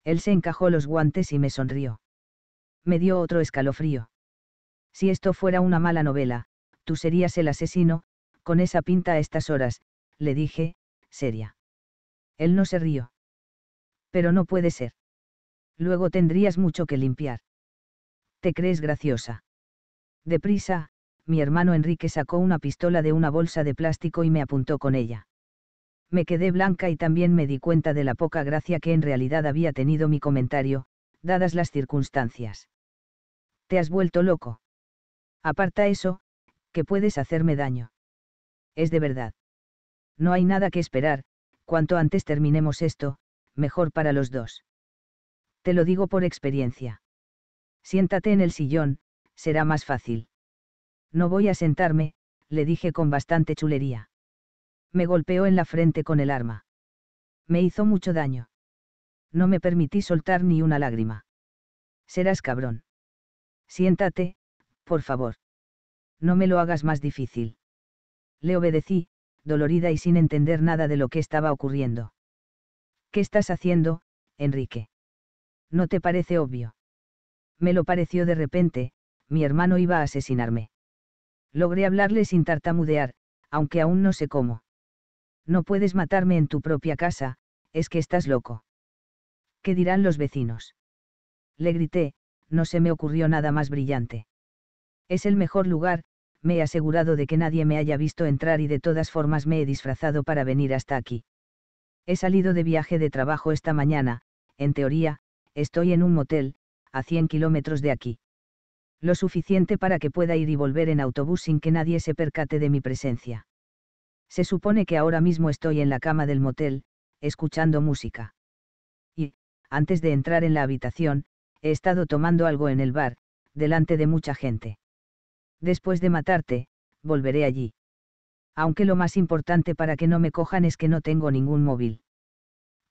Él se encajó los guantes y me sonrió. Me dio otro escalofrío. Si esto fuera una mala novela, tú serías el asesino, con esa pinta a estas horas, le dije, seria. Él no se rió. Pero no puede ser. Luego tendrías mucho que limpiar. ¿Te crees graciosa? Deprisa, mi hermano Enrique sacó una pistola de una bolsa de plástico y me apuntó con ella. Me quedé blanca y también me di cuenta de la poca gracia que en realidad había tenido mi comentario, dadas las circunstancias. Te has vuelto loco. Aparta eso, que puedes hacerme daño. Es de verdad. No hay nada que esperar, cuanto antes terminemos esto, mejor para los dos. Te lo digo por experiencia. Siéntate en el sillón, será más fácil. No voy a sentarme, le dije con bastante chulería. Me golpeó en la frente con el arma. Me hizo mucho daño. No me permití soltar ni una lágrima. Serás cabrón. Siéntate, por favor. No me lo hagas más difícil. Le obedecí, dolorida y sin entender nada de lo que estaba ocurriendo. ¿Qué estás haciendo, Enrique? ¿No te parece obvio? Me lo pareció de repente, mi hermano iba a asesinarme. Logré hablarle sin tartamudear, aunque aún no sé cómo. No puedes matarme en tu propia casa, es que estás loco. ¿Qué dirán los vecinos? Le grité, no se me ocurrió nada más brillante. Es el mejor lugar, me he asegurado de que nadie me haya visto entrar y de todas formas me he disfrazado para venir hasta aquí. He salido de viaje de trabajo esta mañana, en teoría, estoy en un motel, a 100 kilómetros de aquí lo suficiente para que pueda ir y volver en autobús sin que nadie se percate de mi presencia. Se supone que ahora mismo estoy en la cama del motel, escuchando música. Y, antes de entrar en la habitación, he estado tomando algo en el bar, delante de mucha gente. Después de matarte, volveré allí. Aunque lo más importante para que no me cojan es que no tengo ningún móvil.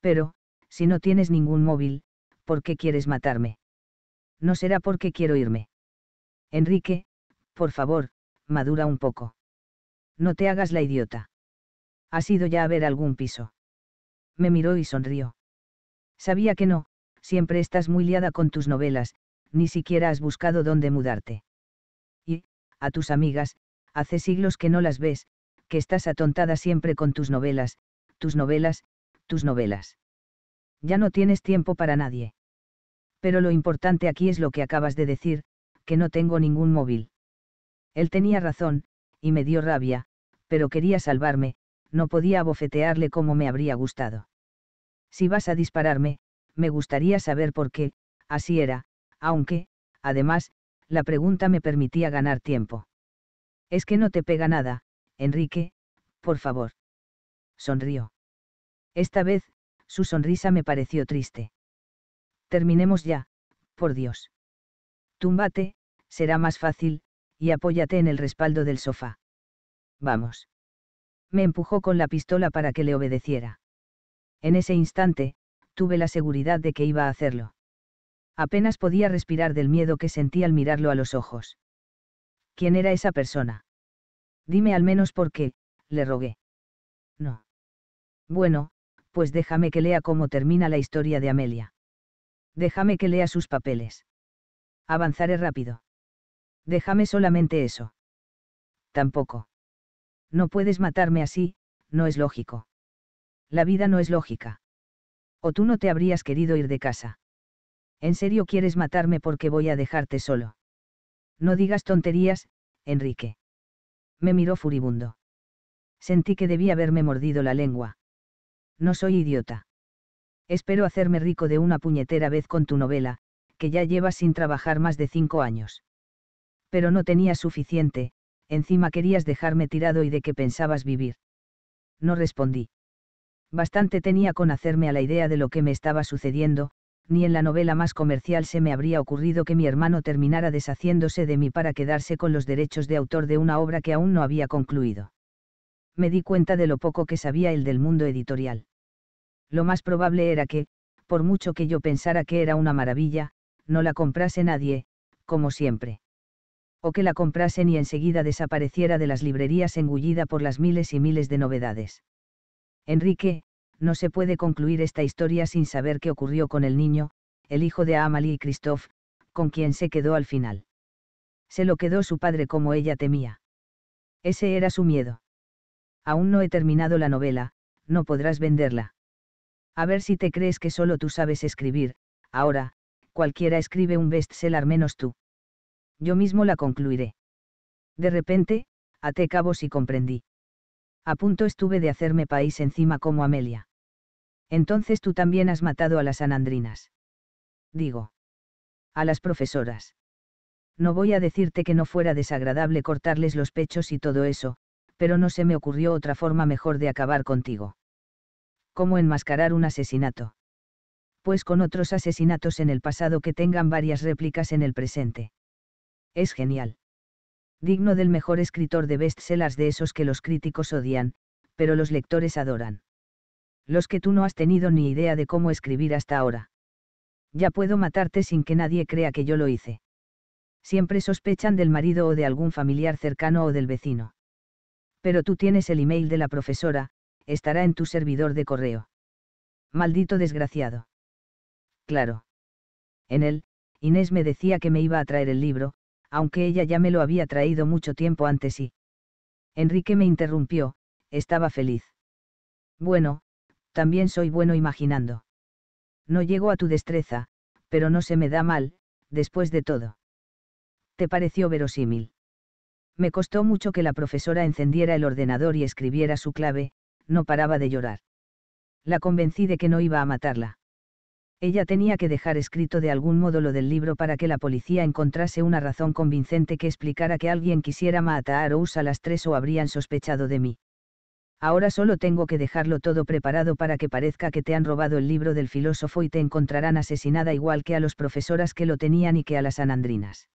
Pero, si no tienes ningún móvil, ¿por qué quieres matarme? No será porque quiero irme. Enrique, por favor, madura un poco. No te hagas la idiota. ¿Has ido ya a ver algún piso? Me miró y sonrió. Sabía que no, siempre estás muy liada con tus novelas, ni siquiera has buscado dónde mudarte. Y, a tus amigas, hace siglos que no las ves, que estás atontada siempre con tus novelas, tus novelas, tus novelas. Ya no tienes tiempo para nadie. Pero lo importante aquí es lo que acabas de decir, que no tengo ningún móvil. Él tenía razón, y me dio rabia, pero quería salvarme, no podía abofetearle como me habría gustado. Si vas a dispararme, me gustaría saber por qué, así era, aunque, además, la pregunta me permitía ganar tiempo. Es que no te pega nada, Enrique, por favor. Sonrió. Esta vez, su sonrisa me pareció triste. Terminemos ya, por Dios. Túmbate, será más fácil, y apóyate en el respaldo del sofá. Vamos. Me empujó con la pistola para que le obedeciera. En ese instante, tuve la seguridad de que iba a hacerlo. Apenas podía respirar del miedo que sentí al mirarlo a los ojos. ¿Quién era esa persona? Dime al menos por qué, le rogué. No. Bueno, pues déjame que lea cómo termina la historia de Amelia. Déjame que lea sus papeles. Avanzaré rápido. Déjame solamente eso. Tampoco. No puedes matarme así, no es lógico. La vida no es lógica. O tú no te habrías querido ir de casa. ¿En serio quieres matarme porque voy a dejarte solo? No digas tonterías, Enrique. Me miró furibundo. Sentí que debía haberme mordido la lengua. No soy idiota. Espero hacerme rico de una puñetera vez con tu novela, que ya lleva sin trabajar más de cinco años. Pero no tenía suficiente, encima querías dejarme tirado y de qué pensabas vivir. No respondí. Bastante tenía con hacerme a la idea de lo que me estaba sucediendo, ni en la novela más comercial se me habría ocurrido que mi hermano terminara deshaciéndose de mí para quedarse con los derechos de autor de una obra que aún no había concluido. Me di cuenta de lo poco que sabía el del mundo editorial. Lo más probable era que, por mucho que yo pensara que era una maravilla, no la comprase nadie, como siempre. O que la comprasen y enseguida desapareciera de las librerías engullida por las miles y miles de novedades. Enrique, no se puede concluir esta historia sin saber qué ocurrió con el niño, el hijo de Amalie y Christophe, con quien se quedó al final. Se lo quedó su padre como ella temía. Ese era su miedo. Aún no he terminado la novela, no podrás venderla. A ver si te crees que solo tú sabes escribir, ahora, cualquiera escribe un bestseller menos tú. Yo mismo la concluiré. De repente, até cabos y comprendí. A punto estuve de hacerme país encima como Amelia. Entonces tú también has matado a las anandrinas. Digo. A las profesoras. No voy a decirte que no fuera desagradable cortarles los pechos y todo eso, pero no se me ocurrió otra forma mejor de acabar contigo. ¿Cómo enmascarar un asesinato? pues con otros asesinatos en el pasado que tengan varias réplicas en el presente. Es genial. Digno del mejor escritor de bestsellers de esos que los críticos odian, pero los lectores adoran. Los que tú no has tenido ni idea de cómo escribir hasta ahora. Ya puedo matarte sin que nadie crea que yo lo hice. Siempre sospechan del marido o de algún familiar cercano o del vecino. Pero tú tienes el email de la profesora, estará en tu servidor de correo. Maldito desgraciado claro. En él, Inés me decía que me iba a traer el libro, aunque ella ya me lo había traído mucho tiempo antes y... Enrique me interrumpió, estaba feliz. Bueno, también soy bueno imaginando. No llego a tu destreza, pero no se me da mal, después de todo. ¿Te pareció verosímil? Me costó mucho que la profesora encendiera el ordenador y escribiera su clave, no paraba de llorar. La convencí de que no iba a matarla. Ella tenía que dejar escrito de algún modo lo del libro para que la policía encontrase una razón convincente que explicara que alguien quisiera matar a a las tres o habrían sospechado de mí. Ahora solo tengo que dejarlo todo preparado para que parezca que te han robado el libro del filósofo y te encontrarán asesinada igual que a los profesoras que lo tenían y que a las anandrinas.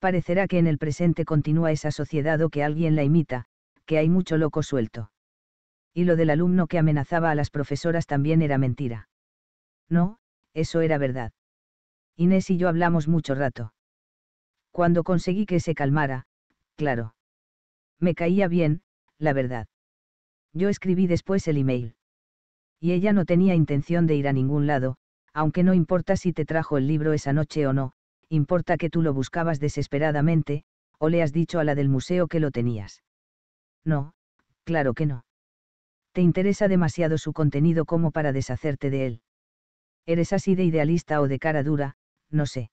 Parecerá que en el presente continúa esa sociedad o que alguien la imita, que hay mucho loco suelto. Y lo del alumno que amenazaba a las profesoras también era mentira. No, eso era verdad. Inés y yo hablamos mucho rato. Cuando conseguí que se calmara, claro. Me caía bien, la verdad. Yo escribí después el email. Y ella no tenía intención de ir a ningún lado, aunque no importa si te trajo el libro esa noche o no, importa que tú lo buscabas desesperadamente, o le has dicho a la del museo que lo tenías. No, claro que no. Te interesa demasiado su contenido como para deshacerte de él. Eres así de idealista o de cara dura, no sé.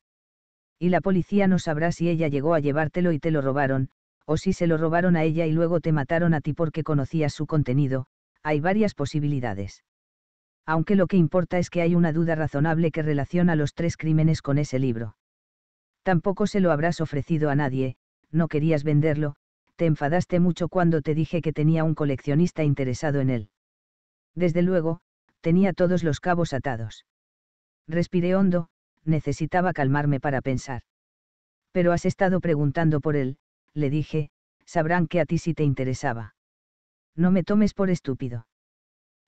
Y la policía no sabrá si ella llegó a llevártelo y te lo robaron, o si se lo robaron a ella y luego te mataron a ti porque conocías su contenido, hay varias posibilidades. Aunque lo que importa es que hay una duda razonable que relaciona los tres crímenes con ese libro. Tampoco se lo habrás ofrecido a nadie, no querías venderlo, te enfadaste mucho cuando te dije que tenía un coleccionista interesado en él. Desde luego, tenía todos los cabos atados. Respiré hondo, necesitaba calmarme para pensar. Pero has estado preguntando por él, le dije, sabrán que a ti sí te interesaba. No me tomes por estúpido.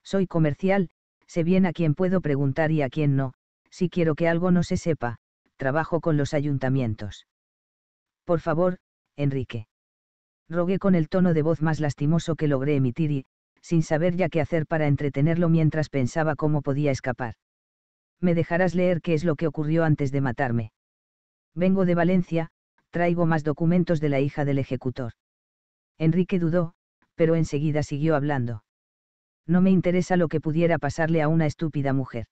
Soy comercial, sé bien a quién puedo preguntar y a quién no, si quiero que algo no se sepa, trabajo con los ayuntamientos. Por favor, Enrique. Rogué con el tono de voz más lastimoso que logré emitir y, sin saber ya qué hacer para entretenerlo mientras pensaba cómo podía escapar me dejarás leer qué es lo que ocurrió antes de matarme. Vengo de Valencia, traigo más documentos de la hija del ejecutor. Enrique dudó, pero enseguida siguió hablando. No me interesa lo que pudiera pasarle a una estúpida mujer.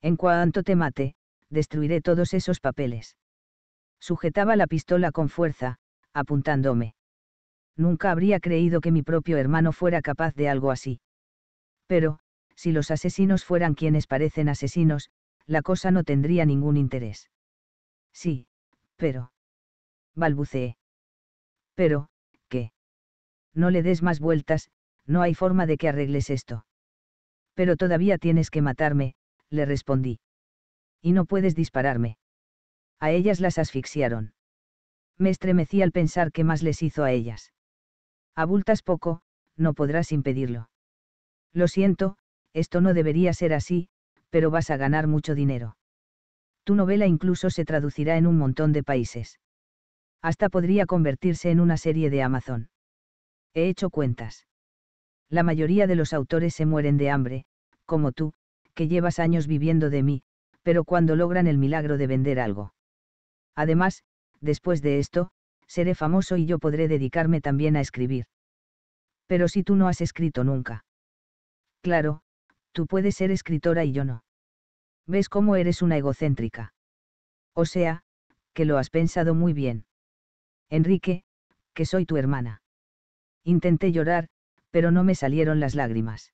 En cuanto te mate, destruiré todos esos papeles. Sujetaba la pistola con fuerza, apuntándome. Nunca habría creído que mi propio hermano fuera capaz de algo así. Pero, si los asesinos fueran quienes parecen asesinos, la cosa no tendría ningún interés. Sí, pero... balbuceé. Pero, ¿qué? No le des más vueltas, no hay forma de que arregles esto. Pero todavía tienes que matarme, le respondí. Y no puedes dispararme. A ellas las asfixiaron. Me estremecí al pensar qué más les hizo a ellas. Abultas poco, no podrás impedirlo. Lo siento, esto no debería ser así, pero vas a ganar mucho dinero. Tu novela incluso se traducirá en un montón de países. Hasta podría convertirse en una serie de Amazon. He hecho cuentas. La mayoría de los autores se mueren de hambre, como tú, que llevas años viviendo de mí, pero cuando logran el milagro de vender algo. Además, después de esto, seré famoso y yo podré dedicarme también a escribir. Pero si tú no has escrito nunca. Claro, tú puedes ser escritora y yo no. ¿Ves cómo eres una egocéntrica? O sea, que lo has pensado muy bien. Enrique, que soy tu hermana. Intenté llorar, pero no me salieron las lágrimas.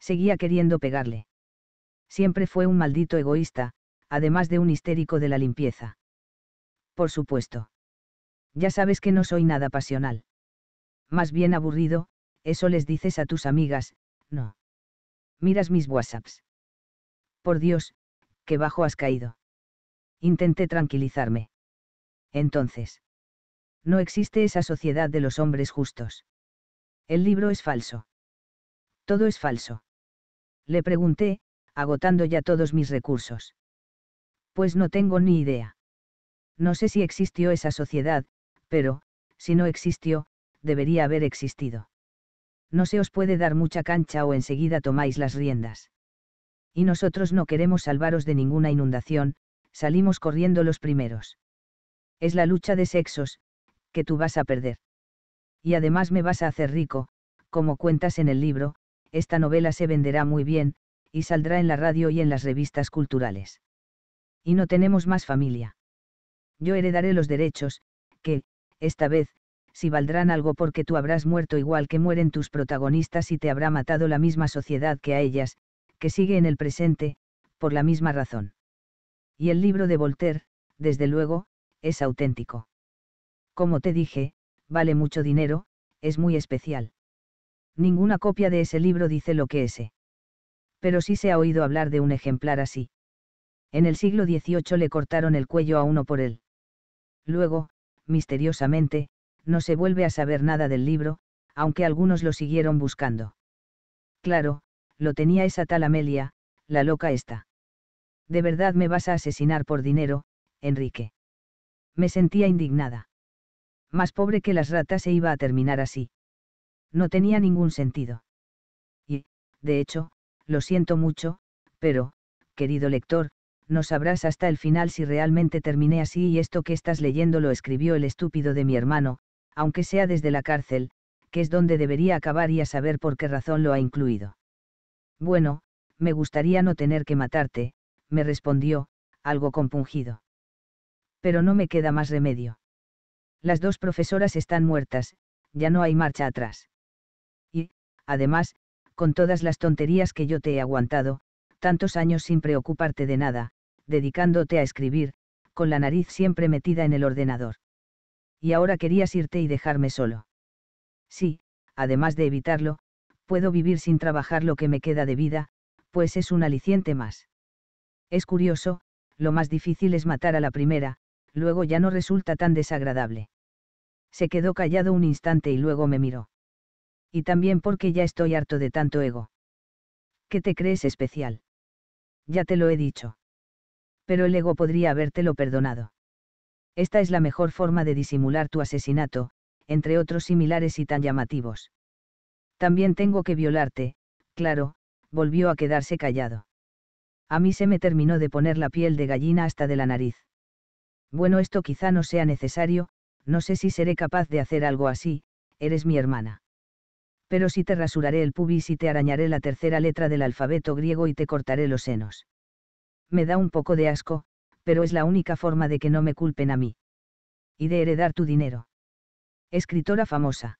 Seguía queriendo pegarle. Siempre fue un maldito egoísta, además de un histérico de la limpieza. Por supuesto. Ya sabes que no soy nada pasional. Más bien aburrido, eso les dices a tus amigas, no. Miras mis WhatsApps. Por Dios, qué bajo has caído. Intenté tranquilizarme. Entonces. No existe esa sociedad de los hombres justos. El libro es falso. Todo es falso. Le pregunté, agotando ya todos mis recursos. Pues no tengo ni idea. No sé si existió esa sociedad, pero, si no existió, debería haber existido no se os puede dar mucha cancha o enseguida tomáis las riendas. Y nosotros no queremos salvaros de ninguna inundación, salimos corriendo los primeros. Es la lucha de sexos, que tú vas a perder. Y además me vas a hacer rico, como cuentas en el libro, esta novela se venderá muy bien, y saldrá en la radio y en las revistas culturales. Y no tenemos más familia. Yo heredaré los derechos, que, esta vez, si valdrán algo porque tú habrás muerto igual que mueren tus protagonistas y te habrá matado la misma sociedad que a ellas, que sigue en el presente, por la misma razón. Y el libro de Voltaire, desde luego, es auténtico. Como te dije, vale mucho dinero, es muy especial. Ninguna copia de ese libro dice lo que ese. Pero sí se ha oído hablar de un ejemplar así. En el siglo XVIII le cortaron el cuello a uno por él. Luego, misteriosamente, no se vuelve a saber nada del libro, aunque algunos lo siguieron buscando. Claro, lo tenía esa tal Amelia, la loca esta. ¿De verdad me vas a asesinar por dinero, Enrique? Me sentía indignada. Más pobre que las ratas se iba a terminar así. No tenía ningún sentido. Y, de hecho, lo siento mucho, pero, querido lector, no sabrás hasta el final si realmente terminé así y esto que estás leyendo lo escribió el estúpido de mi hermano, aunque sea desde la cárcel, que es donde debería acabar y a saber por qué razón lo ha incluido. Bueno, me gustaría no tener que matarte, me respondió, algo compungido. Pero no me queda más remedio. Las dos profesoras están muertas, ya no hay marcha atrás. Y, además, con todas las tonterías que yo te he aguantado, tantos años sin preocuparte de nada, dedicándote a escribir, con la nariz siempre metida en el ordenador y ahora querías irte y dejarme solo. Sí, además de evitarlo, puedo vivir sin trabajar lo que me queda de vida, pues es un aliciente más. Es curioso, lo más difícil es matar a la primera, luego ya no resulta tan desagradable. Se quedó callado un instante y luego me miró. Y también porque ya estoy harto de tanto ego. ¿Qué te crees especial? Ya te lo he dicho. Pero el ego podría habértelo perdonado. Esta es la mejor forma de disimular tu asesinato, entre otros similares y tan llamativos. También tengo que violarte, claro, volvió a quedarse callado. A mí se me terminó de poner la piel de gallina hasta de la nariz. Bueno, esto quizá no sea necesario, no sé si seré capaz de hacer algo así, eres mi hermana. Pero si te rasuraré el pubis y te arañaré la tercera letra del alfabeto griego y te cortaré los senos. Me da un poco de asco, pero es la única forma de que no me culpen a mí. Y de heredar tu dinero. Escritora famosa.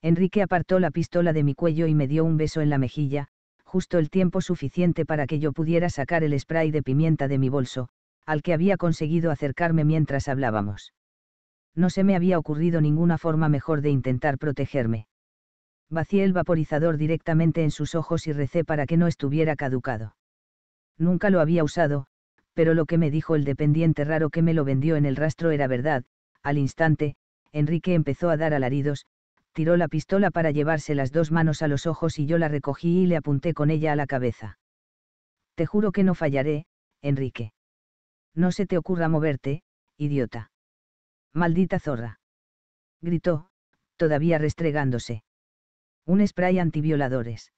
Enrique apartó la pistola de mi cuello y me dio un beso en la mejilla, justo el tiempo suficiente para que yo pudiera sacar el spray de pimienta de mi bolso, al que había conseguido acercarme mientras hablábamos. No se me había ocurrido ninguna forma mejor de intentar protegerme. Vacié el vaporizador directamente en sus ojos y recé para que no estuviera caducado. Nunca lo había usado, pero lo que me dijo el dependiente raro que me lo vendió en el rastro era verdad. Al instante, Enrique empezó a dar alaridos, tiró la pistola para llevarse las dos manos a los ojos y yo la recogí y le apunté con ella a la cabeza. Te juro que no fallaré, Enrique. No se te ocurra moverte, idiota. Maldita zorra. Gritó, todavía restregándose. Un spray antivioladores.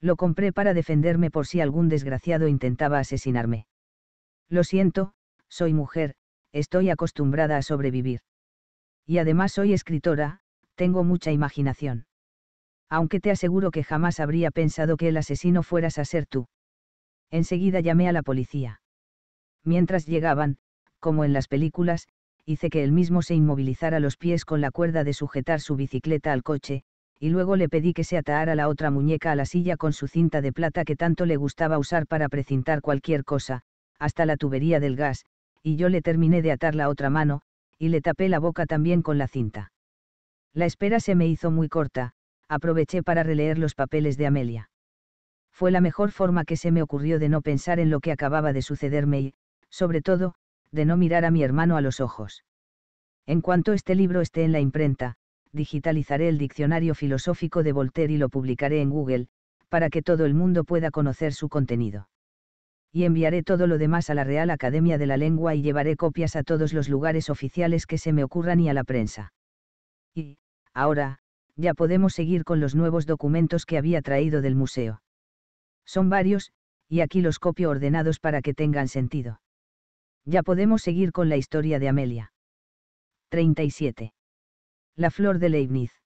Lo compré para defenderme por si algún desgraciado intentaba asesinarme. Lo siento, soy mujer, estoy acostumbrada a sobrevivir. Y además soy escritora, tengo mucha imaginación. Aunque te aseguro que jamás habría pensado que el asesino fueras a ser tú. Enseguida llamé a la policía. Mientras llegaban, como en las películas, hice que él mismo se inmovilizara los pies con la cuerda de sujetar su bicicleta al coche, y luego le pedí que se atara la otra muñeca a la silla con su cinta de plata que tanto le gustaba usar para precintar cualquier cosa, hasta la tubería del gas, y yo le terminé de atar la otra mano, y le tapé la boca también con la cinta. La espera se me hizo muy corta, aproveché para releer los papeles de Amelia. Fue la mejor forma que se me ocurrió de no pensar en lo que acababa de sucederme y, sobre todo, de no mirar a mi hermano a los ojos. En cuanto este libro esté en la imprenta, digitalizaré el diccionario filosófico de Voltaire y lo publicaré en Google, para que todo el mundo pueda conocer su contenido y enviaré todo lo demás a la Real Academia de la Lengua y llevaré copias a todos los lugares oficiales que se me ocurran y a la prensa. Y, ahora, ya podemos seguir con los nuevos documentos que había traído del museo. Son varios, y aquí los copio ordenados para que tengan sentido. Ya podemos seguir con la historia de Amelia. 37. La flor de Leibniz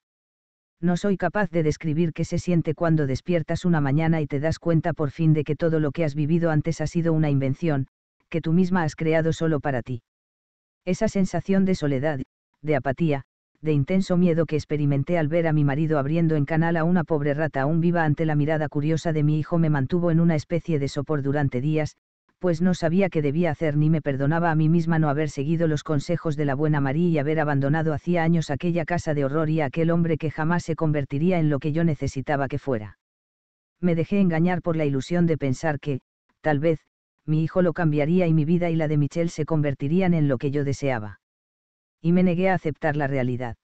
no soy capaz de describir qué se siente cuando despiertas una mañana y te das cuenta por fin de que todo lo que has vivido antes ha sido una invención, que tú misma has creado solo para ti. Esa sensación de soledad, de apatía, de intenso miedo que experimenté al ver a mi marido abriendo en canal a una pobre rata aún viva ante la mirada curiosa de mi hijo me mantuvo en una especie de sopor durante días, pues no sabía qué debía hacer ni me perdonaba a mí misma no haber seguido los consejos de la buena María y haber abandonado hacía años aquella casa de horror y aquel hombre que jamás se convertiría en lo que yo necesitaba que fuera. Me dejé engañar por la ilusión de pensar que, tal vez, mi hijo lo cambiaría y mi vida y la de Michelle se convertirían en lo que yo deseaba. Y me negué a aceptar la realidad.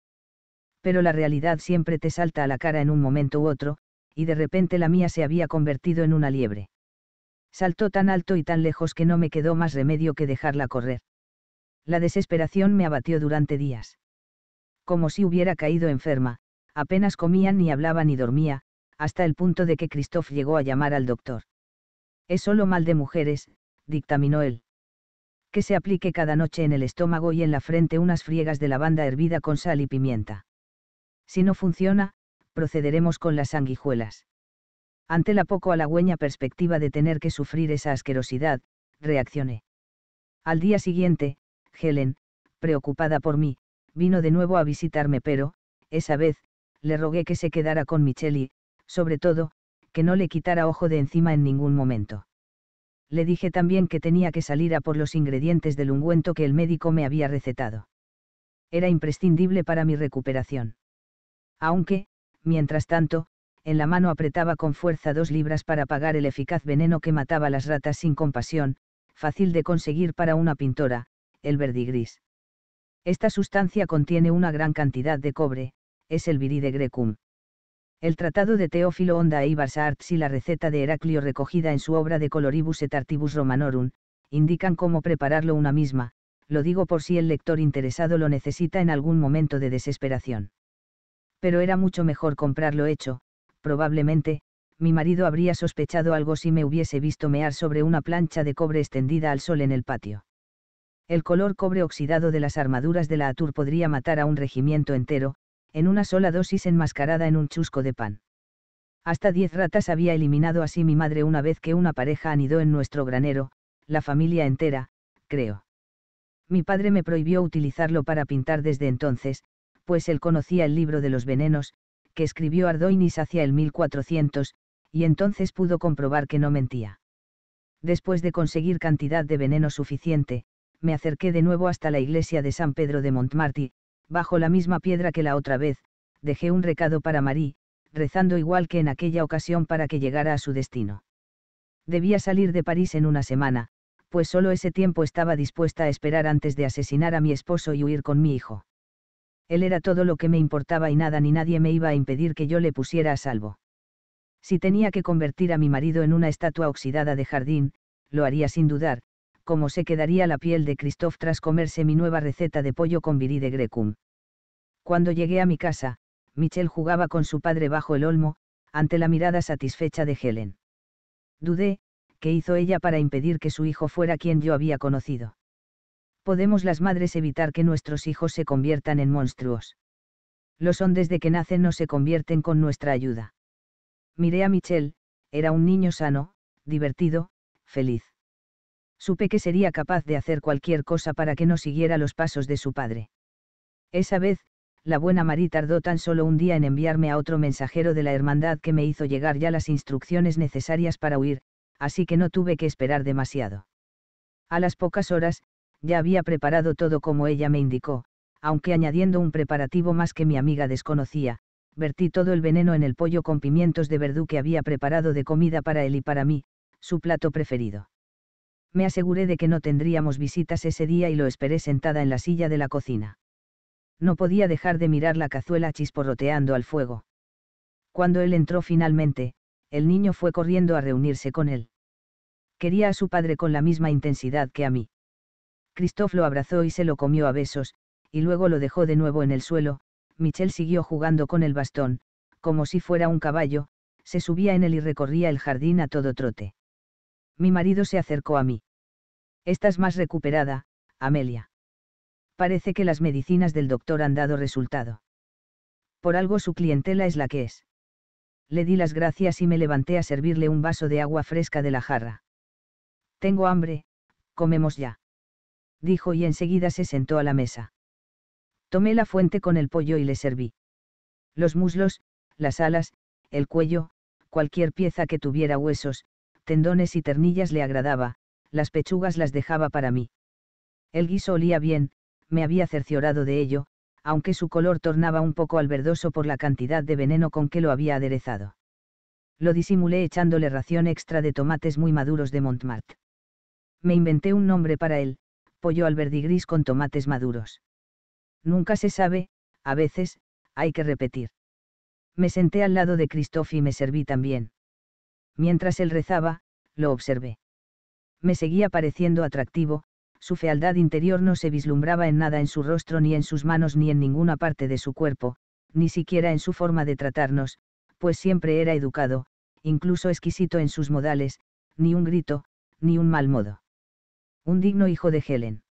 Pero la realidad siempre te salta a la cara en un momento u otro, y de repente la mía se había convertido en una liebre. Saltó tan alto y tan lejos que no me quedó más remedio que dejarla correr. La desesperación me abatió durante días. Como si hubiera caído enferma, apenas comía ni hablaba ni dormía, hasta el punto de que Christoph llegó a llamar al doctor. Es solo mal de mujeres, dictaminó él. Que se aplique cada noche en el estómago y en la frente unas friegas de lavanda hervida con sal y pimienta. Si no funciona, procederemos con las sanguijuelas. Ante la poco halagüeña perspectiva de tener que sufrir esa asquerosidad, reaccioné. Al día siguiente, Helen, preocupada por mí, vino de nuevo a visitarme pero, esa vez, le rogué que se quedara con Michelle y, sobre todo, que no le quitara ojo de encima en ningún momento. Le dije también que tenía que salir a por los ingredientes del ungüento que el médico me había recetado. Era imprescindible para mi recuperación. Aunque, mientras tanto, en la mano apretaba con fuerza dos libras para pagar el eficaz veneno que mataba las ratas sin compasión, fácil de conseguir para una pintora, el verdigris. Esta sustancia contiene una gran cantidad de cobre, es el viride grecum. El tratado de Teófilo Onda e y la receta de Heraclio recogida en su obra de Coloribus et Artibus Romanorum, indican cómo prepararlo una misma, lo digo por si el lector interesado lo necesita en algún momento de desesperación. Pero era mucho mejor comprarlo hecho, Probablemente, mi marido habría sospechado algo si me hubiese visto mear sobre una plancha de cobre extendida al sol en el patio. El color cobre oxidado de las armaduras de la Atur podría matar a un regimiento entero, en una sola dosis enmascarada en un chusco de pan. Hasta diez ratas había eliminado así mi madre una vez que una pareja anidó en nuestro granero, la familia entera, creo. Mi padre me prohibió utilizarlo para pintar desde entonces, pues él conocía el libro de los venenos, que escribió Ardoinis hacia el 1400, y entonces pudo comprobar que no mentía. Después de conseguir cantidad de veneno suficiente, me acerqué de nuevo hasta la iglesia de San Pedro de Montmarty, bajo la misma piedra que la otra vez, dejé un recado para Marie, rezando igual que en aquella ocasión para que llegara a su destino. Debía salir de París en una semana, pues solo ese tiempo estaba dispuesta a esperar antes de asesinar a mi esposo y huir con mi hijo. Él era todo lo que me importaba y nada ni nadie me iba a impedir que yo le pusiera a salvo. Si tenía que convertir a mi marido en una estatua oxidada de jardín, lo haría sin dudar, como se quedaría la piel de Christoph tras comerse mi nueva receta de pollo con de grecum. Cuando llegué a mi casa, Michelle jugaba con su padre bajo el olmo, ante la mirada satisfecha de Helen. Dudé, ¿qué hizo ella para impedir que su hijo fuera quien yo había conocido? podemos las madres evitar que nuestros hijos se conviertan en monstruos. Los son desde que nacen no se convierten con nuestra ayuda. Miré a Michelle, era un niño sano, divertido, feliz. Supe que sería capaz de hacer cualquier cosa para que no siguiera los pasos de su padre. Esa vez, la buena María tardó tan solo un día en enviarme a otro mensajero de la hermandad que me hizo llegar ya las instrucciones necesarias para huir, así que no tuve que esperar demasiado. A las pocas horas, ya había preparado todo como ella me indicó, aunque añadiendo un preparativo más que mi amiga desconocía, vertí todo el veneno en el pollo con pimientos de verdú que había preparado de comida para él y para mí, su plato preferido. Me aseguré de que no tendríamos visitas ese día y lo esperé sentada en la silla de la cocina. No podía dejar de mirar la cazuela chisporroteando al fuego. Cuando él entró finalmente, el niño fue corriendo a reunirse con él. Quería a su padre con la misma intensidad que a mí. Christoph lo abrazó y se lo comió a besos, y luego lo dejó de nuevo en el suelo, Michel siguió jugando con el bastón, como si fuera un caballo, se subía en él y recorría el jardín a todo trote. Mi marido se acercó a mí. Estás más recuperada, Amelia. Parece que las medicinas del doctor han dado resultado. Por algo su clientela es la que es. Le di las gracias y me levanté a servirle un vaso de agua fresca de la jarra. Tengo hambre, comemos ya dijo y enseguida se sentó a la mesa. Tomé la fuente con el pollo y le serví. Los muslos, las alas, el cuello, cualquier pieza que tuviera huesos, tendones y ternillas le agradaba, las pechugas las dejaba para mí. El guiso olía bien, me había cerciorado de ello, aunque su color tornaba un poco al verdoso por la cantidad de veneno con que lo había aderezado. Lo disimulé echándole ración extra de tomates muy maduros de Montmartre. Me inventé un nombre para él, pollo al verdigris con tomates maduros. Nunca se sabe, a veces, hay que repetir. Me senté al lado de Christoph y me serví también. Mientras él rezaba, lo observé. Me seguía pareciendo atractivo, su fealdad interior no se vislumbraba en nada en su rostro ni en sus manos ni en ninguna parte de su cuerpo, ni siquiera en su forma de tratarnos, pues siempre era educado, incluso exquisito en sus modales, ni un grito, ni un mal modo. Un digno hijo de Helen.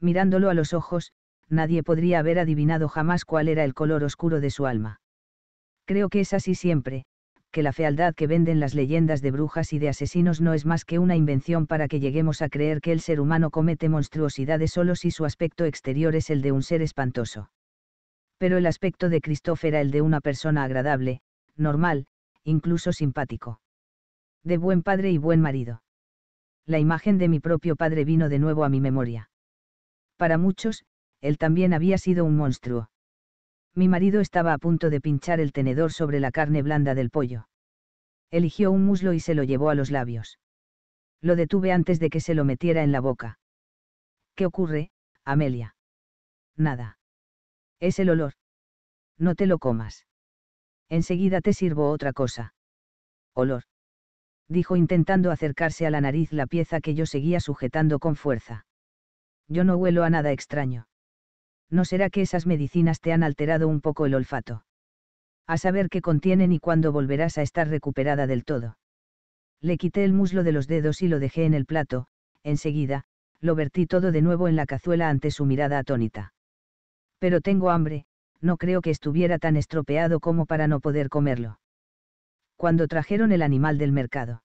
Mirándolo a los ojos, nadie podría haber adivinado jamás cuál era el color oscuro de su alma. Creo que es así siempre, que la fealdad que venden las leyendas de brujas y de asesinos no es más que una invención para que lleguemos a creer que el ser humano comete monstruosidades solo si su aspecto exterior es el de un ser espantoso. Pero el aspecto de Christopher era el de una persona agradable, normal, incluso simpático. De buen padre y buen marido la imagen de mi propio padre vino de nuevo a mi memoria. Para muchos, él también había sido un monstruo. Mi marido estaba a punto de pinchar el tenedor sobre la carne blanda del pollo. Eligió un muslo y se lo llevó a los labios. Lo detuve antes de que se lo metiera en la boca. ¿Qué ocurre, Amelia? Nada. Es el olor. No te lo comas. Enseguida te sirvo otra cosa. Olor dijo intentando acercarse a la nariz la pieza que yo seguía sujetando con fuerza. Yo no huelo a nada extraño. ¿No será que esas medicinas te han alterado un poco el olfato? A saber qué contienen y cuándo volverás a estar recuperada del todo. Le quité el muslo de los dedos y lo dejé en el plato, enseguida, lo vertí todo de nuevo en la cazuela ante su mirada atónita. Pero tengo hambre, no creo que estuviera tan estropeado como para no poder comerlo cuando trajeron el animal del mercado.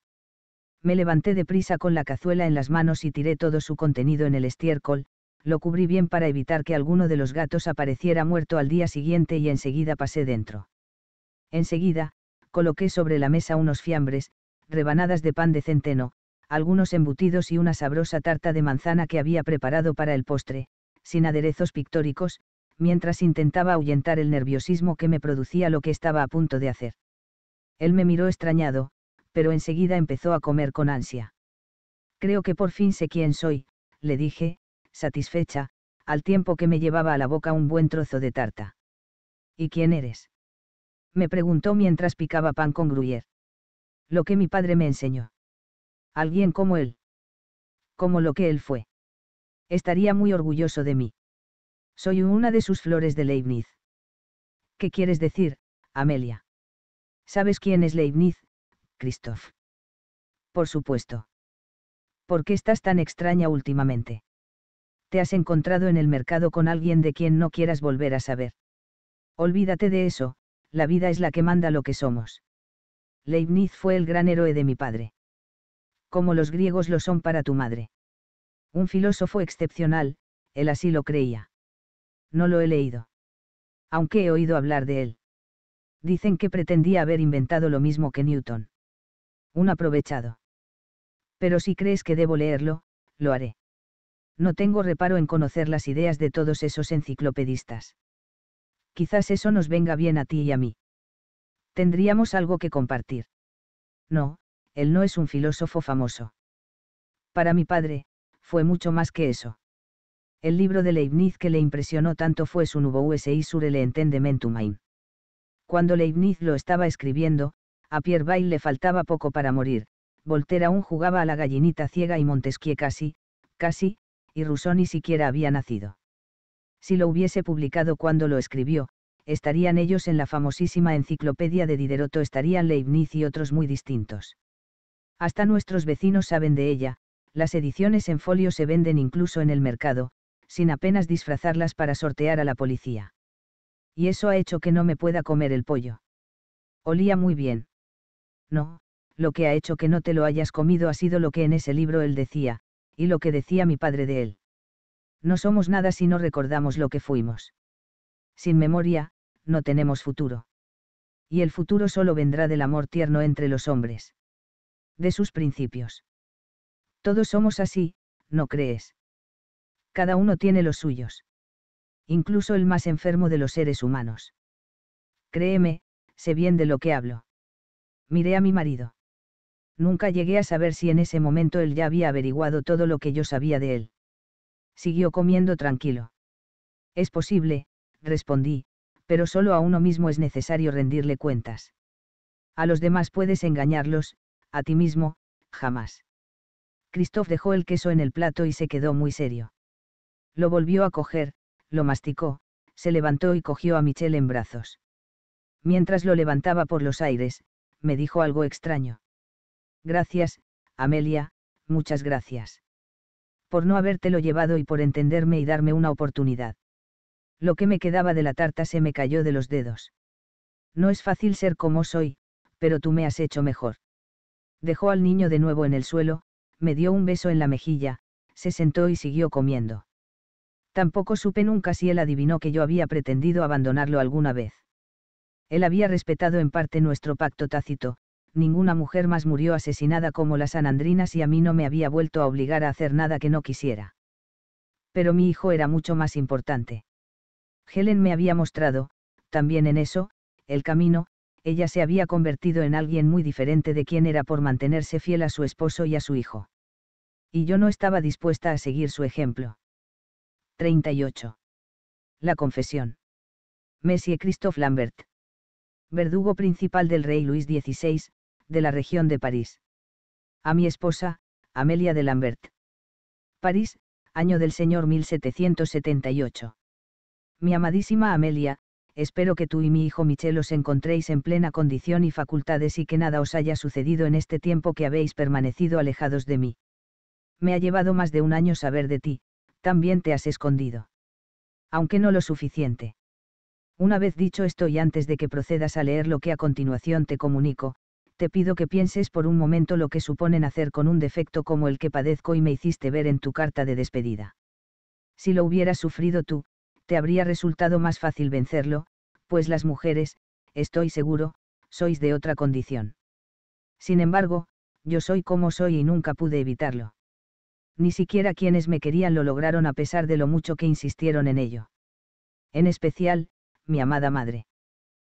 Me levanté deprisa con la cazuela en las manos y tiré todo su contenido en el estiércol, lo cubrí bien para evitar que alguno de los gatos apareciera muerto al día siguiente y enseguida pasé dentro. Enseguida, coloqué sobre la mesa unos fiambres, rebanadas de pan de centeno, algunos embutidos y una sabrosa tarta de manzana que había preparado para el postre, sin aderezos pictóricos, mientras intentaba ahuyentar el nerviosismo que me producía lo que estaba a punto de hacer. Él me miró extrañado, pero enseguida empezó a comer con ansia. Creo que por fin sé quién soy, le dije, satisfecha, al tiempo que me llevaba a la boca un buen trozo de tarta. ¿Y quién eres? Me preguntó mientras picaba pan con gruyer. Lo que mi padre me enseñó. Alguien como él. Como lo que él fue. Estaría muy orgulloso de mí. Soy una de sus flores de Leibniz. ¿Qué quieres decir, Amelia? ¿Sabes quién es Leibniz, Christoph? Por supuesto. ¿Por qué estás tan extraña últimamente? Te has encontrado en el mercado con alguien de quien no quieras volver a saber. Olvídate de eso, la vida es la que manda lo que somos. Leibniz fue el gran héroe de mi padre. Como los griegos lo son para tu madre. Un filósofo excepcional, él así lo creía. No lo he leído. Aunque he oído hablar de él. Dicen que pretendía haber inventado lo mismo que Newton. Un aprovechado. Pero si crees que debo leerlo, lo haré. No tengo reparo en conocer las ideas de todos esos enciclopedistas. Quizás eso nos venga bien a ti y a mí. Tendríamos algo que compartir. No, él no es un filósofo famoso. Para mi padre, fue mucho más que eso. El libro de Leibniz que le impresionó tanto fue su Nubo sur el entendementum cuando Leibniz lo estaba escribiendo, a Pierre Bail le faltaba poco para morir, Voltaire aún jugaba a la gallinita ciega y Montesquieu casi, casi, y Rousseau ni siquiera había nacido. Si lo hubiese publicado cuando lo escribió, estarían ellos en la famosísima enciclopedia de Diderot estarían Leibniz y otros muy distintos. Hasta nuestros vecinos saben de ella, las ediciones en folio se venden incluso en el mercado, sin apenas disfrazarlas para sortear a la policía y eso ha hecho que no me pueda comer el pollo. Olía muy bien. No, lo que ha hecho que no te lo hayas comido ha sido lo que en ese libro él decía, y lo que decía mi padre de él. No somos nada si no recordamos lo que fuimos. Sin memoria, no tenemos futuro. Y el futuro solo vendrá del amor tierno entre los hombres. De sus principios. Todos somos así, ¿no crees? Cada uno tiene los suyos incluso el más enfermo de los seres humanos. Créeme, sé bien de lo que hablo. Miré a mi marido. Nunca llegué a saber si en ese momento él ya había averiguado todo lo que yo sabía de él. Siguió comiendo tranquilo. Es posible, respondí, pero solo a uno mismo es necesario rendirle cuentas. A los demás puedes engañarlos, a ti mismo, jamás. Christoph dejó el queso en el plato y se quedó muy serio. Lo volvió a coger, lo masticó, se levantó y cogió a Michelle en brazos. Mientras lo levantaba por los aires, me dijo algo extraño. Gracias, Amelia, muchas gracias. Por no habértelo llevado y por entenderme y darme una oportunidad. Lo que me quedaba de la tarta se me cayó de los dedos. No es fácil ser como soy, pero tú me has hecho mejor. Dejó al niño de nuevo en el suelo, me dio un beso en la mejilla, se sentó y siguió comiendo. Tampoco supe nunca si él adivinó que yo había pretendido abandonarlo alguna vez. Él había respetado en parte nuestro pacto tácito, ninguna mujer más murió asesinada como las anandrinas y a mí no me había vuelto a obligar a hacer nada que no quisiera. Pero mi hijo era mucho más importante. Helen me había mostrado, también en eso, el camino, ella se había convertido en alguien muy diferente de quien era por mantenerse fiel a su esposo y a su hijo. Y yo no estaba dispuesta a seguir su ejemplo. 38. La confesión. Messie Christophe Lambert. Verdugo principal del rey Luis XVI, de la región de París. A mi esposa, Amelia de Lambert. París, año del Señor 1778. Mi amadísima Amelia, espero que tú y mi hijo Michel os encontréis en plena condición y facultades y que nada os haya sucedido en este tiempo que habéis permanecido alejados de mí. Me ha llevado más de un año saber de ti, también te has escondido. Aunque no lo suficiente. Una vez dicho esto y antes de que procedas a leer lo que a continuación te comunico, te pido que pienses por un momento lo que suponen hacer con un defecto como el que padezco y me hiciste ver en tu carta de despedida. Si lo hubieras sufrido tú, te habría resultado más fácil vencerlo, pues las mujeres, estoy seguro, sois de otra condición. Sin embargo, yo soy como soy y nunca pude evitarlo ni siquiera quienes me querían lo lograron a pesar de lo mucho que insistieron en ello. En especial, mi amada madre.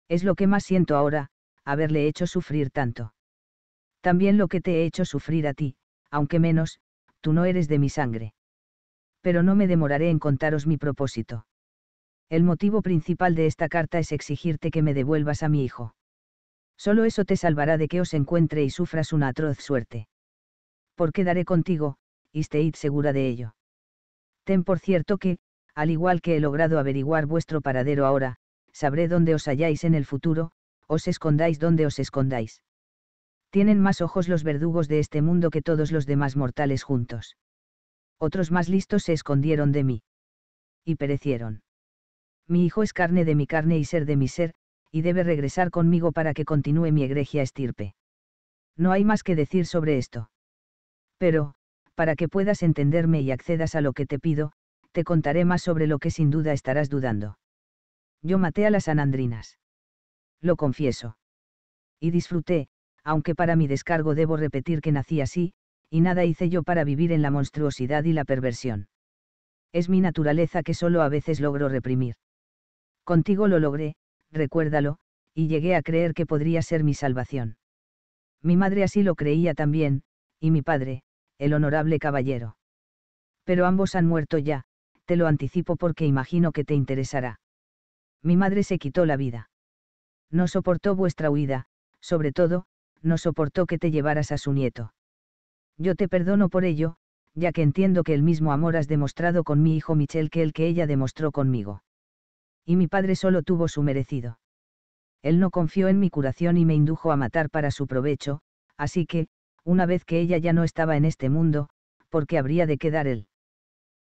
Es lo que más siento ahora, haberle hecho sufrir tanto. También lo que te he hecho sufrir a ti, aunque menos, tú no eres de mi sangre. Pero no me demoraré en contaros mi propósito. El motivo principal de esta carta es exigirte que me devuelvas a mi hijo. Solo eso te salvará de que os encuentre y sufras una atroz suerte. qué daré contigo, y segura de ello. Ten por cierto que, al igual que he logrado averiguar vuestro paradero ahora, sabré dónde os halláis en el futuro, os escondáis donde os escondáis. Tienen más ojos los verdugos de este mundo que todos los demás mortales juntos. Otros más listos se escondieron de mí. Y perecieron. Mi hijo es carne de mi carne y ser de mi ser, y debe regresar conmigo para que continúe mi egregia estirpe. No hay más que decir sobre esto. Pero, para que puedas entenderme y accedas a lo que te pido, te contaré más sobre lo que sin duda estarás dudando. Yo maté a las anandrinas. Lo confieso. Y disfruté, aunque para mi descargo debo repetir que nací así, y nada hice yo para vivir en la monstruosidad y la perversión. Es mi naturaleza que solo a veces logro reprimir. Contigo lo logré, recuérdalo, y llegué a creer que podría ser mi salvación. Mi madre así lo creía también, y mi padre, el honorable caballero. Pero ambos han muerto ya, te lo anticipo porque imagino que te interesará. Mi madre se quitó la vida. No soportó vuestra huida, sobre todo, no soportó que te llevaras a su nieto. Yo te perdono por ello, ya que entiendo que el mismo amor has demostrado con mi hijo Michel que el que ella demostró conmigo. Y mi padre solo tuvo su merecido. Él no confió en mi curación y me indujo a matar para su provecho, así que, una vez que ella ya no estaba en este mundo, ¿por qué habría de quedar él.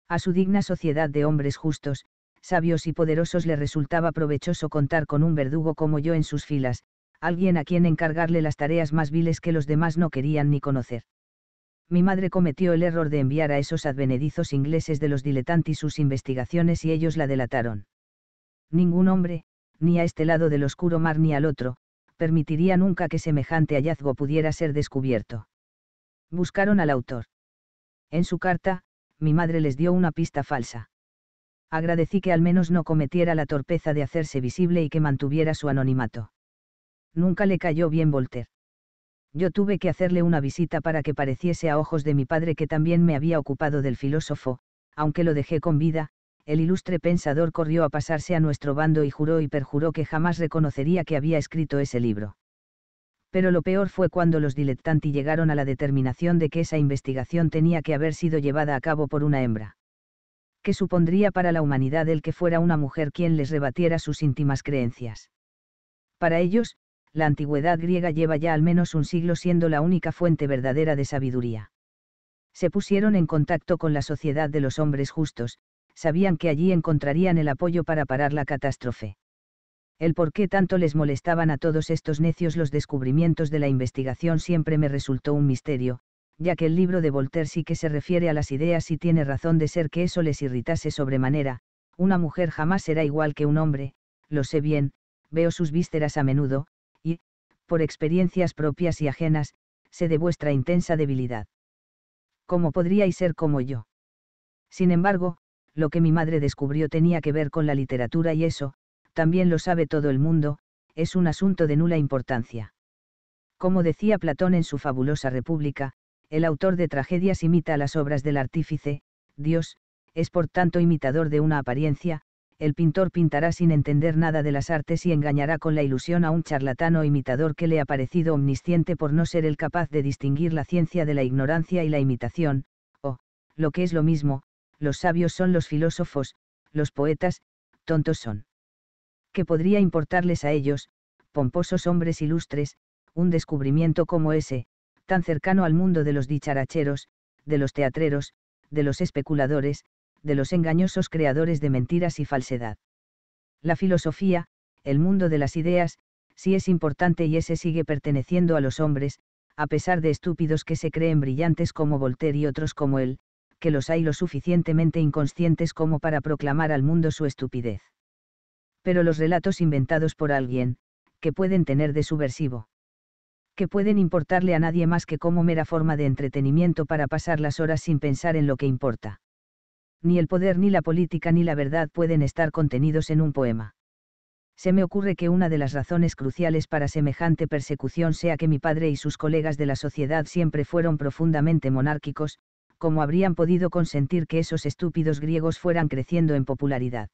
A su digna sociedad de hombres justos, sabios y poderosos le resultaba provechoso contar con un verdugo como yo en sus filas, alguien a quien encargarle las tareas más viles que los demás no querían ni conocer. Mi madre cometió el error de enviar a esos advenedizos ingleses de los diletantes sus investigaciones y ellos la delataron. Ningún hombre, ni a este lado del oscuro mar ni al otro, permitiría nunca que semejante hallazgo pudiera ser descubierto. Buscaron al autor. En su carta, mi madre les dio una pista falsa. Agradecí que al menos no cometiera la torpeza de hacerse visible y que mantuviera su anonimato. Nunca le cayó bien Voltaire. Yo tuve que hacerle una visita para que pareciese a ojos de mi padre que también me había ocupado del filósofo, aunque lo dejé con vida, el ilustre pensador corrió a pasarse a nuestro bando y juró y perjuró que jamás reconocería que había escrito ese libro. Pero lo peor fue cuando los dilettanti llegaron a la determinación de que esa investigación tenía que haber sido llevada a cabo por una hembra. Que supondría para la humanidad el que fuera una mujer quien les rebatiera sus íntimas creencias? Para ellos, la antigüedad griega lleva ya al menos un siglo siendo la única fuente verdadera de sabiduría. Se pusieron en contacto con la sociedad de los hombres justos, sabían que allí encontrarían el apoyo para parar la catástrofe. El por qué tanto les molestaban a todos estos necios los descubrimientos de la investigación siempre me resultó un misterio, ya que el libro de Voltaire sí que se refiere a las ideas y tiene razón de ser que eso les irritase sobremanera, una mujer jamás será igual que un hombre, lo sé bien, veo sus vísceras a menudo, y, por experiencias propias y ajenas, sé de vuestra intensa debilidad. ¿Cómo podríais ser como yo? Sin embargo, lo que mi madre descubrió tenía que ver con la literatura y eso, también lo sabe todo el mundo, es un asunto de nula importancia. Como decía Platón en su fabulosa República, el autor de tragedias imita las obras del artífice, Dios, es por tanto imitador de una apariencia, el pintor pintará sin entender nada de las artes y engañará con la ilusión a un charlatán imitador que le ha parecido omnisciente por no ser el capaz de distinguir la ciencia de la ignorancia y la imitación, o, lo que es lo mismo, los sabios son los filósofos, los poetas, tontos son. ¿Qué podría importarles a ellos, pomposos hombres ilustres, un descubrimiento como ese, tan cercano al mundo de los dicharacheros, de los teatreros, de los especuladores, de los engañosos creadores de mentiras y falsedad? La filosofía, el mundo de las ideas, sí es importante y ese sigue perteneciendo a los hombres, a pesar de estúpidos que se creen brillantes como Voltaire y otros como él, que los hay lo suficientemente inconscientes como para proclamar al mundo su estupidez. Pero los relatos inventados por alguien, que pueden tener de subversivo. Que pueden importarle a nadie más que como mera forma de entretenimiento para pasar las horas sin pensar en lo que importa. Ni el poder, ni la política, ni la verdad pueden estar contenidos en un poema se me ocurre que una de las razones cruciales para semejante persecución sea que mi padre y sus colegas de la sociedad siempre fueron profundamente monárquicos, ¿cómo habrían podido consentir que esos estúpidos griegos fueran creciendo en popularidad?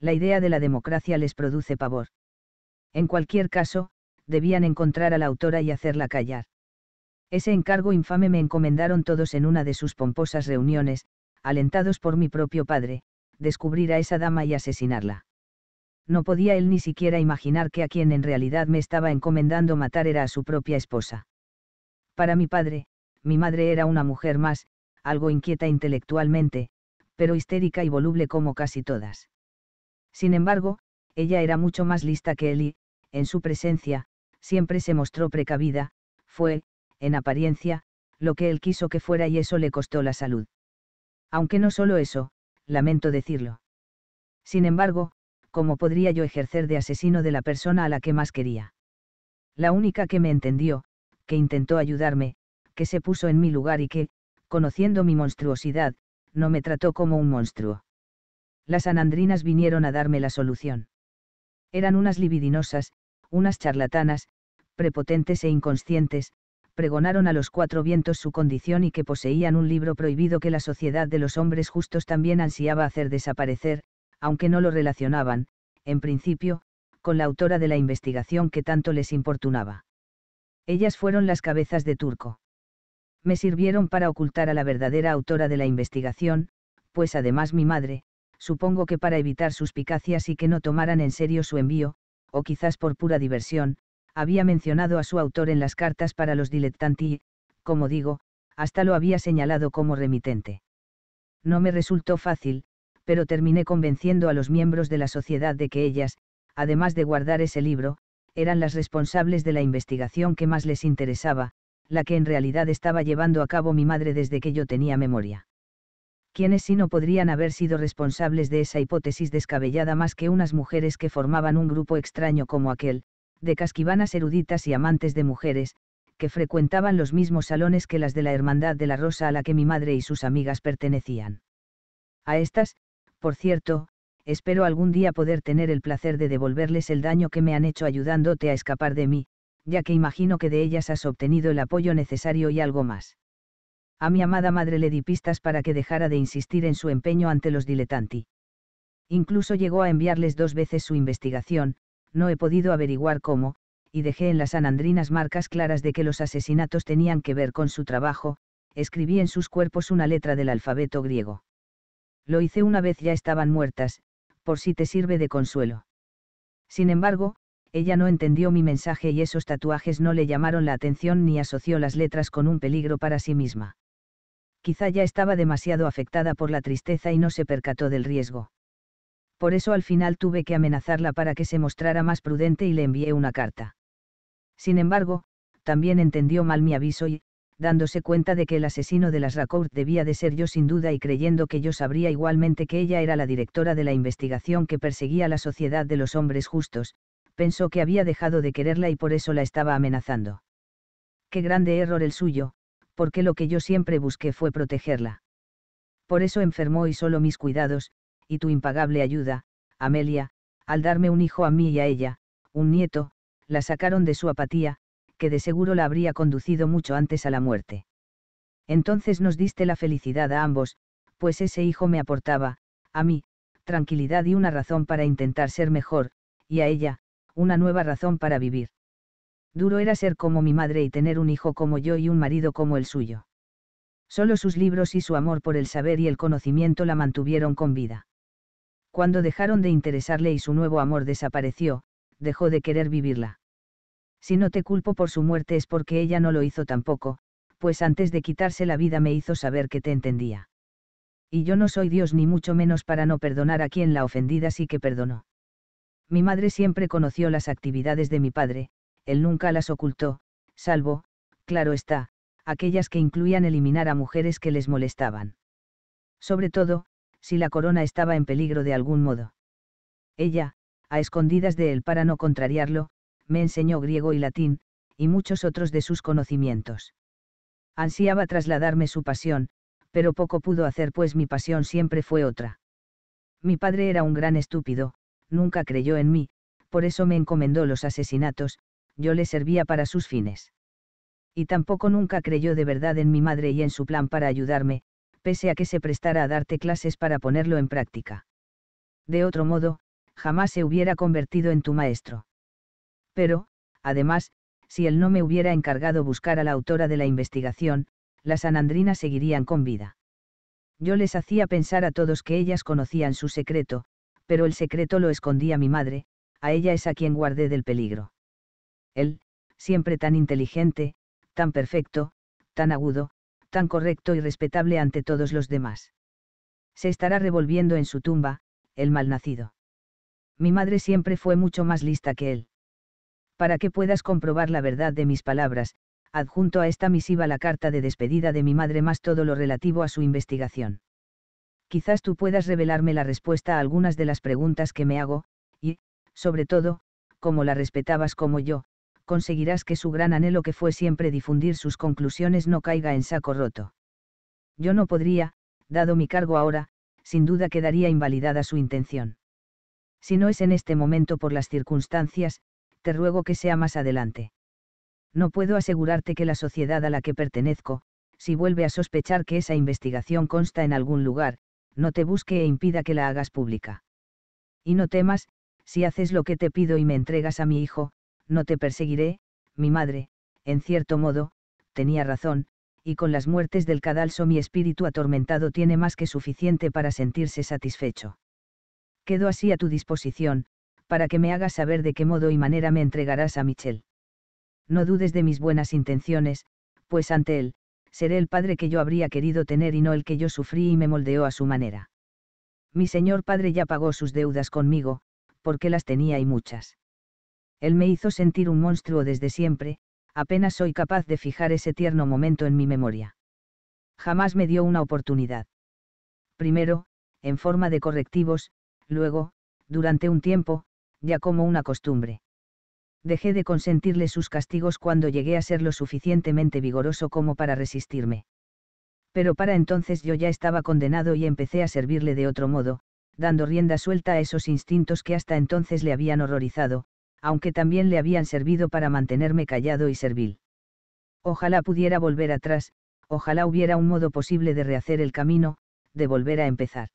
La idea de la democracia les produce pavor. En cualquier caso, debían encontrar a la autora y hacerla callar. Ese encargo infame me encomendaron todos en una de sus pomposas reuniones, alentados por mi propio padre, descubrir a esa dama y asesinarla. No podía él ni siquiera imaginar que a quien en realidad me estaba encomendando matar era a su propia esposa. Para mi padre, mi madre era una mujer más, algo inquieta intelectualmente, pero histérica y voluble como casi todas. Sin embargo, ella era mucho más lista que él y, en su presencia, siempre se mostró precavida, fue, en apariencia, lo que él quiso que fuera y eso le costó la salud. Aunque no solo eso, lamento decirlo. Sin embargo, ¿cómo podría yo ejercer de asesino de la persona a la que más quería? La única que me entendió, que intentó ayudarme, que se puso en mi lugar y que, conociendo mi monstruosidad, no me trató como un monstruo. Las anandrinas vinieron a darme la solución. Eran unas libidinosas, unas charlatanas, prepotentes e inconscientes, pregonaron a los cuatro vientos su condición y que poseían un libro prohibido que la sociedad de los hombres justos también ansiaba hacer desaparecer, aunque no lo relacionaban, en principio, con la autora de la investigación que tanto les importunaba. Ellas fueron las cabezas de turco me sirvieron para ocultar a la verdadera autora de la investigación, pues además mi madre, supongo que para evitar suspicacias y que no tomaran en serio su envío, o quizás por pura diversión, había mencionado a su autor en las cartas para los dilettanti y, como digo, hasta lo había señalado como remitente. No me resultó fácil, pero terminé convenciendo a los miembros de la sociedad de que ellas, además de guardar ese libro, eran las responsables de la investigación que más les interesaba, la que en realidad estaba llevando a cabo mi madre desde que yo tenía memoria. ¿Quiénes si no podrían haber sido responsables de esa hipótesis descabellada más que unas mujeres que formaban un grupo extraño como aquel, de casquivanas eruditas y amantes de mujeres, que frecuentaban los mismos salones que las de la Hermandad de la Rosa a la que mi madre y sus amigas pertenecían? A estas, por cierto, espero algún día poder tener el placer de devolverles el daño que me han hecho ayudándote a escapar de mí, ya que imagino que de ellas has obtenido el apoyo necesario y algo más. A mi amada madre le di pistas para que dejara de insistir en su empeño ante los diletanti. Incluso llegó a enviarles dos veces su investigación, no he podido averiguar cómo, y dejé en las anandrinas marcas claras de que los asesinatos tenían que ver con su trabajo, escribí en sus cuerpos una letra del alfabeto griego. Lo hice una vez ya estaban muertas, por si te sirve de consuelo. Sin embargo, ella no entendió mi mensaje y esos tatuajes no le llamaron la atención ni asoció las letras con un peligro para sí misma. Quizá ya estaba demasiado afectada por la tristeza y no se percató del riesgo. Por eso al final tuve que amenazarla para que se mostrara más prudente y le envié una carta. Sin embargo, también entendió mal mi aviso y, dándose cuenta de que el asesino de las Racourt debía de ser yo sin duda y creyendo que yo sabría igualmente que ella era la directora de la investigación que perseguía la sociedad de los hombres justos, pensó que había dejado de quererla y por eso la estaba amenazando. Qué grande error el suyo, porque lo que yo siempre busqué fue protegerla. Por eso enfermó y solo mis cuidados, y tu impagable ayuda, Amelia, al darme un hijo a mí y a ella, un nieto, la sacaron de su apatía, que de seguro la habría conducido mucho antes a la muerte. Entonces nos diste la felicidad a ambos, pues ese hijo me aportaba, a mí, tranquilidad y una razón para intentar ser mejor, y a ella, una nueva razón para vivir. Duro era ser como mi madre y tener un hijo como yo y un marido como el suyo. Solo sus libros y su amor por el saber y el conocimiento la mantuvieron con vida. Cuando dejaron de interesarle y su nuevo amor desapareció, dejó de querer vivirla. Si no te culpo por su muerte es porque ella no lo hizo tampoco, pues antes de quitarse la vida me hizo saber que te entendía. Y yo no soy Dios ni mucho menos para no perdonar a quien la ofendida sí que perdonó. Mi madre siempre conoció las actividades de mi padre, él nunca las ocultó, salvo, claro está, aquellas que incluían eliminar a mujeres que les molestaban. Sobre todo, si la corona estaba en peligro de algún modo. Ella, a escondidas de él para no contrariarlo, me enseñó griego y latín, y muchos otros de sus conocimientos. Ansiaba trasladarme su pasión, pero poco pudo hacer pues mi pasión siempre fue otra. Mi padre era un gran estúpido, nunca creyó en mí, por eso me encomendó los asesinatos, yo le servía para sus fines. Y tampoco nunca creyó de verdad en mi madre y en su plan para ayudarme, pese a que se prestara a darte clases para ponerlo en práctica. De otro modo, jamás se hubiera convertido en tu maestro. Pero, además, si él no me hubiera encargado buscar a la autora de la investigación, las anandrinas seguirían con vida. Yo les hacía pensar a todos que ellas conocían su secreto, pero el secreto lo escondí a mi madre, a ella es a quien guardé del peligro. Él, siempre tan inteligente, tan perfecto, tan agudo, tan correcto y respetable ante todos los demás. Se estará revolviendo en su tumba, el malnacido. Mi madre siempre fue mucho más lista que él. Para que puedas comprobar la verdad de mis palabras, adjunto a esta misiva la carta de despedida de mi madre más todo lo relativo a su investigación quizás tú puedas revelarme la respuesta a algunas de las preguntas que me hago, y, sobre todo, como la respetabas como yo, conseguirás que su gran anhelo que fue siempre difundir sus conclusiones no caiga en saco roto. Yo no podría, dado mi cargo ahora, sin duda quedaría invalidada su intención. Si no es en este momento por las circunstancias, te ruego que sea más adelante. No puedo asegurarte que la sociedad a la que pertenezco, si vuelve a sospechar que esa investigación consta en algún lugar, no te busque e impida que la hagas pública. Y no temas, si haces lo que te pido y me entregas a mi hijo, no te perseguiré, mi madre, en cierto modo, tenía razón, y con las muertes del cadalso mi espíritu atormentado tiene más que suficiente para sentirse satisfecho. Quedo así a tu disposición, para que me hagas saber de qué modo y manera me entregarás a Michel. No dudes de mis buenas intenciones, pues ante él, seré el padre que yo habría querido tener y no el que yo sufrí y me moldeó a su manera. Mi señor padre ya pagó sus deudas conmigo, porque las tenía y muchas. Él me hizo sentir un monstruo desde siempre, apenas soy capaz de fijar ese tierno momento en mi memoria. Jamás me dio una oportunidad. Primero, en forma de correctivos, luego, durante un tiempo, ya como una costumbre dejé de consentirle sus castigos cuando llegué a ser lo suficientemente vigoroso como para resistirme. Pero para entonces yo ya estaba condenado y empecé a servirle de otro modo, dando rienda suelta a esos instintos que hasta entonces le habían horrorizado, aunque también le habían servido para mantenerme callado y servil. Ojalá pudiera volver atrás, ojalá hubiera un modo posible de rehacer el camino, de volver a empezar.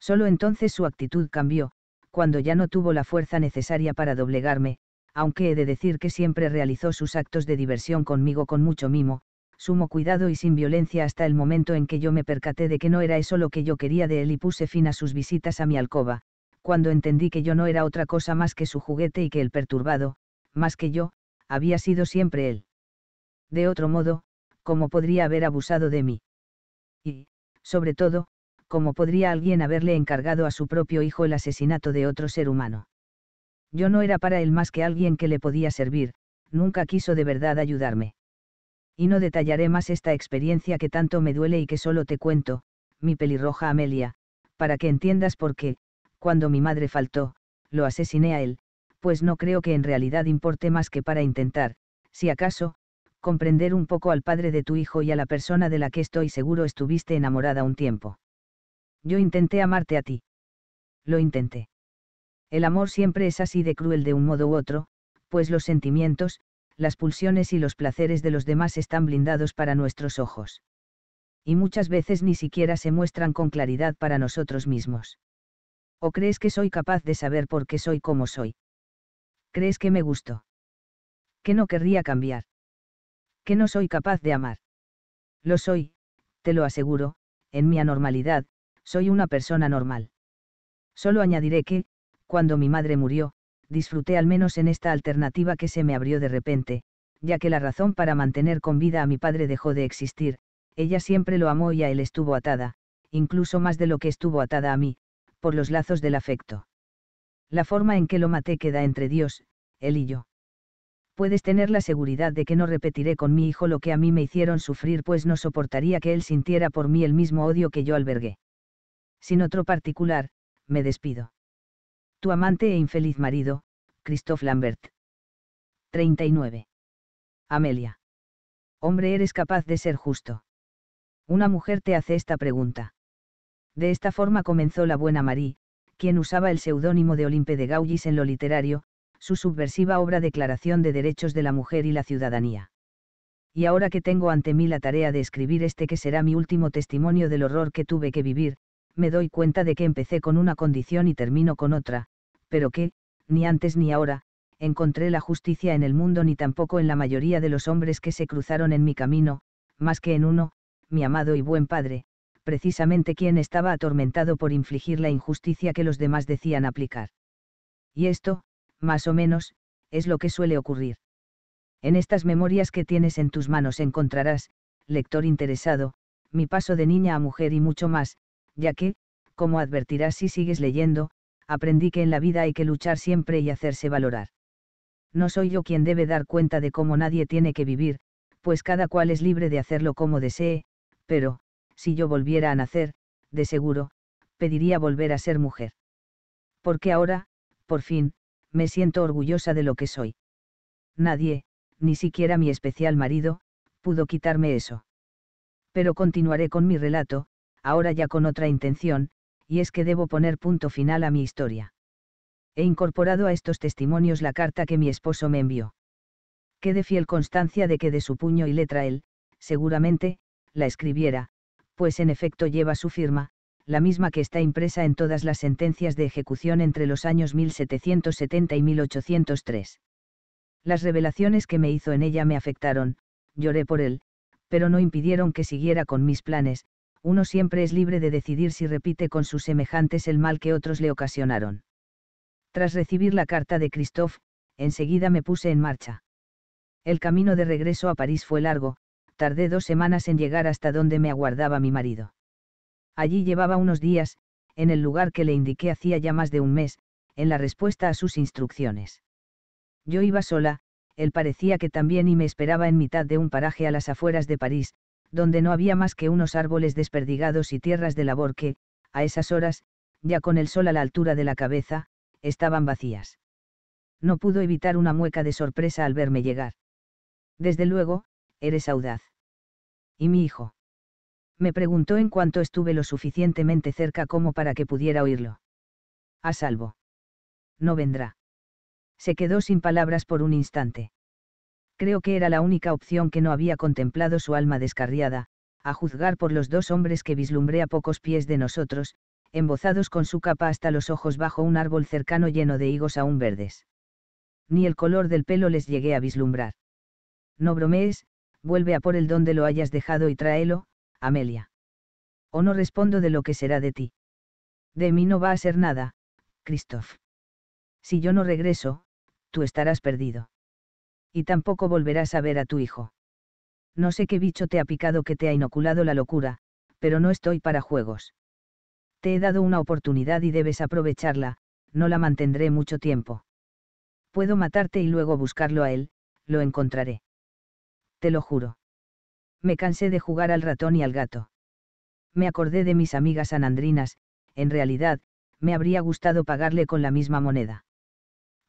Solo entonces su actitud cambió, cuando ya no tuvo la fuerza necesaria para doblegarme, aunque he de decir que siempre realizó sus actos de diversión conmigo con mucho mimo, sumo cuidado y sin violencia hasta el momento en que yo me percaté de que no era eso lo que yo quería de él y puse fin a sus visitas a mi alcoba, cuando entendí que yo no era otra cosa más que su juguete y que el perturbado, más que yo, había sido siempre él. De otro modo, ¿cómo podría haber abusado de mí? Y, sobre todo, ¿cómo podría alguien haberle encargado a su propio hijo el asesinato de otro ser humano? Yo no era para él más que alguien que le podía servir, nunca quiso de verdad ayudarme. Y no detallaré más esta experiencia que tanto me duele y que solo te cuento, mi pelirroja Amelia, para que entiendas por qué, cuando mi madre faltó, lo asesiné a él, pues no creo que en realidad importe más que para intentar, si acaso, comprender un poco al padre de tu hijo y a la persona de la que estoy seguro estuviste enamorada un tiempo. Yo intenté amarte a ti. Lo intenté. El amor siempre es así de cruel de un modo u otro, pues los sentimientos, las pulsiones y los placeres de los demás están blindados para nuestros ojos. Y muchas veces ni siquiera se muestran con claridad para nosotros mismos. ¿O crees que soy capaz de saber por qué soy como soy? ¿Crees que me gusto? ¿Que no querría cambiar? ¿Que no soy capaz de amar? Lo soy, te lo aseguro, en mi anormalidad, soy una persona normal. Solo añadiré que, cuando mi madre murió, disfruté al menos en esta alternativa que se me abrió de repente, ya que la razón para mantener con vida a mi padre dejó de existir, ella siempre lo amó y a él estuvo atada, incluso más de lo que estuvo atada a mí, por los lazos del afecto. La forma en que lo maté queda entre Dios, él y yo. Puedes tener la seguridad de que no repetiré con mi hijo lo que a mí me hicieron sufrir, pues no soportaría que él sintiera por mí el mismo odio que yo albergué. Sin otro particular, me despido. Tu amante e infeliz marido, Christoph Lambert. 39. Amelia. Hombre, eres capaz de ser justo. Una mujer te hace esta pregunta. De esta forma comenzó la buena Marie, quien usaba el seudónimo de Olimpe de Gaullis en lo literario, su subversiva obra Declaración de Derechos de la Mujer y la Ciudadanía. Y ahora que tengo ante mí la tarea de escribir este que será mi último testimonio del horror que tuve que vivir, me doy cuenta de que empecé con una condición y termino con otra, pero que, ni antes ni ahora, encontré la justicia en el mundo ni tampoco en la mayoría de los hombres que se cruzaron en mi camino, más que en uno, mi amado y buen padre, precisamente quien estaba atormentado por infligir la injusticia que los demás decían aplicar. Y esto, más o menos, es lo que suele ocurrir. En estas memorias que tienes en tus manos encontrarás, lector interesado, mi paso de niña a mujer y mucho más, ya que, como advertirás si sigues leyendo, aprendí que en la vida hay que luchar siempre y hacerse valorar. No soy yo quien debe dar cuenta de cómo nadie tiene que vivir, pues cada cual es libre de hacerlo como desee, pero, si yo volviera a nacer, de seguro, pediría volver a ser mujer. Porque ahora, por fin, me siento orgullosa de lo que soy. Nadie, ni siquiera mi especial marido, pudo quitarme eso. Pero continuaré con mi relato, ahora ya con otra intención, y es que debo poner punto final a mi historia. He incorporado a estos testimonios la carta que mi esposo me envió. Quede fiel constancia de que de su puño y letra él, seguramente, la escribiera, pues en efecto lleva su firma, la misma que está impresa en todas las sentencias de ejecución entre los años 1770 y 1803. Las revelaciones que me hizo en ella me afectaron, lloré por él, pero no impidieron que siguiera con mis planes, uno siempre es libre de decidir si repite con sus semejantes el mal que otros le ocasionaron. Tras recibir la carta de Christophe, enseguida me puse en marcha. El camino de regreso a París fue largo, tardé dos semanas en llegar hasta donde me aguardaba mi marido. Allí llevaba unos días, en el lugar que le indiqué hacía ya más de un mes, en la respuesta a sus instrucciones. Yo iba sola, él parecía que también y me esperaba en mitad de un paraje a las afueras de París, donde no había más que unos árboles desperdigados y tierras de labor que, a esas horas, ya con el sol a la altura de la cabeza, estaban vacías. No pudo evitar una mueca de sorpresa al verme llegar. Desde luego, eres audaz. ¿Y mi hijo? Me preguntó en cuanto estuve lo suficientemente cerca como para que pudiera oírlo. A salvo. No vendrá. Se quedó sin palabras por un instante creo que era la única opción que no había contemplado su alma descarriada, a juzgar por los dos hombres que vislumbré a pocos pies de nosotros, embozados con su capa hasta los ojos bajo un árbol cercano lleno de higos aún verdes. Ni el color del pelo les llegué a vislumbrar. No bromees, vuelve a por el donde lo hayas dejado y tráelo, Amelia. O no respondo de lo que será de ti. De mí no va a ser nada, Christoph. Si yo no regreso, tú estarás perdido. Y tampoco volverás a ver a tu hijo. No sé qué bicho te ha picado que te ha inoculado la locura, pero no estoy para juegos. Te he dado una oportunidad y debes aprovecharla, no la mantendré mucho tiempo. Puedo matarte y luego buscarlo a él, lo encontraré. Te lo juro. Me cansé de jugar al ratón y al gato. Me acordé de mis amigas anandrinas, en realidad, me habría gustado pagarle con la misma moneda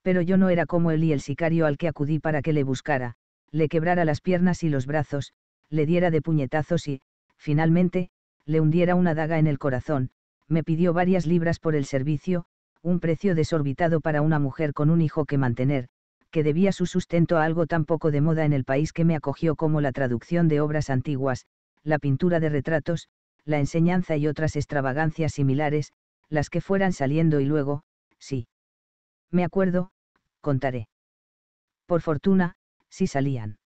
pero yo no era como él y el sicario al que acudí para que le buscara, le quebrara las piernas y los brazos, le diera de puñetazos y, finalmente, le hundiera una daga en el corazón, me pidió varias libras por el servicio, un precio desorbitado para una mujer con un hijo que mantener, que debía su sustento a algo tan poco de moda en el país que me acogió como la traducción de obras antiguas, la pintura de retratos, la enseñanza y otras extravagancias similares, las que fueran saliendo y luego, sí me acuerdo, contaré. Por fortuna, sí salían.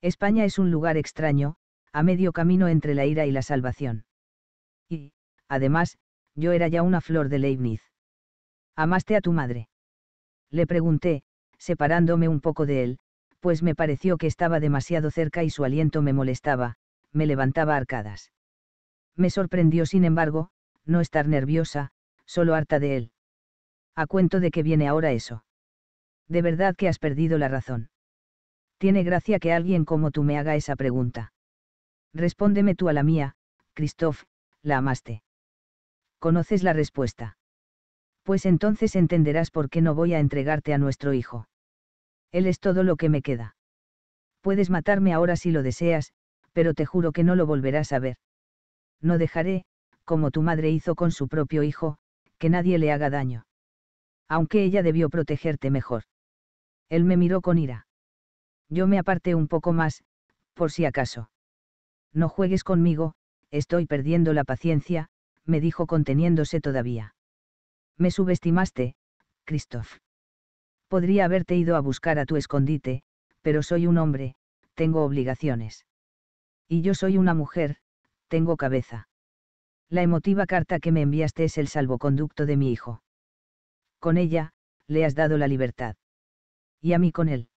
España es un lugar extraño, a medio camino entre la ira y la salvación. Y, además, yo era ya una flor de Leibniz. ¿Amaste a tu madre? Le pregunté, separándome un poco de él, pues me pareció que estaba demasiado cerca y su aliento me molestaba, me levantaba arcadas. Me sorprendió, sin embargo, no estar nerviosa, solo harta de él. ¿A cuento de que viene ahora eso? De verdad que has perdido la razón. Tiene gracia que alguien como tú me haga esa pregunta. Respóndeme tú a la mía, Christoph, la amaste. ¿Conoces la respuesta? Pues entonces entenderás por qué no voy a entregarte a nuestro hijo. Él es todo lo que me queda. Puedes matarme ahora si lo deseas, pero te juro que no lo volverás a ver. No dejaré, como tu madre hizo con su propio hijo, que nadie le haga daño aunque ella debió protegerte mejor. Él me miró con ira. Yo me aparté un poco más, por si acaso. No juegues conmigo, estoy perdiendo la paciencia, me dijo conteniéndose todavía. Me subestimaste, Christoph. Podría haberte ido a buscar a tu escondite, pero soy un hombre, tengo obligaciones. Y yo soy una mujer, tengo cabeza. La emotiva carta que me enviaste es el salvoconducto de mi hijo con ella, le has dado la libertad. Y a mí con él.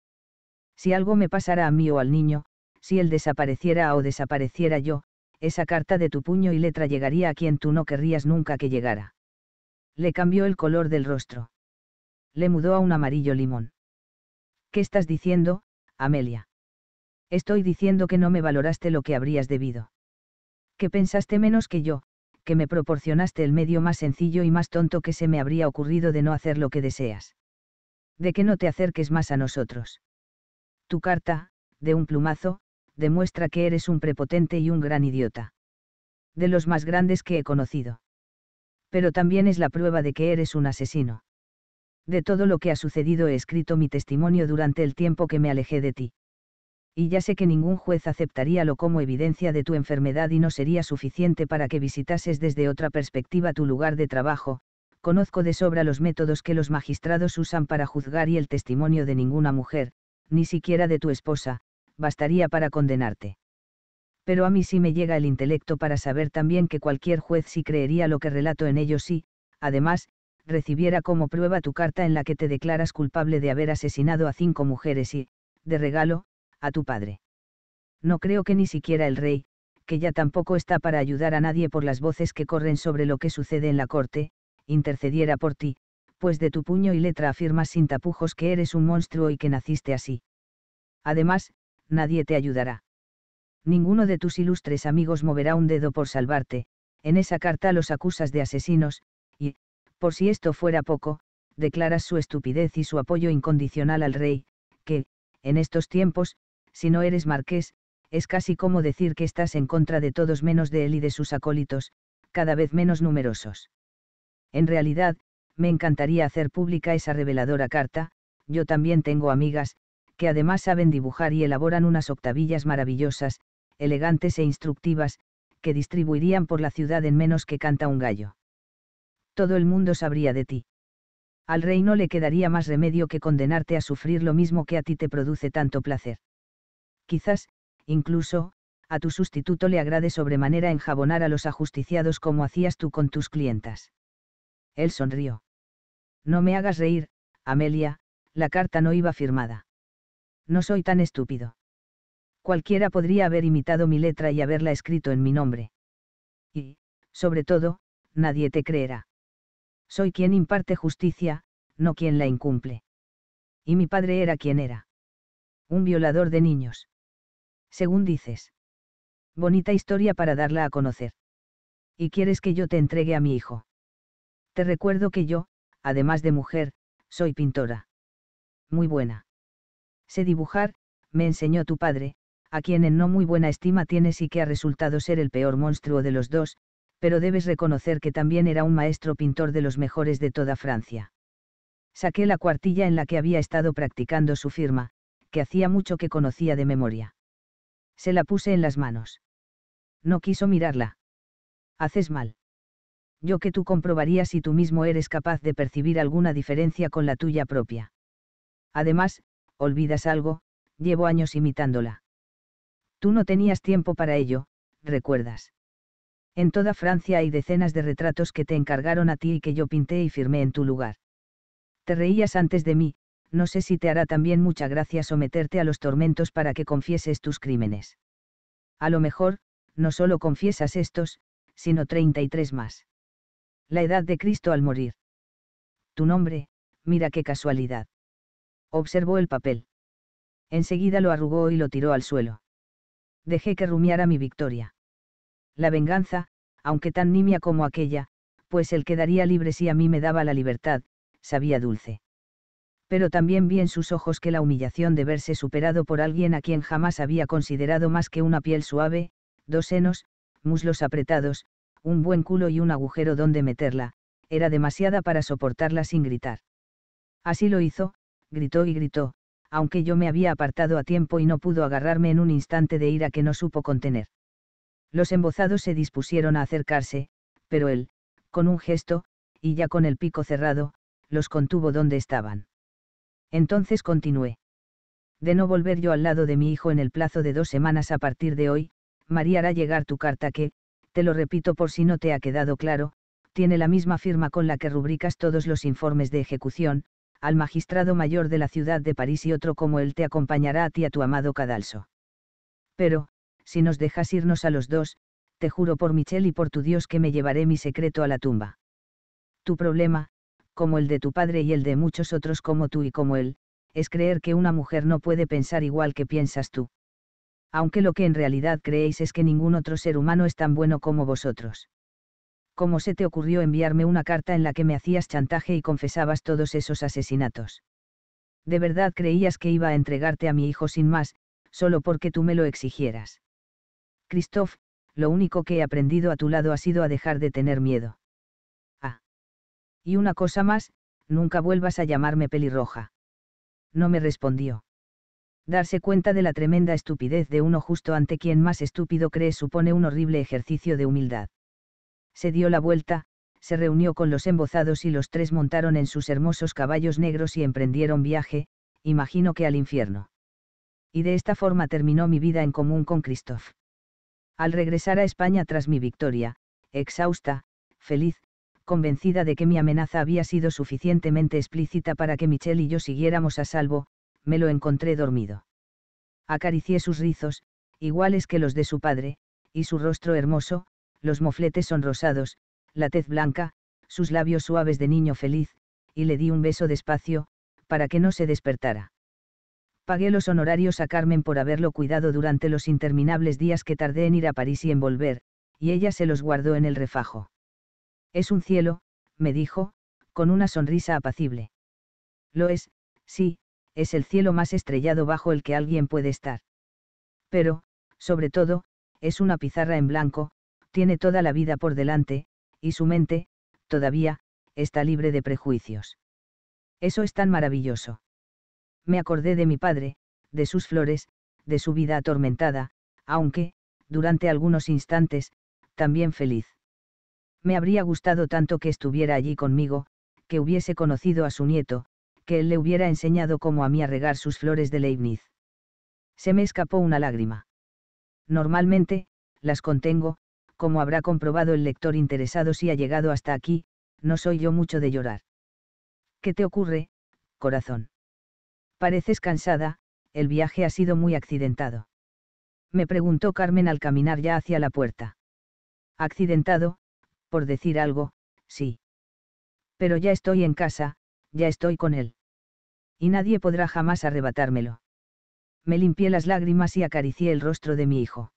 Si algo me pasara a mí o al niño, si él desapareciera o desapareciera yo, esa carta de tu puño y letra llegaría a quien tú no querrías nunca que llegara. Le cambió el color del rostro. Le mudó a un amarillo limón. ¿Qué estás diciendo, Amelia? Estoy diciendo que no me valoraste lo que habrías debido. Que pensaste menos que yo, que me proporcionaste el medio más sencillo y más tonto que se me habría ocurrido de no hacer lo que deseas. De que no te acerques más a nosotros. Tu carta, de un plumazo, demuestra que eres un prepotente y un gran idiota. De los más grandes que he conocido. Pero también es la prueba de que eres un asesino. De todo lo que ha sucedido he escrito mi testimonio durante el tiempo que me alejé de ti y ya sé que ningún juez aceptaría lo como evidencia de tu enfermedad y no sería suficiente para que visitases desde otra perspectiva tu lugar de trabajo, conozco de sobra los métodos que los magistrados usan para juzgar y el testimonio de ninguna mujer, ni siquiera de tu esposa, bastaría para condenarte. Pero a mí sí me llega el intelecto para saber también que cualquier juez sí creería lo que relato en ellos si, además, recibiera como prueba tu carta en la que te declaras culpable de haber asesinado a cinco mujeres y, de regalo, a tu padre. No creo que ni siquiera el rey, que ya tampoco está para ayudar a nadie por las voces que corren sobre lo que sucede en la corte, intercediera por ti, pues de tu puño y letra afirmas sin tapujos que eres un monstruo y que naciste así. Además, nadie te ayudará. Ninguno de tus ilustres amigos moverá un dedo por salvarte, en esa carta los acusas de asesinos, y, por si esto fuera poco, declaras su estupidez y su apoyo incondicional al rey, que, en estos tiempos, si no eres marqués, es casi como decir que estás en contra de todos menos de él y de sus acólitos, cada vez menos numerosos. En realidad, me encantaría hacer pública esa reveladora carta, yo también tengo amigas, que además saben dibujar y elaboran unas octavillas maravillosas, elegantes e instructivas, que distribuirían por la ciudad en menos que canta un gallo. Todo el mundo sabría de ti. Al rey no le quedaría más remedio que condenarte a sufrir lo mismo que a ti te produce tanto placer. Quizás, incluso, a tu sustituto le agrade sobremanera enjabonar a los ajusticiados como hacías tú con tus clientas. Él sonrió. No me hagas reír, Amelia, la carta no iba firmada. No soy tan estúpido. Cualquiera podría haber imitado mi letra y haberla escrito en mi nombre. Y, sobre todo, nadie te creerá. Soy quien imparte justicia, no quien la incumple. Y mi padre era quien era. Un violador de niños según dices. Bonita historia para darla a conocer. Y quieres que yo te entregue a mi hijo. Te recuerdo que yo, además de mujer, soy pintora. Muy buena. Sé dibujar, me enseñó tu padre, a quien en no muy buena estima tienes y que ha resultado ser el peor monstruo de los dos, pero debes reconocer que también era un maestro pintor de los mejores de toda Francia. Saqué la cuartilla en la que había estado practicando su firma, que hacía mucho que conocía de memoria. Se la puse en las manos. No quiso mirarla. Haces mal. Yo que tú comprobarías si tú mismo eres capaz de percibir alguna diferencia con la tuya propia. Además, olvidas algo, llevo años imitándola. Tú no tenías tiempo para ello, recuerdas. En toda Francia hay decenas de retratos que te encargaron a ti y que yo pinté y firmé en tu lugar. Te reías antes de mí, no sé si te hará también mucha gracia someterte a los tormentos para que confieses tus crímenes. A lo mejor, no solo confiesas estos, sino 33 más. La edad de Cristo al morir. Tu nombre, mira qué casualidad. Observó el papel. Enseguida lo arrugó y lo tiró al suelo. Dejé que rumiara mi victoria. La venganza, aunque tan nimia como aquella, pues el quedaría libre si a mí me daba la libertad, sabía dulce pero también vi en sus ojos que la humillación de verse superado por alguien a quien jamás había considerado más que una piel suave, dos senos, muslos apretados, un buen culo y un agujero donde meterla, era demasiada para soportarla sin gritar. Así lo hizo, gritó y gritó, aunque yo me había apartado a tiempo y no pudo agarrarme en un instante de ira que no supo contener. Los embozados se dispusieron a acercarse, pero él, con un gesto, y ya con el pico cerrado, los contuvo donde estaban. Entonces continué. De no volver yo al lado de mi hijo en el plazo de dos semanas a partir de hoy, María hará llegar tu carta que, te lo repito por si no te ha quedado claro, tiene la misma firma con la que rubricas todos los informes de ejecución, al magistrado mayor de la ciudad de París y otro como él te acompañará a ti a tu amado cadalso. Pero, si nos dejas irnos a los dos, te juro por Michel y por tu Dios que me llevaré mi secreto a la tumba. Tu problema, como el de tu padre y el de muchos otros como tú y como él, es creer que una mujer no puede pensar igual que piensas tú. Aunque lo que en realidad creéis es que ningún otro ser humano es tan bueno como vosotros. ¿Cómo se te ocurrió enviarme una carta en la que me hacías chantaje y confesabas todos esos asesinatos? ¿De verdad creías que iba a entregarte a mi hijo sin más, solo porque tú me lo exigieras? Christoph, lo único que he aprendido a tu lado ha sido a dejar de tener miedo. Y una cosa más, nunca vuelvas a llamarme pelirroja. No me respondió. Darse cuenta de la tremenda estupidez de uno justo ante quien más estúpido cree supone un horrible ejercicio de humildad. Se dio la vuelta, se reunió con los embozados y los tres montaron en sus hermosos caballos negros y emprendieron viaje, imagino que al infierno. Y de esta forma terminó mi vida en común con Christoph. Al regresar a España tras mi victoria, exhausta, feliz, convencida de que mi amenaza había sido suficientemente explícita para que Michelle y yo siguiéramos a salvo, me lo encontré dormido. Acaricié sus rizos, iguales que los de su padre, y su rostro hermoso, los mofletes sonrosados, la tez blanca, sus labios suaves de niño feliz, y le di un beso despacio, para que no se despertara. Pagué los honorarios a Carmen por haberlo cuidado durante los interminables días que tardé en ir a París y en volver, y ella se los guardó en el refajo. Es un cielo, me dijo, con una sonrisa apacible. Lo es, sí, es el cielo más estrellado bajo el que alguien puede estar. Pero, sobre todo, es una pizarra en blanco, tiene toda la vida por delante, y su mente, todavía, está libre de prejuicios. Eso es tan maravilloso. Me acordé de mi padre, de sus flores, de su vida atormentada, aunque, durante algunos instantes, también feliz. Me habría gustado tanto que estuviera allí conmigo, que hubiese conocido a su nieto, que él le hubiera enseñado cómo a mí a regar sus flores de Leibniz. Se me escapó una lágrima. Normalmente, las contengo, como habrá comprobado el lector interesado si ha llegado hasta aquí, no soy yo mucho de llorar. ¿Qué te ocurre, corazón? Pareces cansada, el viaje ha sido muy accidentado. Me preguntó Carmen al caminar ya hacia la puerta. Accidentado, por decir algo, sí. Pero ya estoy en casa, ya estoy con él. Y nadie podrá jamás arrebatármelo. Me limpié las lágrimas y acaricié el rostro de mi hijo.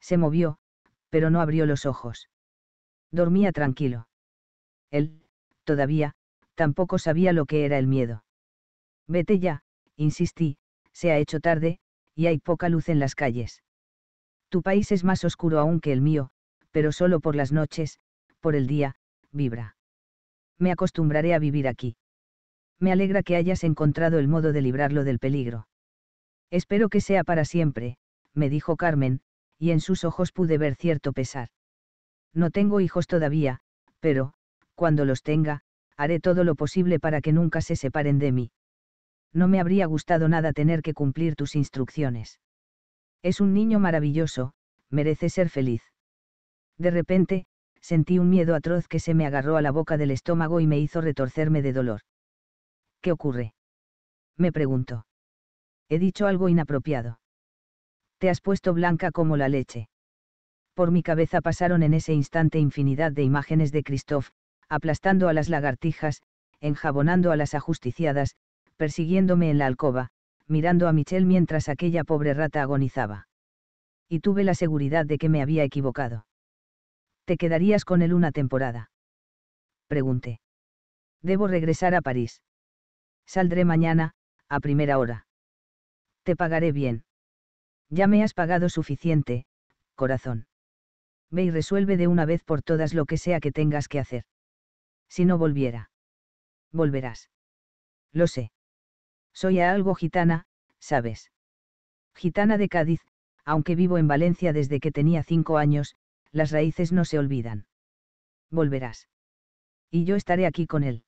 Se movió, pero no abrió los ojos. Dormía tranquilo. Él, todavía, tampoco sabía lo que era el miedo. Vete ya, insistí, se ha hecho tarde, y hay poca luz en las calles. Tu país es más oscuro aún que el mío, pero solo por las noches, por el día, vibra. Me acostumbraré a vivir aquí. Me alegra que hayas encontrado el modo de librarlo del peligro. Espero que sea para siempre, me dijo Carmen, y en sus ojos pude ver cierto pesar. No tengo hijos todavía, pero, cuando los tenga, haré todo lo posible para que nunca se separen de mí. No me habría gustado nada tener que cumplir tus instrucciones. Es un niño maravilloso, merece ser feliz. De repente, sentí un miedo atroz que se me agarró a la boca del estómago y me hizo retorcerme de dolor. ¿Qué ocurre? Me preguntó. He dicho algo inapropiado. Te has puesto blanca como la leche. Por mi cabeza pasaron en ese instante infinidad de imágenes de Christoph, aplastando a las lagartijas, enjabonando a las ajusticiadas, persiguiéndome en la alcoba, mirando a Michelle mientras aquella pobre rata agonizaba. Y tuve la seguridad de que me había equivocado. ¿Te quedarías con él una temporada? Pregunté. Debo regresar a París. Saldré mañana, a primera hora. Te pagaré bien. Ya me has pagado suficiente, corazón. Ve y resuelve de una vez por todas lo que sea que tengas que hacer. Si no volviera. Volverás. Lo sé. Soy a algo gitana, sabes. Gitana de Cádiz, aunque vivo en Valencia desde que tenía cinco años, las raíces no se olvidan. Volverás. Y yo estaré aquí con él.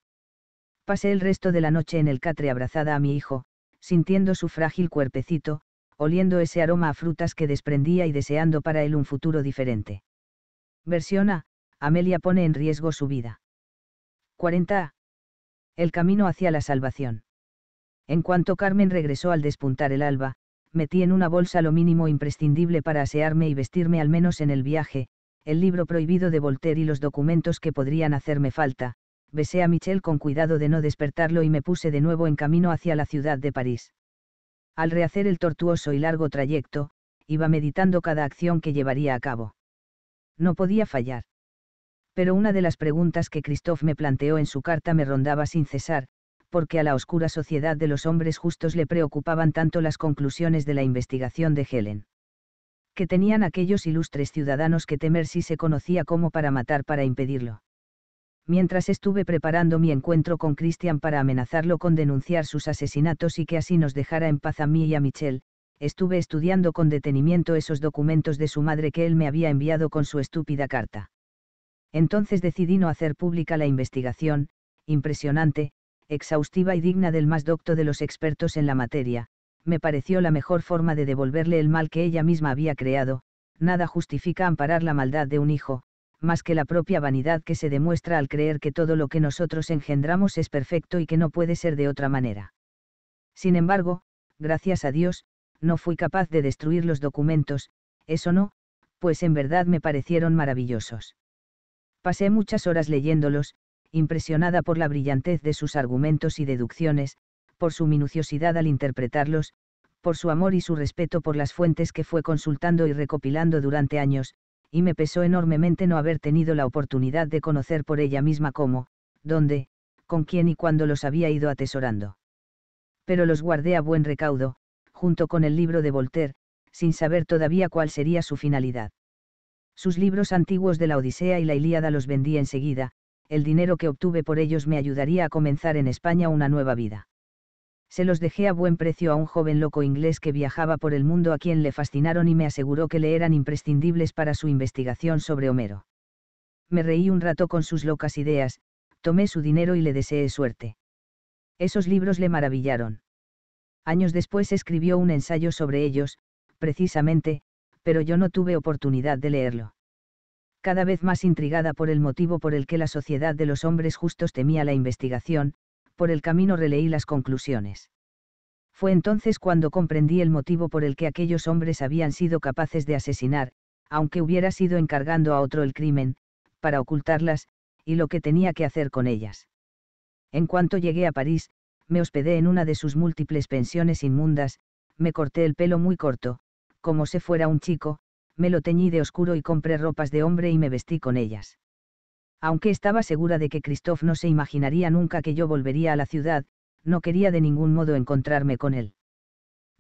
Pasé el resto de la noche en el catre abrazada a mi hijo, sintiendo su frágil cuerpecito, oliendo ese aroma a frutas que desprendía y deseando para él un futuro diferente. Versión A, Amelia pone en riesgo su vida. 40 El camino hacia la salvación. En cuanto Carmen regresó al despuntar el alba, metí en una bolsa lo mínimo imprescindible para asearme y vestirme al menos en el viaje, el libro prohibido de Voltaire y los documentos que podrían hacerme falta, besé a Michel con cuidado de no despertarlo y me puse de nuevo en camino hacia la ciudad de París. Al rehacer el tortuoso y largo trayecto, iba meditando cada acción que llevaría a cabo. No podía fallar. Pero una de las preguntas que Christophe me planteó en su carta me rondaba sin cesar, porque a la oscura sociedad de los hombres justos le preocupaban tanto las conclusiones de la investigación de Helen que tenían aquellos ilustres ciudadanos que temer si se conocía como para matar para impedirlo. Mientras estuve preparando mi encuentro con Christian para amenazarlo con denunciar sus asesinatos y que así nos dejara en paz a mí y a Michelle, estuve estudiando con detenimiento esos documentos de su madre que él me había enviado con su estúpida carta. Entonces decidí no hacer pública la investigación, impresionante, exhaustiva y digna del más docto de los expertos en la materia, me pareció la mejor forma de devolverle el mal que ella misma había creado, nada justifica amparar la maldad de un hijo, más que la propia vanidad que se demuestra al creer que todo lo que nosotros engendramos es perfecto y que no puede ser de otra manera. Sin embargo, gracias a Dios, no fui capaz de destruir los documentos, eso no, pues en verdad me parecieron maravillosos. Pasé muchas horas leyéndolos, impresionada por la brillantez de sus argumentos y deducciones, por su minuciosidad al interpretarlos, por su amor y su respeto por las fuentes que fue consultando y recopilando durante años, y me pesó enormemente no haber tenido la oportunidad de conocer por ella misma cómo, dónde, con quién y cuándo los había ido atesorando. Pero los guardé a buen recaudo, junto con el libro de Voltaire, sin saber todavía cuál sería su finalidad. Sus libros antiguos de la Odisea y la Ilíada los vendí enseguida, el dinero que obtuve por ellos me ayudaría a comenzar en España una nueva vida se los dejé a buen precio a un joven loco inglés que viajaba por el mundo a quien le fascinaron y me aseguró que le eran imprescindibles para su investigación sobre Homero. Me reí un rato con sus locas ideas, tomé su dinero y le deseé suerte. Esos libros le maravillaron. Años después escribió un ensayo sobre ellos, precisamente, pero yo no tuve oportunidad de leerlo. Cada vez más intrigada por el motivo por el que la sociedad de los hombres justos temía la investigación, por el camino releí las conclusiones. Fue entonces cuando comprendí el motivo por el que aquellos hombres habían sido capaces de asesinar, aunque hubiera sido encargando a otro el crimen, para ocultarlas, y lo que tenía que hacer con ellas. En cuanto llegué a París, me hospedé en una de sus múltiples pensiones inmundas, me corté el pelo muy corto, como si fuera un chico, me lo teñí de oscuro y compré ropas de hombre y me vestí con ellas. Aunque estaba segura de que Christophe no se imaginaría nunca que yo volvería a la ciudad, no quería de ningún modo encontrarme con él.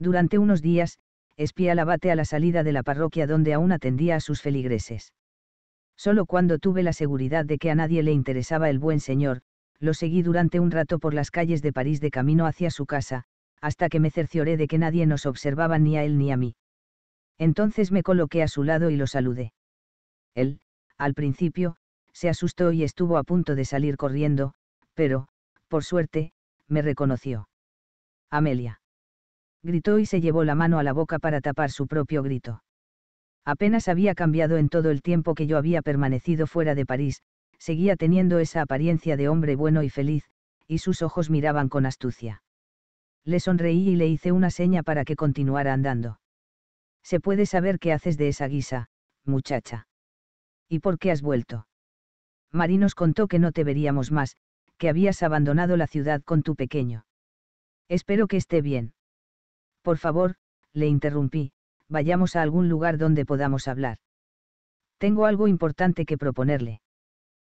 Durante unos días, espía al abate a la salida de la parroquia donde aún atendía a sus feligreses. Solo cuando tuve la seguridad de que a nadie le interesaba el buen señor, lo seguí durante un rato por las calles de París de camino hacia su casa, hasta que me cercioré de que nadie nos observaba ni a él ni a mí. Entonces me coloqué a su lado y lo saludé. Él, al principio, se asustó y estuvo a punto de salir corriendo, pero, por suerte, me reconoció. Amelia. Gritó y se llevó la mano a la boca para tapar su propio grito. Apenas había cambiado en todo el tiempo que yo había permanecido fuera de París, seguía teniendo esa apariencia de hombre bueno y feliz, y sus ojos miraban con astucia. Le sonreí y le hice una seña para que continuara andando. Se puede saber qué haces de esa guisa, muchacha. ¿Y por qué has vuelto? Marinos nos contó que no te veríamos más, que habías abandonado la ciudad con tu pequeño. Espero que esté bien. Por favor, le interrumpí, vayamos a algún lugar donde podamos hablar. Tengo algo importante que proponerle.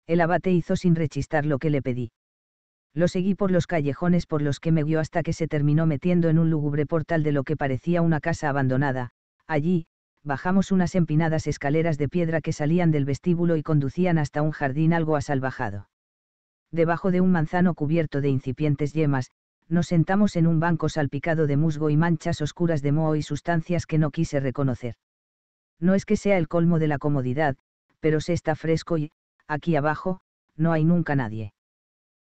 El abate hizo sin rechistar lo que le pedí. Lo seguí por los callejones por los que me guió hasta que se terminó metiendo en un lúgubre portal de lo que parecía una casa abandonada. Allí, bajamos unas empinadas escaleras de piedra que salían del vestíbulo y conducían hasta un jardín algo asalvajado. Debajo de un manzano cubierto de incipientes yemas, nos sentamos en un banco salpicado de musgo y manchas oscuras de moho y sustancias que no quise reconocer. No es que sea el colmo de la comodidad, pero se está fresco y, aquí abajo, no hay nunca nadie.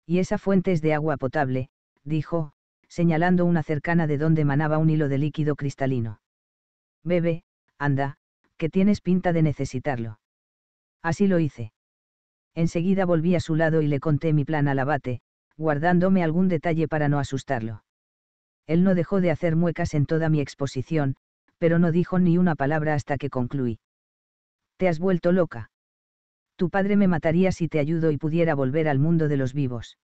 Y esa fuente es de agua potable, dijo, señalando una cercana de donde manaba un hilo de líquido cristalino. Bebe, Anda, que tienes pinta de necesitarlo. Así lo hice. Enseguida volví a su lado y le conté mi plan al abate, guardándome algún detalle para no asustarlo. Él no dejó de hacer muecas en toda mi exposición, pero no dijo ni una palabra hasta que concluí. Te has vuelto loca. Tu padre me mataría si te ayudo y pudiera volver al mundo de los vivos.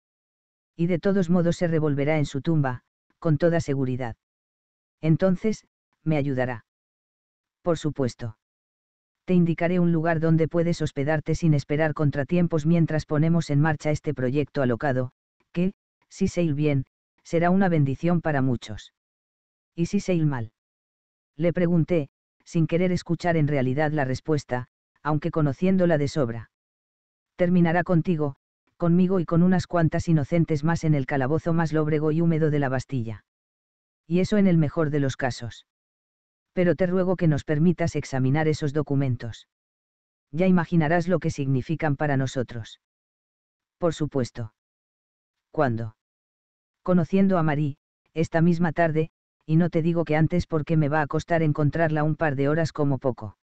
Y de todos modos se revolverá en su tumba, con toda seguridad. Entonces, me ayudará. Por supuesto. Te indicaré un lugar donde puedes hospedarte sin esperar contratiempos mientras ponemos en marcha este proyecto alocado, que, si se bien, será una bendición para muchos. ¿Y si se mal? Le pregunté, sin querer escuchar en realidad la respuesta, aunque conociéndola de sobra. Terminará contigo, conmigo y con unas cuantas inocentes más en el calabozo más lóbrego y húmedo de la Bastilla. Y eso en el mejor de los casos pero te ruego que nos permitas examinar esos documentos. Ya imaginarás lo que significan para nosotros. Por supuesto. ¿Cuándo? Conociendo a Marie, esta misma tarde, y no te digo que antes porque me va a costar encontrarla un par de horas como poco.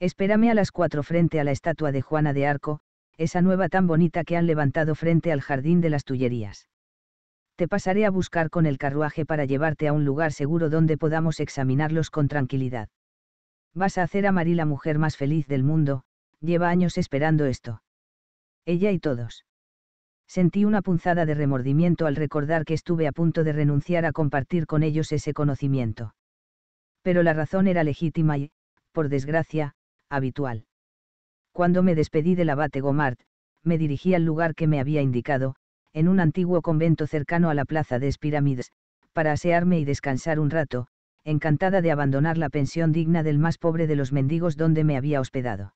Espérame a las cuatro frente a la estatua de Juana de Arco, esa nueva tan bonita que han levantado frente al jardín de las Tullerías te pasaré a buscar con el carruaje para llevarte a un lugar seguro donde podamos examinarlos con tranquilidad. Vas a hacer a Marí la mujer más feliz del mundo, lleva años esperando esto. Ella y todos. Sentí una punzada de remordimiento al recordar que estuve a punto de renunciar a compartir con ellos ese conocimiento. Pero la razón era legítima y, por desgracia, habitual. Cuando me despedí del abate Gomart, me dirigí al lugar que me había indicado, en un antiguo convento cercano a la plaza de Espirámides, para asearme y descansar un rato, encantada de abandonar la pensión digna del más pobre de los mendigos donde me había hospedado.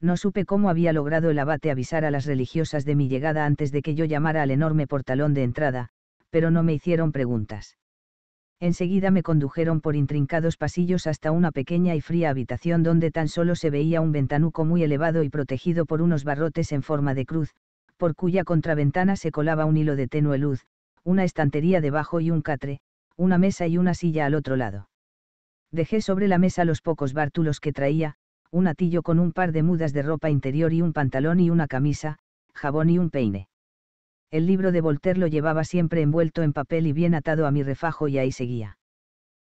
No supe cómo había logrado el abate avisar a las religiosas de mi llegada antes de que yo llamara al enorme portalón de entrada, pero no me hicieron preguntas. Enseguida me condujeron por intrincados pasillos hasta una pequeña y fría habitación donde tan solo se veía un ventanuco muy elevado y protegido por unos barrotes en forma de cruz, por cuya contraventana se colaba un hilo de tenue luz, una estantería debajo y un catre, una mesa y una silla al otro lado. Dejé sobre la mesa los pocos bártulos que traía, un atillo con un par de mudas de ropa interior y un pantalón y una camisa, jabón y un peine. El libro de Voltaire lo llevaba siempre envuelto en papel y bien atado a mi refajo y ahí seguía.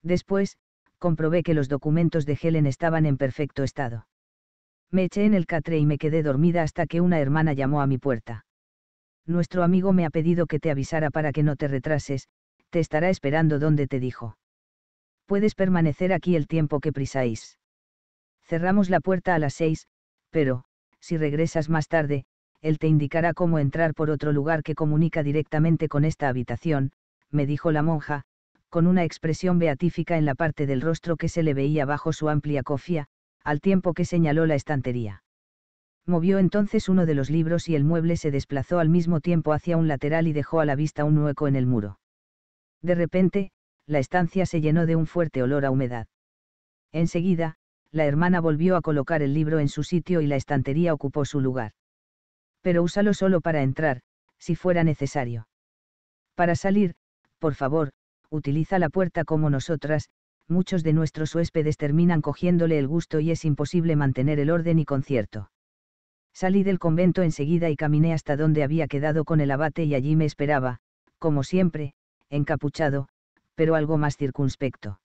Después, comprobé que los documentos de Helen estaban en perfecto estado. Me eché en el catre y me quedé dormida hasta que una hermana llamó a mi puerta. Nuestro amigo me ha pedido que te avisara para que no te retrases, te estará esperando donde te dijo. Puedes permanecer aquí el tiempo que prisáis. Cerramos la puerta a las seis, pero, si regresas más tarde, él te indicará cómo entrar por otro lugar que comunica directamente con esta habitación, me dijo la monja, con una expresión beatífica en la parte del rostro que se le veía bajo su amplia cofia, al tiempo que señaló la estantería. Movió entonces uno de los libros y el mueble se desplazó al mismo tiempo hacia un lateral y dejó a la vista un hueco en el muro. De repente, la estancia se llenó de un fuerte olor a humedad. Enseguida, la hermana volvió a colocar el libro en su sitio y la estantería ocupó su lugar. Pero úsalo solo para entrar, si fuera necesario. Para salir, por favor, utiliza la puerta como nosotras, muchos de nuestros huéspedes terminan cogiéndole el gusto y es imposible mantener el orden y concierto. Salí del convento enseguida y caminé hasta donde había quedado con el abate y allí me esperaba, como siempre, encapuchado, pero algo más circunspecto.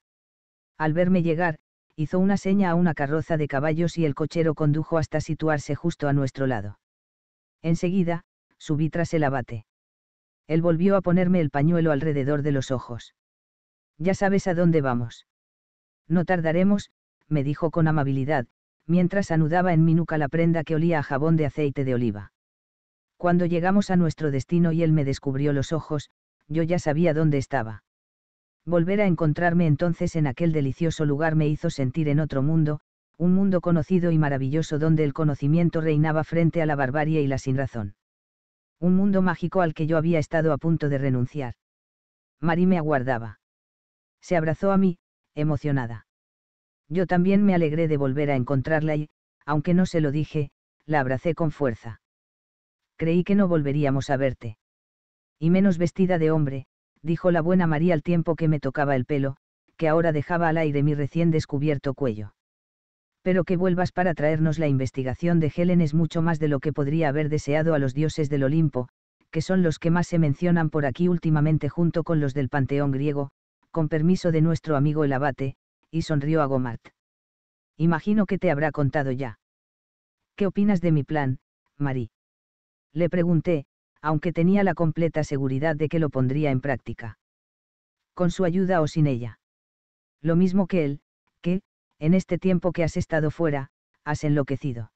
Al verme llegar, hizo una seña a una carroza de caballos y el cochero condujo hasta situarse justo a nuestro lado. Enseguida, subí tras el abate. Él volvió a ponerme el pañuelo alrededor de los ojos. Ya sabes a dónde vamos. No tardaremos, me dijo con amabilidad, mientras anudaba en mi nuca la prenda que olía a jabón de aceite de oliva. Cuando llegamos a nuestro destino y él me descubrió los ojos, yo ya sabía dónde estaba. Volver a encontrarme entonces en aquel delicioso lugar me hizo sentir en otro mundo, un mundo conocido y maravilloso donde el conocimiento reinaba frente a la barbarie y la sinrazón. Un mundo mágico al que yo había estado a punto de renunciar. Mari me aguardaba se abrazó a mí, emocionada. Yo también me alegré de volver a encontrarla y, aunque no se lo dije, la abracé con fuerza. Creí que no volveríamos a verte. Y menos vestida de hombre, dijo la buena María al tiempo que me tocaba el pelo, que ahora dejaba al aire mi recién descubierto cuello. Pero que vuelvas para traernos la investigación de Helen es mucho más de lo que podría haber deseado a los dioses del Olimpo, que son los que más se mencionan por aquí últimamente junto con los del panteón griego, con permiso de nuestro amigo el abate, y sonrió a Gomart. Imagino que te habrá contado ya. ¿Qué opinas de mi plan, Marie? Le pregunté, aunque tenía la completa seguridad de que lo pondría en práctica. Con su ayuda o sin ella. Lo mismo que él, que, en este tiempo que has estado fuera, has enloquecido.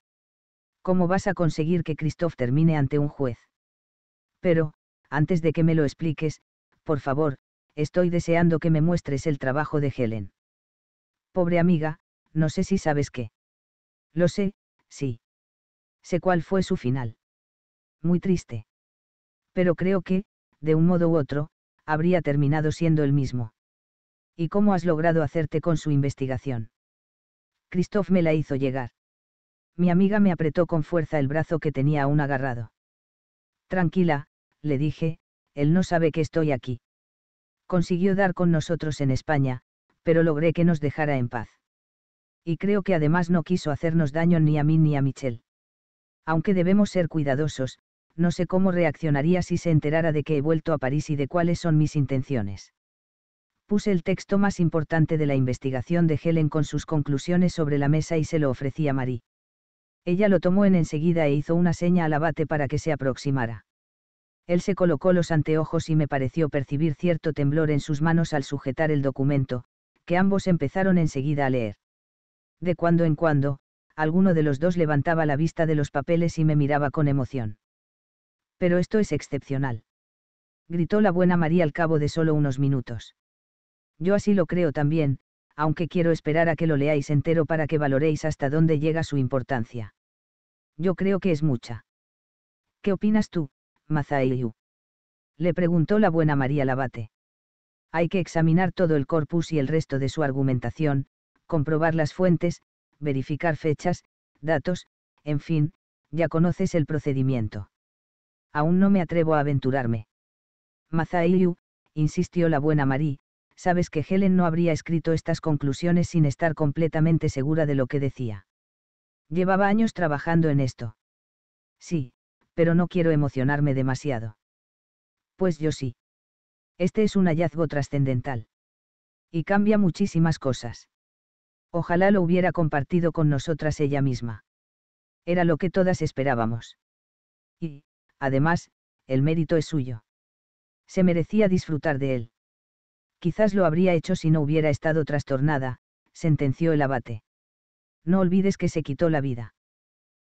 ¿Cómo vas a conseguir que Christoph termine ante un juez? Pero, antes de que me lo expliques, por favor, estoy deseando que me muestres el trabajo de Helen. Pobre amiga, no sé si sabes qué. Lo sé, sí. Sé cuál fue su final. Muy triste. Pero creo que, de un modo u otro, habría terminado siendo el mismo. ¿Y cómo has logrado hacerte con su investigación? Christoph me la hizo llegar. Mi amiga me apretó con fuerza el brazo que tenía aún agarrado. Tranquila, le dije, él no sabe que estoy aquí consiguió dar con nosotros en España, pero logré que nos dejara en paz. Y creo que además no quiso hacernos daño ni a mí ni a Michel. Aunque debemos ser cuidadosos, no sé cómo reaccionaría si se enterara de que he vuelto a París y de cuáles son mis intenciones. Puse el texto más importante de la investigación de Helen con sus conclusiones sobre la mesa y se lo ofrecí a Marie. Ella lo tomó en enseguida e hizo una seña al abate para que se aproximara. Él se colocó los anteojos y me pareció percibir cierto temblor en sus manos al sujetar el documento, que ambos empezaron enseguida a leer. De cuando en cuando, alguno de los dos levantaba la vista de los papeles y me miraba con emoción. Pero esto es excepcional. Gritó la buena María al cabo de solo unos minutos. Yo así lo creo también, aunque quiero esperar a que lo leáis entero para que valoréis hasta dónde llega su importancia. Yo creo que es mucha. ¿Qué opinas tú, Mazaiu, Le preguntó la buena María Labate. Hay que examinar todo el corpus y el resto de su argumentación, comprobar las fuentes, verificar fechas, datos, en fin, ya conoces el procedimiento. Aún no me atrevo a aventurarme. Mazaiu, insistió la buena María, sabes que Helen no habría escrito estas conclusiones sin estar completamente segura de lo que decía. Llevaba años trabajando en esto. Sí, pero no quiero emocionarme demasiado. Pues yo sí. Este es un hallazgo trascendental. Y cambia muchísimas cosas. Ojalá lo hubiera compartido con nosotras ella misma. Era lo que todas esperábamos. Y, además, el mérito es suyo. Se merecía disfrutar de él. Quizás lo habría hecho si no hubiera estado trastornada, sentenció el abate. No olvides que se quitó la vida.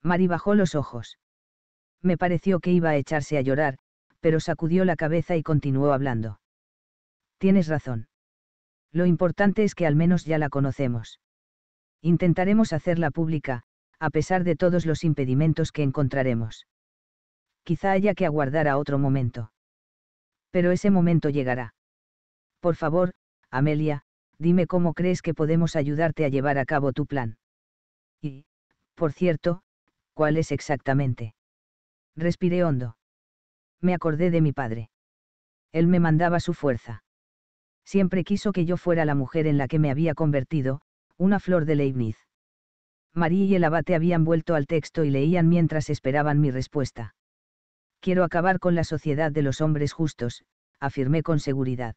Mari bajó los ojos me pareció que iba a echarse a llorar, pero sacudió la cabeza y continuó hablando. Tienes razón. Lo importante es que al menos ya la conocemos. Intentaremos hacerla pública, a pesar de todos los impedimentos que encontraremos. Quizá haya que aguardar a otro momento. Pero ese momento llegará. Por favor, Amelia, dime cómo crees que podemos ayudarte a llevar a cabo tu plan. Y, por cierto, ¿cuál es exactamente? Respiré hondo. Me acordé de mi padre. Él me mandaba su fuerza. Siempre quiso que yo fuera la mujer en la que me había convertido, una flor de Leibniz. María y el abate habían vuelto al texto y leían mientras esperaban mi respuesta. Quiero acabar con la sociedad de los hombres justos, afirmé con seguridad.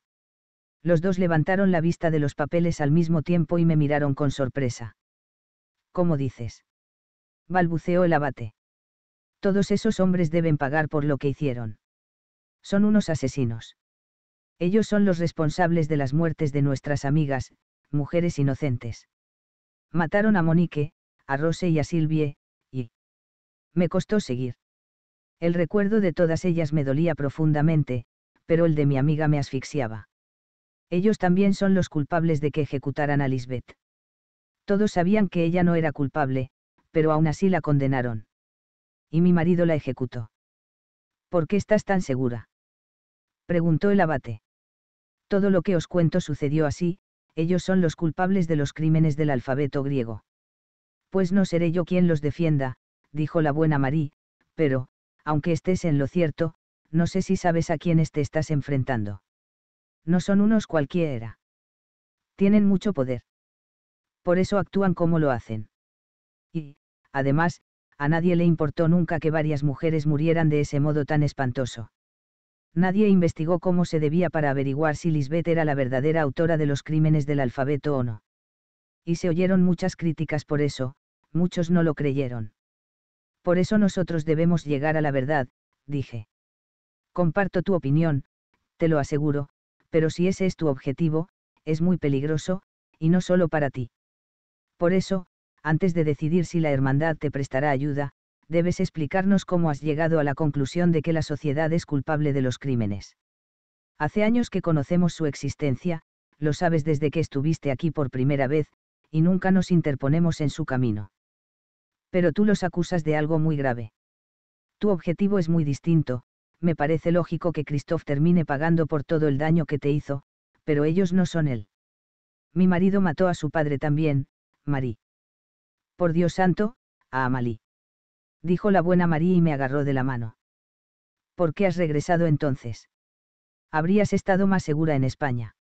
Los dos levantaron la vista de los papeles al mismo tiempo y me miraron con sorpresa. ¿Cómo dices? balbuceó el abate. Todos esos hombres deben pagar por lo que hicieron. Son unos asesinos. Ellos son los responsables de las muertes de nuestras amigas, mujeres inocentes. Mataron a Monique, a Rose y a Silvie, y... Me costó seguir. El recuerdo de todas ellas me dolía profundamente, pero el de mi amiga me asfixiaba. Ellos también son los culpables de que ejecutaran a Lisbeth. Todos sabían que ella no era culpable, pero aún así la condenaron y mi marido la ejecutó. ¿Por qué estás tan segura? preguntó el abate. Todo lo que os cuento sucedió así, ellos son los culpables de los crímenes del alfabeto griego. Pues no seré yo quien los defienda, dijo la buena Marie, pero, aunque estés en lo cierto, no sé si sabes a quiénes te estás enfrentando. No son unos cualquiera. Tienen mucho poder. Por eso actúan como lo hacen. Y, además, a nadie le importó nunca que varias mujeres murieran de ese modo tan espantoso. Nadie investigó cómo se debía para averiguar si Lisbeth era la verdadera autora de los crímenes del alfabeto o no. Y se oyeron muchas críticas por eso, muchos no lo creyeron. Por eso nosotros debemos llegar a la verdad, dije. Comparto tu opinión, te lo aseguro, pero si ese es tu objetivo, es muy peligroso, y no solo para ti. Por eso, antes de decidir si la hermandad te prestará ayuda, debes explicarnos cómo has llegado a la conclusión de que la sociedad es culpable de los crímenes. Hace años que conocemos su existencia, lo sabes desde que estuviste aquí por primera vez, y nunca nos interponemos en su camino. Pero tú los acusas de algo muy grave. Tu objetivo es muy distinto, me parece lógico que Christoph termine pagando por todo el daño que te hizo, pero ellos no son él. Mi marido mató a su padre también, Marie. Por Dios santo, a Amalí. Dijo la buena María y me agarró de la mano. ¿Por qué has regresado entonces? Habrías estado más segura en España.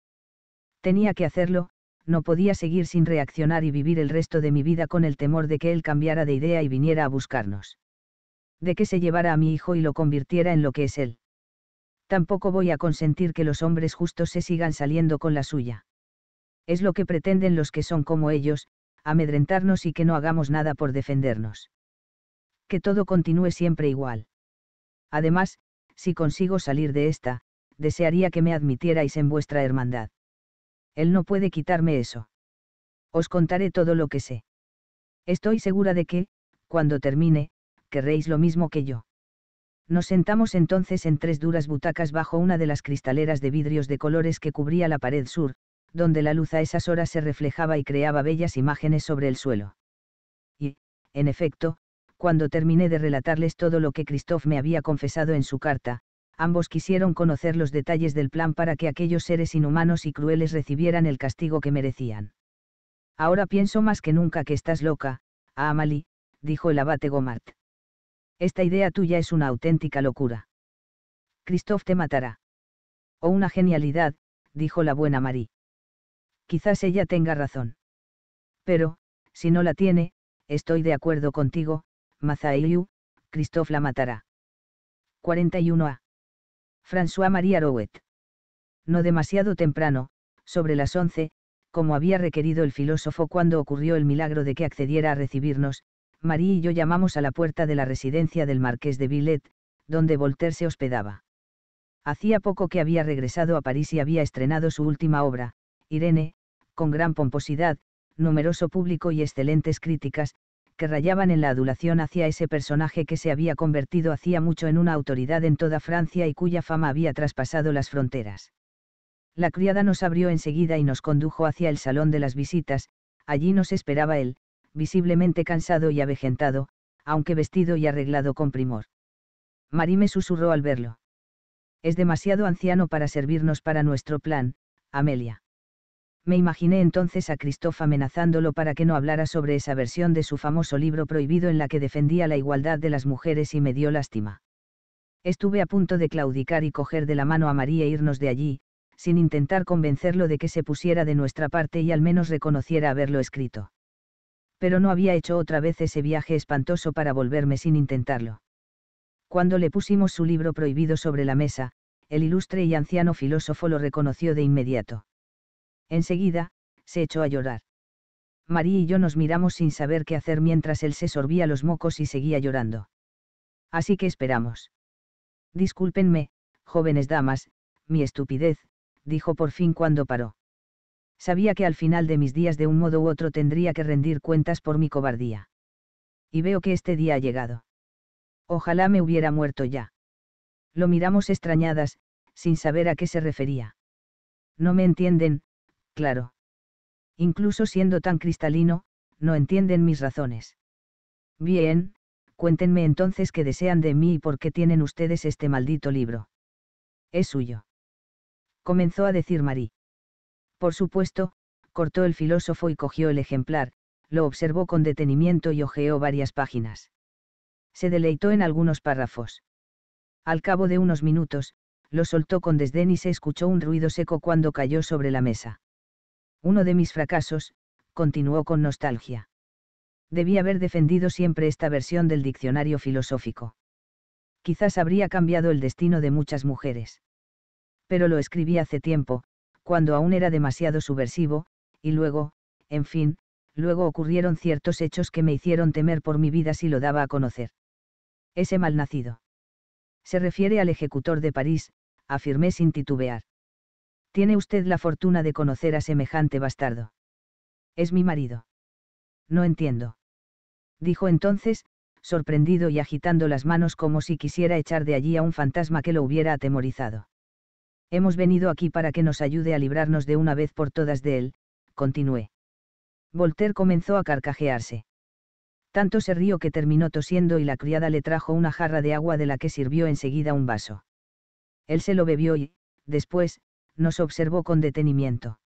Tenía que hacerlo, no podía seguir sin reaccionar y vivir el resto de mi vida con el temor de que él cambiara de idea y viniera a buscarnos. De que se llevara a mi hijo y lo convirtiera en lo que es él. Tampoco voy a consentir que los hombres justos se sigan saliendo con la suya. Es lo que pretenden los que son como ellos, amedrentarnos y que no hagamos nada por defendernos. Que todo continúe siempre igual. Además, si consigo salir de esta, desearía que me admitierais en vuestra hermandad. Él no puede quitarme eso. Os contaré todo lo que sé. Estoy segura de que, cuando termine, querréis lo mismo que yo. Nos sentamos entonces en tres duras butacas bajo una de las cristaleras de vidrios de colores que cubría la pared sur, donde la luz a esas horas se reflejaba y creaba bellas imágenes sobre el suelo. Y, en efecto, cuando terminé de relatarles todo lo que Christoph me había confesado en su carta, ambos quisieron conocer los detalles del plan para que aquellos seres inhumanos y crueles recibieran el castigo que merecían. Ahora pienso más que nunca que estás loca, a ah, Amalie, dijo el abate Gomart. Esta idea tuya es una auténtica locura. Christoph te matará. O oh, una genialidad, dijo la buena Marie quizás ella tenga razón. Pero, si no la tiene, estoy de acuerdo contigo, Mazaiu, Christophe la matará. 41a. François marie Arouet. No demasiado temprano, sobre las 11, como había requerido el filósofo cuando ocurrió el milagro de que accediera a recibirnos, Marie y yo llamamos a la puerta de la residencia del marqués de Villette, donde Voltaire se hospedaba. Hacía poco que había regresado a París y había estrenado su última obra, Irene, con gran pomposidad, numeroso público y excelentes críticas, que rayaban en la adulación hacia ese personaje que se había convertido hacía mucho en una autoridad en toda Francia y cuya fama había traspasado las fronteras. La criada nos abrió enseguida y nos condujo hacia el salón de las visitas, allí nos esperaba él, visiblemente cansado y avejentado, aunque vestido y arreglado con primor. Marí me susurró al verlo. Es demasiado anciano para servirnos para nuestro plan, Amelia me imaginé entonces a Christoph amenazándolo para que no hablara sobre esa versión de su famoso libro prohibido en la que defendía la igualdad de las mujeres y me dio lástima. Estuve a punto de claudicar y coger de la mano a María e irnos de allí, sin intentar convencerlo de que se pusiera de nuestra parte y al menos reconociera haberlo escrito. Pero no había hecho otra vez ese viaje espantoso para volverme sin intentarlo. Cuando le pusimos su libro prohibido sobre la mesa, el ilustre y anciano filósofo lo reconoció de inmediato Enseguida, se echó a llorar. María y yo nos miramos sin saber qué hacer mientras él se sorbía los mocos y seguía llorando. Así que esperamos. Discúlpenme, jóvenes damas, mi estupidez, dijo por fin cuando paró. Sabía que al final de mis días de un modo u otro tendría que rendir cuentas por mi cobardía. Y veo que este día ha llegado. Ojalá me hubiera muerto ya. Lo miramos extrañadas, sin saber a qué se refería. No me entienden, claro. Incluso siendo tan cristalino, no entienden mis razones. Bien, cuéntenme entonces qué desean de mí y por qué tienen ustedes este maldito libro. Es suyo. Comenzó a decir Marie. Por supuesto, cortó el filósofo y cogió el ejemplar, lo observó con detenimiento y hojeó varias páginas. Se deleitó en algunos párrafos. Al cabo de unos minutos, lo soltó con desdén y se escuchó un ruido seco cuando cayó sobre la mesa. Uno de mis fracasos, continuó con nostalgia. Debí haber defendido siempre esta versión del diccionario filosófico. Quizás habría cambiado el destino de muchas mujeres. Pero lo escribí hace tiempo, cuando aún era demasiado subversivo, y luego, en fin, luego ocurrieron ciertos hechos que me hicieron temer por mi vida si lo daba a conocer. Ese malnacido. Se refiere al ejecutor de París, afirmé sin titubear. Tiene usted la fortuna de conocer a semejante bastardo. Es mi marido. No entiendo. Dijo entonces, sorprendido y agitando las manos como si quisiera echar de allí a un fantasma que lo hubiera atemorizado. Hemos venido aquí para que nos ayude a librarnos de una vez por todas de él, continué. Voltaire comenzó a carcajearse. Tanto se rió que terminó tosiendo y la criada le trajo una jarra de agua de la que sirvió enseguida un vaso. Él se lo bebió y, después, nos observó con detenimiento.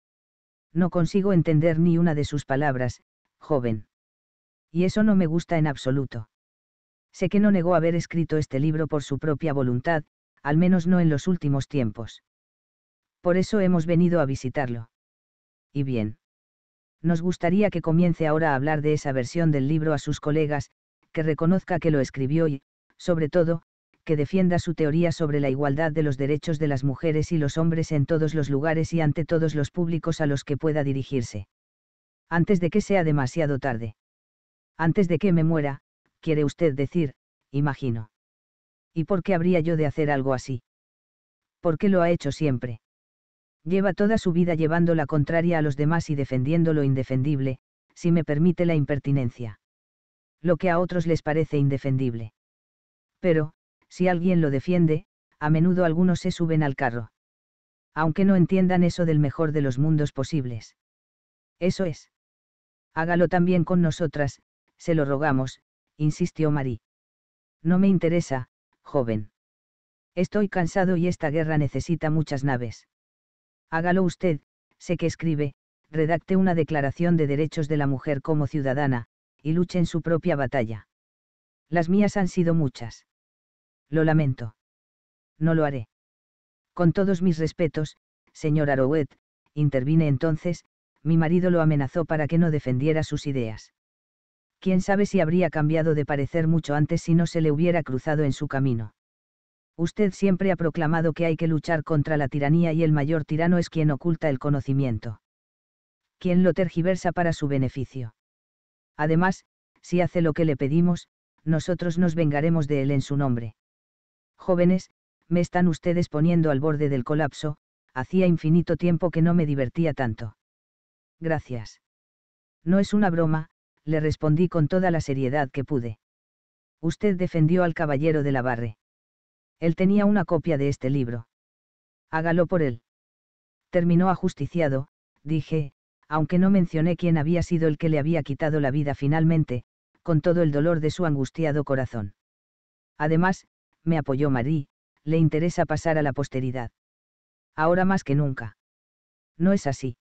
No consigo entender ni una de sus palabras, joven. Y eso no me gusta en absoluto. Sé que no negó haber escrito este libro por su propia voluntad, al menos no en los últimos tiempos. Por eso hemos venido a visitarlo. Y bien. Nos gustaría que comience ahora a hablar de esa versión del libro a sus colegas, que reconozca que lo escribió y, sobre todo, que defienda su teoría sobre la igualdad de los derechos de las mujeres y los hombres en todos los lugares y ante todos los públicos a los que pueda dirigirse. Antes de que sea demasiado tarde. Antes de que me muera, quiere usted decir, imagino. ¿Y por qué habría yo de hacer algo así? ¿Por qué lo ha hecho siempre? Lleva toda su vida llevando la contraria a los demás y defendiendo lo indefendible, si me permite la impertinencia. Lo que a otros les parece indefendible. Pero, si alguien lo defiende, a menudo algunos se suben al carro. Aunque no entiendan eso del mejor de los mundos posibles. Eso es. Hágalo también con nosotras, se lo rogamos, insistió Marie. No me interesa, joven. Estoy cansado y esta guerra necesita muchas naves. Hágalo usted, sé que escribe, redacte una declaración de derechos de la mujer como ciudadana, y luche en su propia batalla. Las mías han sido muchas. Lo lamento. No lo haré. Con todos mis respetos, señor Arowet, intervine entonces, mi marido lo amenazó para que no defendiera sus ideas. Quién sabe si habría cambiado de parecer mucho antes si no se le hubiera cruzado en su camino. Usted siempre ha proclamado que hay que luchar contra la tiranía y el mayor tirano es quien oculta el conocimiento. Quien lo tergiversa para su beneficio. Además, si hace lo que le pedimos, nosotros nos vengaremos de él en su nombre. Jóvenes, me están ustedes poniendo al borde del colapso, hacía infinito tiempo que no me divertía tanto. Gracias. No es una broma, le respondí con toda la seriedad que pude. Usted defendió al caballero de la barre. Él tenía una copia de este libro. Hágalo por él. Terminó ajusticiado, dije, aunque no mencioné quién había sido el que le había quitado la vida finalmente, con todo el dolor de su angustiado corazón. Además, me apoyó Marie, le interesa pasar a la posteridad. Ahora más que nunca. No es así.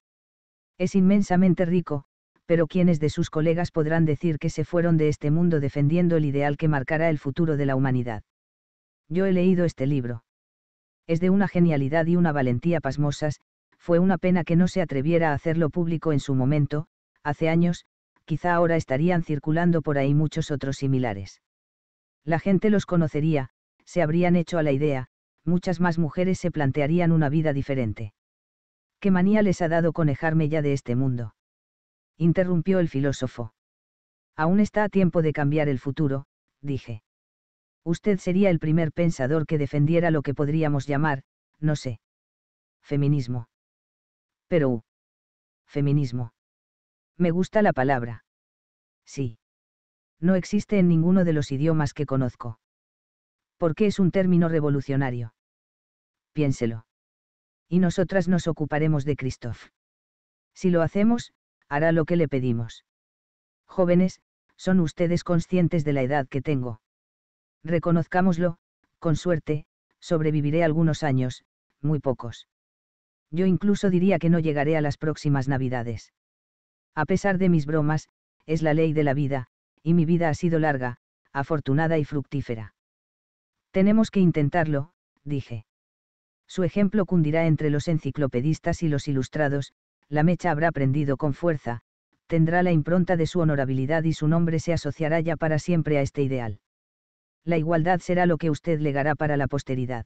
Es inmensamente rico, pero quienes de sus colegas podrán decir que se fueron de este mundo defendiendo el ideal que marcará el futuro de la humanidad? Yo he leído este libro. Es de una genialidad y una valentía pasmosas, fue una pena que no se atreviera a hacerlo público en su momento, hace años, quizá ahora estarían circulando por ahí muchos otros similares. La gente los conocería, se habrían hecho a la idea, muchas más mujeres se plantearían una vida diferente. ¿Qué manía les ha dado conejarme ya de este mundo? interrumpió el filósofo. Aún está a tiempo de cambiar el futuro, dije. Usted sería el primer pensador que defendiera lo que podríamos llamar, no sé. Feminismo. Pero... feminismo. Me gusta la palabra. Sí. No existe en ninguno de los idiomas que conozco porque es un término revolucionario. Piénselo. Y nosotras nos ocuparemos de Christoph. Si lo hacemos, hará lo que le pedimos. Jóvenes, son ustedes conscientes de la edad que tengo. Reconozcámoslo, con suerte, sobreviviré algunos años, muy pocos. Yo incluso diría que no llegaré a las próximas Navidades. A pesar de mis bromas, es la ley de la vida, y mi vida ha sido larga, afortunada y fructífera. Tenemos que intentarlo, dije. Su ejemplo cundirá entre los enciclopedistas y los ilustrados, la mecha habrá prendido con fuerza, tendrá la impronta de su honorabilidad y su nombre se asociará ya para siempre a este ideal. La igualdad será lo que usted legará para la posteridad.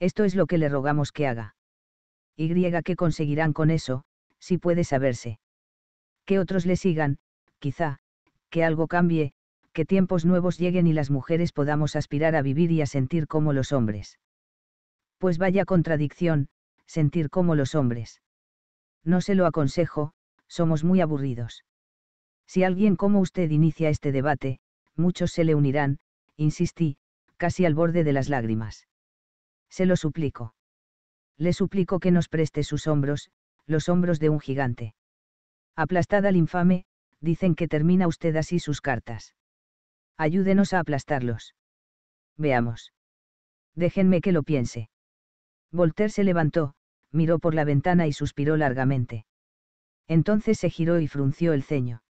Esto es lo que le rogamos que haga. Y qué conseguirán con eso, si puede saberse. Que otros le sigan, quizá, que algo cambie, que tiempos nuevos lleguen y las mujeres podamos aspirar a vivir y a sentir como los hombres. Pues vaya contradicción, sentir como los hombres. No se lo aconsejo, somos muy aburridos. Si alguien como usted inicia este debate, muchos se le unirán, insistí, casi al borde de las lágrimas. Se lo suplico. Le suplico que nos preste sus hombros, los hombros de un gigante. Aplastada al infame, dicen que termina usted así sus cartas. Ayúdenos a aplastarlos. Veamos. Déjenme que lo piense. Voltaire se levantó, miró por la ventana y suspiró largamente. Entonces se giró y frunció el ceño.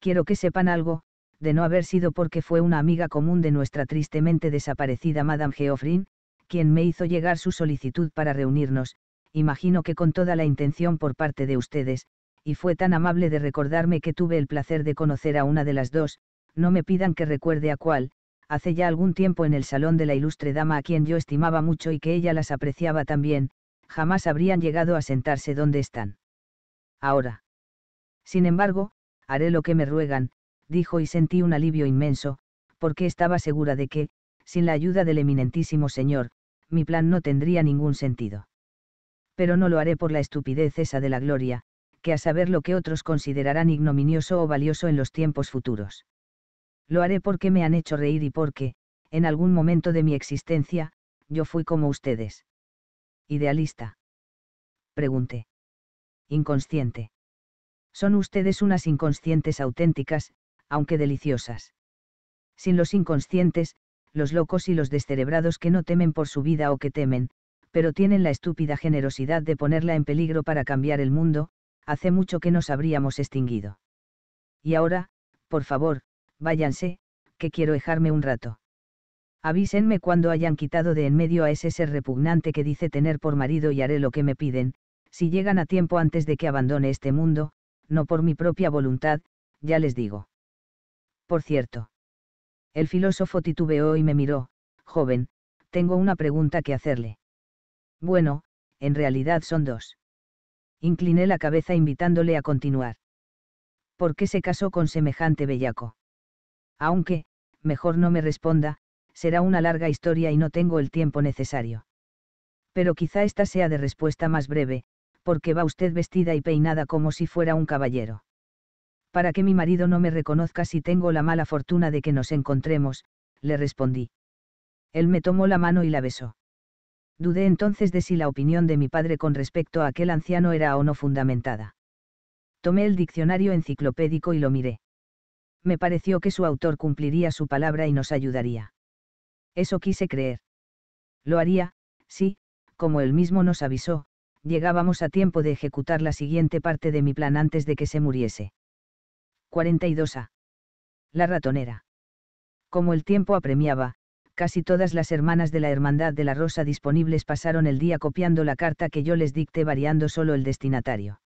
Quiero que sepan algo, de no haber sido porque fue una amiga común de nuestra tristemente desaparecida Madame Geoffrin, quien me hizo llegar su solicitud para reunirnos, imagino que con toda la intención por parte de ustedes, y fue tan amable de recordarme que tuve el placer de conocer a una de las dos, no me pidan que recuerde a cuál, hace ya algún tiempo en el salón de la ilustre dama a quien yo estimaba mucho y que ella las apreciaba también, jamás habrían llegado a sentarse donde están. Ahora. Sin embargo, haré lo que me ruegan, dijo y sentí un alivio inmenso, porque estaba segura de que, sin la ayuda del eminentísimo señor, mi plan no tendría ningún sentido. Pero no lo haré por la estupidez esa de la gloria, que a saber lo que otros considerarán ignominioso o valioso en los tiempos futuros. Lo haré porque me han hecho reír y porque, en algún momento de mi existencia, yo fui como ustedes. Idealista. Pregunté. Inconsciente. Son ustedes unas inconscientes auténticas, aunque deliciosas. Sin los inconscientes, los locos y los descerebrados que no temen por su vida o que temen, pero tienen la estúpida generosidad de ponerla en peligro para cambiar el mundo, hace mucho que nos habríamos extinguido. Y ahora, por favor, váyanse, que quiero dejarme un rato. Avísenme cuando hayan quitado de en medio a ese ser repugnante que dice tener por marido y haré lo que me piden, si llegan a tiempo antes de que abandone este mundo, no por mi propia voluntad, ya les digo. Por cierto. El filósofo titubeó y me miró, joven, tengo una pregunta que hacerle. Bueno, en realidad son dos. Incliné la cabeza invitándole a continuar. ¿Por qué se casó con semejante bellaco? Aunque, mejor no me responda, será una larga historia y no tengo el tiempo necesario. Pero quizá esta sea de respuesta más breve, porque va usted vestida y peinada como si fuera un caballero. Para que mi marido no me reconozca si tengo la mala fortuna de que nos encontremos, le respondí. Él me tomó la mano y la besó. Dudé entonces de si la opinión de mi padre con respecto a aquel anciano era o no fundamentada. Tomé el diccionario enciclopédico y lo miré me pareció que su autor cumpliría su palabra y nos ayudaría. Eso quise creer. Lo haría, sí, como él mismo nos avisó, llegábamos a tiempo de ejecutar la siguiente parte de mi plan antes de que se muriese. 42a. La ratonera. Como el tiempo apremiaba, casi todas las hermanas de la Hermandad de la Rosa disponibles pasaron el día copiando la carta que yo les dicté variando solo el destinatario.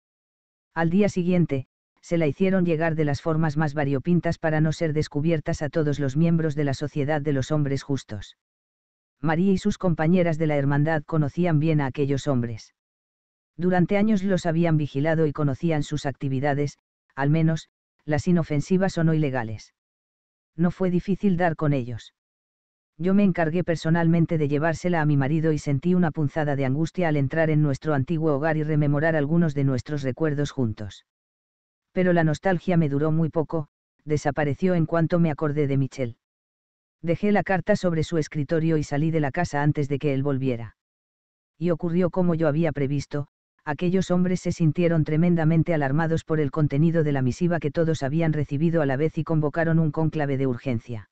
Al día siguiente, se la hicieron llegar de las formas más variopintas para no ser descubiertas a todos los miembros de la Sociedad de los Hombres Justos. María y sus compañeras de la Hermandad conocían bien a aquellos hombres. Durante años los habían vigilado y conocían sus actividades, al menos, las inofensivas o no ilegales. No fue difícil dar con ellos. Yo me encargué personalmente de llevársela a mi marido y sentí una punzada de angustia al entrar en nuestro antiguo hogar y rememorar algunos de nuestros recuerdos juntos pero la nostalgia me duró muy poco, desapareció en cuanto me acordé de Michel. Dejé la carta sobre su escritorio y salí de la casa antes de que él volviera. Y ocurrió como yo había previsto, aquellos hombres se sintieron tremendamente alarmados por el contenido de la misiva que todos habían recibido a la vez y convocaron un cónclave de urgencia.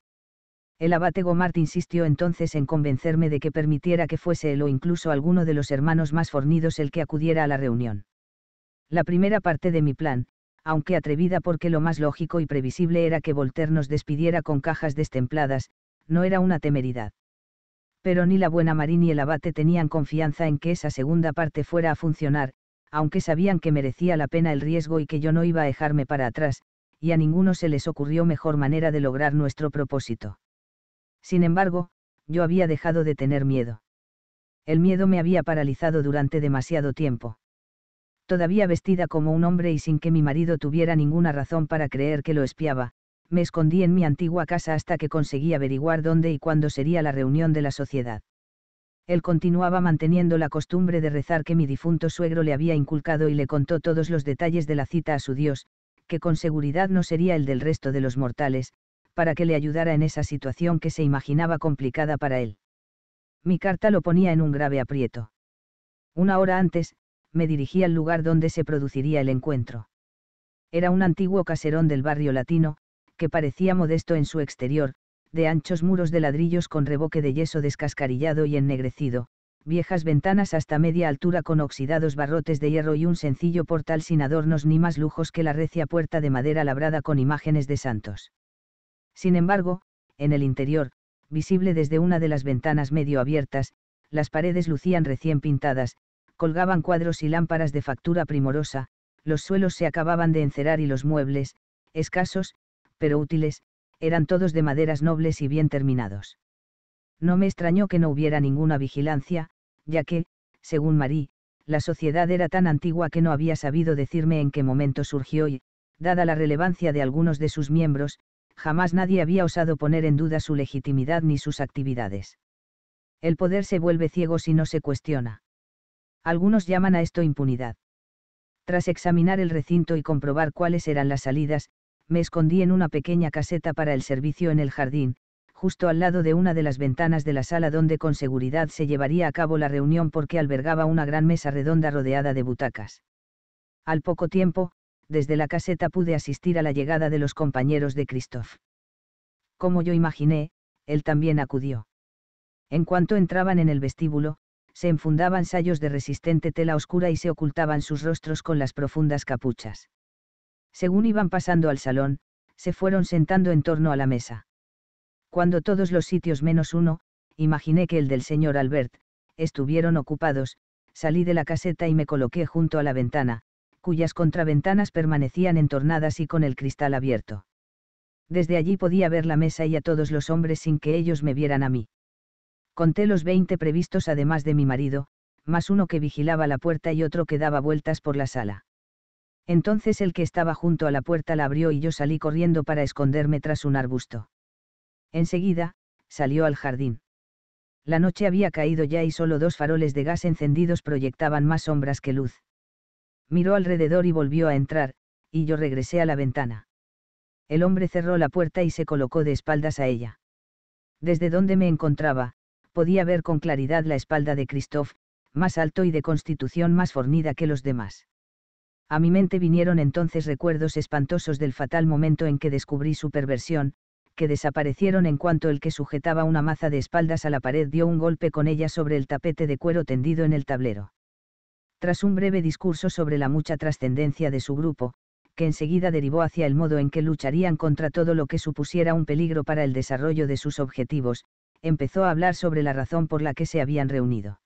El abate Gomart insistió entonces en convencerme de que permitiera que fuese él o incluso alguno de los hermanos más fornidos el que acudiera a la reunión. La primera parte de mi plan, aunque atrevida porque lo más lógico y previsible era que Voltaire nos despidiera con cajas destempladas, no era una temeridad. Pero ni la buena Marín ni el abate tenían confianza en que esa segunda parte fuera a funcionar, aunque sabían que merecía la pena el riesgo y que yo no iba a dejarme para atrás, y a ninguno se les ocurrió mejor manera de lograr nuestro propósito. Sin embargo, yo había dejado de tener miedo. El miedo me había paralizado durante demasiado tiempo todavía vestida como un hombre y sin que mi marido tuviera ninguna razón para creer que lo espiaba, me escondí en mi antigua casa hasta que conseguí averiguar dónde y cuándo sería la reunión de la sociedad. Él continuaba manteniendo la costumbre de rezar que mi difunto suegro le había inculcado y le contó todos los detalles de la cita a su Dios, que con seguridad no sería el del resto de los mortales, para que le ayudara en esa situación que se imaginaba complicada para él. Mi carta lo ponía en un grave aprieto. Una hora antes, me dirigí al lugar donde se produciría el encuentro. Era un antiguo caserón del barrio latino, que parecía modesto en su exterior, de anchos muros de ladrillos con reboque de yeso descascarillado y ennegrecido, viejas ventanas hasta media altura con oxidados barrotes de hierro y un sencillo portal sin adornos ni más lujos que la recia puerta de madera labrada con imágenes de santos. Sin embargo, en el interior, visible desde una de las ventanas medio abiertas, las paredes lucían recién pintadas, colgaban cuadros y lámparas de factura primorosa, los suelos se acababan de encerar y los muebles, escasos, pero útiles, eran todos de maderas nobles y bien terminados. No me extrañó que no hubiera ninguna vigilancia, ya que, según Marí, la sociedad era tan antigua que no había sabido decirme en qué momento surgió y, dada la relevancia de algunos de sus miembros, jamás nadie había osado poner en duda su legitimidad ni sus actividades. El poder se vuelve ciego si no se cuestiona. Algunos llaman a esto impunidad. Tras examinar el recinto y comprobar cuáles eran las salidas, me escondí en una pequeña caseta para el servicio en el jardín, justo al lado de una de las ventanas de la sala donde con seguridad se llevaría a cabo la reunión porque albergaba una gran mesa redonda rodeada de butacas. Al poco tiempo, desde la caseta pude asistir a la llegada de los compañeros de Christoph. Como yo imaginé, él también acudió. En cuanto entraban en el vestíbulo, se enfundaban sayos de resistente tela oscura y se ocultaban sus rostros con las profundas capuchas. Según iban pasando al salón, se fueron sentando en torno a la mesa. Cuando todos los sitios menos uno, imaginé que el del señor Albert, estuvieron ocupados, salí de la caseta y me coloqué junto a la ventana, cuyas contraventanas permanecían entornadas y con el cristal abierto. Desde allí podía ver la mesa y a todos los hombres sin que ellos me vieran a mí. Conté los veinte previstos además de mi marido, más uno que vigilaba la puerta y otro que daba vueltas por la sala. Entonces el que estaba junto a la puerta la abrió y yo salí corriendo para esconderme tras un arbusto. Enseguida, salió al jardín. La noche había caído ya y solo dos faroles de gas encendidos proyectaban más sombras que luz. Miró alrededor y volvió a entrar, y yo regresé a la ventana. El hombre cerró la puerta y se colocó de espaldas a ella. Desde donde me encontraba, podía ver con claridad la espalda de Christoph, más alto y de constitución más fornida que los demás. A mi mente vinieron entonces recuerdos espantosos del fatal momento en que descubrí su perversión, que desaparecieron en cuanto el que sujetaba una maza de espaldas a la pared dio un golpe con ella sobre el tapete de cuero tendido en el tablero. Tras un breve discurso sobre la mucha trascendencia de su grupo, que enseguida derivó hacia el modo en que lucharían contra todo lo que supusiera un peligro para el desarrollo de sus objetivos, empezó a hablar sobre la razón por la que se habían reunido.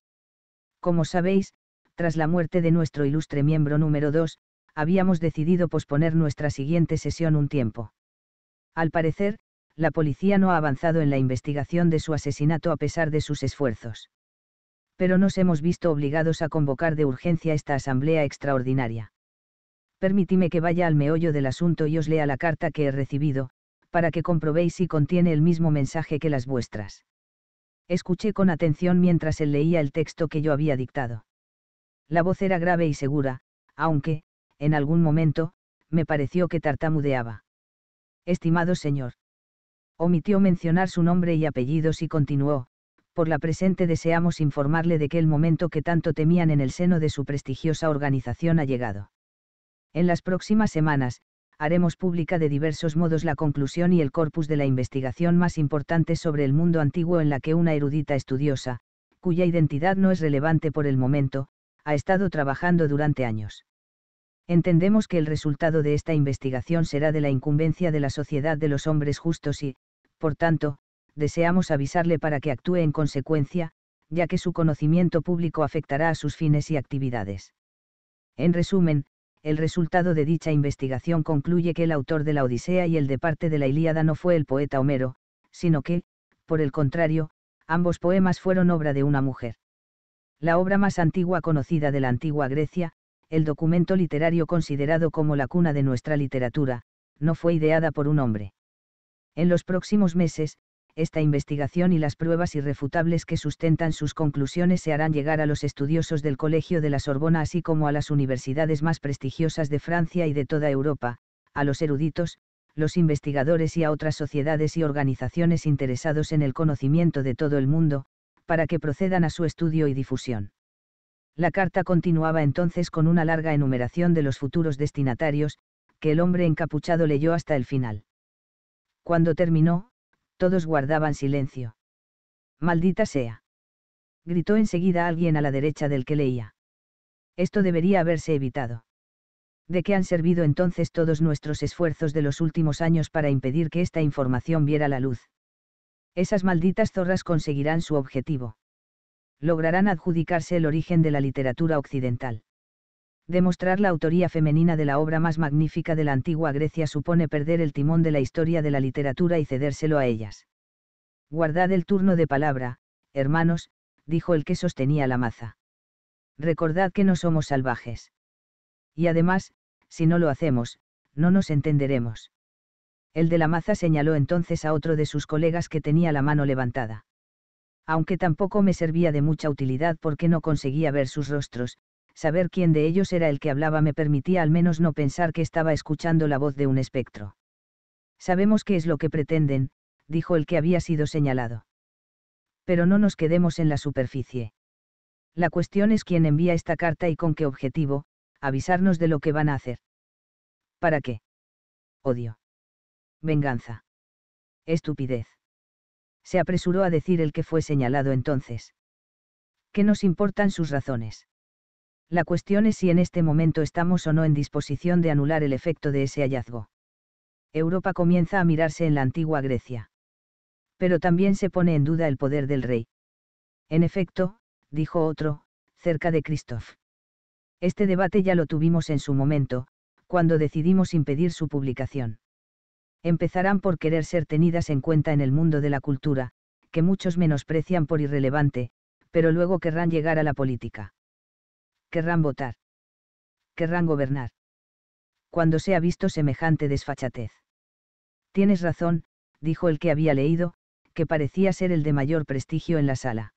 Como sabéis, tras la muerte de nuestro ilustre miembro número 2, habíamos decidido posponer nuestra siguiente sesión un tiempo. Al parecer, la policía no ha avanzado en la investigación de su asesinato a pesar de sus esfuerzos. Pero nos hemos visto obligados a convocar de urgencia esta asamblea extraordinaria. Permitime que vaya al meollo del asunto y os lea la carta que he recibido, para que comprobéis si contiene el mismo mensaje que las vuestras. Escuché con atención mientras él leía el texto que yo había dictado. La voz era grave y segura, aunque, en algún momento, me pareció que tartamudeaba. Estimado señor. Omitió mencionar su nombre y apellidos y continuó, por la presente deseamos informarle de que el momento que tanto temían en el seno de su prestigiosa organización ha llegado. En las próximas semanas, haremos pública de diversos modos la conclusión y el corpus de la investigación más importante sobre el mundo antiguo en la que una erudita estudiosa, cuya identidad no es relevante por el momento, ha estado trabajando durante años. Entendemos que el resultado de esta investigación será de la incumbencia de la sociedad de los hombres justos y, por tanto, deseamos avisarle para que actúe en consecuencia, ya que su conocimiento público afectará a sus fines y actividades. En resumen, el resultado de dicha investigación concluye que el autor de la Odisea y el de parte de la Ilíada no fue el poeta Homero, sino que, por el contrario, ambos poemas fueron obra de una mujer. La obra más antigua conocida de la antigua Grecia, el documento literario considerado como la cuna de nuestra literatura, no fue ideada por un hombre. En los próximos meses, esta investigación y las pruebas irrefutables que sustentan sus conclusiones se harán llegar a los estudiosos del Colegio de la Sorbona así como a las universidades más prestigiosas de Francia y de toda Europa, a los eruditos, los investigadores y a otras sociedades y organizaciones interesados en el conocimiento de todo el mundo, para que procedan a su estudio y difusión. La carta continuaba entonces con una larga enumeración de los futuros destinatarios, que el hombre encapuchado leyó hasta el final. Cuando terminó, todos guardaban silencio. Maldita sea. Gritó enseguida alguien a la derecha del que leía. Esto debería haberse evitado. ¿De qué han servido entonces todos nuestros esfuerzos de los últimos años para impedir que esta información viera la luz? Esas malditas zorras conseguirán su objetivo. Lograrán adjudicarse el origen de la literatura occidental. Demostrar la autoría femenina de la obra más magnífica de la antigua Grecia supone perder el timón de la historia de la literatura y cedérselo a ellas. Guardad el turno de palabra, hermanos, dijo el que sostenía la maza. Recordad que no somos salvajes. Y además, si no lo hacemos, no nos entenderemos. El de la maza señaló entonces a otro de sus colegas que tenía la mano levantada. Aunque tampoco me servía de mucha utilidad porque no conseguía ver sus rostros, saber quién de ellos era el que hablaba me permitía al menos no pensar que estaba escuchando la voz de un espectro. Sabemos qué es lo que pretenden, dijo el que había sido señalado. Pero no nos quedemos en la superficie. La cuestión es quién envía esta carta y con qué objetivo, avisarnos de lo que van a hacer. ¿Para qué? Odio. Venganza. Estupidez. Se apresuró a decir el que fue señalado entonces. ¿Qué nos importan sus razones? la cuestión es si en este momento estamos o no en disposición de anular el efecto de ese hallazgo. Europa comienza a mirarse en la antigua Grecia. Pero también se pone en duda el poder del rey. En efecto, dijo otro, cerca de Christoph. Este debate ya lo tuvimos en su momento, cuando decidimos impedir su publicación. Empezarán por querer ser tenidas en cuenta en el mundo de la cultura, que muchos menosprecian por irrelevante, pero luego querrán llegar a la política. Querrán votar. Querrán gobernar. Cuando se ha visto semejante desfachatez. Tienes razón, dijo el que había leído, que parecía ser el de mayor prestigio en la sala.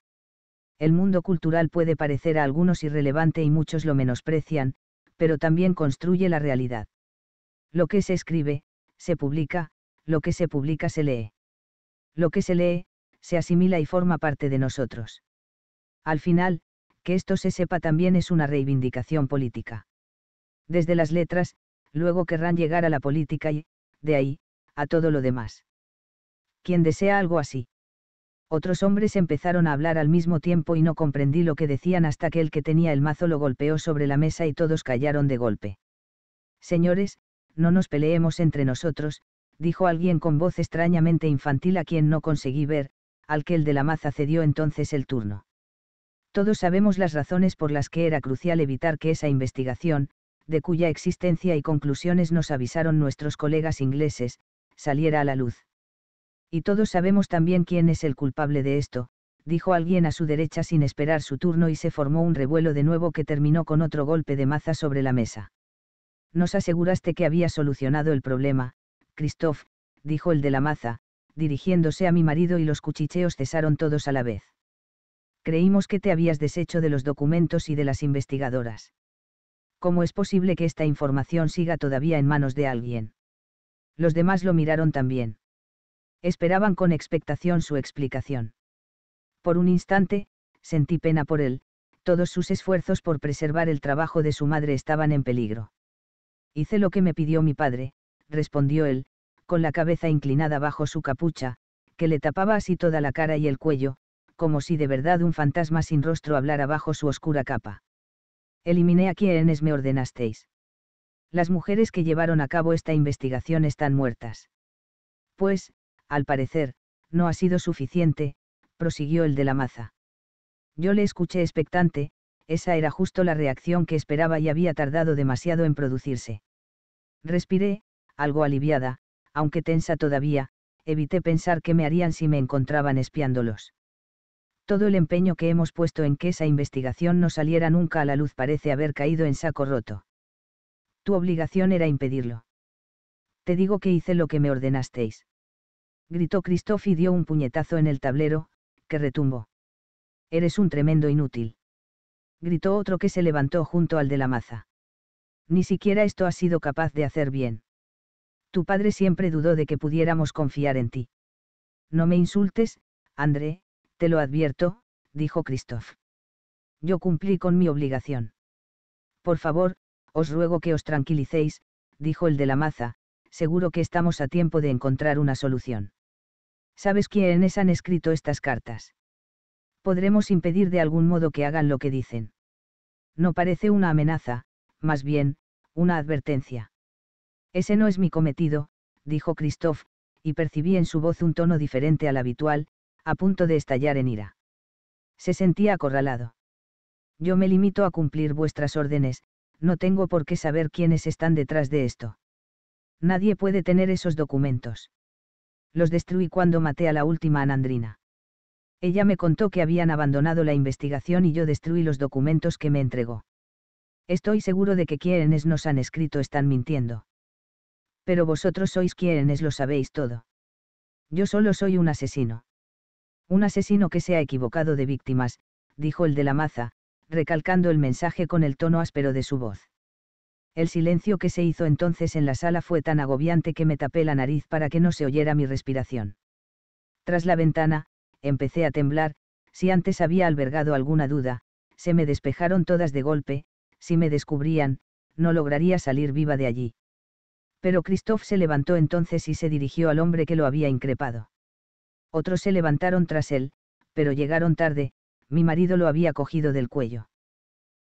El mundo cultural puede parecer a algunos irrelevante y muchos lo menosprecian, pero también construye la realidad. Lo que se escribe, se publica, lo que se publica se lee. Lo que se lee, se asimila y forma parte de nosotros. Al final, que esto se sepa también es una reivindicación política. Desde las letras, luego querrán llegar a la política y, de ahí, a todo lo demás. Quien desea algo así. Otros hombres empezaron a hablar al mismo tiempo y no comprendí lo que decían hasta que el que tenía el mazo lo golpeó sobre la mesa y todos callaron de golpe. Señores, no nos peleemos entre nosotros, dijo alguien con voz extrañamente infantil a quien no conseguí ver, al que el de la maza cedió entonces el turno. Todos sabemos las razones por las que era crucial evitar que esa investigación, de cuya existencia y conclusiones nos avisaron nuestros colegas ingleses, saliera a la luz. Y todos sabemos también quién es el culpable de esto, dijo alguien a su derecha sin esperar su turno y se formó un revuelo de nuevo que terminó con otro golpe de maza sobre la mesa. Nos aseguraste que había solucionado el problema, Christoph, dijo el de la maza, dirigiéndose a mi marido y los cuchicheos cesaron todos a la vez creímos que te habías deshecho de los documentos y de las investigadoras. ¿Cómo es posible que esta información siga todavía en manos de alguien? Los demás lo miraron también. Esperaban con expectación su explicación. Por un instante, sentí pena por él, todos sus esfuerzos por preservar el trabajo de su madre estaban en peligro. Hice lo que me pidió mi padre, respondió él, con la cabeza inclinada bajo su capucha, que le tapaba así toda la cara y el cuello, como si de verdad un fantasma sin rostro hablara bajo su oscura capa. Eliminé a quienes me ordenasteis. Las mujeres que llevaron a cabo esta investigación están muertas. Pues, al parecer, no ha sido suficiente, prosiguió el de la maza. Yo le escuché expectante, esa era justo la reacción que esperaba y había tardado demasiado en producirse. Respiré, algo aliviada, aunque tensa todavía, evité pensar qué me harían si me encontraban espiándolos todo el empeño que hemos puesto en que esa investigación no saliera nunca a la luz parece haber caído en saco roto. Tu obligación era impedirlo. Te digo que hice lo que me ordenasteis. Gritó Christoph y dio un puñetazo en el tablero, que retumbó. Eres un tremendo inútil. Gritó otro que se levantó junto al de la maza. Ni siquiera esto has sido capaz de hacer bien. Tu padre siempre dudó de que pudiéramos confiar en ti. No me insultes, André, te lo advierto, dijo Christoph. Yo cumplí con mi obligación. Por favor, os ruego que os tranquilicéis, dijo el de la maza, seguro que estamos a tiempo de encontrar una solución. ¿Sabes quiénes han escrito estas cartas? Podremos impedir de algún modo que hagan lo que dicen. No parece una amenaza, más bien, una advertencia. Ese no es mi cometido, dijo Christoph, y percibí en su voz un tono diferente al habitual, a punto de estallar en ira. Se sentía acorralado. Yo me limito a cumplir vuestras órdenes, no tengo por qué saber quiénes están detrás de esto. Nadie puede tener esos documentos. Los destruí cuando maté a la última anandrina. Ella me contó que habían abandonado la investigación y yo destruí los documentos que me entregó. Estoy seguro de que quienes nos han escrito están mintiendo. Pero vosotros sois quienes lo sabéis todo. Yo solo soy un asesino. Un asesino que se ha equivocado de víctimas, dijo el de la maza, recalcando el mensaje con el tono áspero de su voz. El silencio que se hizo entonces en la sala fue tan agobiante que me tapé la nariz para que no se oyera mi respiración. Tras la ventana, empecé a temblar, si antes había albergado alguna duda, se me despejaron todas de golpe, si me descubrían, no lograría salir viva de allí. Pero Christoph se levantó entonces y se dirigió al hombre que lo había increpado. Otros se levantaron tras él, pero llegaron tarde, mi marido lo había cogido del cuello.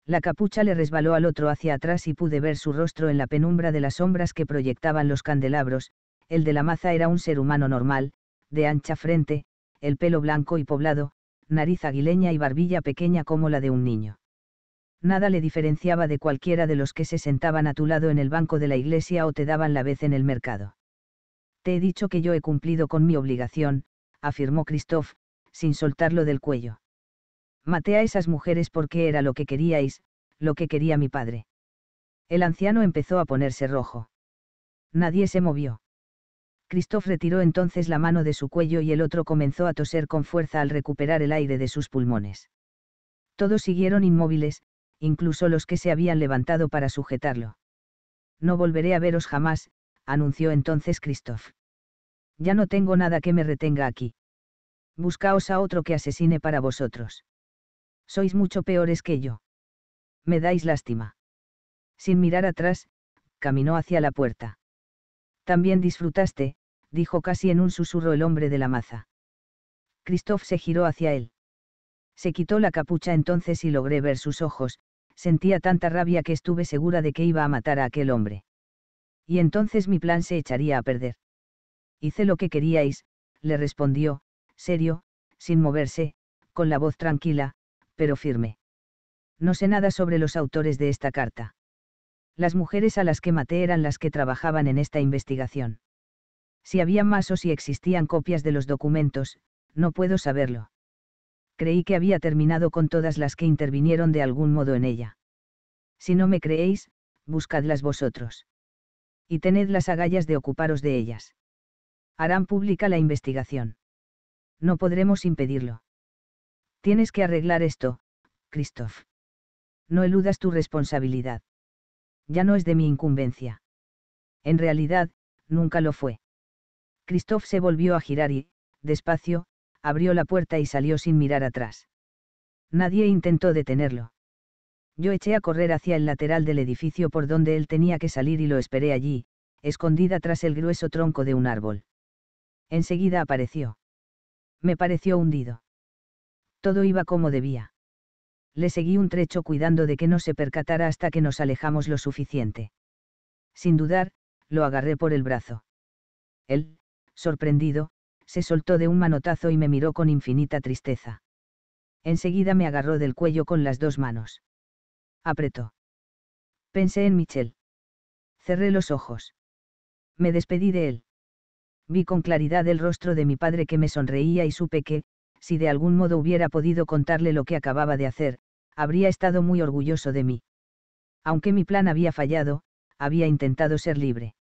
La capucha le resbaló al otro hacia atrás y pude ver su rostro en la penumbra de las sombras que proyectaban los candelabros, el de la maza era un ser humano normal, de ancha frente, el pelo blanco y poblado, nariz aguileña y barbilla pequeña como la de un niño. Nada le diferenciaba de cualquiera de los que se sentaban a tu lado en el banco de la iglesia o te daban la vez en el mercado. Te he dicho que yo he cumplido con mi obligación, afirmó Christoph, sin soltarlo del cuello. Maté a esas mujeres porque era lo que queríais, lo que quería mi padre. El anciano empezó a ponerse rojo. Nadie se movió. Christoph retiró entonces la mano de su cuello y el otro comenzó a toser con fuerza al recuperar el aire de sus pulmones. Todos siguieron inmóviles, incluso los que se habían levantado para sujetarlo. No volveré a veros jamás, anunció entonces Christoph. Ya no tengo nada que me retenga aquí. Buscaos a otro que asesine para vosotros. Sois mucho peores que yo. Me dais lástima. Sin mirar atrás, caminó hacia la puerta. También disfrutaste, dijo casi en un susurro el hombre de la maza. Christoph se giró hacia él. Se quitó la capucha entonces y logré ver sus ojos, sentía tanta rabia que estuve segura de que iba a matar a aquel hombre. Y entonces mi plan se echaría a perder. Hice lo que queríais, le respondió, serio, sin moverse, con la voz tranquila, pero firme. No sé nada sobre los autores de esta carta. Las mujeres a las que maté eran las que trabajaban en esta investigación. Si había más o si existían copias de los documentos, no puedo saberlo. Creí que había terminado con todas las que intervinieron de algún modo en ella. Si no me creéis, buscadlas vosotros. Y tened las agallas de ocuparos de ellas harán pública la investigación. No podremos impedirlo. Tienes que arreglar esto, Christoph. No eludas tu responsabilidad. Ya no es de mi incumbencia. En realidad, nunca lo fue. Christoph se volvió a girar y, despacio, abrió la puerta y salió sin mirar atrás. Nadie intentó detenerlo. Yo eché a correr hacia el lateral del edificio por donde él tenía que salir y lo esperé allí, escondida tras el grueso tronco de un árbol enseguida apareció. Me pareció hundido. Todo iba como debía. Le seguí un trecho cuidando de que no se percatara hasta que nos alejamos lo suficiente. Sin dudar, lo agarré por el brazo. Él, sorprendido, se soltó de un manotazo y me miró con infinita tristeza. Enseguida me agarró del cuello con las dos manos. Apretó. Pensé en Michel. Cerré los ojos. Me despedí de él vi con claridad el rostro de mi padre que me sonreía y supe que, si de algún modo hubiera podido contarle lo que acababa de hacer, habría estado muy orgulloso de mí. Aunque mi plan había fallado, había intentado ser libre.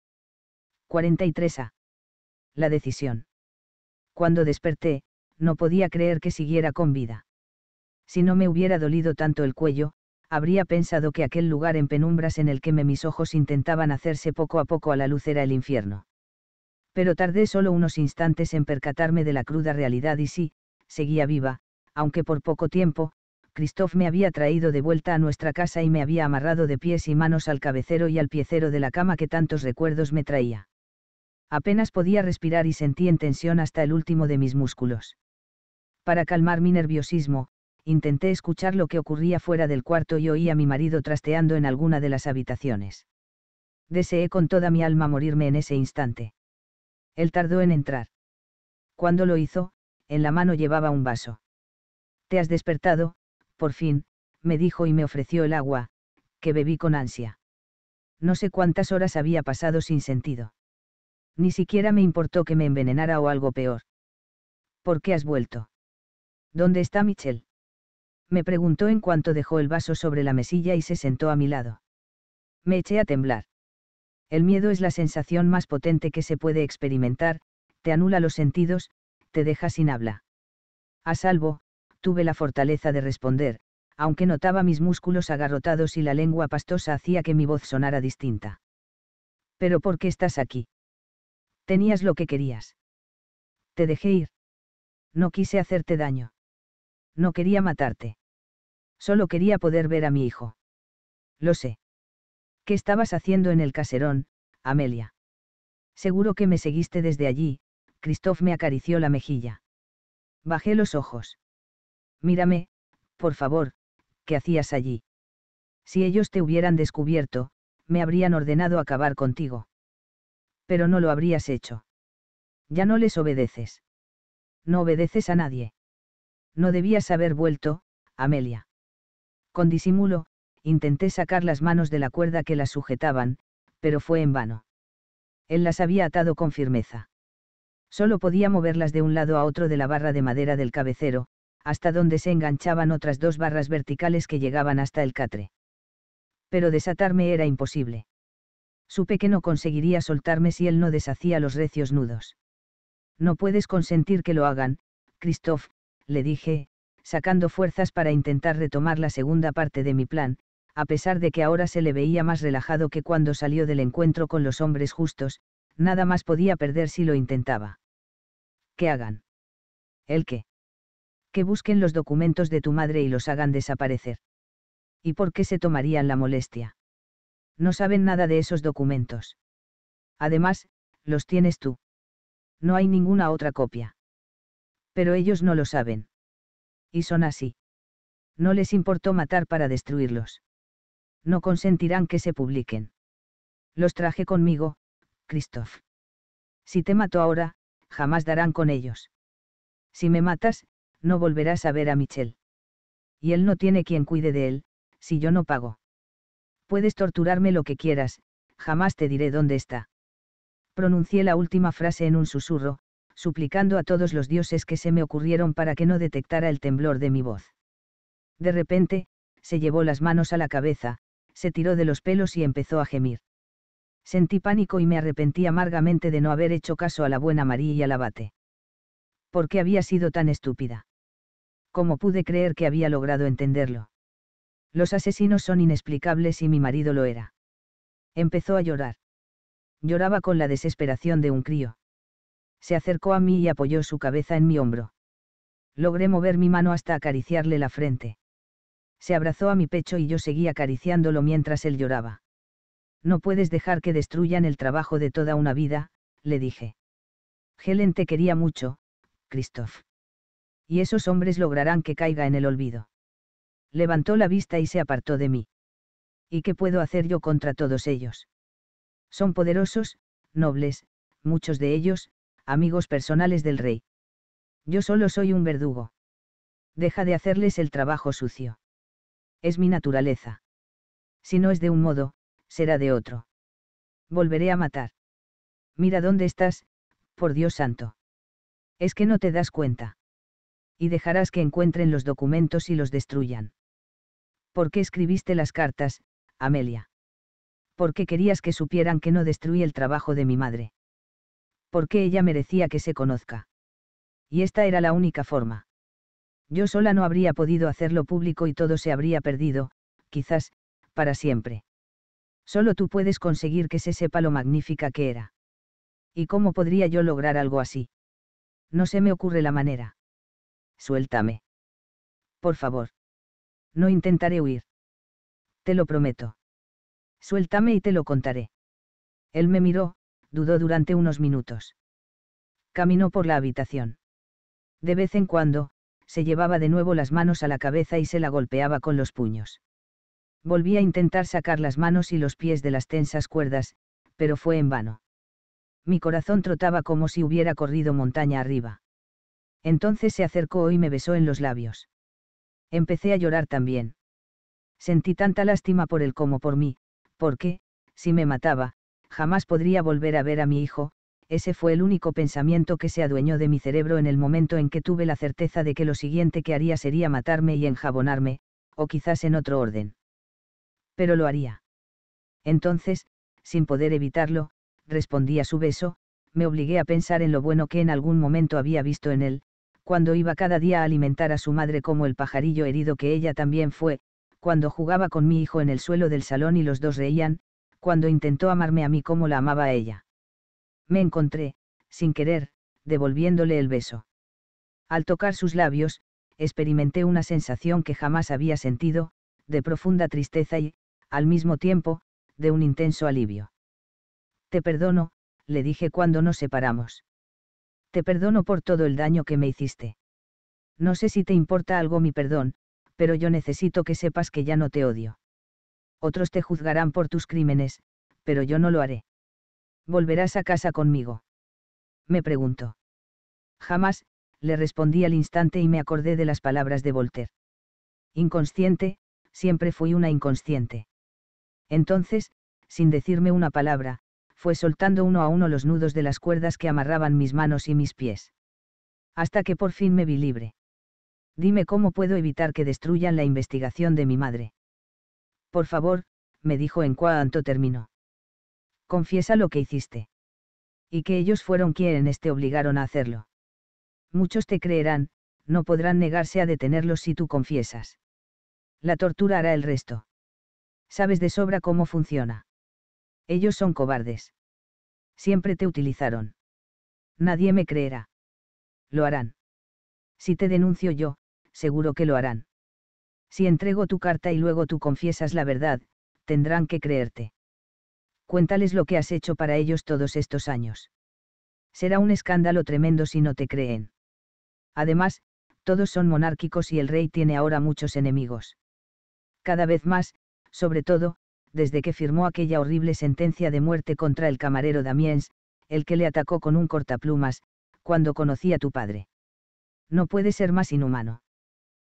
43a. La decisión. Cuando desperté, no podía creer que siguiera con vida. Si no me hubiera dolido tanto el cuello, habría pensado que aquel lugar en penumbras en el que me mis ojos intentaban hacerse poco a poco a la luz era el infierno pero tardé solo unos instantes en percatarme de la cruda realidad y sí, seguía viva, aunque por poco tiempo, Christoph me había traído de vuelta a nuestra casa y me había amarrado de pies y manos al cabecero y al piecero de la cama que tantos recuerdos me traía. Apenas podía respirar y sentí en tensión hasta el último de mis músculos. Para calmar mi nerviosismo, intenté escuchar lo que ocurría fuera del cuarto y oí a mi marido trasteando en alguna de las habitaciones. Deseé con toda mi alma morirme en ese instante él tardó en entrar. Cuando lo hizo, en la mano llevaba un vaso. Te has despertado, por fin, me dijo y me ofreció el agua, que bebí con ansia. No sé cuántas horas había pasado sin sentido. Ni siquiera me importó que me envenenara o algo peor. ¿Por qué has vuelto? ¿Dónde está Michelle? Me preguntó en cuanto dejó el vaso sobre la mesilla y se sentó a mi lado. Me eché a temblar. El miedo es la sensación más potente que se puede experimentar, te anula los sentidos, te deja sin habla. A salvo, tuve la fortaleza de responder, aunque notaba mis músculos agarrotados y la lengua pastosa hacía que mi voz sonara distinta. ¿Pero por qué estás aquí? Tenías lo que querías. Te dejé ir. No quise hacerte daño. No quería matarte. Solo quería poder ver a mi hijo. Lo sé. ¿Qué estabas haciendo en el caserón, Amelia? Seguro que me seguiste desde allí, Christoph me acarició la mejilla. Bajé los ojos. Mírame, por favor, ¿qué hacías allí? Si ellos te hubieran descubierto, me habrían ordenado acabar contigo. Pero no lo habrías hecho. Ya no les obedeces. No obedeces a nadie. No debías haber vuelto, Amelia. Con disimulo, intenté sacar las manos de la cuerda que las sujetaban, pero fue en vano. Él las había atado con firmeza. Solo podía moverlas de un lado a otro de la barra de madera del cabecero, hasta donde se enganchaban otras dos barras verticales que llegaban hasta el catre. Pero desatarme era imposible. Supe que no conseguiría soltarme si él no deshacía los recios nudos. No puedes consentir que lo hagan, Christoph, le dije, sacando fuerzas para intentar retomar la segunda parte de mi plan, a pesar de que ahora se le veía más relajado que cuando salió del encuentro con los hombres justos, nada más podía perder si lo intentaba. ¿Qué hagan? ¿El qué? Que busquen los documentos de tu madre y los hagan desaparecer. ¿Y por qué se tomarían la molestia? No saben nada de esos documentos. Además, los tienes tú. No hay ninguna otra copia. Pero ellos no lo saben. Y son así. No les importó matar para destruirlos no consentirán que se publiquen. Los traje conmigo, Christoph. Si te mato ahora, jamás darán con ellos. Si me matas, no volverás a ver a Michel. Y él no tiene quien cuide de él, si yo no pago. Puedes torturarme lo que quieras, jamás te diré dónde está. Pronuncié la última frase en un susurro, suplicando a todos los dioses que se me ocurrieron para que no detectara el temblor de mi voz. De repente, se llevó las manos a la cabeza, se tiró de los pelos y empezó a gemir. Sentí pánico y me arrepentí amargamente de no haber hecho caso a la buena María y al abate. ¿Por qué había sido tan estúpida? ¿Cómo pude creer que había logrado entenderlo? Los asesinos son inexplicables y mi marido lo era. Empezó a llorar. Lloraba con la desesperación de un crío. Se acercó a mí y apoyó su cabeza en mi hombro. Logré mover mi mano hasta acariciarle la frente se abrazó a mi pecho y yo seguí acariciándolo mientras él lloraba. No puedes dejar que destruyan el trabajo de toda una vida, le dije. Helen te quería mucho, Christoph. Y esos hombres lograrán que caiga en el olvido. Levantó la vista y se apartó de mí. ¿Y qué puedo hacer yo contra todos ellos? Son poderosos, nobles, muchos de ellos, amigos personales del rey. Yo solo soy un verdugo. Deja de hacerles el trabajo sucio. Es mi naturaleza. Si no es de un modo, será de otro. Volveré a matar. Mira dónde estás, por Dios santo. Es que no te das cuenta. Y dejarás que encuentren los documentos y los destruyan. ¿Por qué escribiste las cartas, Amelia? ¿Por qué querías que supieran que no destruí el trabajo de mi madre? Porque ella merecía que se conozca? Y esta era la única forma. Yo sola no habría podido hacerlo público y todo se habría perdido, quizás, para siempre. Solo tú puedes conseguir que se sepa lo magnífica que era. ¿Y cómo podría yo lograr algo así? No se me ocurre la manera. Suéltame. Por favor. No intentaré huir. Te lo prometo. Suéltame y te lo contaré. Él me miró, dudó durante unos minutos. Caminó por la habitación. De vez en cuando, se llevaba de nuevo las manos a la cabeza y se la golpeaba con los puños. Volví a intentar sacar las manos y los pies de las tensas cuerdas, pero fue en vano. Mi corazón trotaba como si hubiera corrido montaña arriba. Entonces se acercó y me besó en los labios. Empecé a llorar también. Sentí tanta lástima por él como por mí, porque, si me mataba, jamás podría volver a ver a mi hijo, ese fue el único pensamiento que se adueñó de mi cerebro en el momento en que tuve la certeza de que lo siguiente que haría sería matarme y enjabonarme, o quizás en otro orden. Pero lo haría. Entonces, sin poder evitarlo, respondí a su beso, me obligué a pensar en lo bueno que en algún momento había visto en él, cuando iba cada día a alimentar a su madre como el pajarillo herido que ella también fue, cuando jugaba con mi hijo en el suelo del salón y los dos reían, cuando intentó amarme a mí como la amaba ella. Me encontré, sin querer, devolviéndole el beso. Al tocar sus labios, experimenté una sensación que jamás había sentido, de profunda tristeza y, al mismo tiempo, de un intenso alivio. Te perdono, le dije cuando nos separamos. Te perdono por todo el daño que me hiciste. No sé si te importa algo mi perdón, pero yo necesito que sepas que ya no te odio. Otros te juzgarán por tus crímenes, pero yo no lo haré. ¿Volverás a casa conmigo? Me preguntó. Jamás, le respondí al instante y me acordé de las palabras de Voltaire. Inconsciente, siempre fui una inconsciente. Entonces, sin decirme una palabra, fue soltando uno a uno los nudos de las cuerdas que amarraban mis manos y mis pies. Hasta que por fin me vi libre. Dime cómo puedo evitar que destruyan la investigación de mi madre. Por favor, me dijo en cuanto terminó confiesa lo que hiciste. Y que ellos fueron quienes te obligaron a hacerlo. Muchos te creerán, no podrán negarse a detenerlos si tú confiesas. La tortura hará el resto. Sabes de sobra cómo funciona. Ellos son cobardes. Siempre te utilizaron. Nadie me creerá. Lo harán. Si te denuncio yo, seguro que lo harán. Si entrego tu carta y luego tú confiesas la verdad, tendrán que creerte cuéntales lo que has hecho para ellos todos estos años. Será un escándalo tremendo si no te creen. Además, todos son monárquicos y el rey tiene ahora muchos enemigos. Cada vez más, sobre todo, desde que firmó aquella horrible sentencia de muerte contra el camarero Damiens, el que le atacó con un cortaplumas, cuando conocí a tu padre. No puede ser más inhumano.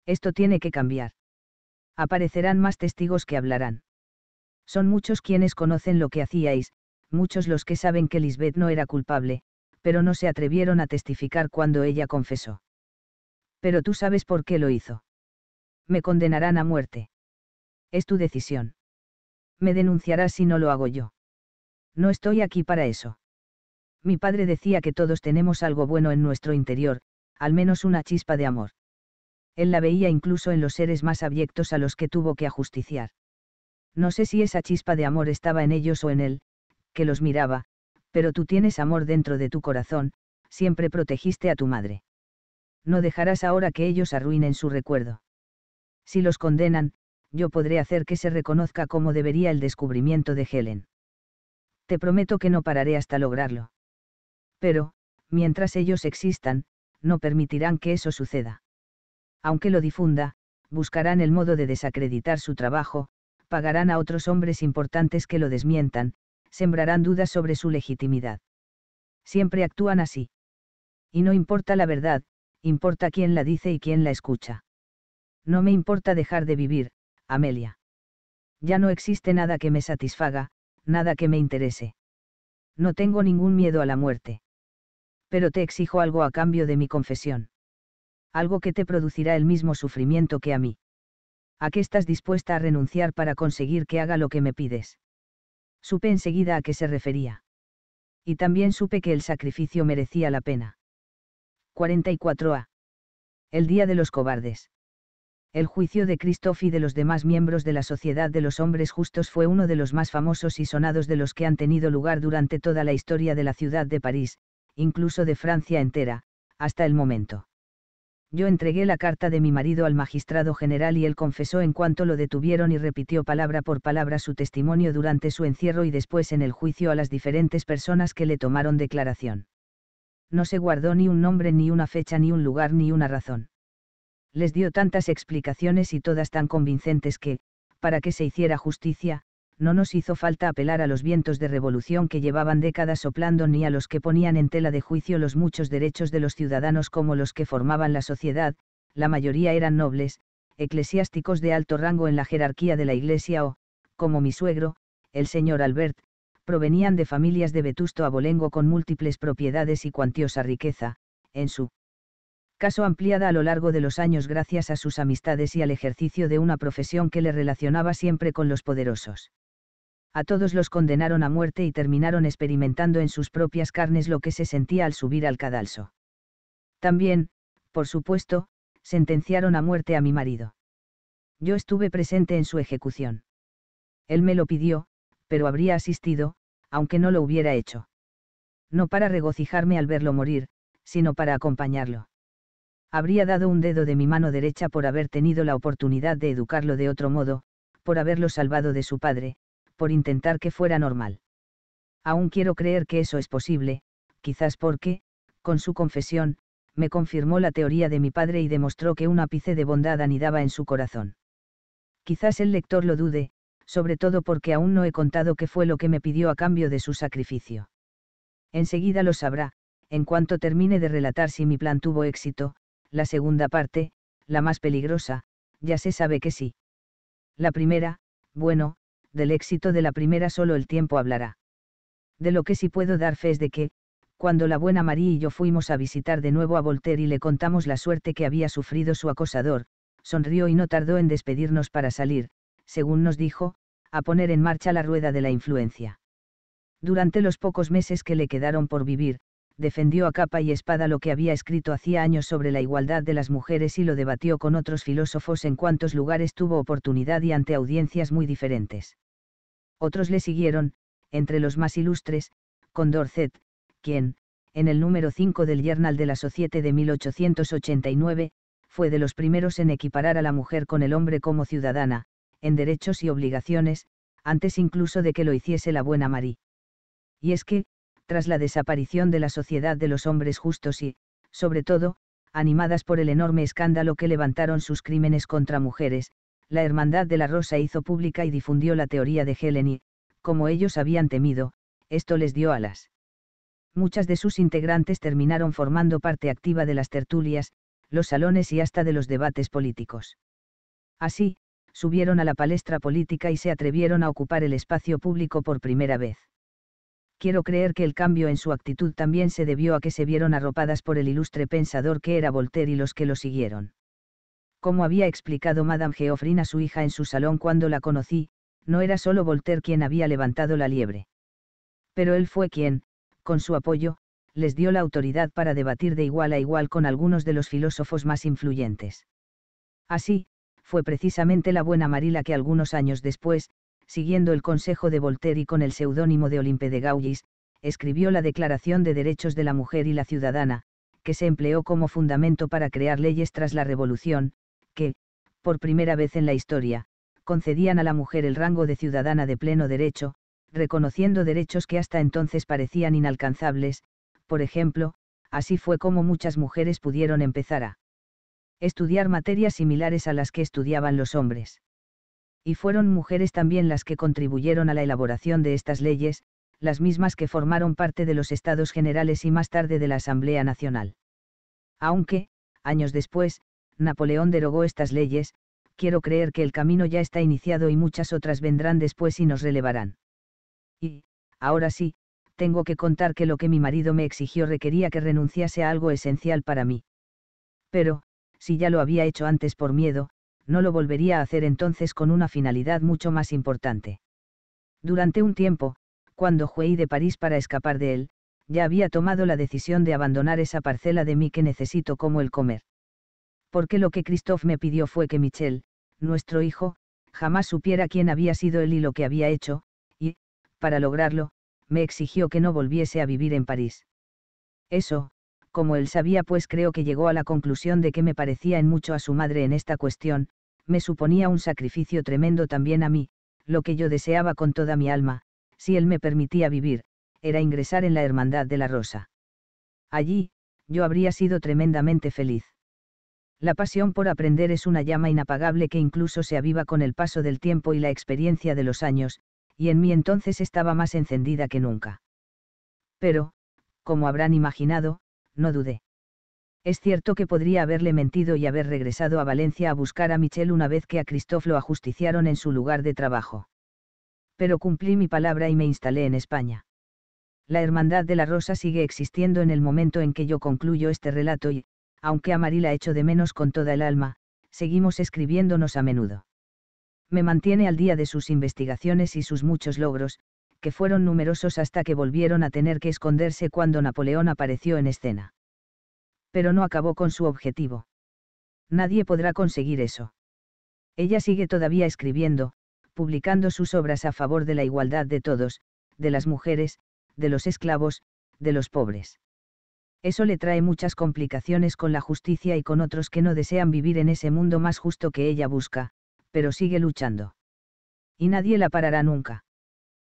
Esto tiene que cambiar. Aparecerán más testigos que hablarán. Son muchos quienes conocen lo que hacíais, muchos los que saben que Lisbeth no era culpable, pero no se atrevieron a testificar cuando ella confesó. Pero tú sabes por qué lo hizo. Me condenarán a muerte. Es tu decisión. Me denunciarás si no lo hago yo. No estoy aquí para eso. Mi padre decía que todos tenemos algo bueno en nuestro interior, al menos una chispa de amor. Él la veía incluso en los seres más abyectos a los que tuvo que ajusticiar. No sé si esa chispa de amor estaba en ellos o en él, que los miraba, pero tú tienes amor dentro de tu corazón, siempre protegiste a tu madre. No dejarás ahora que ellos arruinen su recuerdo. Si los condenan, yo podré hacer que se reconozca como debería el descubrimiento de Helen. Te prometo que no pararé hasta lograrlo. Pero, mientras ellos existan, no permitirán que eso suceda. Aunque lo difunda, buscarán el modo de desacreditar su trabajo, pagarán a otros hombres importantes que lo desmientan, sembrarán dudas sobre su legitimidad. Siempre actúan así. Y no importa la verdad, importa quién la dice y quién la escucha. No me importa dejar de vivir, Amelia. Ya no existe nada que me satisfaga, nada que me interese. No tengo ningún miedo a la muerte. Pero te exijo algo a cambio de mi confesión. Algo que te producirá el mismo sufrimiento que a mí. ¿a qué estás dispuesta a renunciar para conseguir que haga lo que me pides? Supe enseguida a qué se refería. Y también supe que el sacrificio merecía la pena. 44a. El Día de los Cobardes. El juicio de Christoph y de los demás miembros de la Sociedad de los Hombres Justos fue uno de los más famosos y sonados de los que han tenido lugar durante toda la historia de la ciudad de París, incluso de Francia entera, hasta el momento. Yo entregué la carta de mi marido al magistrado general y él confesó en cuanto lo detuvieron y repitió palabra por palabra su testimonio durante su encierro y después en el juicio a las diferentes personas que le tomaron declaración. No se guardó ni un nombre, ni una fecha, ni un lugar, ni una razón. Les dio tantas explicaciones y todas tan convincentes que, para que se hiciera justicia, no nos hizo falta apelar a los vientos de revolución que llevaban décadas soplando ni a los que ponían en tela de juicio los muchos derechos de los ciudadanos como los que formaban la sociedad, la mayoría eran nobles, eclesiásticos de alto rango en la jerarquía de la Iglesia o, como mi suegro, el señor Albert, provenían de familias de vetusto abolengo con múltiples propiedades y cuantiosa riqueza, en su caso ampliada a lo largo de los años gracias a sus amistades y al ejercicio de una profesión que le relacionaba siempre con los poderosos a todos los condenaron a muerte y terminaron experimentando en sus propias carnes lo que se sentía al subir al cadalso. También, por supuesto, sentenciaron a muerte a mi marido. Yo estuve presente en su ejecución. Él me lo pidió, pero habría asistido, aunque no lo hubiera hecho. No para regocijarme al verlo morir, sino para acompañarlo. Habría dado un dedo de mi mano derecha por haber tenido la oportunidad de educarlo de otro modo, por haberlo salvado de su padre, por intentar que fuera normal. Aún quiero creer que eso es posible, quizás porque, con su confesión, me confirmó la teoría de mi padre y demostró que un ápice de bondad anidaba en su corazón. Quizás el lector lo dude, sobre todo porque aún no he contado qué fue lo que me pidió a cambio de su sacrificio. Enseguida lo sabrá, en cuanto termine de relatar si mi plan tuvo éxito, la segunda parte, la más peligrosa, ya se sabe que sí. La primera, bueno, del éxito de la primera solo el tiempo hablará. De lo que sí puedo dar fe es de que, cuando la buena María y yo fuimos a visitar de nuevo a Voltaire y le contamos la suerte que había sufrido su acosador, sonrió y no tardó en despedirnos para salir, según nos dijo, a poner en marcha la rueda de la influencia. Durante los pocos meses que le quedaron por vivir, defendió a capa y espada lo que había escrito hacía años sobre la igualdad de las mujeres y lo debatió con otros filósofos en cuantos lugares tuvo oportunidad y ante audiencias muy diferentes. Otros le siguieron, entre los más ilustres, Condorcet, quien, en el número 5 del Yernal de la Societe de 1889, fue de los primeros en equiparar a la mujer con el hombre como ciudadana, en derechos y obligaciones, antes incluso de que lo hiciese la buena Marie. Y es que, tras la desaparición de la sociedad de los hombres justos y, sobre todo, animadas por el enorme escándalo que levantaron sus crímenes contra mujeres, la Hermandad de la Rosa hizo pública y difundió la teoría de Helen y, como ellos habían temido, esto les dio alas. Muchas de sus integrantes terminaron formando parte activa de las tertulias, los salones y hasta de los debates políticos. Así, subieron a la palestra política y se atrevieron a ocupar el espacio público por primera vez. Quiero creer que el cambio en su actitud también se debió a que se vieron arropadas por el ilustre pensador que era Voltaire y los que lo siguieron como había explicado Madame Geoffrin a su hija en su salón cuando la conocí, no era solo Voltaire quien había levantado la liebre. Pero él fue quien, con su apoyo, les dio la autoridad para debatir de igual a igual con algunos de los filósofos más influyentes. Así, fue precisamente la buena Marila que algunos años después, siguiendo el consejo de Voltaire y con el seudónimo de Olympe de Gauguis, escribió la Declaración de Derechos de la Mujer y la Ciudadana, que se empleó como fundamento para crear leyes tras la Revolución, que, por primera vez en la historia, concedían a la mujer el rango de ciudadana de pleno derecho, reconociendo derechos que hasta entonces parecían inalcanzables, por ejemplo, así fue como muchas mujeres pudieron empezar a estudiar materias similares a las que estudiaban los hombres. Y fueron mujeres también las que contribuyeron a la elaboración de estas leyes, las mismas que formaron parte de los Estados Generales y más tarde de la Asamblea Nacional. Aunque, años después, Napoleón derogó estas leyes, quiero creer que el camino ya está iniciado y muchas otras vendrán después y nos relevarán. Y, ahora sí, tengo que contar que lo que mi marido me exigió requería que renunciase a algo esencial para mí. Pero, si ya lo había hecho antes por miedo, no lo volvería a hacer entonces con una finalidad mucho más importante. Durante un tiempo, cuando huí de París para escapar de él, ya había tomado la decisión de abandonar esa parcela de mí que necesito como el comer porque lo que Christophe me pidió fue que Michel, nuestro hijo, jamás supiera quién había sido él y lo que había hecho, y, para lograrlo, me exigió que no volviese a vivir en París. Eso, como él sabía, pues creo que llegó a la conclusión de que me parecía en mucho a su madre en esta cuestión, me suponía un sacrificio tremendo también a mí, lo que yo deseaba con toda mi alma, si él me permitía vivir, era ingresar en la Hermandad de la Rosa. Allí, yo habría sido tremendamente feliz. La pasión por aprender es una llama inapagable que incluso se aviva con el paso del tiempo y la experiencia de los años, y en mí entonces estaba más encendida que nunca. Pero, como habrán imaginado, no dudé. Es cierto que podría haberle mentido y haber regresado a Valencia a buscar a Michel una vez que a Christophe lo ajusticiaron en su lugar de trabajo. Pero cumplí mi palabra y me instalé en España. La Hermandad de la Rosa sigue existiendo en el momento en que yo concluyo este relato y, aunque a Marí la echo de menos con toda el alma, seguimos escribiéndonos a menudo. Me mantiene al día de sus investigaciones y sus muchos logros, que fueron numerosos hasta que volvieron a tener que esconderse cuando Napoleón apareció en escena. Pero no acabó con su objetivo. Nadie podrá conseguir eso. Ella sigue todavía escribiendo, publicando sus obras a favor de la igualdad de todos, de las mujeres, de los esclavos, de los pobres. Eso le trae muchas complicaciones con la justicia y con otros que no desean vivir en ese mundo más justo que ella busca, pero sigue luchando. Y nadie la parará nunca.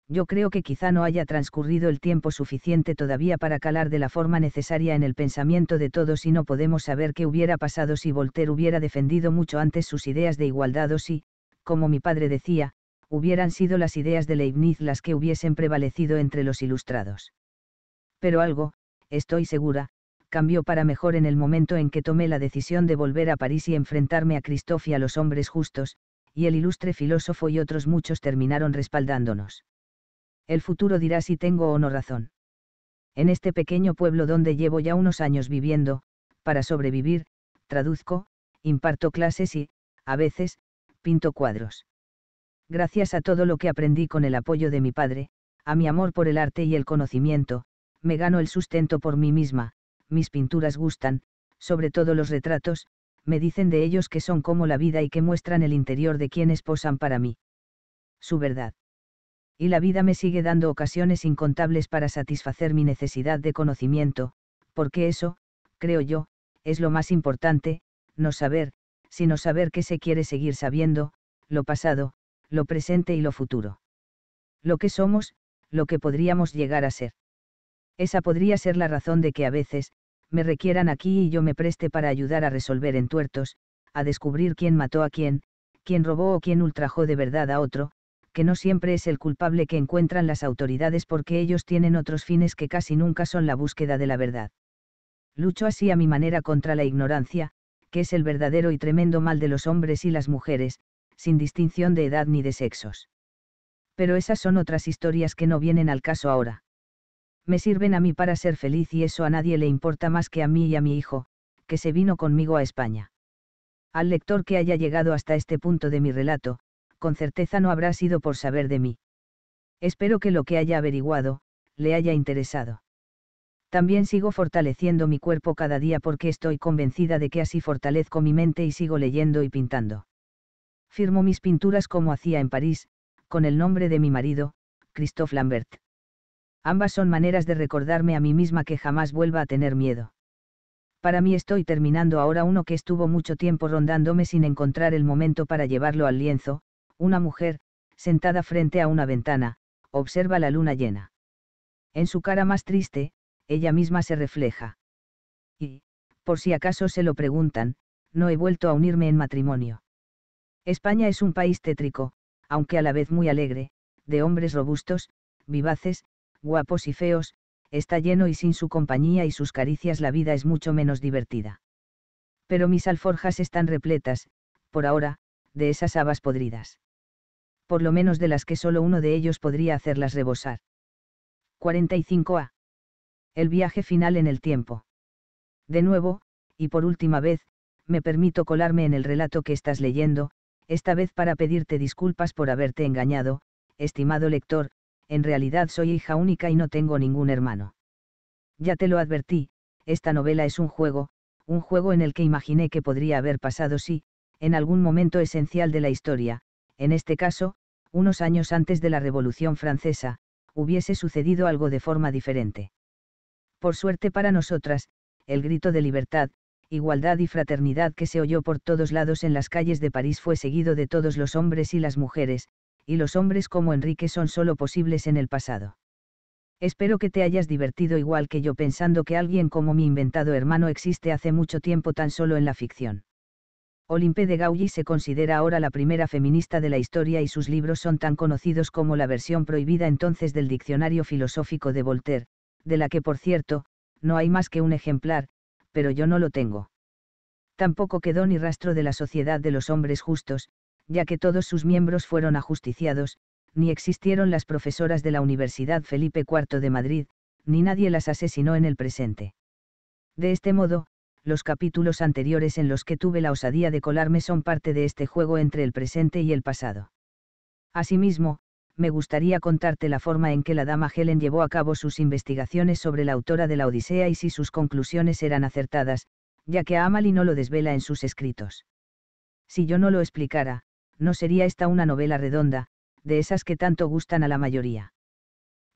Yo creo que quizá no haya transcurrido el tiempo suficiente todavía para calar de la forma necesaria en el pensamiento de todos y no podemos saber qué hubiera pasado si Voltaire hubiera defendido mucho antes sus ideas de igualdad o si, como mi padre decía, hubieran sido las ideas de Leibniz las que hubiesen prevalecido entre los ilustrados. Pero algo, estoy segura, cambió para mejor en el momento en que tomé la decisión de volver a París y enfrentarme a Christophe y a los hombres justos, y el ilustre filósofo y otros muchos terminaron respaldándonos. El futuro dirá si tengo o no razón. En este pequeño pueblo donde llevo ya unos años viviendo, para sobrevivir, traduzco, imparto clases y, a veces, pinto cuadros. Gracias a todo lo que aprendí con el apoyo de mi padre, a mi amor por el arte y el conocimiento, me gano el sustento por mí misma, mis pinturas gustan, sobre todo los retratos, me dicen de ellos que son como la vida y que muestran el interior de quienes posan para mí. Su verdad. Y la vida me sigue dando ocasiones incontables para satisfacer mi necesidad de conocimiento, porque eso, creo yo, es lo más importante, no saber, sino saber qué se quiere seguir sabiendo, lo pasado, lo presente y lo futuro. Lo que somos, lo que podríamos llegar a ser. Esa podría ser la razón de que a veces, me requieran aquí y yo me preste para ayudar a resolver entuertos, a descubrir quién mató a quién, quién robó o quién ultrajó de verdad a otro, que no siempre es el culpable que encuentran las autoridades porque ellos tienen otros fines que casi nunca son la búsqueda de la verdad. Lucho así a mi manera contra la ignorancia, que es el verdadero y tremendo mal de los hombres y las mujeres, sin distinción de edad ni de sexos. Pero esas son otras historias que no vienen al caso ahora me sirven a mí para ser feliz y eso a nadie le importa más que a mí y a mi hijo, que se vino conmigo a España. Al lector que haya llegado hasta este punto de mi relato, con certeza no habrá sido por saber de mí. Espero que lo que haya averiguado, le haya interesado. También sigo fortaleciendo mi cuerpo cada día porque estoy convencida de que así fortalezco mi mente y sigo leyendo y pintando. Firmo mis pinturas como hacía en París, con el nombre de mi marido, Christophe Lambert ambas son maneras de recordarme a mí misma que jamás vuelva a tener miedo. Para mí estoy terminando ahora uno que estuvo mucho tiempo rondándome sin encontrar el momento para llevarlo al lienzo, una mujer, sentada frente a una ventana, observa la luna llena. En su cara más triste, ella misma se refleja. Y, por si acaso se lo preguntan, no he vuelto a unirme en matrimonio. España es un país tétrico, aunque a la vez muy alegre, de hombres robustos, vivaces, guapos y feos, está lleno y sin su compañía y sus caricias la vida es mucho menos divertida. Pero mis alforjas están repletas, por ahora, de esas habas podridas. Por lo menos de las que solo uno de ellos podría hacerlas rebosar. 45a. El viaje final en el tiempo. De nuevo, y por última vez, me permito colarme en el relato que estás leyendo, esta vez para pedirte disculpas por haberte engañado, estimado lector, en realidad soy hija única y no tengo ningún hermano. Ya te lo advertí, esta novela es un juego, un juego en el que imaginé que podría haber pasado si, en algún momento esencial de la historia, en este caso, unos años antes de la Revolución Francesa, hubiese sucedido algo de forma diferente. Por suerte para nosotras, el grito de libertad, igualdad y fraternidad que se oyó por todos lados en las calles de París fue seguido de todos los hombres y las mujeres, y los hombres como Enrique son solo posibles en el pasado. Espero que te hayas divertido igual que yo pensando que alguien como mi inventado hermano existe hace mucho tiempo tan solo en la ficción. Olympe de Gaugy se considera ahora la primera feminista de la historia y sus libros son tan conocidos como la versión prohibida entonces del diccionario filosófico de Voltaire, de la que por cierto, no hay más que un ejemplar, pero yo no lo tengo. Tampoco quedó ni rastro de la sociedad de los hombres justos, ya que todos sus miembros fueron ajusticiados, ni existieron las profesoras de la Universidad Felipe IV de Madrid, ni nadie las asesinó en el presente. De este modo, los capítulos anteriores en los que tuve la osadía de colarme son parte de este juego entre el presente y el pasado. Asimismo, me gustaría contarte la forma en que la dama Helen llevó a cabo sus investigaciones sobre la autora de la Odisea y si sus conclusiones eran acertadas, ya que a Amalie no lo desvela en sus escritos. Si yo no lo explicara, no sería esta una novela redonda, de esas que tanto gustan a la mayoría.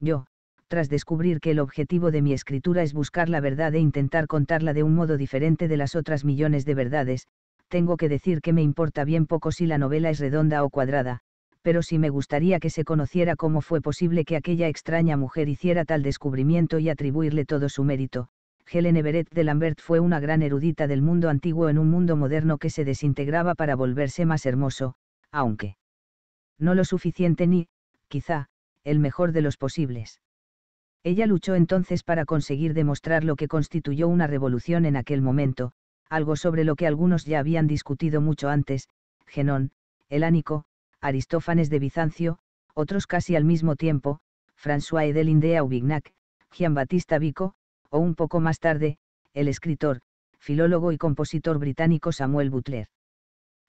Yo, tras descubrir que el objetivo de mi escritura es buscar la verdad e intentar contarla de un modo diferente de las otras millones de verdades, tengo que decir que me importa bien poco si la novela es redonda o cuadrada, pero sí me gustaría que se conociera cómo fue posible que aquella extraña mujer hiciera tal descubrimiento y atribuirle todo su mérito. Helen Everett de Lambert fue una gran erudita del mundo antiguo en un mundo moderno que se desintegraba para volverse más hermoso, aunque no lo suficiente ni, quizá, el mejor de los posibles. Ella luchó entonces para conseguir demostrar lo que constituyó una revolución en aquel momento, algo sobre lo que algunos ya habían discutido mucho antes, Genón, Elánico, Aristófanes de Bizancio, otros casi al mismo tiempo, François Aubignac, Ubignac, Giambattista Vico, o un poco más tarde, el escritor, filólogo y compositor británico Samuel Butler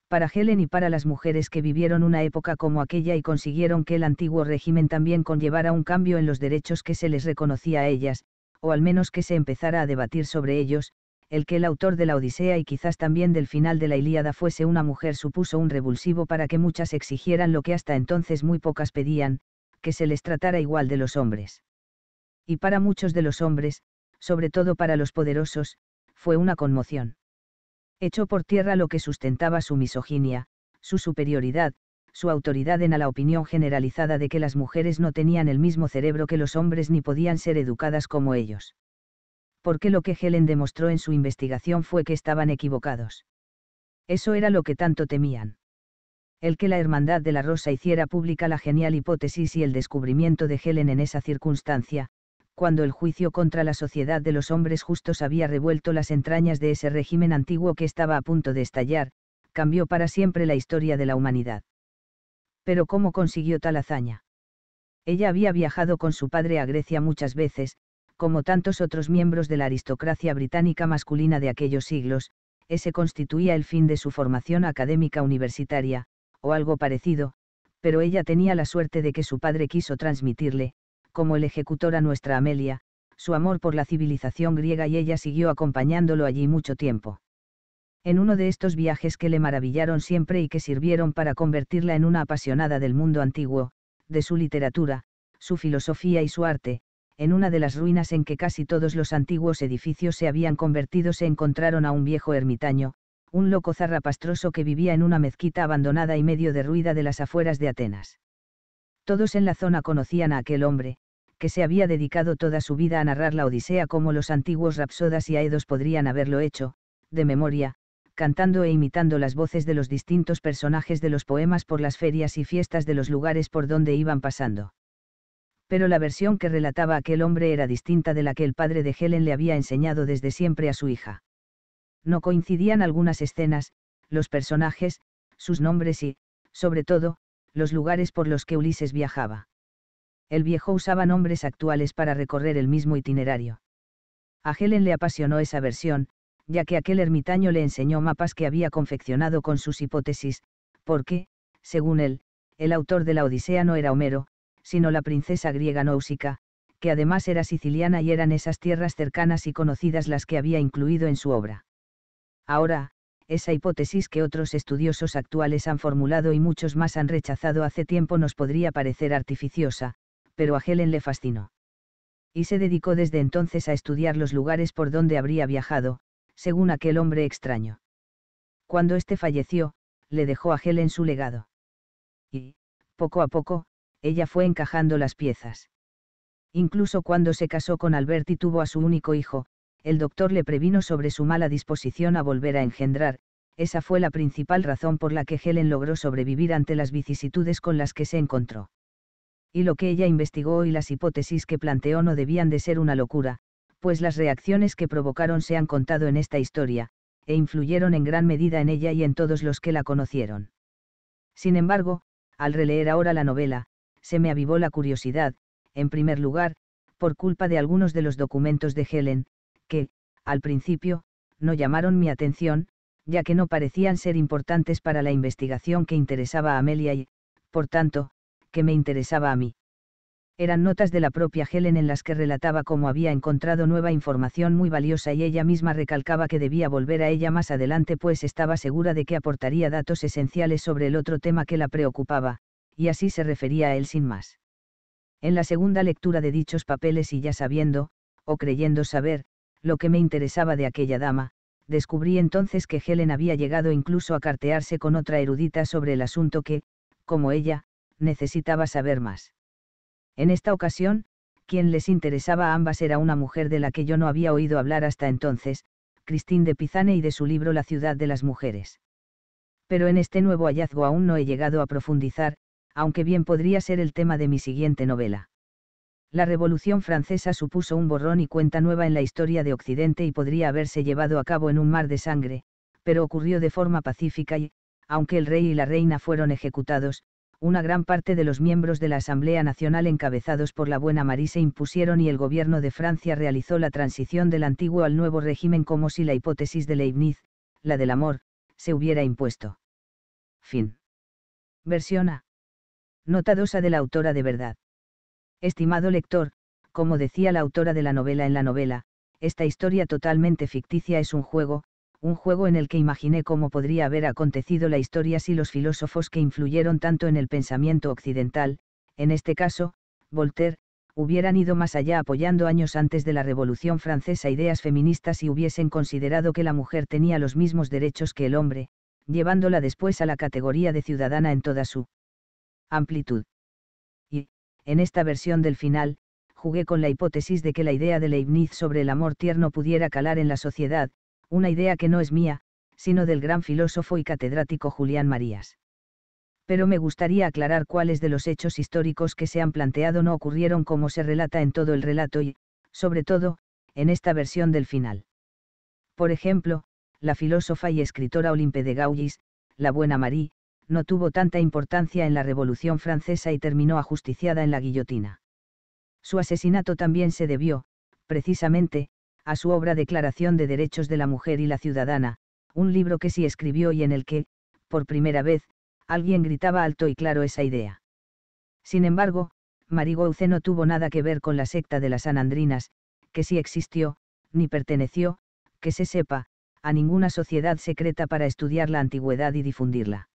para Helen y para las mujeres que vivieron una época como aquella y consiguieron que el antiguo régimen también conllevara un cambio en los derechos que se les reconocía a ellas, o al menos que se empezara a debatir sobre ellos, el que el autor de la Odisea y quizás también del final de la Ilíada fuese una mujer supuso un revulsivo para que muchas exigieran lo que hasta entonces muy pocas pedían, que se les tratara igual de los hombres. Y para muchos de los hombres, sobre todo para los poderosos, fue una conmoción echó por tierra lo que sustentaba su misoginia, su superioridad, su autoridad en a la opinión generalizada de que las mujeres no tenían el mismo cerebro que los hombres ni podían ser educadas como ellos. Porque lo que Helen demostró en su investigación fue que estaban equivocados. Eso era lo que tanto temían. El que la Hermandad de la Rosa hiciera pública la genial hipótesis y el descubrimiento de Helen en esa circunstancia, cuando el juicio contra la sociedad de los hombres justos había revuelto las entrañas de ese régimen antiguo que estaba a punto de estallar, cambió para siempre la historia de la humanidad. Pero ¿cómo consiguió tal hazaña? Ella había viajado con su padre a Grecia muchas veces, como tantos otros miembros de la aristocracia británica masculina de aquellos siglos, ese constituía el fin de su formación académica universitaria, o algo parecido, pero ella tenía la suerte de que su padre quiso transmitirle, como el ejecutor a nuestra Amelia, su amor por la civilización griega y ella siguió acompañándolo allí mucho tiempo. En uno de estos viajes que le maravillaron siempre y que sirvieron para convertirla en una apasionada del mundo antiguo, de su literatura, su filosofía y su arte, en una de las ruinas en que casi todos los antiguos edificios se habían convertido se encontraron a un viejo ermitaño, un loco zarrapastroso que vivía en una mezquita abandonada y medio derruida de las afueras de Atenas. Todos en la zona conocían a aquel hombre, que se había dedicado toda su vida a narrar la Odisea como los antiguos rapsodas y aedos podrían haberlo hecho, de memoria, cantando e imitando las voces de los distintos personajes de los poemas por las ferias y fiestas de los lugares por donde iban pasando. Pero la versión que relataba aquel hombre era distinta de la que el padre de Helen le había enseñado desde siempre a su hija. No coincidían algunas escenas, los personajes, sus nombres y, sobre todo, los lugares por los que Ulises viajaba el viejo usaba nombres actuales para recorrer el mismo itinerario. A Helen le apasionó esa versión, ya que aquel ermitaño le enseñó mapas que había confeccionado con sus hipótesis, porque, según él, el autor de la Odisea no era Homero, sino la princesa griega Náusica, que además era siciliana y eran esas tierras cercanas y conocidas las que había incluido en su obra. Ahora, esa hipótesis que otros estudiosos actuales han formulado y muchos más han rechazado hace tiempo nos podría parecer artificiosa, pero a Helen le fascinó. Y se dedicó desde entonces a estudiar los lugares por donde habría viajado, según aquel hombre extraño. Cuando éste falleció, le dejó a Helen su legado. Y, poco a poco, ella fue encajando las piezas. Incluso cuando se casó con Albert y tuvo a su único hijo, el doctor le previno sobre su mala disposición a volver a engendrar, esa fue la principal razón por la que Helen logró sobrevivir ante las vicisitudes con las que se encontró y lo que ella investigó y las hipótesis que planteó no debían de ser una locura, pues las reacciones que provocaron se han contado en esta historia, e influyeron en gran medida en ella y en todos los que la conocieron. Sin embargo, al releer ahora la novela, se me avivó la curiosidad, en primer lugar, por culpa de algunos de los documentos de Helen, que, al principio, no llamaron mi atención, ya que no parecían ser importantes para la investigación que interesaba a Amelia y, por tanto, que me interesaba a mí. Eran notas de la propia Helen en las que relataba cómo había encontrado nueva información muy valiosa y ella misma recalcaba que debía volver a ella más adelante pues estaba segura de que aportaría datos esenciales sobre el otro tema que la preocupaba, y así se refería a él sin más. En la segunda lectura de dichos papeles y ya sabiendo, o creyendo saber, lo que me interesaba de aquella dama, descubrí entonces que Helen había llegado incluso a cartearse con otra erudita sobre el asunto que, como ella, necesitaba saber más. En esta ocasión, quien les interesaba a ambas era una mujer de la que yo no había oído hablar hasta entonces, Christine de Pizane y de su libro La ciudad de las mujeres. Pero en este nuevo hallazgo aún no he llegado a profundizar, aunque bien podría ser el tema de mi siguiente novela. La Revolución Francesa supuso un borrón y cuenta nueva en la historia de Occidente y podría haberse llevado a cabo en un mar de sangre, pero ocurrió de forma pacífica y, aunque el rey y la reina fueron ejecutados, una gran parte de los miembros de la Asamblea Nacional encabezados por la buena María se impusieron y el gobierno de Francia realizó la transición del antiguo al nuevo régimen como si la hipótesis de Leibniz, la del amor, se hubiera impuesto. Fin. Versión A. Nota 2 de la autora de verdad. Estimado lector, como decía la autora de la novela en la novela, esta historia totalmente ficticia es un juego, un juego en el que imaginé cómo podría haber acontecido la historia si los filósofos que influyeron tanto en el pensamiento occidental, en este caso, Voltaire, hubieran ido más allá apoyando años antes de la Revolución Francesa ideas feministas y hubiesen considerado que la mujer tenía los mismos derechos que el hombre, llevándola después a la categoría de ciudadana en toda su amplitud. Y, en esta versión del final, jugué con la hipótesis de que la idea de Leibniz sobre el amor tierno pudiera calar en la sociedad, una idea que no es mía, sino del gran filósofo y catedrático Julián Marías. Pero me gustaría aclarar cuáles de los hechos históricos que se han planteado no ocurrieron como se relata en todo el relato y, sobre todo, en esta versión del final. Por ejemplo, la filósofa y escritora Olympe de Gaullis, la buena Marie, no tuvo tanta importancia en la Revolución Francesa y terminó ajusticiada en la guillotina. Su asesinato también se debió, precisamente, a su obra Declaración de Derechos de la Mujer y la Ciudadana, un libro que sí escribió y en el que, por primera vez, alguien gritaba alto y claro esa idea. Sin embargo, Marigouce no tuvo nada que ver con la secta de las Sanandrinas, que sí existió, ni perteneció, que se sepa, a ninguna sociedad secreta para estudiar la antigüedad y difundirla.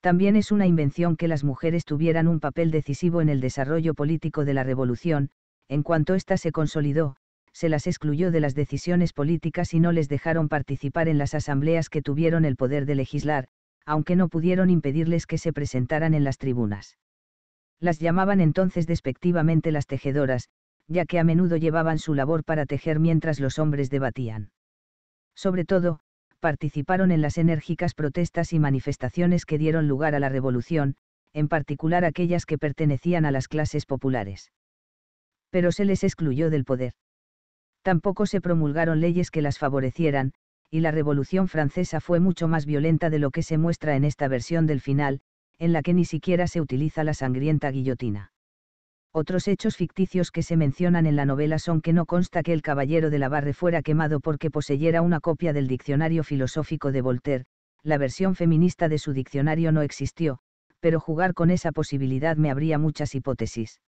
También es una invención que las mujeres tuvieran un papel decisivo en el desarrollo político de la revolución, en cuanto ésta se consolidó, se las excluyó de las decisiones políticas y no les dejaron participar en las asambleas que tuvieron el poder de legislar, aunque no pudieron impedirles que se presentaran en las tribunas. Las llamaban entonces despectivamente las tejedoras, ya que a menudo llevaban su labor para tejer mientras los hombres debatían. Sobre todo, participaron en las enérgicas protestas y manifestaciones que dieron lugar a la revolución, en particular aquellas que pertenecían a las clases populares. Pero se les excluyó del poder tampoco se promulgaron leyes que las favorecieran, y la Revolución francesa fue mucho más violenta de lo que se muestra en esta versión del final, en la que ni siquiera se utiliza la sangrienta guillotina. Otros hechos ficticios que se mencionan en la novela son que no consta que el caballero de la Barre fuera quemado porque poseyera una copia del diccionario filosófico de Voltaire, la versión feminista de su diccionario no existió, pero jugar con esa posibilidad me abría muchas hipótesis.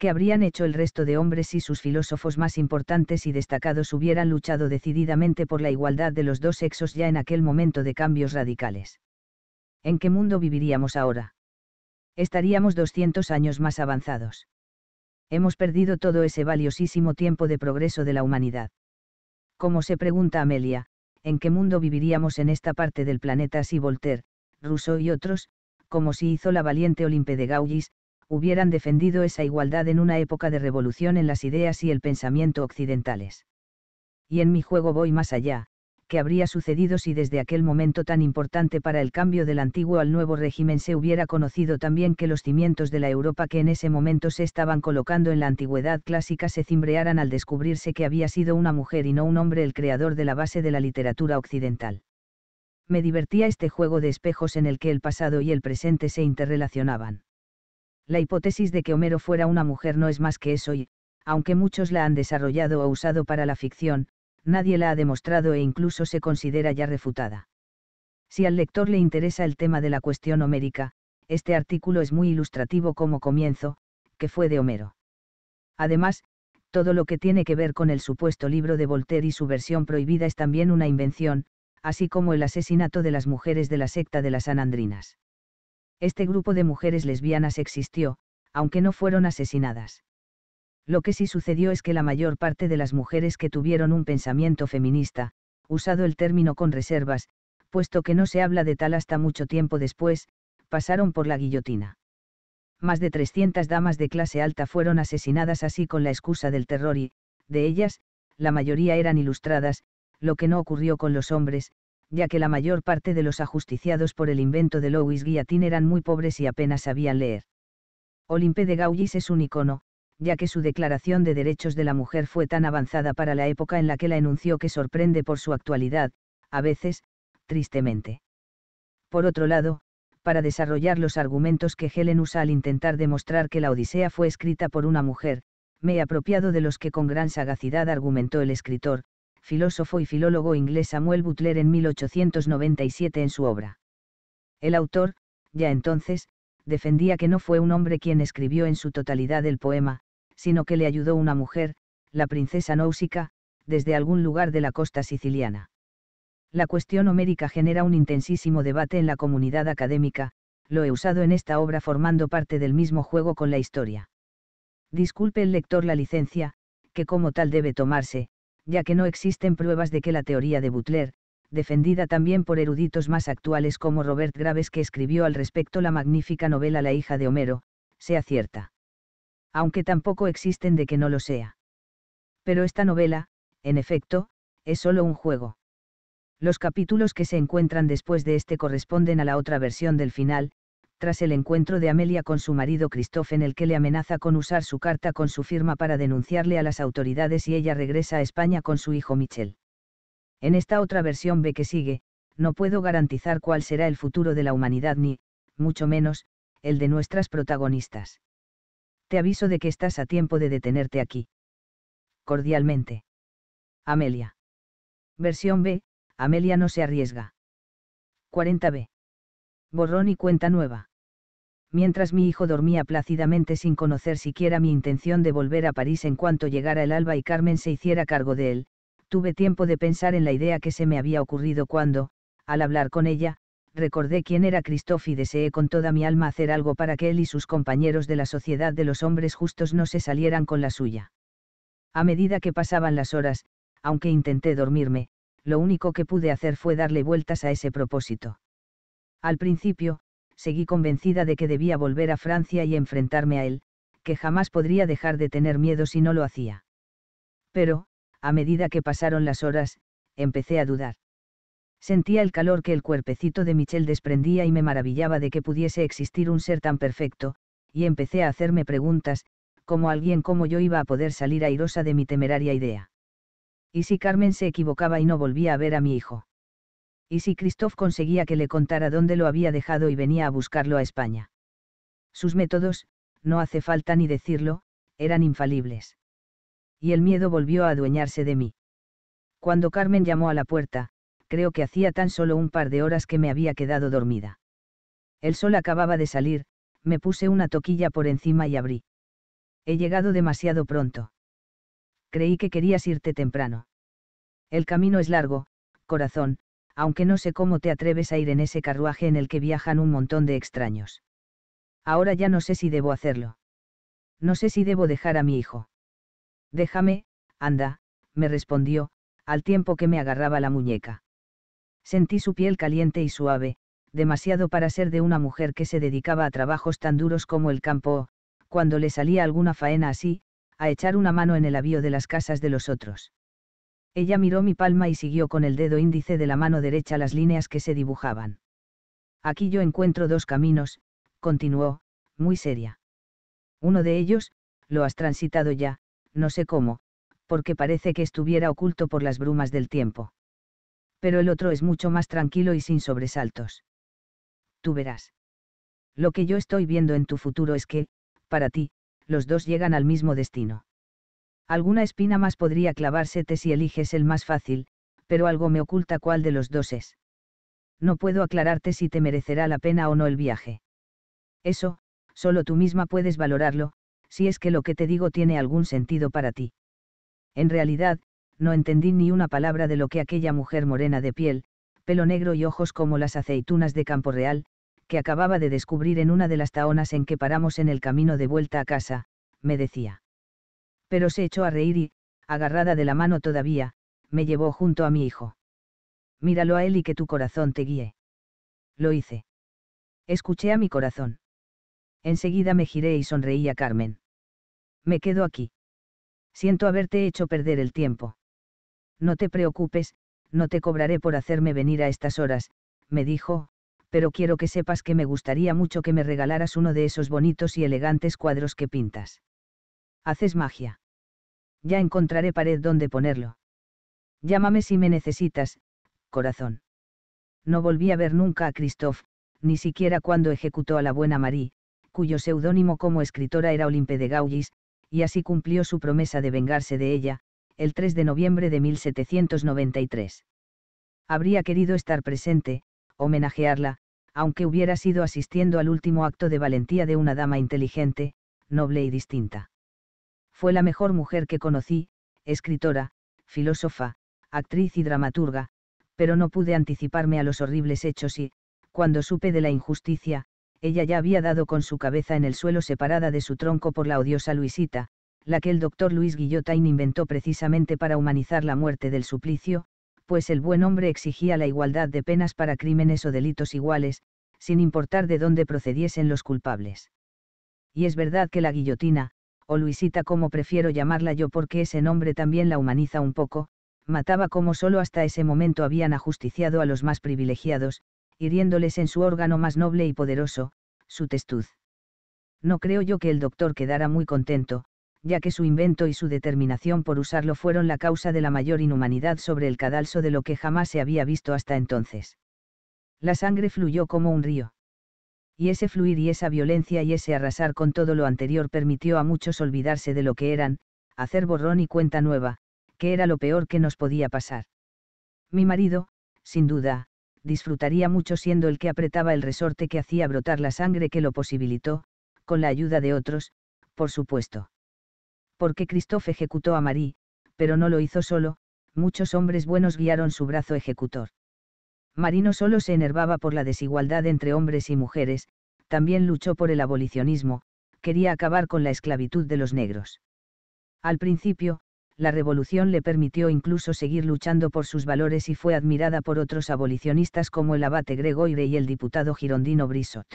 ¿Qué habrían hecho el resto de hombres si sus filósofos más importantes y destacados hubieran luchado decididamente por la igualdad de los dos sexos ya en aquel momento de cambios radicales. ¿En qué mundo viviríamos ahora? Estaríamos 200 años más avanzados. Hemos perdido todo ese valiosísimo tiempo de progreso de la humanidad. Como se pregunta Amelia, ¿en qué mundo viviríamos en esta parte del planeta si Voltaire, Rousseau y otros, como si hizo la valiente Olimpe de Gauguis, hubieran defendido esa igualdad en una época de revolución en las ideas y el pensamiento occidentales. Y en mi juego voy más allá, ¿qué habría sucedido si desde aquel momento tan importante para el cambio del antiguo al nuevo régimen se hubiera conocido también que los cimientos de la Europa que en ese momento se estaban colocando en la antigüedad clásica se cimbrearan al descubrirse que había sido una mujer y no un hombre el creador de la base de la literatura occidental. Me divertía este juego de espejos en el que el pasado y el presente se interrelacionaban. La hipótesis de que Homero fuera una mujer no es más que eso y, aunque muchos la han desarrollado o usado para la ficción, nadie la ha demostrado e incluso se considera ya refutada. Si al lector le interesa el tema de la cuestión homérica, este artículo es muy ilustrativo como comienzo, que fue de Homero. Además, todo lo que tiene que ver con el supuesto libro de Voltaire y su versión prohibida es también una invención, así como el asesinato de las mujeres de la secta de las Sanandrinas. Este grupo de mujeres lesbianas existió, aunque no fueron asesinadas. Lo que sí sucedió es que la mayor parte de las mujeres que tuvieron un pensamiento feminista, usado el término con reservas, puesto que no se habla de tal hasta mucho tiempo después, pasaron por la guillotina. Más de 300 damas de clase alta fueron asesinadas así con la excusa del terror y, de ellas, la mayoría eran ilustradas, lo que no ocurrió con los hombres, ya que la mayor parte de los ajusticiados por el invento de Louis Guillotin eran muy pobres y apenas sabían leer. Olympe de Gaullis es un icono, ya que su Declaración de Derechos de la Mujer fue tan avanzada para la época en la que la enunció que sorprende por su actualidad, a veces, tristemente. Por otro lado, para desarrollar los argumentos que Helen usa al intentar demostrar que la Odisea fue escrita por una mujer, me he apropiado de los que con gran sagacidad argumentó el escritor, filósofo y filólogo inglés Samuel Butler en 1897 en su obra. El autor, ya entonces, defendía que no fue un hombre quien escribió en su totalidad el poema, sino que le ayudó una mujer, la princesa Náusica, desde algún lugar de la costa siciliana. La cuestión homérica genera un intensísimo debate en la comunidad académica, lo he usado en esta obra formando parte del mismo juego con la historia. Disculpe el lector la licencia, que como tal debe tomarse, ya que no existen pruebas de que la teoría de Butler, defendida también por eruditos más actuales como Robert Graves que escribió al respecto la magnífica novela La hija de Homero, sea cierta. Aunque tampoco existen de que no lo sea. Pero esta novela, en efecto, es solo un juego. Los capítulos que se encuentran después de este corresponden a la otra versión del final, tras el encuentro de Amelia con su marido Christoph en el que le amenaza con usar su carta con su firma para denunciarle a las autoridades y ella regresa a España con su hijo Michel. En esta otra versión B que sigue, no puedo garantizar cuál será el futuro de la humanidad ni, mucho menos, el de nuestras protagonistas. Te aviso de que estás a tiempo de detenerte aquí. Cordialmente. Amelia. Versión B, Amelia no se arriesga. 40B. Borrón y cuenta nueva mientras mi hijo dormía plácidamente sin conocer siquiera mi intención de volver a París en cuanto llegara el alba y Carmen se hiciera cargo de él, tuve tiempo de pensar en la idea que se me había ocurrido cuando, al hablar con ella, recordé quién era cristóf y deseé con toda mi alma hacer algo para que él y sus compañeros de la sociedad de los hombres justos no se salieran con la suya. A medida que pasaban las horas, aunque intenté dormirme, lo único que pude hacer fue darle vueltas a ese propósito. Al principio, seguí convencida de que debía volver a Francia y enfrentarme a él, que jamás podría dejar de tener miedo si no lo hacía. Pero, a medida que pasaron las horas, empecé a dudar. Sentía el calor que el cuerpecito de Michel desprendía y me maravillaba de que pudiese existir un ser tan perfecto, y empecé a hacerme preguntas, como alguien como yo iba a poder salir airosa de mi temeraria idea. ¿Y si Carmen se equivocaba y no volvía a ver a mi hijo? y si Christoph conseguía que le contara dónde lo había dejado y venía a buscarlo a España. Sus métodos, no hace falta ni decirlo, eran infalibles. Y el miedo volvió a adueñarse de mí. Cuando Carmen llamó a la puerta, creo que hacía tan solo un par de horas que me había quedado dormida. El sol acababa de salir, me puse una toquilla por encima y abrí. He llegado demasiado pronto. Creí que querías irte temprano. El camino es largo, corazón, aunque no sé cómo te atreves a ir en ese carruaje en el que viajan un montón de extraños. Ahora ya no sé si debo hacerlo. No sé si debo dejar a mi hijo. Déjame, anda, me respondió, al tiempo que me agarraba la muñeca. Sentí su piel caliente y suave, demasiado para ser de una mujer que se dedicaba a trabajos tan duros como el campo cuando le salía alguna faena así, a echar una mano en el avío de las casas de los otros. Ella miró mi palma y siguió con el dedo índice de la mano derecha las líneas que se dibujaban. Aquí yo encuentro dos caminos, continuó, muy seria. Uno de ellos, lo has transitado ya, no sé cómo, porque parece que estuviera oculto por las brumas del tiempo. Pero el otro es mucho más tranquilo y sin sobresaltos. Tú verás. Lo que yo estoy viendo en tu futuro es que, para ti, los dos llegan al mismo destino. Alguna espina más podría clavársete si eliges el más fácil, pero algo me oculta cuál de los dos es. No puedo aclararte si te merecerá la pena o no el viaje. Eso, solo tú misma puedes valorarlo, si es que lo que te digo tiene algún sentido para ti. En realidad, no entendí ni una palabra de lo que aquella mujer morena de piel, pelo negro y ojos como las aceitunas de Campo Real, que acababa de descubrir en una de las taonas en que paramos en el camino de vuelta a casa, me decía pero se echó a reír y, agarrada de la mano todavía, me llevó junto a mi hijo. Míralo a él y que tu corazón te guíe. Lo hice. Escuché a mi corazón. Enseguida me giré y sonreí a Carmen. Me quedo aquí. Siento haberte hecho perder el tiempo. No te preocupes, no te cobraré por hacerme venir a estas horas, me dijo, pero quiero que sepas que me gustaría mucho que me regalaras uno de esos bonitos y elegantes cuadros que pintas. Haces magia. Ya encontraré pared donde ponerlo. Llámame si me necesitas, corazón. No volví a ver nunca a Christophe, ni siquiera cuando ejecutó a la buena Marie, cuyo seudónimo como escritora era Olimpe de Gaullis, y así cumplió su promesa de vengarse de ella, el 3 de noviembre de 1793. Habría querido estar presente, homenajearla, aunque hubiera sido asistiendo al último acto de valentía de una dama inteligente, noble y distinta fue la mejor mujer que conocí, escritora, filósofa, actriz y dramaturga, pero no pude anticiparme a los horribles hechos y, cuando supe de la injusticia, ella ya había dado con su cabeza en el suelo separada de su tronco por la odiosa Luisita, la que el doctor Luis Guillotain inventó precisamente para humanizar la muerte del suplicio, pues el buen hombre exigía la igualdad de penas para crímenes o delitos iguales, sin importar de dónde procediesen los culpables. Y es verdad que la guillotina, o Luisita como prefiero llamarla yo porque ese nombre también la humaniza un poco, mataba como solo hasta ese momento habían ajusticiado a los más privilegiados, hiriéndoles en su órgano más noble y poderoso, su testuz. No creo yo que el doctor quedara muy contento, ya que su invento y su determinación por usarlo fueron la causa de la mayor inhumanidad sobre el cadalso de lo que jamás se había visto hasta entonces. La sangre fluyó como un río y ese fluir y esa violencia y ese arrasar con todo lo anterior permitió a muchos olvidarse de lo que eran, hacer borrón y cuenta nueva, que era lo peor que nos podía pasar. Mi marido, sin duda, disfrutaría mucho siendo el que apretaba el resorte que hacía brotar la sangre que lo posibilitó, con la ayuda de otros, por supuesto. Porque Christophe ejecutó a Marie, pero no lo hizo solo, muchos hombres buenos guiaron su brazo ejecutor. Marino solo se enervaba por la desigualdad entre hombres y mujeres, también luchó por el abolicionismo, quería acabar con la esclavitud de los negros. Al principio, la revolución le permitió incluso seguir luchando por sus valores y fue admirada por otros abolicionistas como el abate Gregoire y el diputado girondino Brissot.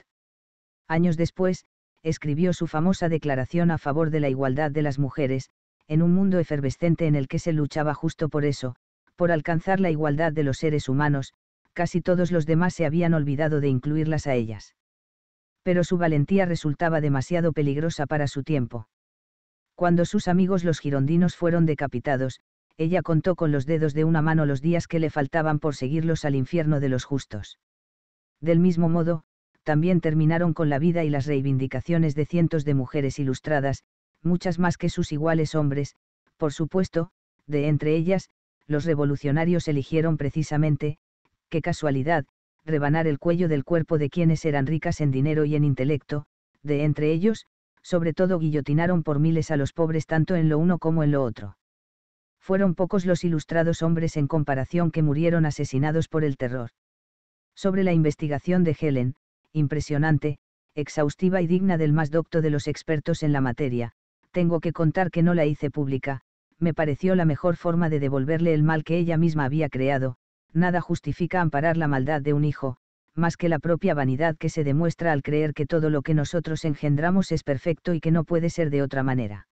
Años después, escribió su famosa declaración a favor de la igualdad de las mujeres, en un mundo efervescente en el que se luchaba justo por eso, por alcanzar la igualdad de los seres humanos, casi todos los demás se habían olvidado de incluirlas a ellas. Pero su valentía resultaba demasiado peligrosa para su tiempo. Cuando sus amigos los girondinos fueron decapitados, ella contó con los dedos de una mano los días que le faltaban por seguirlos al infierno de los justos. Del mismo modo, también terminaron con la vida y las reivindicaciones de cientos de mujeres ilustradas, muchas más que sus iguales hombres, por supuesto, de entre ellas, los revolucionarios eligieron precisamente, qué casualidad, rebanar el cuello del cuerpo de quienes eran ricas en dinero y en intelecto, de entre ellos, sobre todo guillotinaron por miles a los pobres tanto en lo uno como en lo otro. Fueron pocos los ilustrados hombres en comparación que murieron asesinados por el terror. Sobre la investigación de Helen, impresionante, exhaustiva y digna del más docto de los expertos en la materia, tengo que contar que no la hice pública, me pareció la mejor forma de devolverle el mal que ella misma había creado, nada justifica amparar la maldad de un hijo, más que la propia vanidad que se demuestra al creer que todo lo que nosotros engendramos es perfecto y que no puede ser de otra manera.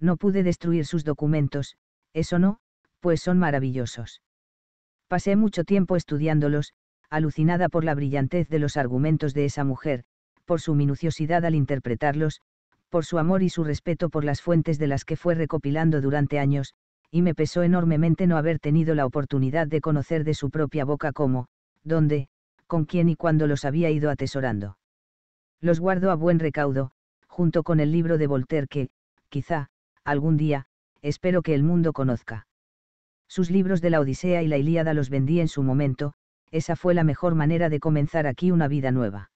No pude destruir sus documentos, eso no, pues son maravillosos. Pasé mucho tiempo estudiándolos, alucinada por la brillantez de los argumentos de esa mujer, por su minuciosidad al interpretarlos, por su amor y su respeto por las fuentes de las que fue recopilando durante años, y me pesó enormemente no haber tenido la oportunidad de conocer de su propia boca cómo, dónde, con quién y cuándo los había ido atesorando. Los guardo a buen recaudo, junto con el libro de Voltaire que, quizá, algún día, espero que el mundo conozca. Sus libros de la Odisea y la Ilíada los vendí en su momento, esa fue la mejor manera de comenzar aquí una vida nueva.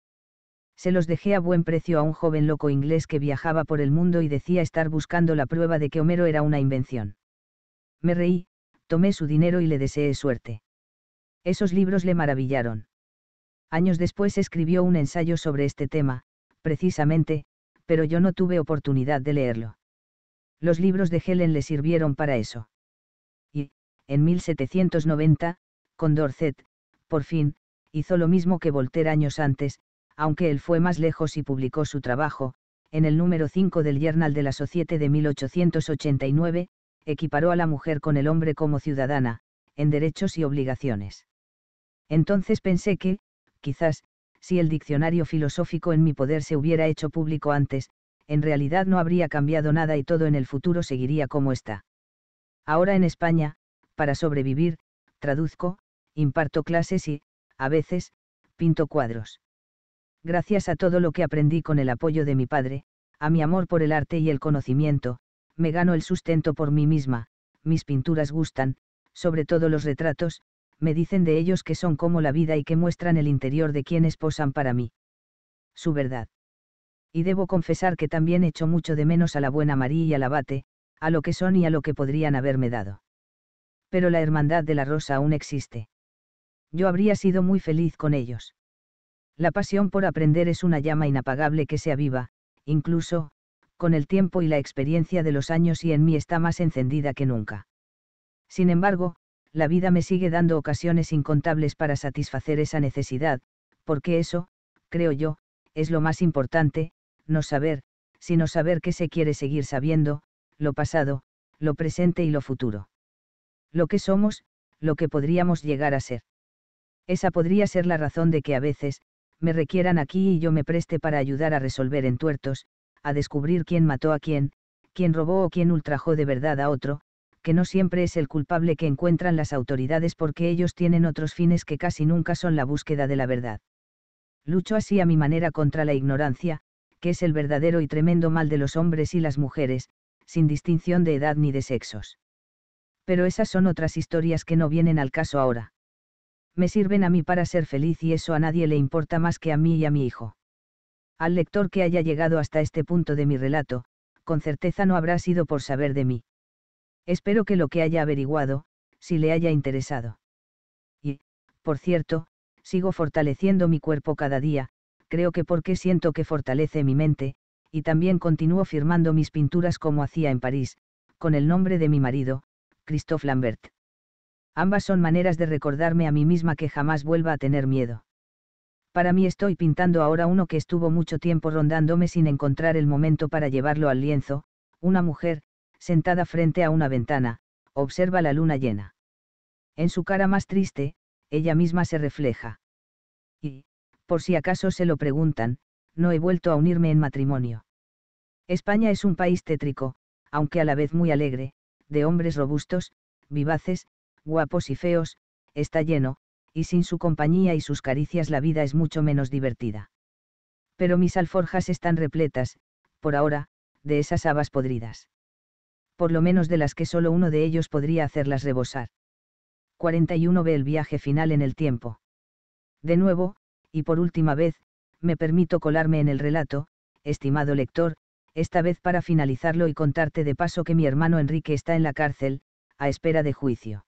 Se los dejé a buen precio a un joven loco inglés que viajaba por el mundo y decía estar buscando la prueba de que Homero era una invención. Me reí, tomé su dinero y le deseé suerte. Esos libros le maravillaron. Años después escribió un ensayo sobre este tema, precisamente, pero yo no tuve oportunidad de leerlo. Los libros de Helen le sirvieron para eso. Y, en 1790, Condorcet, por fin, hizo lo mismo que Voltaire años antes, aunque él fue más lejos y publicó su trabajo, en el número 5 del Journal de la Societe de 1889, equiparó a la mujer con el hombre como ciudadana, en derechos y obligaciones. Entonces pensé que, quizás, si el diccionario filosófico en mi poder se hubiera hecho público antes, en realidad no habría cambiado nada y todo en el futuro seguiría como está. Ahora en España, para sobrevivir, traduzco, imparto clases y, a veces, pinto cuadros. Gracias a todo lo que aprendí con el apoyo de mi padre, a mi amor por el arte y el conocimiento, me gano el sustento por mí misma, mis pinturas gustan, sobre todo los retratos, me dicen de ellos que son como la vida y que muestran el interior de quienes posan para mí. Su verdad. Y debo confesar que también echo mucho de menos a la buena María y al abate, a lo que son y a lo que podrían haberme dado. Pero la hermandad de la rosa aún existe. Yo habría sido muy feliz con ellos. La pasión por aprender es una llama inapagable que se aviva, incluso, con el tiempo y la experiencia de los años y en mí está más encendida que nunca. Sin embargo, la vida me sigue dando ocasiones incontables para satisfacer esa necesidad, porque eso, creo yo, es lo más importante, no saber, sino saber qué se quiere seguir sabiendo, lo pasado, lo presente y lo futuro. Lo que somos, lo que podríamos llegar a ser. Esa podría ser la razón de que a veces, me requieran aquí y yo me preste para ayudar a resolver entuertos, a descubrir quién mató a quién, quién robó o quién ultrajó de verdad a otro, que no siempre es el culpable que encuentran las autoridades porque ellos tienen otros fines que casi nunca son la búsqueda de la verdad. Lucho así a mi manera contra la ignorancia, que es el verdadero y tremendo mal de los hombres y las mujeres, sin distinción de edad ni de sexos. Pero esas son otras historias que no vienen al caso ahora. Me sirven a mí para ser feliz y eso a nadie le importa más que a mí y a mi hijo. Al lector que haya llegado hasta este punto de mi relato, con certeza no habrá sido por saber de mí. Espero que lo que haya averiguado, si le haya interesado. Y, por cierto, sigo fortaleciendo mi cuerpo cada día, creo que porque siento que fortalece mi mente, y también continúo firmando mis pinturas como hacía en París, con el nombre de mi marido, Christophe Lambert. Ambas son maneras de recordarme a mí misma que jamás vuelva a tener miedo para mí estoy pintando ahora uno que estuvo mucho tiempo rondándome sin encontrar el momento para llevarlo al lienzo, una mujer, sentada frente a una ventana, observa la luna llena. En su cara más triste, ella misma se refleja. Y, por si acaso se lo preguntan, no he vuelto a unirme en matrimonio. España es un país tétrico, aunque a la vez muy alegre, de hombres robustos, vivaces, guapos y feos, está lleno, y sin su compañía y sus caricias la vida es mucho menos divertida. Pero mis alforjas están repletas, por ahora, de esas habas podridas. Por lo menos de las que solo uno de ellos podría hacerlas rebosar. 41 ve el viaje final en el tiempo. De nuevo, y por última vez, me permito colarme en el relato, estimado lector, esta vez para finalizarlo y contarte de paso que mi hermano Enrique está en la cárcel, a espera de juicio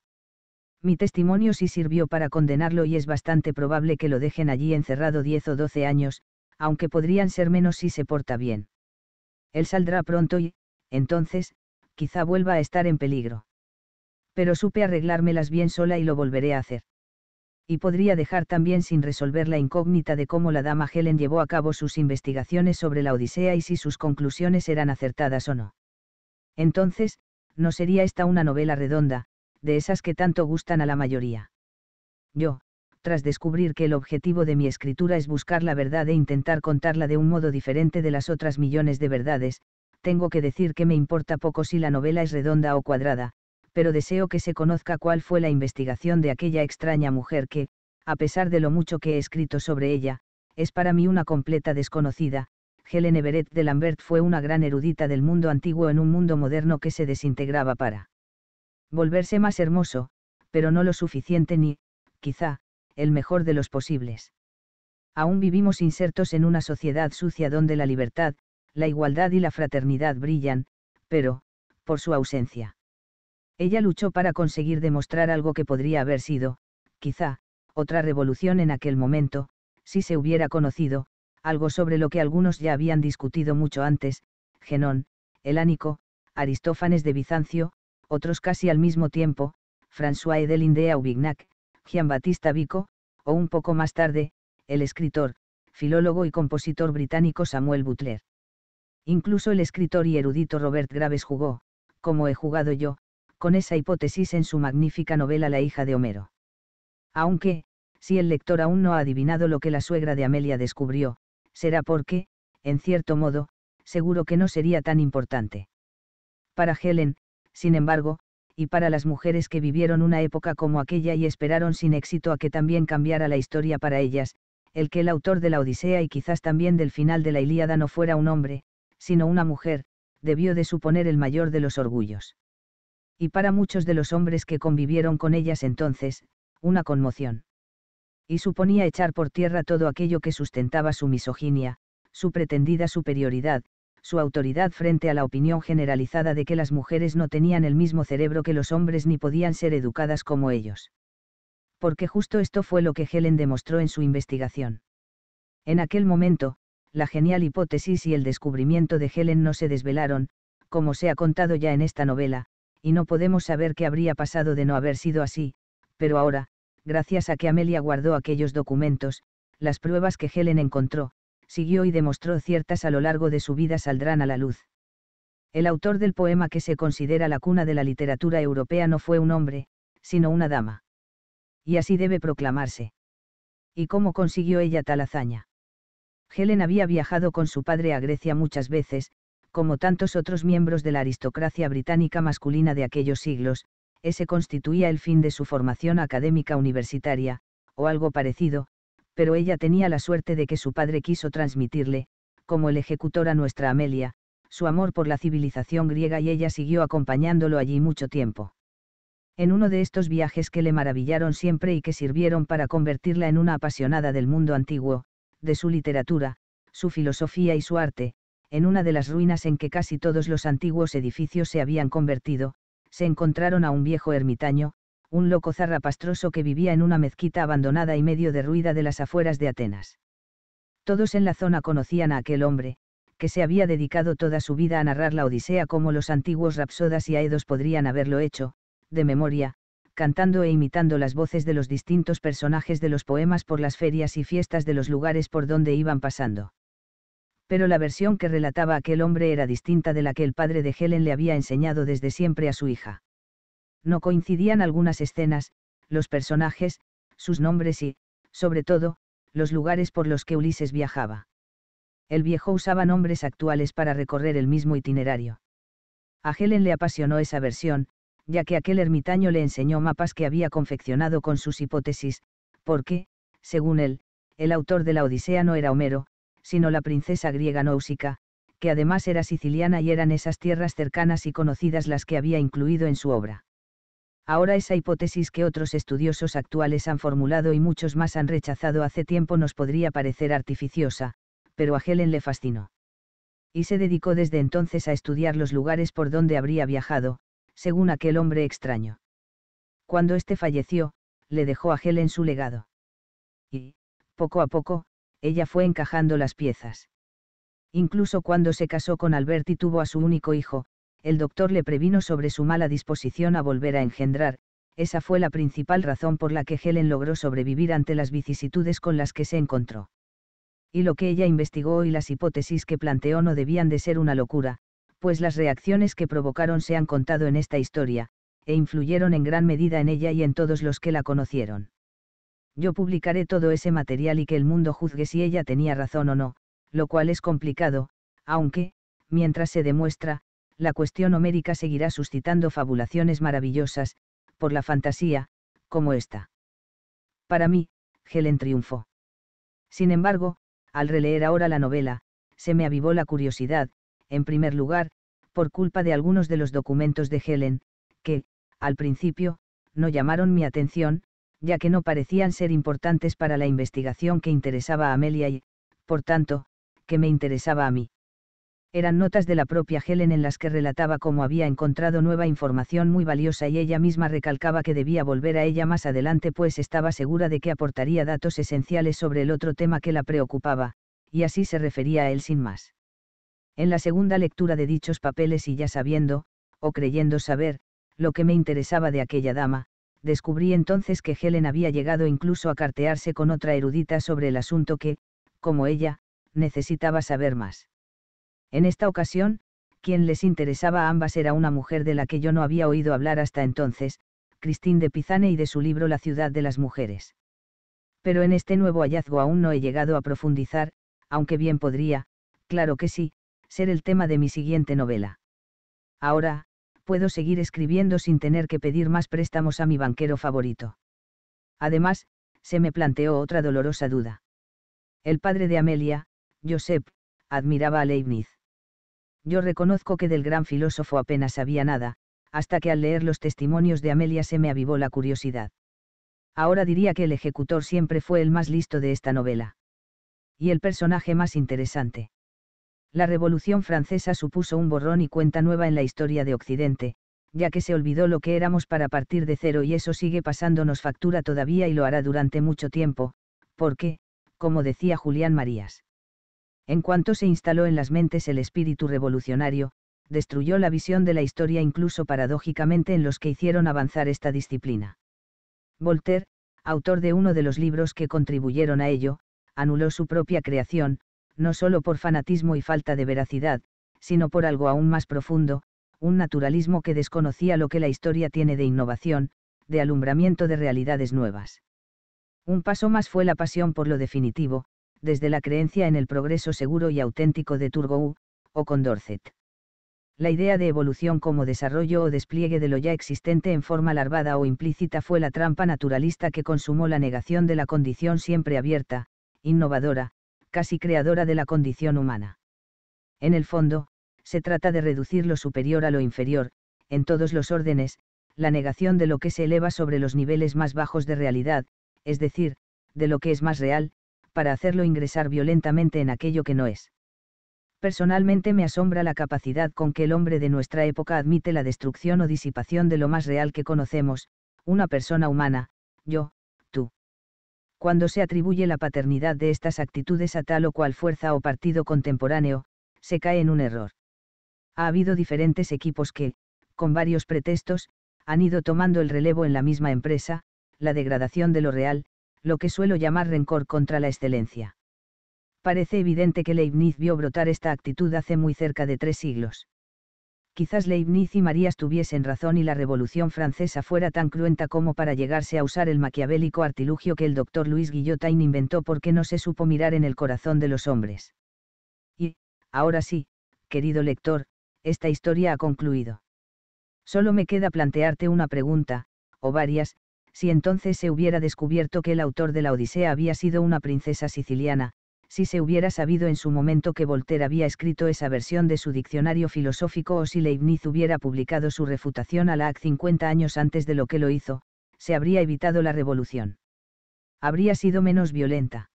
mi testimonio sí sirvió para condenarlo y es bastante probable que lo dejen allí encerrado 10 o 12 años, aunque podrían ser menos si se porta bien. Él saldrá pronto y, entonces, quizá vuelva a estar en peligro. Pero supe arreglármelas bien sola y lo volveré a hacer. Y podría dejar también sin resolver la incógnita de cómo la dama Helen llevó a cabo sus investigaciones sobre la Odisea y si sus conclusiones eran acertadas o no. Entonces, no sería esta una novela redonda, de esas que tanto gustan a la mayoría. Yo, tras descubrir que el objetivo de mi escritura es buscar la verdad e intentar contarla de un modo diferente de las otras millones de verdades, tengo que decir que me importa poco si la novela es redonda o cuadrada, pero deseo que se conozca cuál fue la investigación de aquella extraña mujer que, a pesar de lo mucho que he escrito sobre ella, es para mí una completa desconocida. Helen Everett de Lambert fue una gran erudita del mundo antiguo en un mundo moderno que se desintegraba para volverse más hermoso, pero no lo suficiente ni, quizá, el mejor de los posibles. Aún vivimos insertos en una sociedad sucia donde la libertad, la igualdad y la fraternidad brillan, pero, por su ausencia. Ella luchó para conseguir demostrar algo que podría haber sido, quizá, otra revolución en aquel momento, si se hubiera conocido, algo sobre lo que algunos ya habían discutido mucho antes, Genón, Elánico, Aristófanes de Bizancio, otros casi al mismo tiempo, François de Aubignac, Jean-Baptiste Vico, o un poco más tarde, el escritor, filólogo y compositor británico Samuel Butler. Incluso el escritor y erudito Robert Graves jugó, como he jugado yo, con esa hipótesis en su magnífica novela La hija de Homero. Aunque, si el lector aún no ha adivinado lo que la suegra de Amelia descubrió, será porque, en cierto modo, seguro que no sería tan importante. Para Helen, sin embargo, y para las mujeres que vivieron una época como aquella y esperaron sin éxito a que también cambiara la historia para ellas, el que el autor de la Odisea y quizás también del final de la Ilíada no fuera un hombre, sino una mujer, debió de suponer el mayor de los orgullos. Y para muchos de los hombres que convivieron con ellas entonces, una conmoción. Y suponía echar por tierra todo aquello que sustentaba su misoginia, su pretendida superioridad, su autoridad frente a la opinión generalizada de que las mujeres no tenían el mismo cerebro que los hombres ni podían ser educadas como ellos. Porque justo esto fue lo que Helen demostró en su investigación. En aquel momento, la genial hipótesis y el descubrimiento de Helen no se desvelaron, como se ha contado ya en esta novela, y no podemos saber qué habría pasado de no haber sido así, pero ahora, gracias a que Amelia guardó aquellos documentos, las pruebas que Helen encontró, siguió y demostró ciertas a lo largo de su vida saldrán a la luz. El autor del poema que se considera la cuna de la literatura europea no fue un hombre, sino una dama. Y así debe proclamarse. ¿Y cómo consiguió ella tal hazaña? Helen había viajado con su padre a Grecia muchas veces, como tantos otros miembros de la aristocracia británica masculina de aquellos siglos, ese constituía el fin de su formación académica universitaria, o algo parecido, pero ella tenía la suerte de que su padre quiso transmitirle, como el ejecutor a nuestra Amelia, su amor por la civilización griega y ella siguió acompañándolo allí mucho tiempo. En uno de estos viajes que le maravillaron siempre y que sirvieron para convertirla en una apasionada del mundo antiguo, de su literatura, su filosofía y su arte, en una de las ruinas en que casi todos los antiguos edificios se habían convertido, se encontraron a un viejo ermitaño, un loco zarrapastroso que vivía en una mezquita abandonada y medio derruida de las afueras de Atenas. Todos en la zona conocían a aquel hombre, que se había dedicado toda su vida a narrar la Odisea como los antiguos rapsodas y aedos podrían haberlo hecho, de memoria, cantando e imitando las voces de los distintos personajes de los poemas por las ferias y fiestas de los lugares por donde iban pasando. Pero la versión que relataba aquel hombre era distinta de la que el padre de Helen le había enseñado desde siempre a su hija no coincidían algunas escenas, los personajes, sus nombres y, sobre todo, los lugares por los que Ulises viajaba. El viejo usaba nombres actuales para recorrer el mismo itinerario. A Helen le apasionó esa versión, ya que aquel ermitaño le enseñó mapas que había confeccionado con sus hipótesis, porque, según él, el autor de la Odisea no era Homero, sino la princesa griega Náusica, que además era siciliana y eran esas tierras cercanas y conocidas las que había incluido en su obra. Ahora esa hipótesis que otros estudiosos actuales han formulado y muchos más han rechazado hace tiempo nos podría parecer artificiosa, pero a Helen le fascinó. Y se dedicó desde entonces a estudiar los lugares por donde habría viajado, según aquel hombre extraño. Cuando éste falleció, le dejó a Helen su legado. Y, poco a poco, ella fue encajando las piezas. Incluso cuando se casó con Albert y tuvo a su único hijo, el doctor le previno sobre su mala disposición a volver a engendrar, esa fue la principal razón por la que Helen logró sobrevivir ante las vicisitudes con las que se encontró. Y lo que ella investigó y las hipótesis que planteó no debían de ser una locura, pues las reacciones que provocaron se han contado en esta historia, e influyeron en gran medida en ella y en todos los que la conocieron. Yo publicaré todo ese material y que el mundo juzgue si ella tenía razón o no, lo cual es complicado, aunque, mientras se demuestra, la cuestión homérica seguirá suscitando fabulaciones maravillosas, por la fantasía, como esta. Para mí, Helen triunfó. Sin embargo, al releer ahora la novela, se me avivó la curiosidad, en primer lugar, por culpa de algunos de los documentos de Helen, que, al principio, no llamaron mi atención, ya que no parecían ser importantes para la investigación que interesaba a Amelia y, por tanto, que me interesaba a mí eran notas de la propia Helen en las que relataba cómo había encontrado nueva información muy valiosa y ella misma recalcaba que debía volver a ella más adelante pues estaba segura de que aportaría datos esenciales sobre el otro tema que la preocupaba, y así se refería a él sin más. En la segunda lectura de dichos papeles y ya sabiendo, o creyendo saber, lo que me interesaba de aquella dama, descubrí entonces que Helen había llegado incluso a cartearse con otra erudita sobre el asunto que, como ella, necesitaba saber más en esta ocasión, quien les interesaba a ambas era una mujer de la que yo no había oído hablar hasta entonces, Christine de Pizane y de su libro La ciudad de las mujeres. Pero en este nuevo hallazgo aún no he llegado a profundizar, aunque bien podría, claro que sí, ser el tema de mi siguiente novela. Ahora, puedo seguir escribiendo sin tener que pedir más préstamos a mi banquero favorito. Además, se me planteó otra dolorosa duda. El padre de Amelia, Josep, admiraba a Leibniz. Yo reconozco que del gran filósofo apenas sabía nada, hasta que al leer los testimonios de Amelia se me avivó la curiosidad. Ahora diría que el ejecutor siempre fue el más listo de esta novela. Y el personaje más interesante. La Revolución Francesa supuso un borrón y cuenta nueva en la historia de Occidente, ya que se olvidó lo que éramos para partir de cero y eso sigue pasándonos factura todavía y lo hará durante mucho tiempo, porque, como decía Julián Marías. En cuanto se instaló en las mentes el espíritu revolucionario, destruyó la visión de la historia incluso paradójicamente en los que hicieron avanzar esta disciplina. Voltaire, autor de uno de los libros que contribuyeron a ello, anuló su propia creación, no solo por fanatismo y falta de veracidad, sino por algo aún más profundo, un naturalismo que desconocía lo que la historia tiene de innovación, de alumbramiento de realidades nuevas. Un paso más fue la pasión por lo definitivo, desde la creencia en el progreso seguro y auténtico de Turgot o Condorcet. La idea de evolución como desarrollo o despliegue de lo ya existente en forma larvada o implícita fue la trampa naturalista que consumó la negación de la condición siempre abierta, innovadora, casi creadora de la condición humana. En el fondo, se trata de reducir lo superior a lo inferior, en todos los órdenes, la negación de lo que se eleva sobre los niveles más bajos de realidad, es decir, de lo que es más real, para hacerlo ingresar violentamente en aquello que no es. Personalmente me asombra la capacidad con que el hombre de nuestra época admite la destrucción o disipación de lo más real que conocemos, una persona humana, yo, tú. Cuando se atribuye la paternidad de estas actitudes a tal o cual fuerza o partido contemporáneo, se cae en un error. Ha habido diferentes equipos que, con varios pretextos, han ido tomando el relevo en la misma empresa, la degradación de lo real, lo que suelo llamar rencor contra la excelencia. Parece evidente que Leibniz vio brotar esta actitud hace muy cerca de tres siglos. Quizás Leibniz y Marías tuviesen razón y la Revolución Francesa fuera tan cruenta como para llegarse a usar el maquiavélico artilugio que el doctor Luis Guillotain inventó porque no se supo mirar en el corazón de los hombres. Y, ahora sí, querido lector, esta historia ha concluido. Solo me queda plantearte una pregunta, o varias, si entonces se hubiera descubierto que el autor de la Odisea había sido una princesa siciliana, si se hubiera sabido en su momento que Voltaire había escrito esa versión de su diccionario filosófico o si Leibniz hubiera publicado su refutación a la AC 50 años antes de lo que lo hizo, se habría evitado la revolución. Habría sido menos violenta.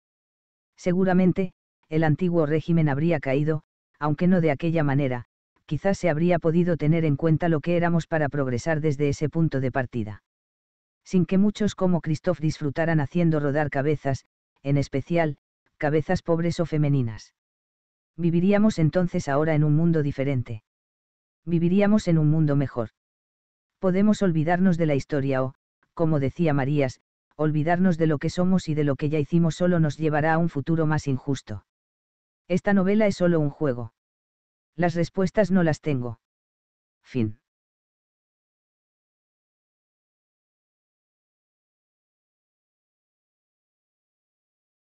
Seguramente, el antiguo régimen habría caído, aunque no de aquella manera, quizás se habría podido tener en cuenta lo que éramos para progresar desde ese punto de partida sin que muchos como Christoph disfrutaran haciendo rodar cabezas, en especial, cabezas pobres o femeninas. Viviríamos entonces ahora en un mundo diferente. Viviríamos en un mundo mejor. Podemos olvidarnos de la historia o, como decía Marías, olvidarnos de lo que somos y de lo que ya hicimos solo nos llevará a un futuro más injusto. Esta novela es solo un juego. Las respuestas no las tengo. Fin.